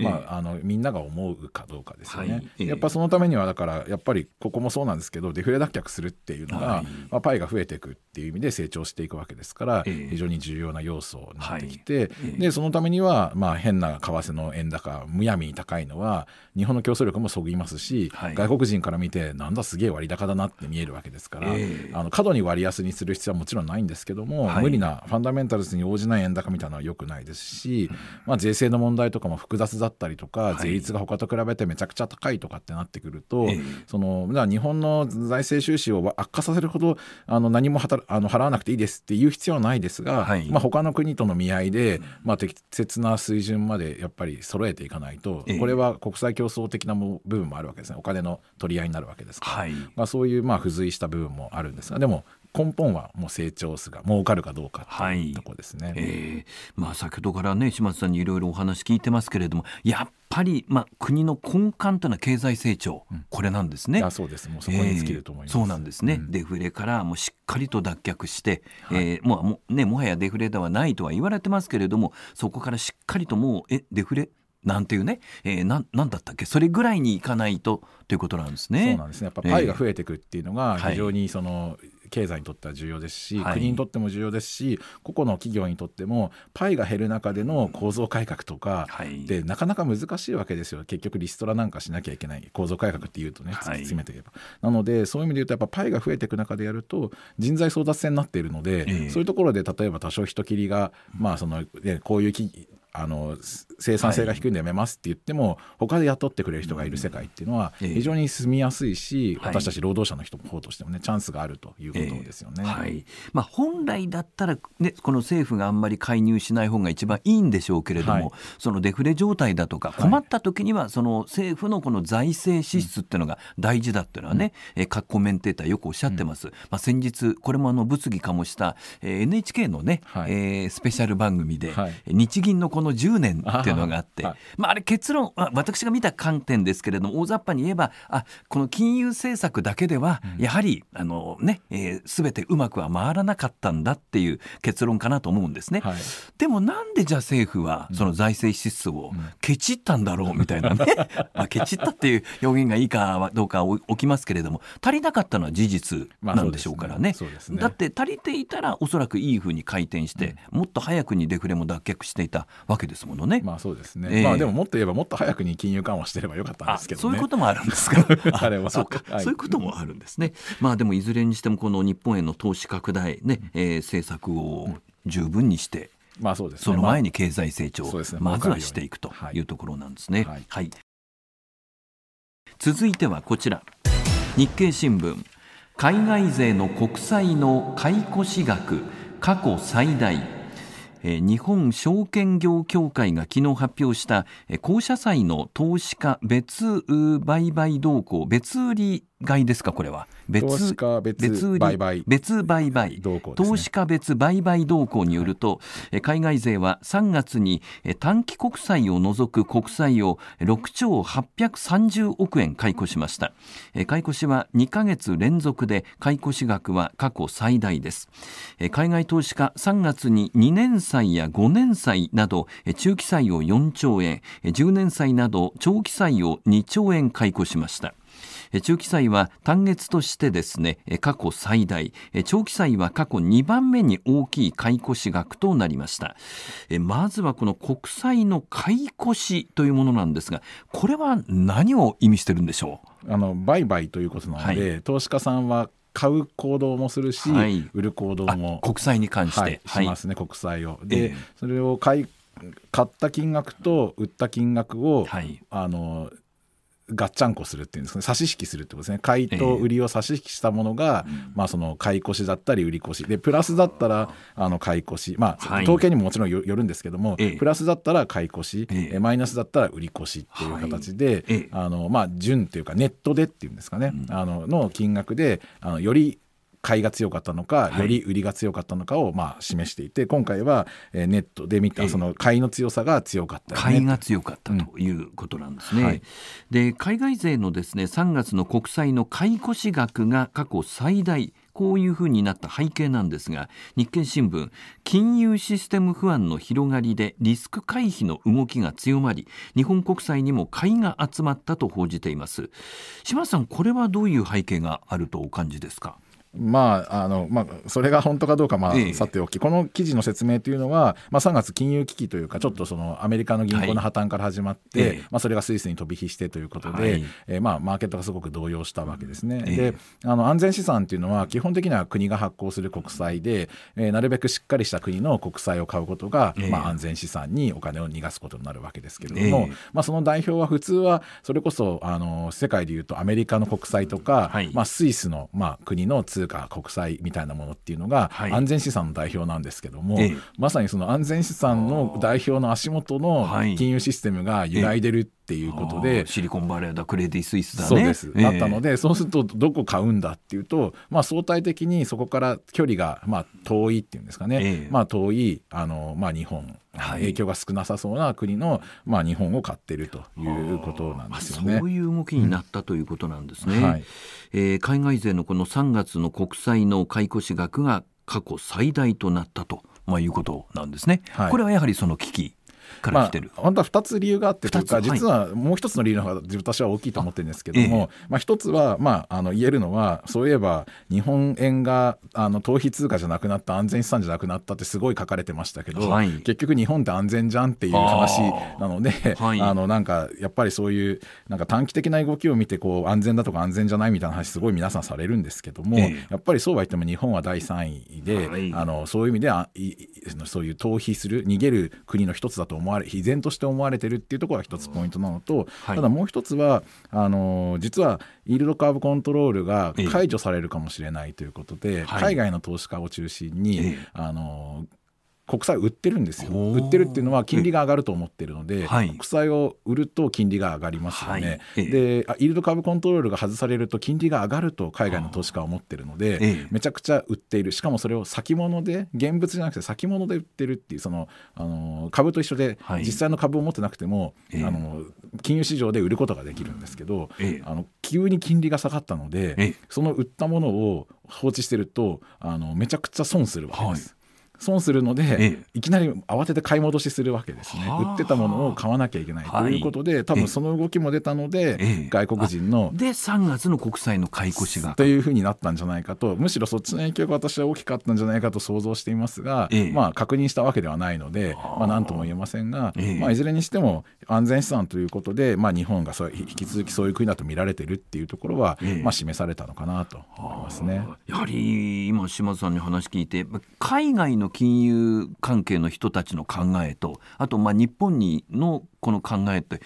えー、まあ、あのみんなが思うかどうかですよね、えー、やっぱそのためにはだからやっぱりここもそうなんですけどデフレ脱却するっていうのが、まあ、パイが増えていくっていう意味で成長していくわけですから、えー、非常に重要な要素になってきて、でそのためには、まあ、変な為替の円高むやみに高いのは日本の競争力もそぎますし、はい、外国人から見てなんだすげえ割高だなって見えるわけですから、えー、あの過度に割安にする必要はもちろんないんですけども、はい、無理なファンダメンタルズに応じない円高みたいなのはよくないですし、まあ、税制の問題とかも複雑だったりとか、税率が他と比べてめちゃくちゃ高いとかってなってくると、えー、その日本の財政収支を悪化させるほどあの何もあの払わなくていいですっていう必要はないですが、はい、まあ、他の国との見合いで、まあ、適切な水準までやっぱり揃えていかないとこれは国際競争的な部分もあるわけですねお金の取り合いになるわけですから、はい、まあ、そういうまあ付随した部分もあるんですがでも根本はもう成長数が儲かるかどうかというとこですね、はい、えー、まあ、先ほどからね島津さんにいろいろお話聞いてますけれどもやっぱり、まあ、国の根幹というのは経済成長、うん、これなんですね。あそうですもうそこに尽きると思います、えー、そうなんですね、うん、デフレからもうしっかりと脱却して、はい、えー、もうも,、ね、もはやデフレではないとは言われてますけれどもそこからしっかりともうえデフレなんていうね、えー、ななんだったっけそれぐらいにいかないとということなんですね。そうなんですねやっぱパイが増えていくっていうのが非常にその、経済にとっては重要ですし、国にとっても重要ですし、個々の企業にとってもパイが減る中での構造改革とか、はい、でなかなか難しいわけですよ結局リストラなんかしなきゃいけない構造改革っていうとね突き詰めていけば、はい、なのでそういう意味で言うとやっぱパイが増えていく中でやると人材争奪戦になっているので、えー、そういうところで例えば多少人切りが、まあそのこういう企あの生産性が低いんでやめますって言っても、はい、他で雇ってくれる人がいる世界っていうのは非常に住みやすいし、うん、私たち労働者の人の方としてもねチャンスがあるということですよね。えー、はいまあ、本来だったら、ね、この政府があんまり介入しない方が一番いいんでしょうけれども、はい、そのデフレ状態だとか困った時にはその政府のこの財政支出っていうのが大事だっていうのはね、うん、え各コメンテーターよくおっしゃってます。うん、まあ、先日これもあの物議かもした、え NHK のね、はい、えー、スペシャル番組で、日銀のこのこの10年っていうのがあって、はまあ、あれ結論私が見た観点ですけれども大雑把に言えばあこの金融政策だけではやはり、うん、あのね、えー、全てうまくは回らなかったんだっていう結論かなと思うんですね。はい、でもなんでじゃあ政府はその財政支出をケチったんだろうみたいなね、*laughs* まあ、ケチったっていう表現がいいかはどうか置きますけれども足りなかったのは事実なんでしょうからね。まあ、ねねだって足りていたらおそらくいいふうに回転して、うん、もっと早くにデフレも脱却していたわけですものね。まあそうですね、えー、まあでももっと言えばもっと早くに金融緩和してればよかったんですけど、ね、そういうこともあるんですか *laughs* あれはそうか、はい、そういうこともあるんですね。まあでもいずれにしてもこの日本への投資拡大ね、えー、政策を十分にして、まあそうです、ね、その前に経済成長、ままずはしていくというところなんですね。はい、はい、続いてはこちら日経新聞海外勢の国債の買い越し額過去最大え日本証券業協会が昨日発表した、え公社債の投資家別売買動向別売り買いですかこれは別別売り別売買、ね、投資家別売買動向によると、はい、海外勢は3月に短期国債を除く国債を6兆830億円買い越しました買い越しは2ヶ月連続で買い越し額は過去最大です海外投資家3月に2年債や5年債など中期債を4兆円10年債など長期債を2兆円買い越しました中期債は単月としてですね、過去最大、長期債は過去2番目に大きい買い越し額となりました。まずはこの国債の買い越しというものなんですが、これは何を意味してるんでしょうあの売買ということなので、はい、投資家さんは買う行動もするし、はい、売る行動も国債に関して、はい、しますね、はい、国債を。で、えー、それを買い買った金額と売った金額を、はい、あのガッチャンコするっていうんですかね差し引きするってことですね買いと売りを差し引きしたものが、えー、まあ、その買い越しだったり売り越しでプラスだったらあの買い越しまあ、はい、統計にももちろんよよるんですけども、えー、プラスだったら買い越し、えー、マイナスだったら売り越しっていう形で、はい、あのまあ、純っていうかネットでっていうんですかね、うん、あのの金額であのより買いが強かったのか、より売りが強かったのかをまあ示していて、今回はネットで見たその買いの強さが強かった、ね、買いが強かったということなんですね。うんはい、で海外勢のですね3月の国債の買い越し額が過去最大。こういうふうになった背景なんですが、日経新聞、金融システム不安の広がりでリスク回避の動きが強まり、日本国債にも買いが集まったと報じています。島さん、これはどういう背景があるとお感じですか。まああのまあ、それが本当かどうか、まあ、さておきこの記事の説明というのは、まあ、3月金融危機というかちょっとそのアメリカの銀行の破綻から始まって、はい、まあ、それがスイスに飛び火してということで、はい、えまあ、マーケットがすごく動揺したわけですね。であの安全資産というのは基本的には国が発行する国債で、えー、なるべくしっかりした国の国債を買うことが、まあ、安全資産にお金を逃がすことになるわけですけれども、まあ、その代表は普通はそれこそあの世界でいうとアメリカの国債とか、はい、まあ、スイスの、まあ、国の通通貨国債みたいなものっていうのが、安全資産の代表なんですけども、まさにその安全資産の代表の足元の金融システムが揺らいでるってっていうことでシリコンバレーだクレディ・スイスだ、ね、そうです、えー、だったのでそうするとどこ買うんだっていうと、まあ、相対的にそこから距離が、まあ、遠いっていうんですかね、えー、まあ、遠いあの、まあ、日本はい、影響が少なさそうな国の、まあ、日本を買っているということなんですよね。そういう動きになったということなんですね。うんはい、えー、海外勢のこの3月の国債の買い越し額が過去最大となったと、まあ、いうことなんですね。はい、これはやはりその危機から来てる、まあ、本当は2つ理由があってというか、実はもう1つの理由の方が私は大きいと思ってるんですけども、ええ、まあ、1つは、まあ、あの言えるのはそういえば日本円があの逃避通貨じゃなくなった安全資産じゃなくなったってすごい書かれてましたけど、はい、結局日本って安全じゃんっていう話なので、はい、あのなんかやっぱりそういうなんか短期的な動きを見てこう安全だとか安全じゃないみたいな話すごい皆さんされるんですけども、え、やっぱりそうは言っても日本は第3位で、はい、あのそういう意味ではそういう逃避する逃げる国の一つだと思わ思われ依然として思われてるっていうところが一つポイントなのと、はい、ただもう一つはあの実はイールドカーブコントロールが解除されるかもしれないということで、えー、海外の投資家を中心に、えー、あの国債売ってるんですよ売ってるっていうのは金利が上がると思ってるので、はい、国債を売ると金利が上がりますよね、はい、でイールドカーブコントロールが外されると金利が上がると海外の投資家は思ってるので、ええ、めちゃくちゃ売っているしかもそれを先物で現物じゃなくて先物で売ってるっていうそのあの株と一緒で、実際の株を持ってなくても、あの金融市場で売ることができるんですけど、あの急に金利が下がったので、その売ったものを放置してるとあのめちゃくちゃ損するわけです。損するので、いきなり慌てて買い戻しするわけですね、売ってたものを買わなきゃいけないということで、多分その動きも出たので、外国人の。で、3月の国債の買い越しが。というふうになったんじゃないかと、むしろそっちの影響が私は大きかったんじゃないかと想像していますが、まあ、確認したわけではないので、まあ、何とも言えませんが、まあ、いずれにしても安全資産ということで、まあ、日本がそう引き続きそういう国だと見られてるっていうところは、まあ、示されたのかなと思いますね。やはり今島さんに話聞いて海外の金融関係の人たちの考えとあとまあ日本にのこの考えって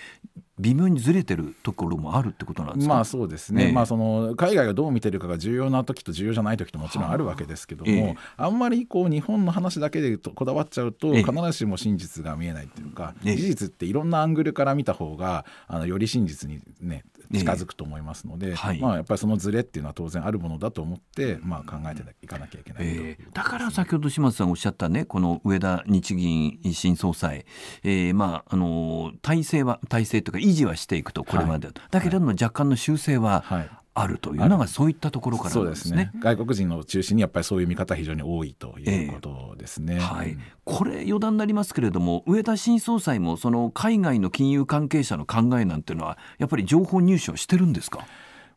微妙にずれてるところもあるってことなんですまあそうですね、ええ、まあ、その海外がどう見てるかが重要な時と重要じゃない時ともちろんあるわけですけども、はあ、え、あんまりこう日本の話だけでこだわっちゃうと必ずしも真実が見えないっていうか、事実っていろんなアングルから見た方があのより真実に、ね、近づくと思いますので、えーはい、まあ、やっぱりそのずれっていうのは当然あるものだと思って、まあ、考えていかなきゃいけない、ねえー、だから先ほど島津さんおっしゃったねこの上田日銀新総裁、えーまあ、あの体制は体制とか維持はしていくとこれまで、はい、だけれども若干の修正は、はいあるというのがそういったところから、ね、ですね外国人を中心にやっぱりそういう見方非常に多いということですね、えー、はい、これ余談になりますけれども上田新総裁もその海外の金融関係者の考えなんていうのはやっぱり情報入手をしてるんですか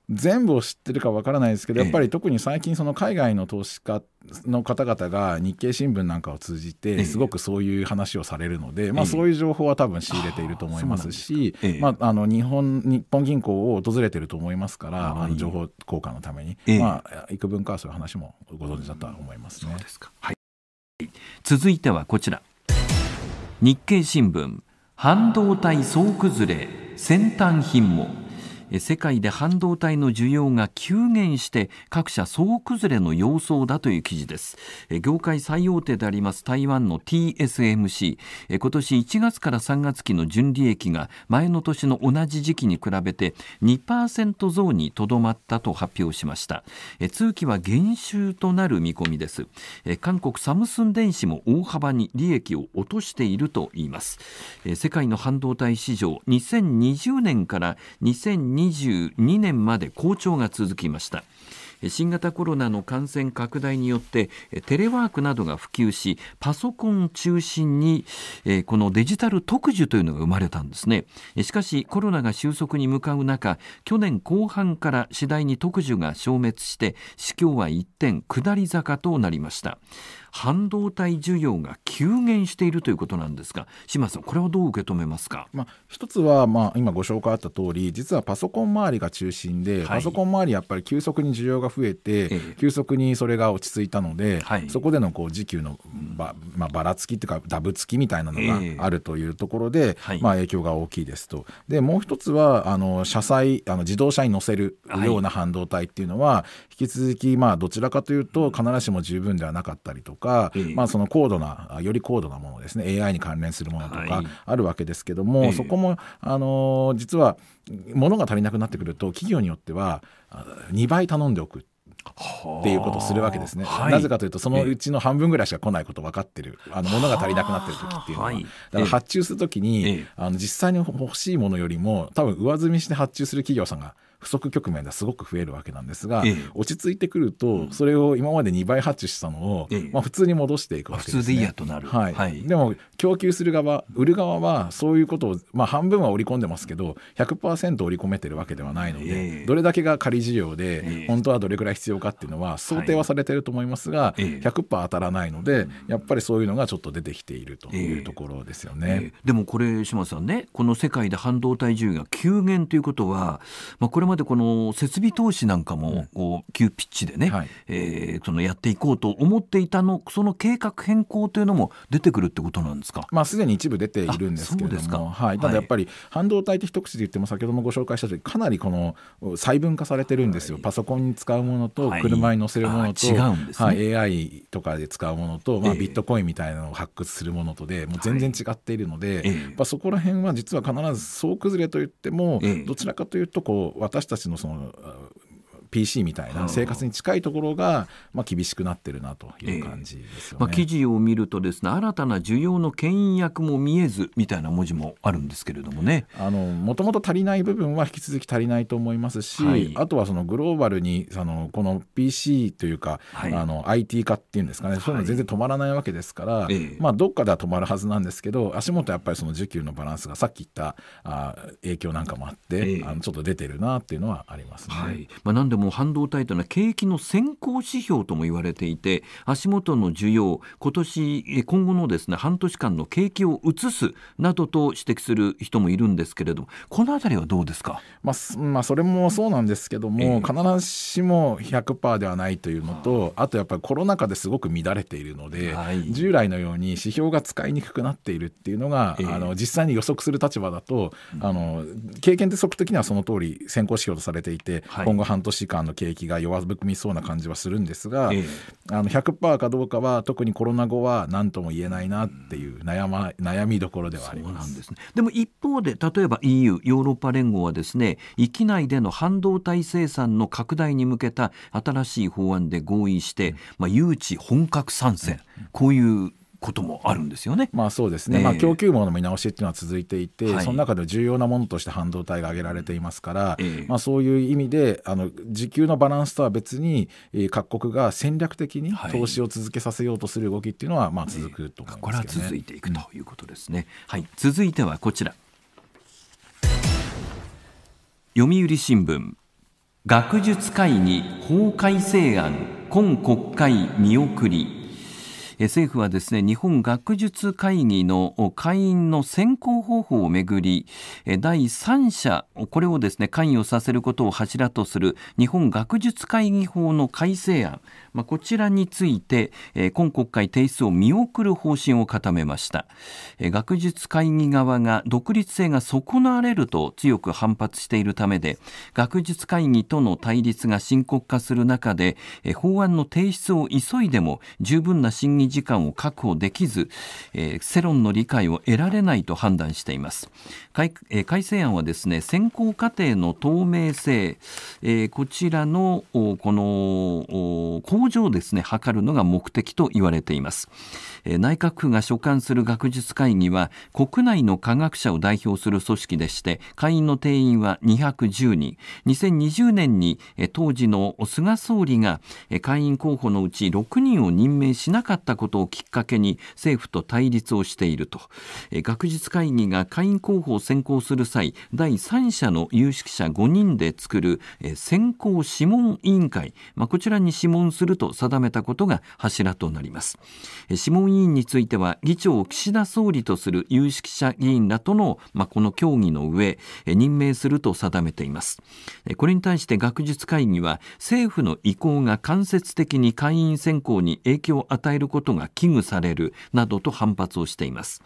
全部を知ってるかわからないですけどやっぱり特に最近その海外の投資家の方々が日経新聞なんかを通じてすごくそういう話をされるので、まあ、そういう情報は多分仕入れていると思いますし、まあ、あの日本日本銀行を訪れてると思いますからあの情報交換のために、まあ、幾分かそういう話もご存知だとは思いますね。すはい、続いてはこちら日経新聞半導体総崩れ先端品も世界で半導体の需要が急減して各社総崩れの様相だという記事です業界最大手であります台湾の TSMC 今年1月から3月期の純利益が前の年の同じ時期に比べて2%増にとどまったと発表しました通期は減収となる見込みです韓国サムスン電子も大幅に利益を落としているといいます世界の半導体市場2020年から2020 2022年まで好調が続きました新型コロナの感染拡大によってテレワークなどが普及しパソコン中心にこのデジタル特需というのが生まれたんですねしかしコロナが収束に向かう中去年後半から次第に特需が消滅して市況は一転下り坂となりました半導体需要が急減しているということなんですが島さんこれはどう受け止めますか、まあ、一つは、まあ、今ご紹介あった通り実はパソコン周りが中心で、はい、パソコン周りやっぱり急速に需要が増えて、ええ、急速にそれが落ち着いたので、はい、そこでのこう時給のば,、まあ、ばらつきというかダブつきみたいなのがあるというところで、え、まあ、影響が大きいですと。でもう一つはあの車載あの自動車に乗せるような半導体っていうのは、はい、引き続き、まあ、どちらかというと必ずしも十分ではなかったりとか、えー、まあ、その高度なより高度なものですね AI に関連するものとかあるわけですけども、はい、そこも、あのー、実は物が足りなくなってくると企業によっては2倍頼んでおく。っていうことするわけですね、はい、なぜかというとそのうちの半分ぐらいしか来ないこと分かってるあの物が足りなくなってる時っていうのはだから発注する時にあの実際に欲しいものよりも多分上積みして発注する企業さんが不足局面がすごく増えるわけなんですが、ええ、落ち着いてくるとそれを今まで2倍発注したのを、え、まあ、普通に戻していくわけです、ね、普通でいいやとなる、はい、はい、でも供給する側売る側はそういうことを、まあ、半分は織り込んでますけど100%織り込めてるわけではないので、どれだけが仮需要で、本当はどれくらい必要かっていうのは想定はされてると思いますが、はい、100%当たらないのでやっぱりそういうのがちょっと出てきているというところですよね。でもこれ島さんねこの世界で半導体需要が急減ということは、まあ、これまでこの設備投資なんかもこう急ピッチでね、はい、えー、そのやっていこうと思っていたのその計画変更というのも出てくるってことなんですか、まあ、すでに一部出ているんですけれども、はい、ただやっぱり半導体って一口で言っても先ほどもご紹介したとおりかなりこの細分化されてるんですよ、はい、パソコンに使うものと車に乗せるものと、はいねはい、AI とかで使うものと、まあ、ビットコインみたいなのを発掘するものとで、えー、もう全然違っているので、はい、えー、そこら辺は実は必ず総崩れといっても、どちらかというとこう私私たちのその PC みたいな生活に近いところが、まあ、厳しくなってるなという感じ、ねえー、まあ、記事を見るとですね新たな需要の牽引役も見えずみたいな文字もあるんですけれどもねもともと足りない部分は引き続き足りないと思いますし、はい、あとはそのグローバルにそのこの PC というか、はい、あの IT 化っていうんですかねそういうの全然止まらないわけですから、まあ、どっかでは止まるはずなんですけど足元やっぱりその需給のバランスがさっき言ったあ影響なんかもあって、えー、あのちょっと出てるなっていうのはありますね。はいまあ、何でも半導体というのは景気の先行指標とも言われていて足元の需要今年今後のですね半年間の景気を移すなどと指摘する人もいるんですけれどもこの辺りはどうですか、まあ、まあそれもそうなんですけども、えー、必ずしも100%ではないというのとあとやっぱりコロナ禍ですごく乱れているので、はい、従来のように指標が使いにくくなっているっていうのが、えー、あの実際に予測する立場だと、うん、あの経験って即的にはその通り先行指標とされていて、はい、今後半年間の景気が弱含みそうな感じはするんですが、ええ、あの100%かどうかは特にコロナ後は何とも言えないなっていう悩,、ま、悩みどころではあります、ね、でも一方で例えば EU ヨーロッパ連合はですね域内での半導体生産の拡大に向けた新しい法案で合意して、まあ、誘致本格参戦、こういうこともあるんですよね。まあそうですね、えー、まあ、供給網の見直しっていうのは続いていて、はい、その中で重要なものとして半導体が挙げられていますから、えー、まあ、そういう意味であの時給のバランスとは別に、えー、各国が戦略的に投資を続けさせようとする動きっていうのは、はい、まあ、続くと思います、ね、これは続いていくということですね。うん、はい、続いてはこちら読売新聞学術会議法改正案今国会見送り政府はですね日本学術会議の会員の選考方法をめぐり第三者これをですね関与させることを柱とする日本学術会議法の改正案、まあ、こちらについて今国会提出を見送る方針を固めました学術会議側が独立性が損なわれると強く反発しているためで学術会議との対立が深刻化する中で法案の提出を急いでも十分な審議時間を確保できず、えー、世論の理解を得られないと判断しています改,、えー、改正案はですね選考過程の透明性、えー、こちらのおこのお向上ですね図るのが目的と言われています、えー、内閣府が所管する学術会議は国内の科学者を代表する組織でして会員の定員は210人2020年にえ当時の菅総理がえ会員候補のうち6人を任命しなかったことをきっかけに政府と対立をしていると学術会議が会員候補を選考する際第三者の有識者5人で作る選考諮問委員会、まあ、こちらに諮問すると定めたことが柱となります諮問委員については議長を岸田総理とする有識者議員らとの、まあ、この協議の上任命すると定めていますこれに対して学術会議は政府の意向が間接的に会員選考に影響を与えることことが危惧されるなどと反発をしています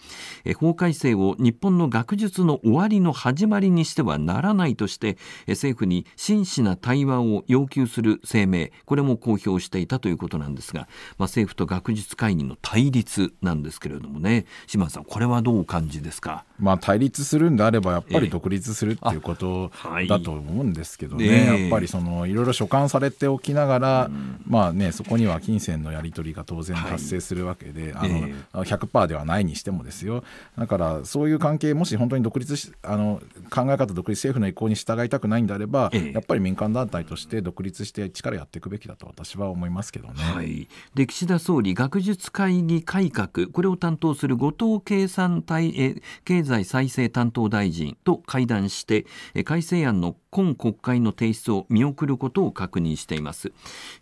法改正を日本の学術の終わりの始まりにしてはならないとして政府に真摯な対話を要求する声明これも公表していたということなんですが、まあ、政府と学術会議の対立なんですけれどもね島津さんこれはどうお感じですか、まあ、対立するんであればやっぱり独立するっていうことだと思うんですけどね、えーはい、やっぱりそのいろいろ所管されておきながら、うん、まあねそこには金銭のやり取りが当然発生するわけであの、100%ではないにしてもですよだからそういう関係もし本当に独立しあの考え方独立政府の意向に従いたくないんであれば、えやっぱり民間団体として独立して力やっていくべきだと私は思いますけどね。はい、で岸田総理学術会議改革これを担当する後藤経産対え経済再生担当大臣と会談して改正案の今国会の提出を見送ることを確認しています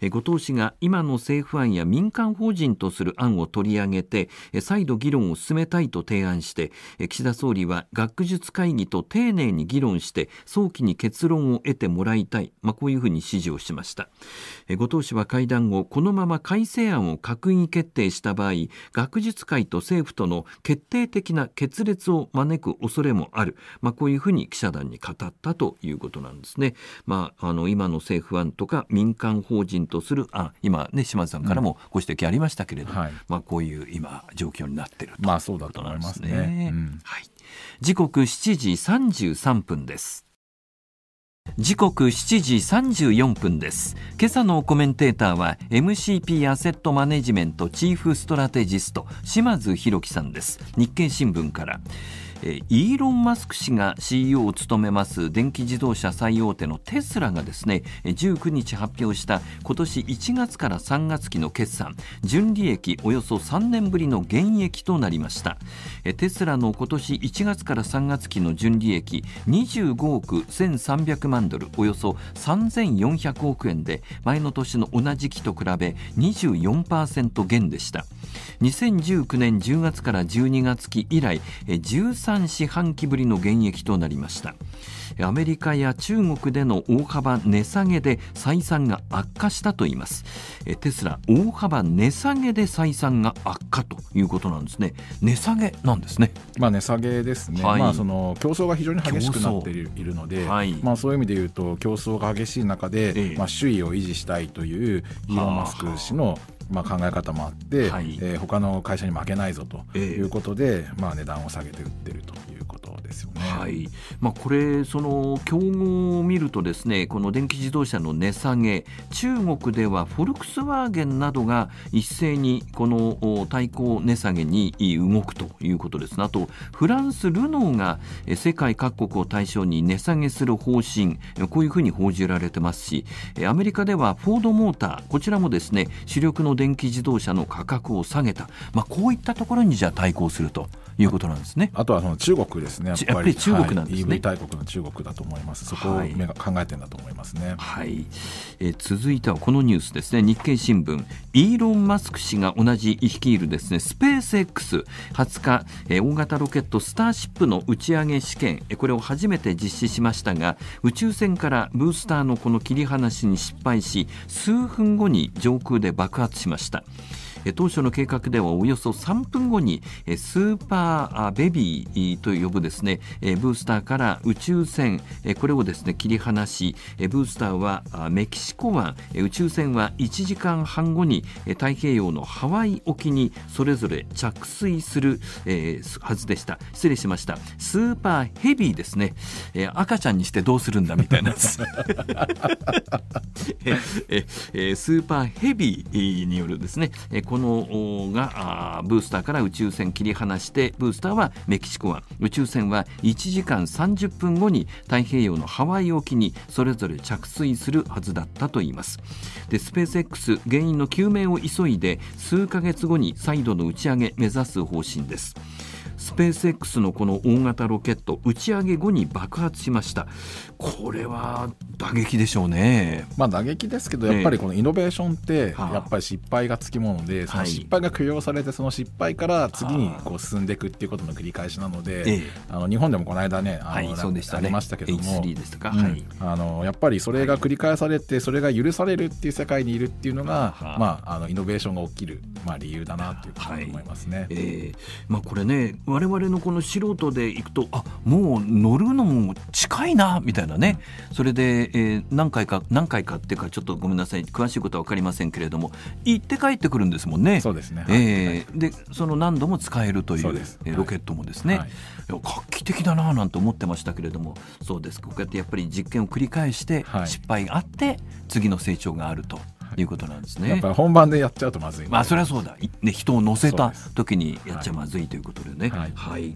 後藤氏が今の政府案や民間法人とする案を取り上げて再度議論を進めたいと提案して岸田総理は学術会議と丁寧に議論して早期に結論を得てもらいたい、まあ、こういうふうに指示をしました後藤氏は会談後このまま改正案を閣議決定した場合学術会と政府との決定的な決裂を招く恐れもある、まあ、こういうふうに記者団に語ったということなんですね。まあ、あの今の政府案とか民間法人とするあ今、ね、島津さんからもご指摘ありましたけれどうんはい、まあ、こういう今状況になっているということなんですね。ますねはい、時刻7時33分です。時刻7時34分です今朝のコメンテーターは MCP アセットマネジメントチーフストラテジスト島津博樹さんです日経新聞からイーロン・マスク氏が CEO を務めます電気自動車最大手のテスラがですね19日発表した今年1月から3月期の決算純利益およそ3年ぶりの減益となりましたテスラの今年1月から3月期の純利益25億1300万ドルおよそ3400億円で前の年の同じ期と比べ24%減でした2019年10月から12月期以来13 13四半期ぶりの減益となりましたアメリカや中国での大幅値下げで採算が悪化したといいますテスラ大幅値下げで採算が悪化ということなんですね値下げなんですねまあ値下げですね、はい、まあその競争が非常に激しくなっているので、はい、まあそういう意味で言うと競争が激しい中で、ええ、まあ首位を維持したいというイーロン・マスク氏のまあ、考え方もあって、はいえー、他の会社に負けないぞということで、えー、まあ、値段を下げて売ってるということですよね。はいまあ、これ、その競合を見るとですねこの電気自動車の値下げ中国ではフォルクスワーゲンなどが一斉にこの対抗値下げに動くということです、あとフランス、ルノーが世界各国を対象に値下げする方針こういうふうに報じられてますしアメリカではフォードモーターこちらもですね主力の電気自動車の価格を下げた、まあ、こういったところにじゃあ対抗するということなんですね。あとはその中国ですね。やっぱり中国なんですね、はい、大国の中国だと思います。そこを目が考えてんだと思いますね。はい。えー、続いてはこのニュースですね。日経新聞イーロンマスク氏が同じ率いるですねスペース X 20日、えー、大型ロケットスターシップの打ち上げ試験、えー、これを初めて実施しましたが宇宙船からブースターのこの切り離しに失敗し数分後に上空で爆発しました。当初の計画ではおよそ3分後にスーパーベビーと呼ぶですねブースターから宇宙船これをですね切り離しブースターはメキシコ湾宇宙船は1時間半後に太平洋のハワイ沖にそれぞれ着水するはずでした失礼しましたスーパーヘビーですね赤ちゃんにしてどうするんだみたいな *laughs* スーパーヘビーによるですねこのがブースターから宇宙船切り離してブースターはメキシコ湾宇宙船は1時間30分後に太平洋のハワイ沖にそれぞれ着水するはずだったといいますでスペース X 原因の究明を急いで数ヶ月後に再度の打ち上げ目指す方針ですスペース X のこの大型ロケット打ち上げ後に爆発しましたこれは打撃でしょうね、まあ、打撃ですけどやっぱりこのイノベーションってやっぱり失敗がつきもので、その失敗が許容されてその失敗から次にこう進んでいくっていうことの繰り返しなので、あの日本でもこの間ねあの、ね、ありましたけども、うん、あのやっぱりそれが繰り返されてそれが許されるっていう世界にいるっていうのが、まあ、あのイノベーションが起きる、まあ、理由だなというふうに思いますね。はい、えー、まあ、これね我々のこの素人で行くとあもう乗るのも近いなみたいなねそれで、えー、何回か何回かっていうかちょっとごめんなさい詳しいことは分かりませんけれども行って帰ってくるんですもんね。そうですね、えー、でその何度も使えるという、えロケットもですね、はい、画期的だななんて思ってましたけれどもそうですこうやってやっぱり実験を繰り返して失敗があって、次の成長があると。いうことなんですね。やっぱ本番でやっちゃうとまずい、ね、まあそれはそうだ。ね人を乗せた時にやっちゃまずいということでね。はい、はい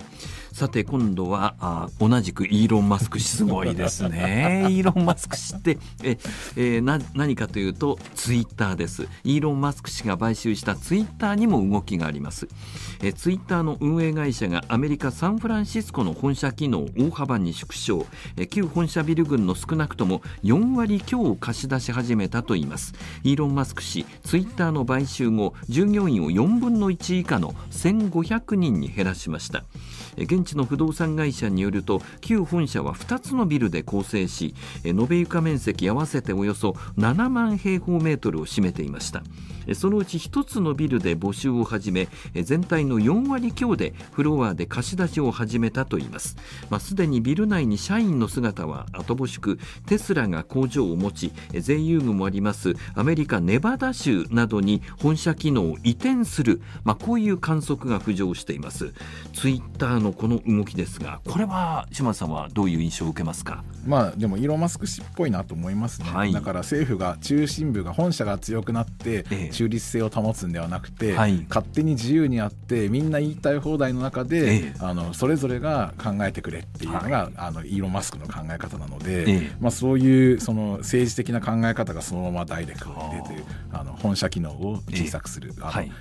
さて今度はあ同じくイーロン・マスク氏すごいですね *laughs* イーロン・マスク氏ってえ、えな何かというとツイッターですイーロン・マスク氏が買収したツイッターにも動きがありますえツイッターの運営会社がアメリカ・サンフランシスコの本社機能を大幅に縮小え旧本社ビル群の少なくとも4割強を貸し出し始めたといいますイーロン・マスク氏ツイッターの買収後従業員を4分の1以下の1500人に減らしました現地の不動産会社によると旧本社は2つのビルで構成し延べ床面積合わせておよそ7万平方メートルを占めていましたそのうち1つのビルで募集を始め全体の4割強でフロアで貸し出しを始めたといいます、まあ、すでにビル内に社員の姿は後ぼしくテスラが工場を持ち税優遇もありますアメリカネバダ州などに本社機能を移転する、まあ、こういう観測が浮上していますツイッターのこの動きですがこれは島津さんはどういう印象を受けますかまあでもイーロン・マスク氏っぽいなと思いますね、はい、だから政府が中心部が本社が強くなって中立性を保つんではなくて、ええ勝手に自由にやってみんな言いたい放題の中で、え、あのそれぞれが考えてくれっていうのが、はい、あのイーロン・マスクの考え方なので、まあ、そういうその政治的な考え方がそのままダイレクトに出てあの本社機能を小さくする、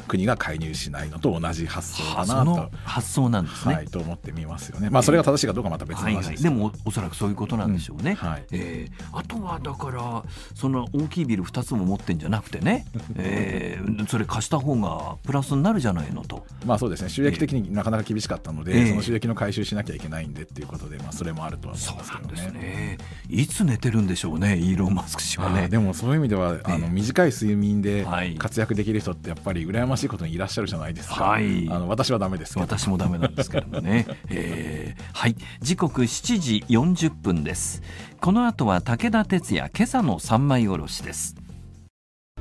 国が介入しないのと同じ発想だなと。発想なんですね、はい、と思ってみますよね。まあそれが正しいかどうかまた別の話です、はいはい、でもおそらくそういうことなんでしょうね。うん、はい、えー、あとはだからその大きいビル二つも持ってんじゃなくてね、*laughs* えー、それ貸した方がプラスになるじゃないのと。まあそうですね収益的になかなか厳しかったので、えー、その収益の回収しなきゃいけないんでっていうことで、まあ、それもあるとは思いますけどね。そうなんですねいつ寝てるんでしょうねイーロン・マスク氏はね。でもそういう意味では、あの短い睡眠で活躍できる人ってやっぱり羨ましいことにいらっしゃるじゃないですか。はい、あの私はダメです私もダメなんですけどね、えー、はい時刻7時40分ですこの後は武田哲也今朝の三枚おろしです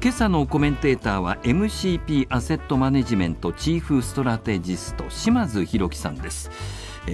今朝のコメンテーターは MCP アセットマネジメントチーフストラテジスト島津弘樹さんです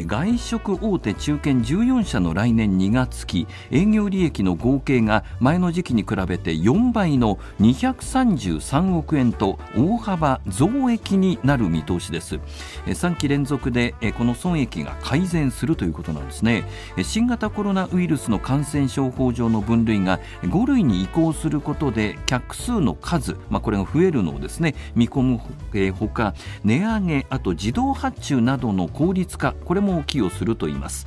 外食大手中堅14社の来年2月期営業利益の合計が前の時期に比べて4倍の233億円と大幅増益になる見通しです3期連続でこの損益が改善するということなんですね新型コロナウイルスの感染症法上の分類が5類に移行することで客数の数、まあ、これが増えるのをですね見込むほか値上げあと自動発注などの効率化これれも寄与すると言います、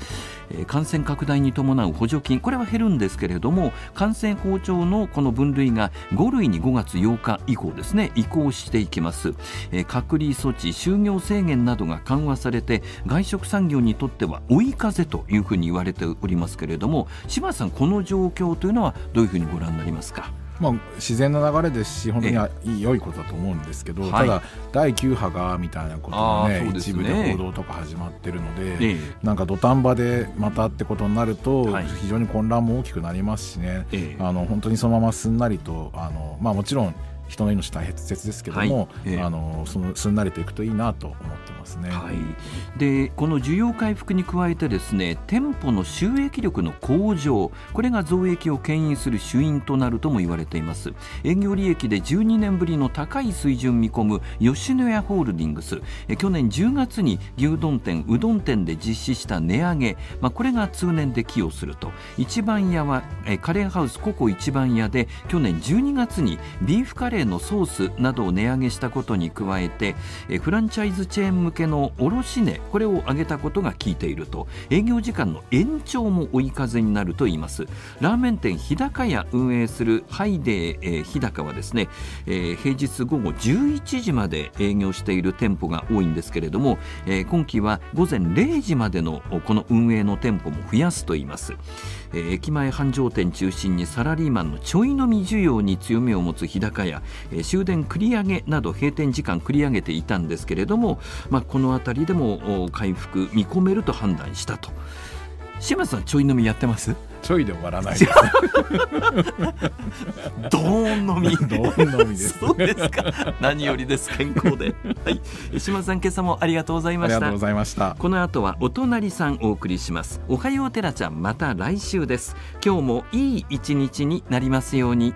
え感染拡大に伴う補助金これは減るんですけれども感染法上のこの分類が5類に5月8日以降ですね移行していきます、え隔離措置就業制限などが緩和されて外食産業にとっては追い風というふうに言われておりますけれども柴田さんこの状況というのはどういうふうにご覧になりますかまあ、自然の流れですし本当に良いことだと思うんですけど、ただ第9波がみたいなこともね、ね、一部で報道とか始まってるので、なんか土壇場でまたってことになると、非常に混乱も大きくなりますしね、あの本当にそのまますんなりとあの、まあ、もちろん人の命大切ですけども、はいえー、あのそのすんなりていくといいなと思ってますね、はい、でこの需要回復に加えてですね店舗の収益力の向上これが増益を牽引する主因となるとも言われています営業利益で12年ぶりの高い水準見込む吉野家ホールディングスえ去年10月に牛丼店うどん店で実施した値上げ、まあ、これが通年で寄与すると一番屋はえカレーハウスココ一番屋で去年12月にビーフカレーーのソースなどを値上げしたことに加えてフランチャイズチェーン向けの卸値これを上げたことが効いていると営業時間の延長も追い風になるといいますラーメン店日高屋運営するハイデー日高はですね、え平日午後11時まで営業している店舗が多いんですけれども、え今期は午前0時までのこの運営の店舗も増やすといいますえー、駅前繁盛店中心にサラリーマンのちょい飲み需要に強みを持つ日高屋、えー、終電繰り上げなど閉店時間繰り上げていたんですけれども、まあ、この辺りでも回復見込めると判断したと。志村さんちょい飲みやってますちょいで終わらないですドーン飲みドーン飲みですそうですか何よりです健康ではい志島さん今朝もありがとうございましたありがとうございましたこの後はお隣さんお送りしますおはようてらちゃんまた来週です今日もいい一日になりますように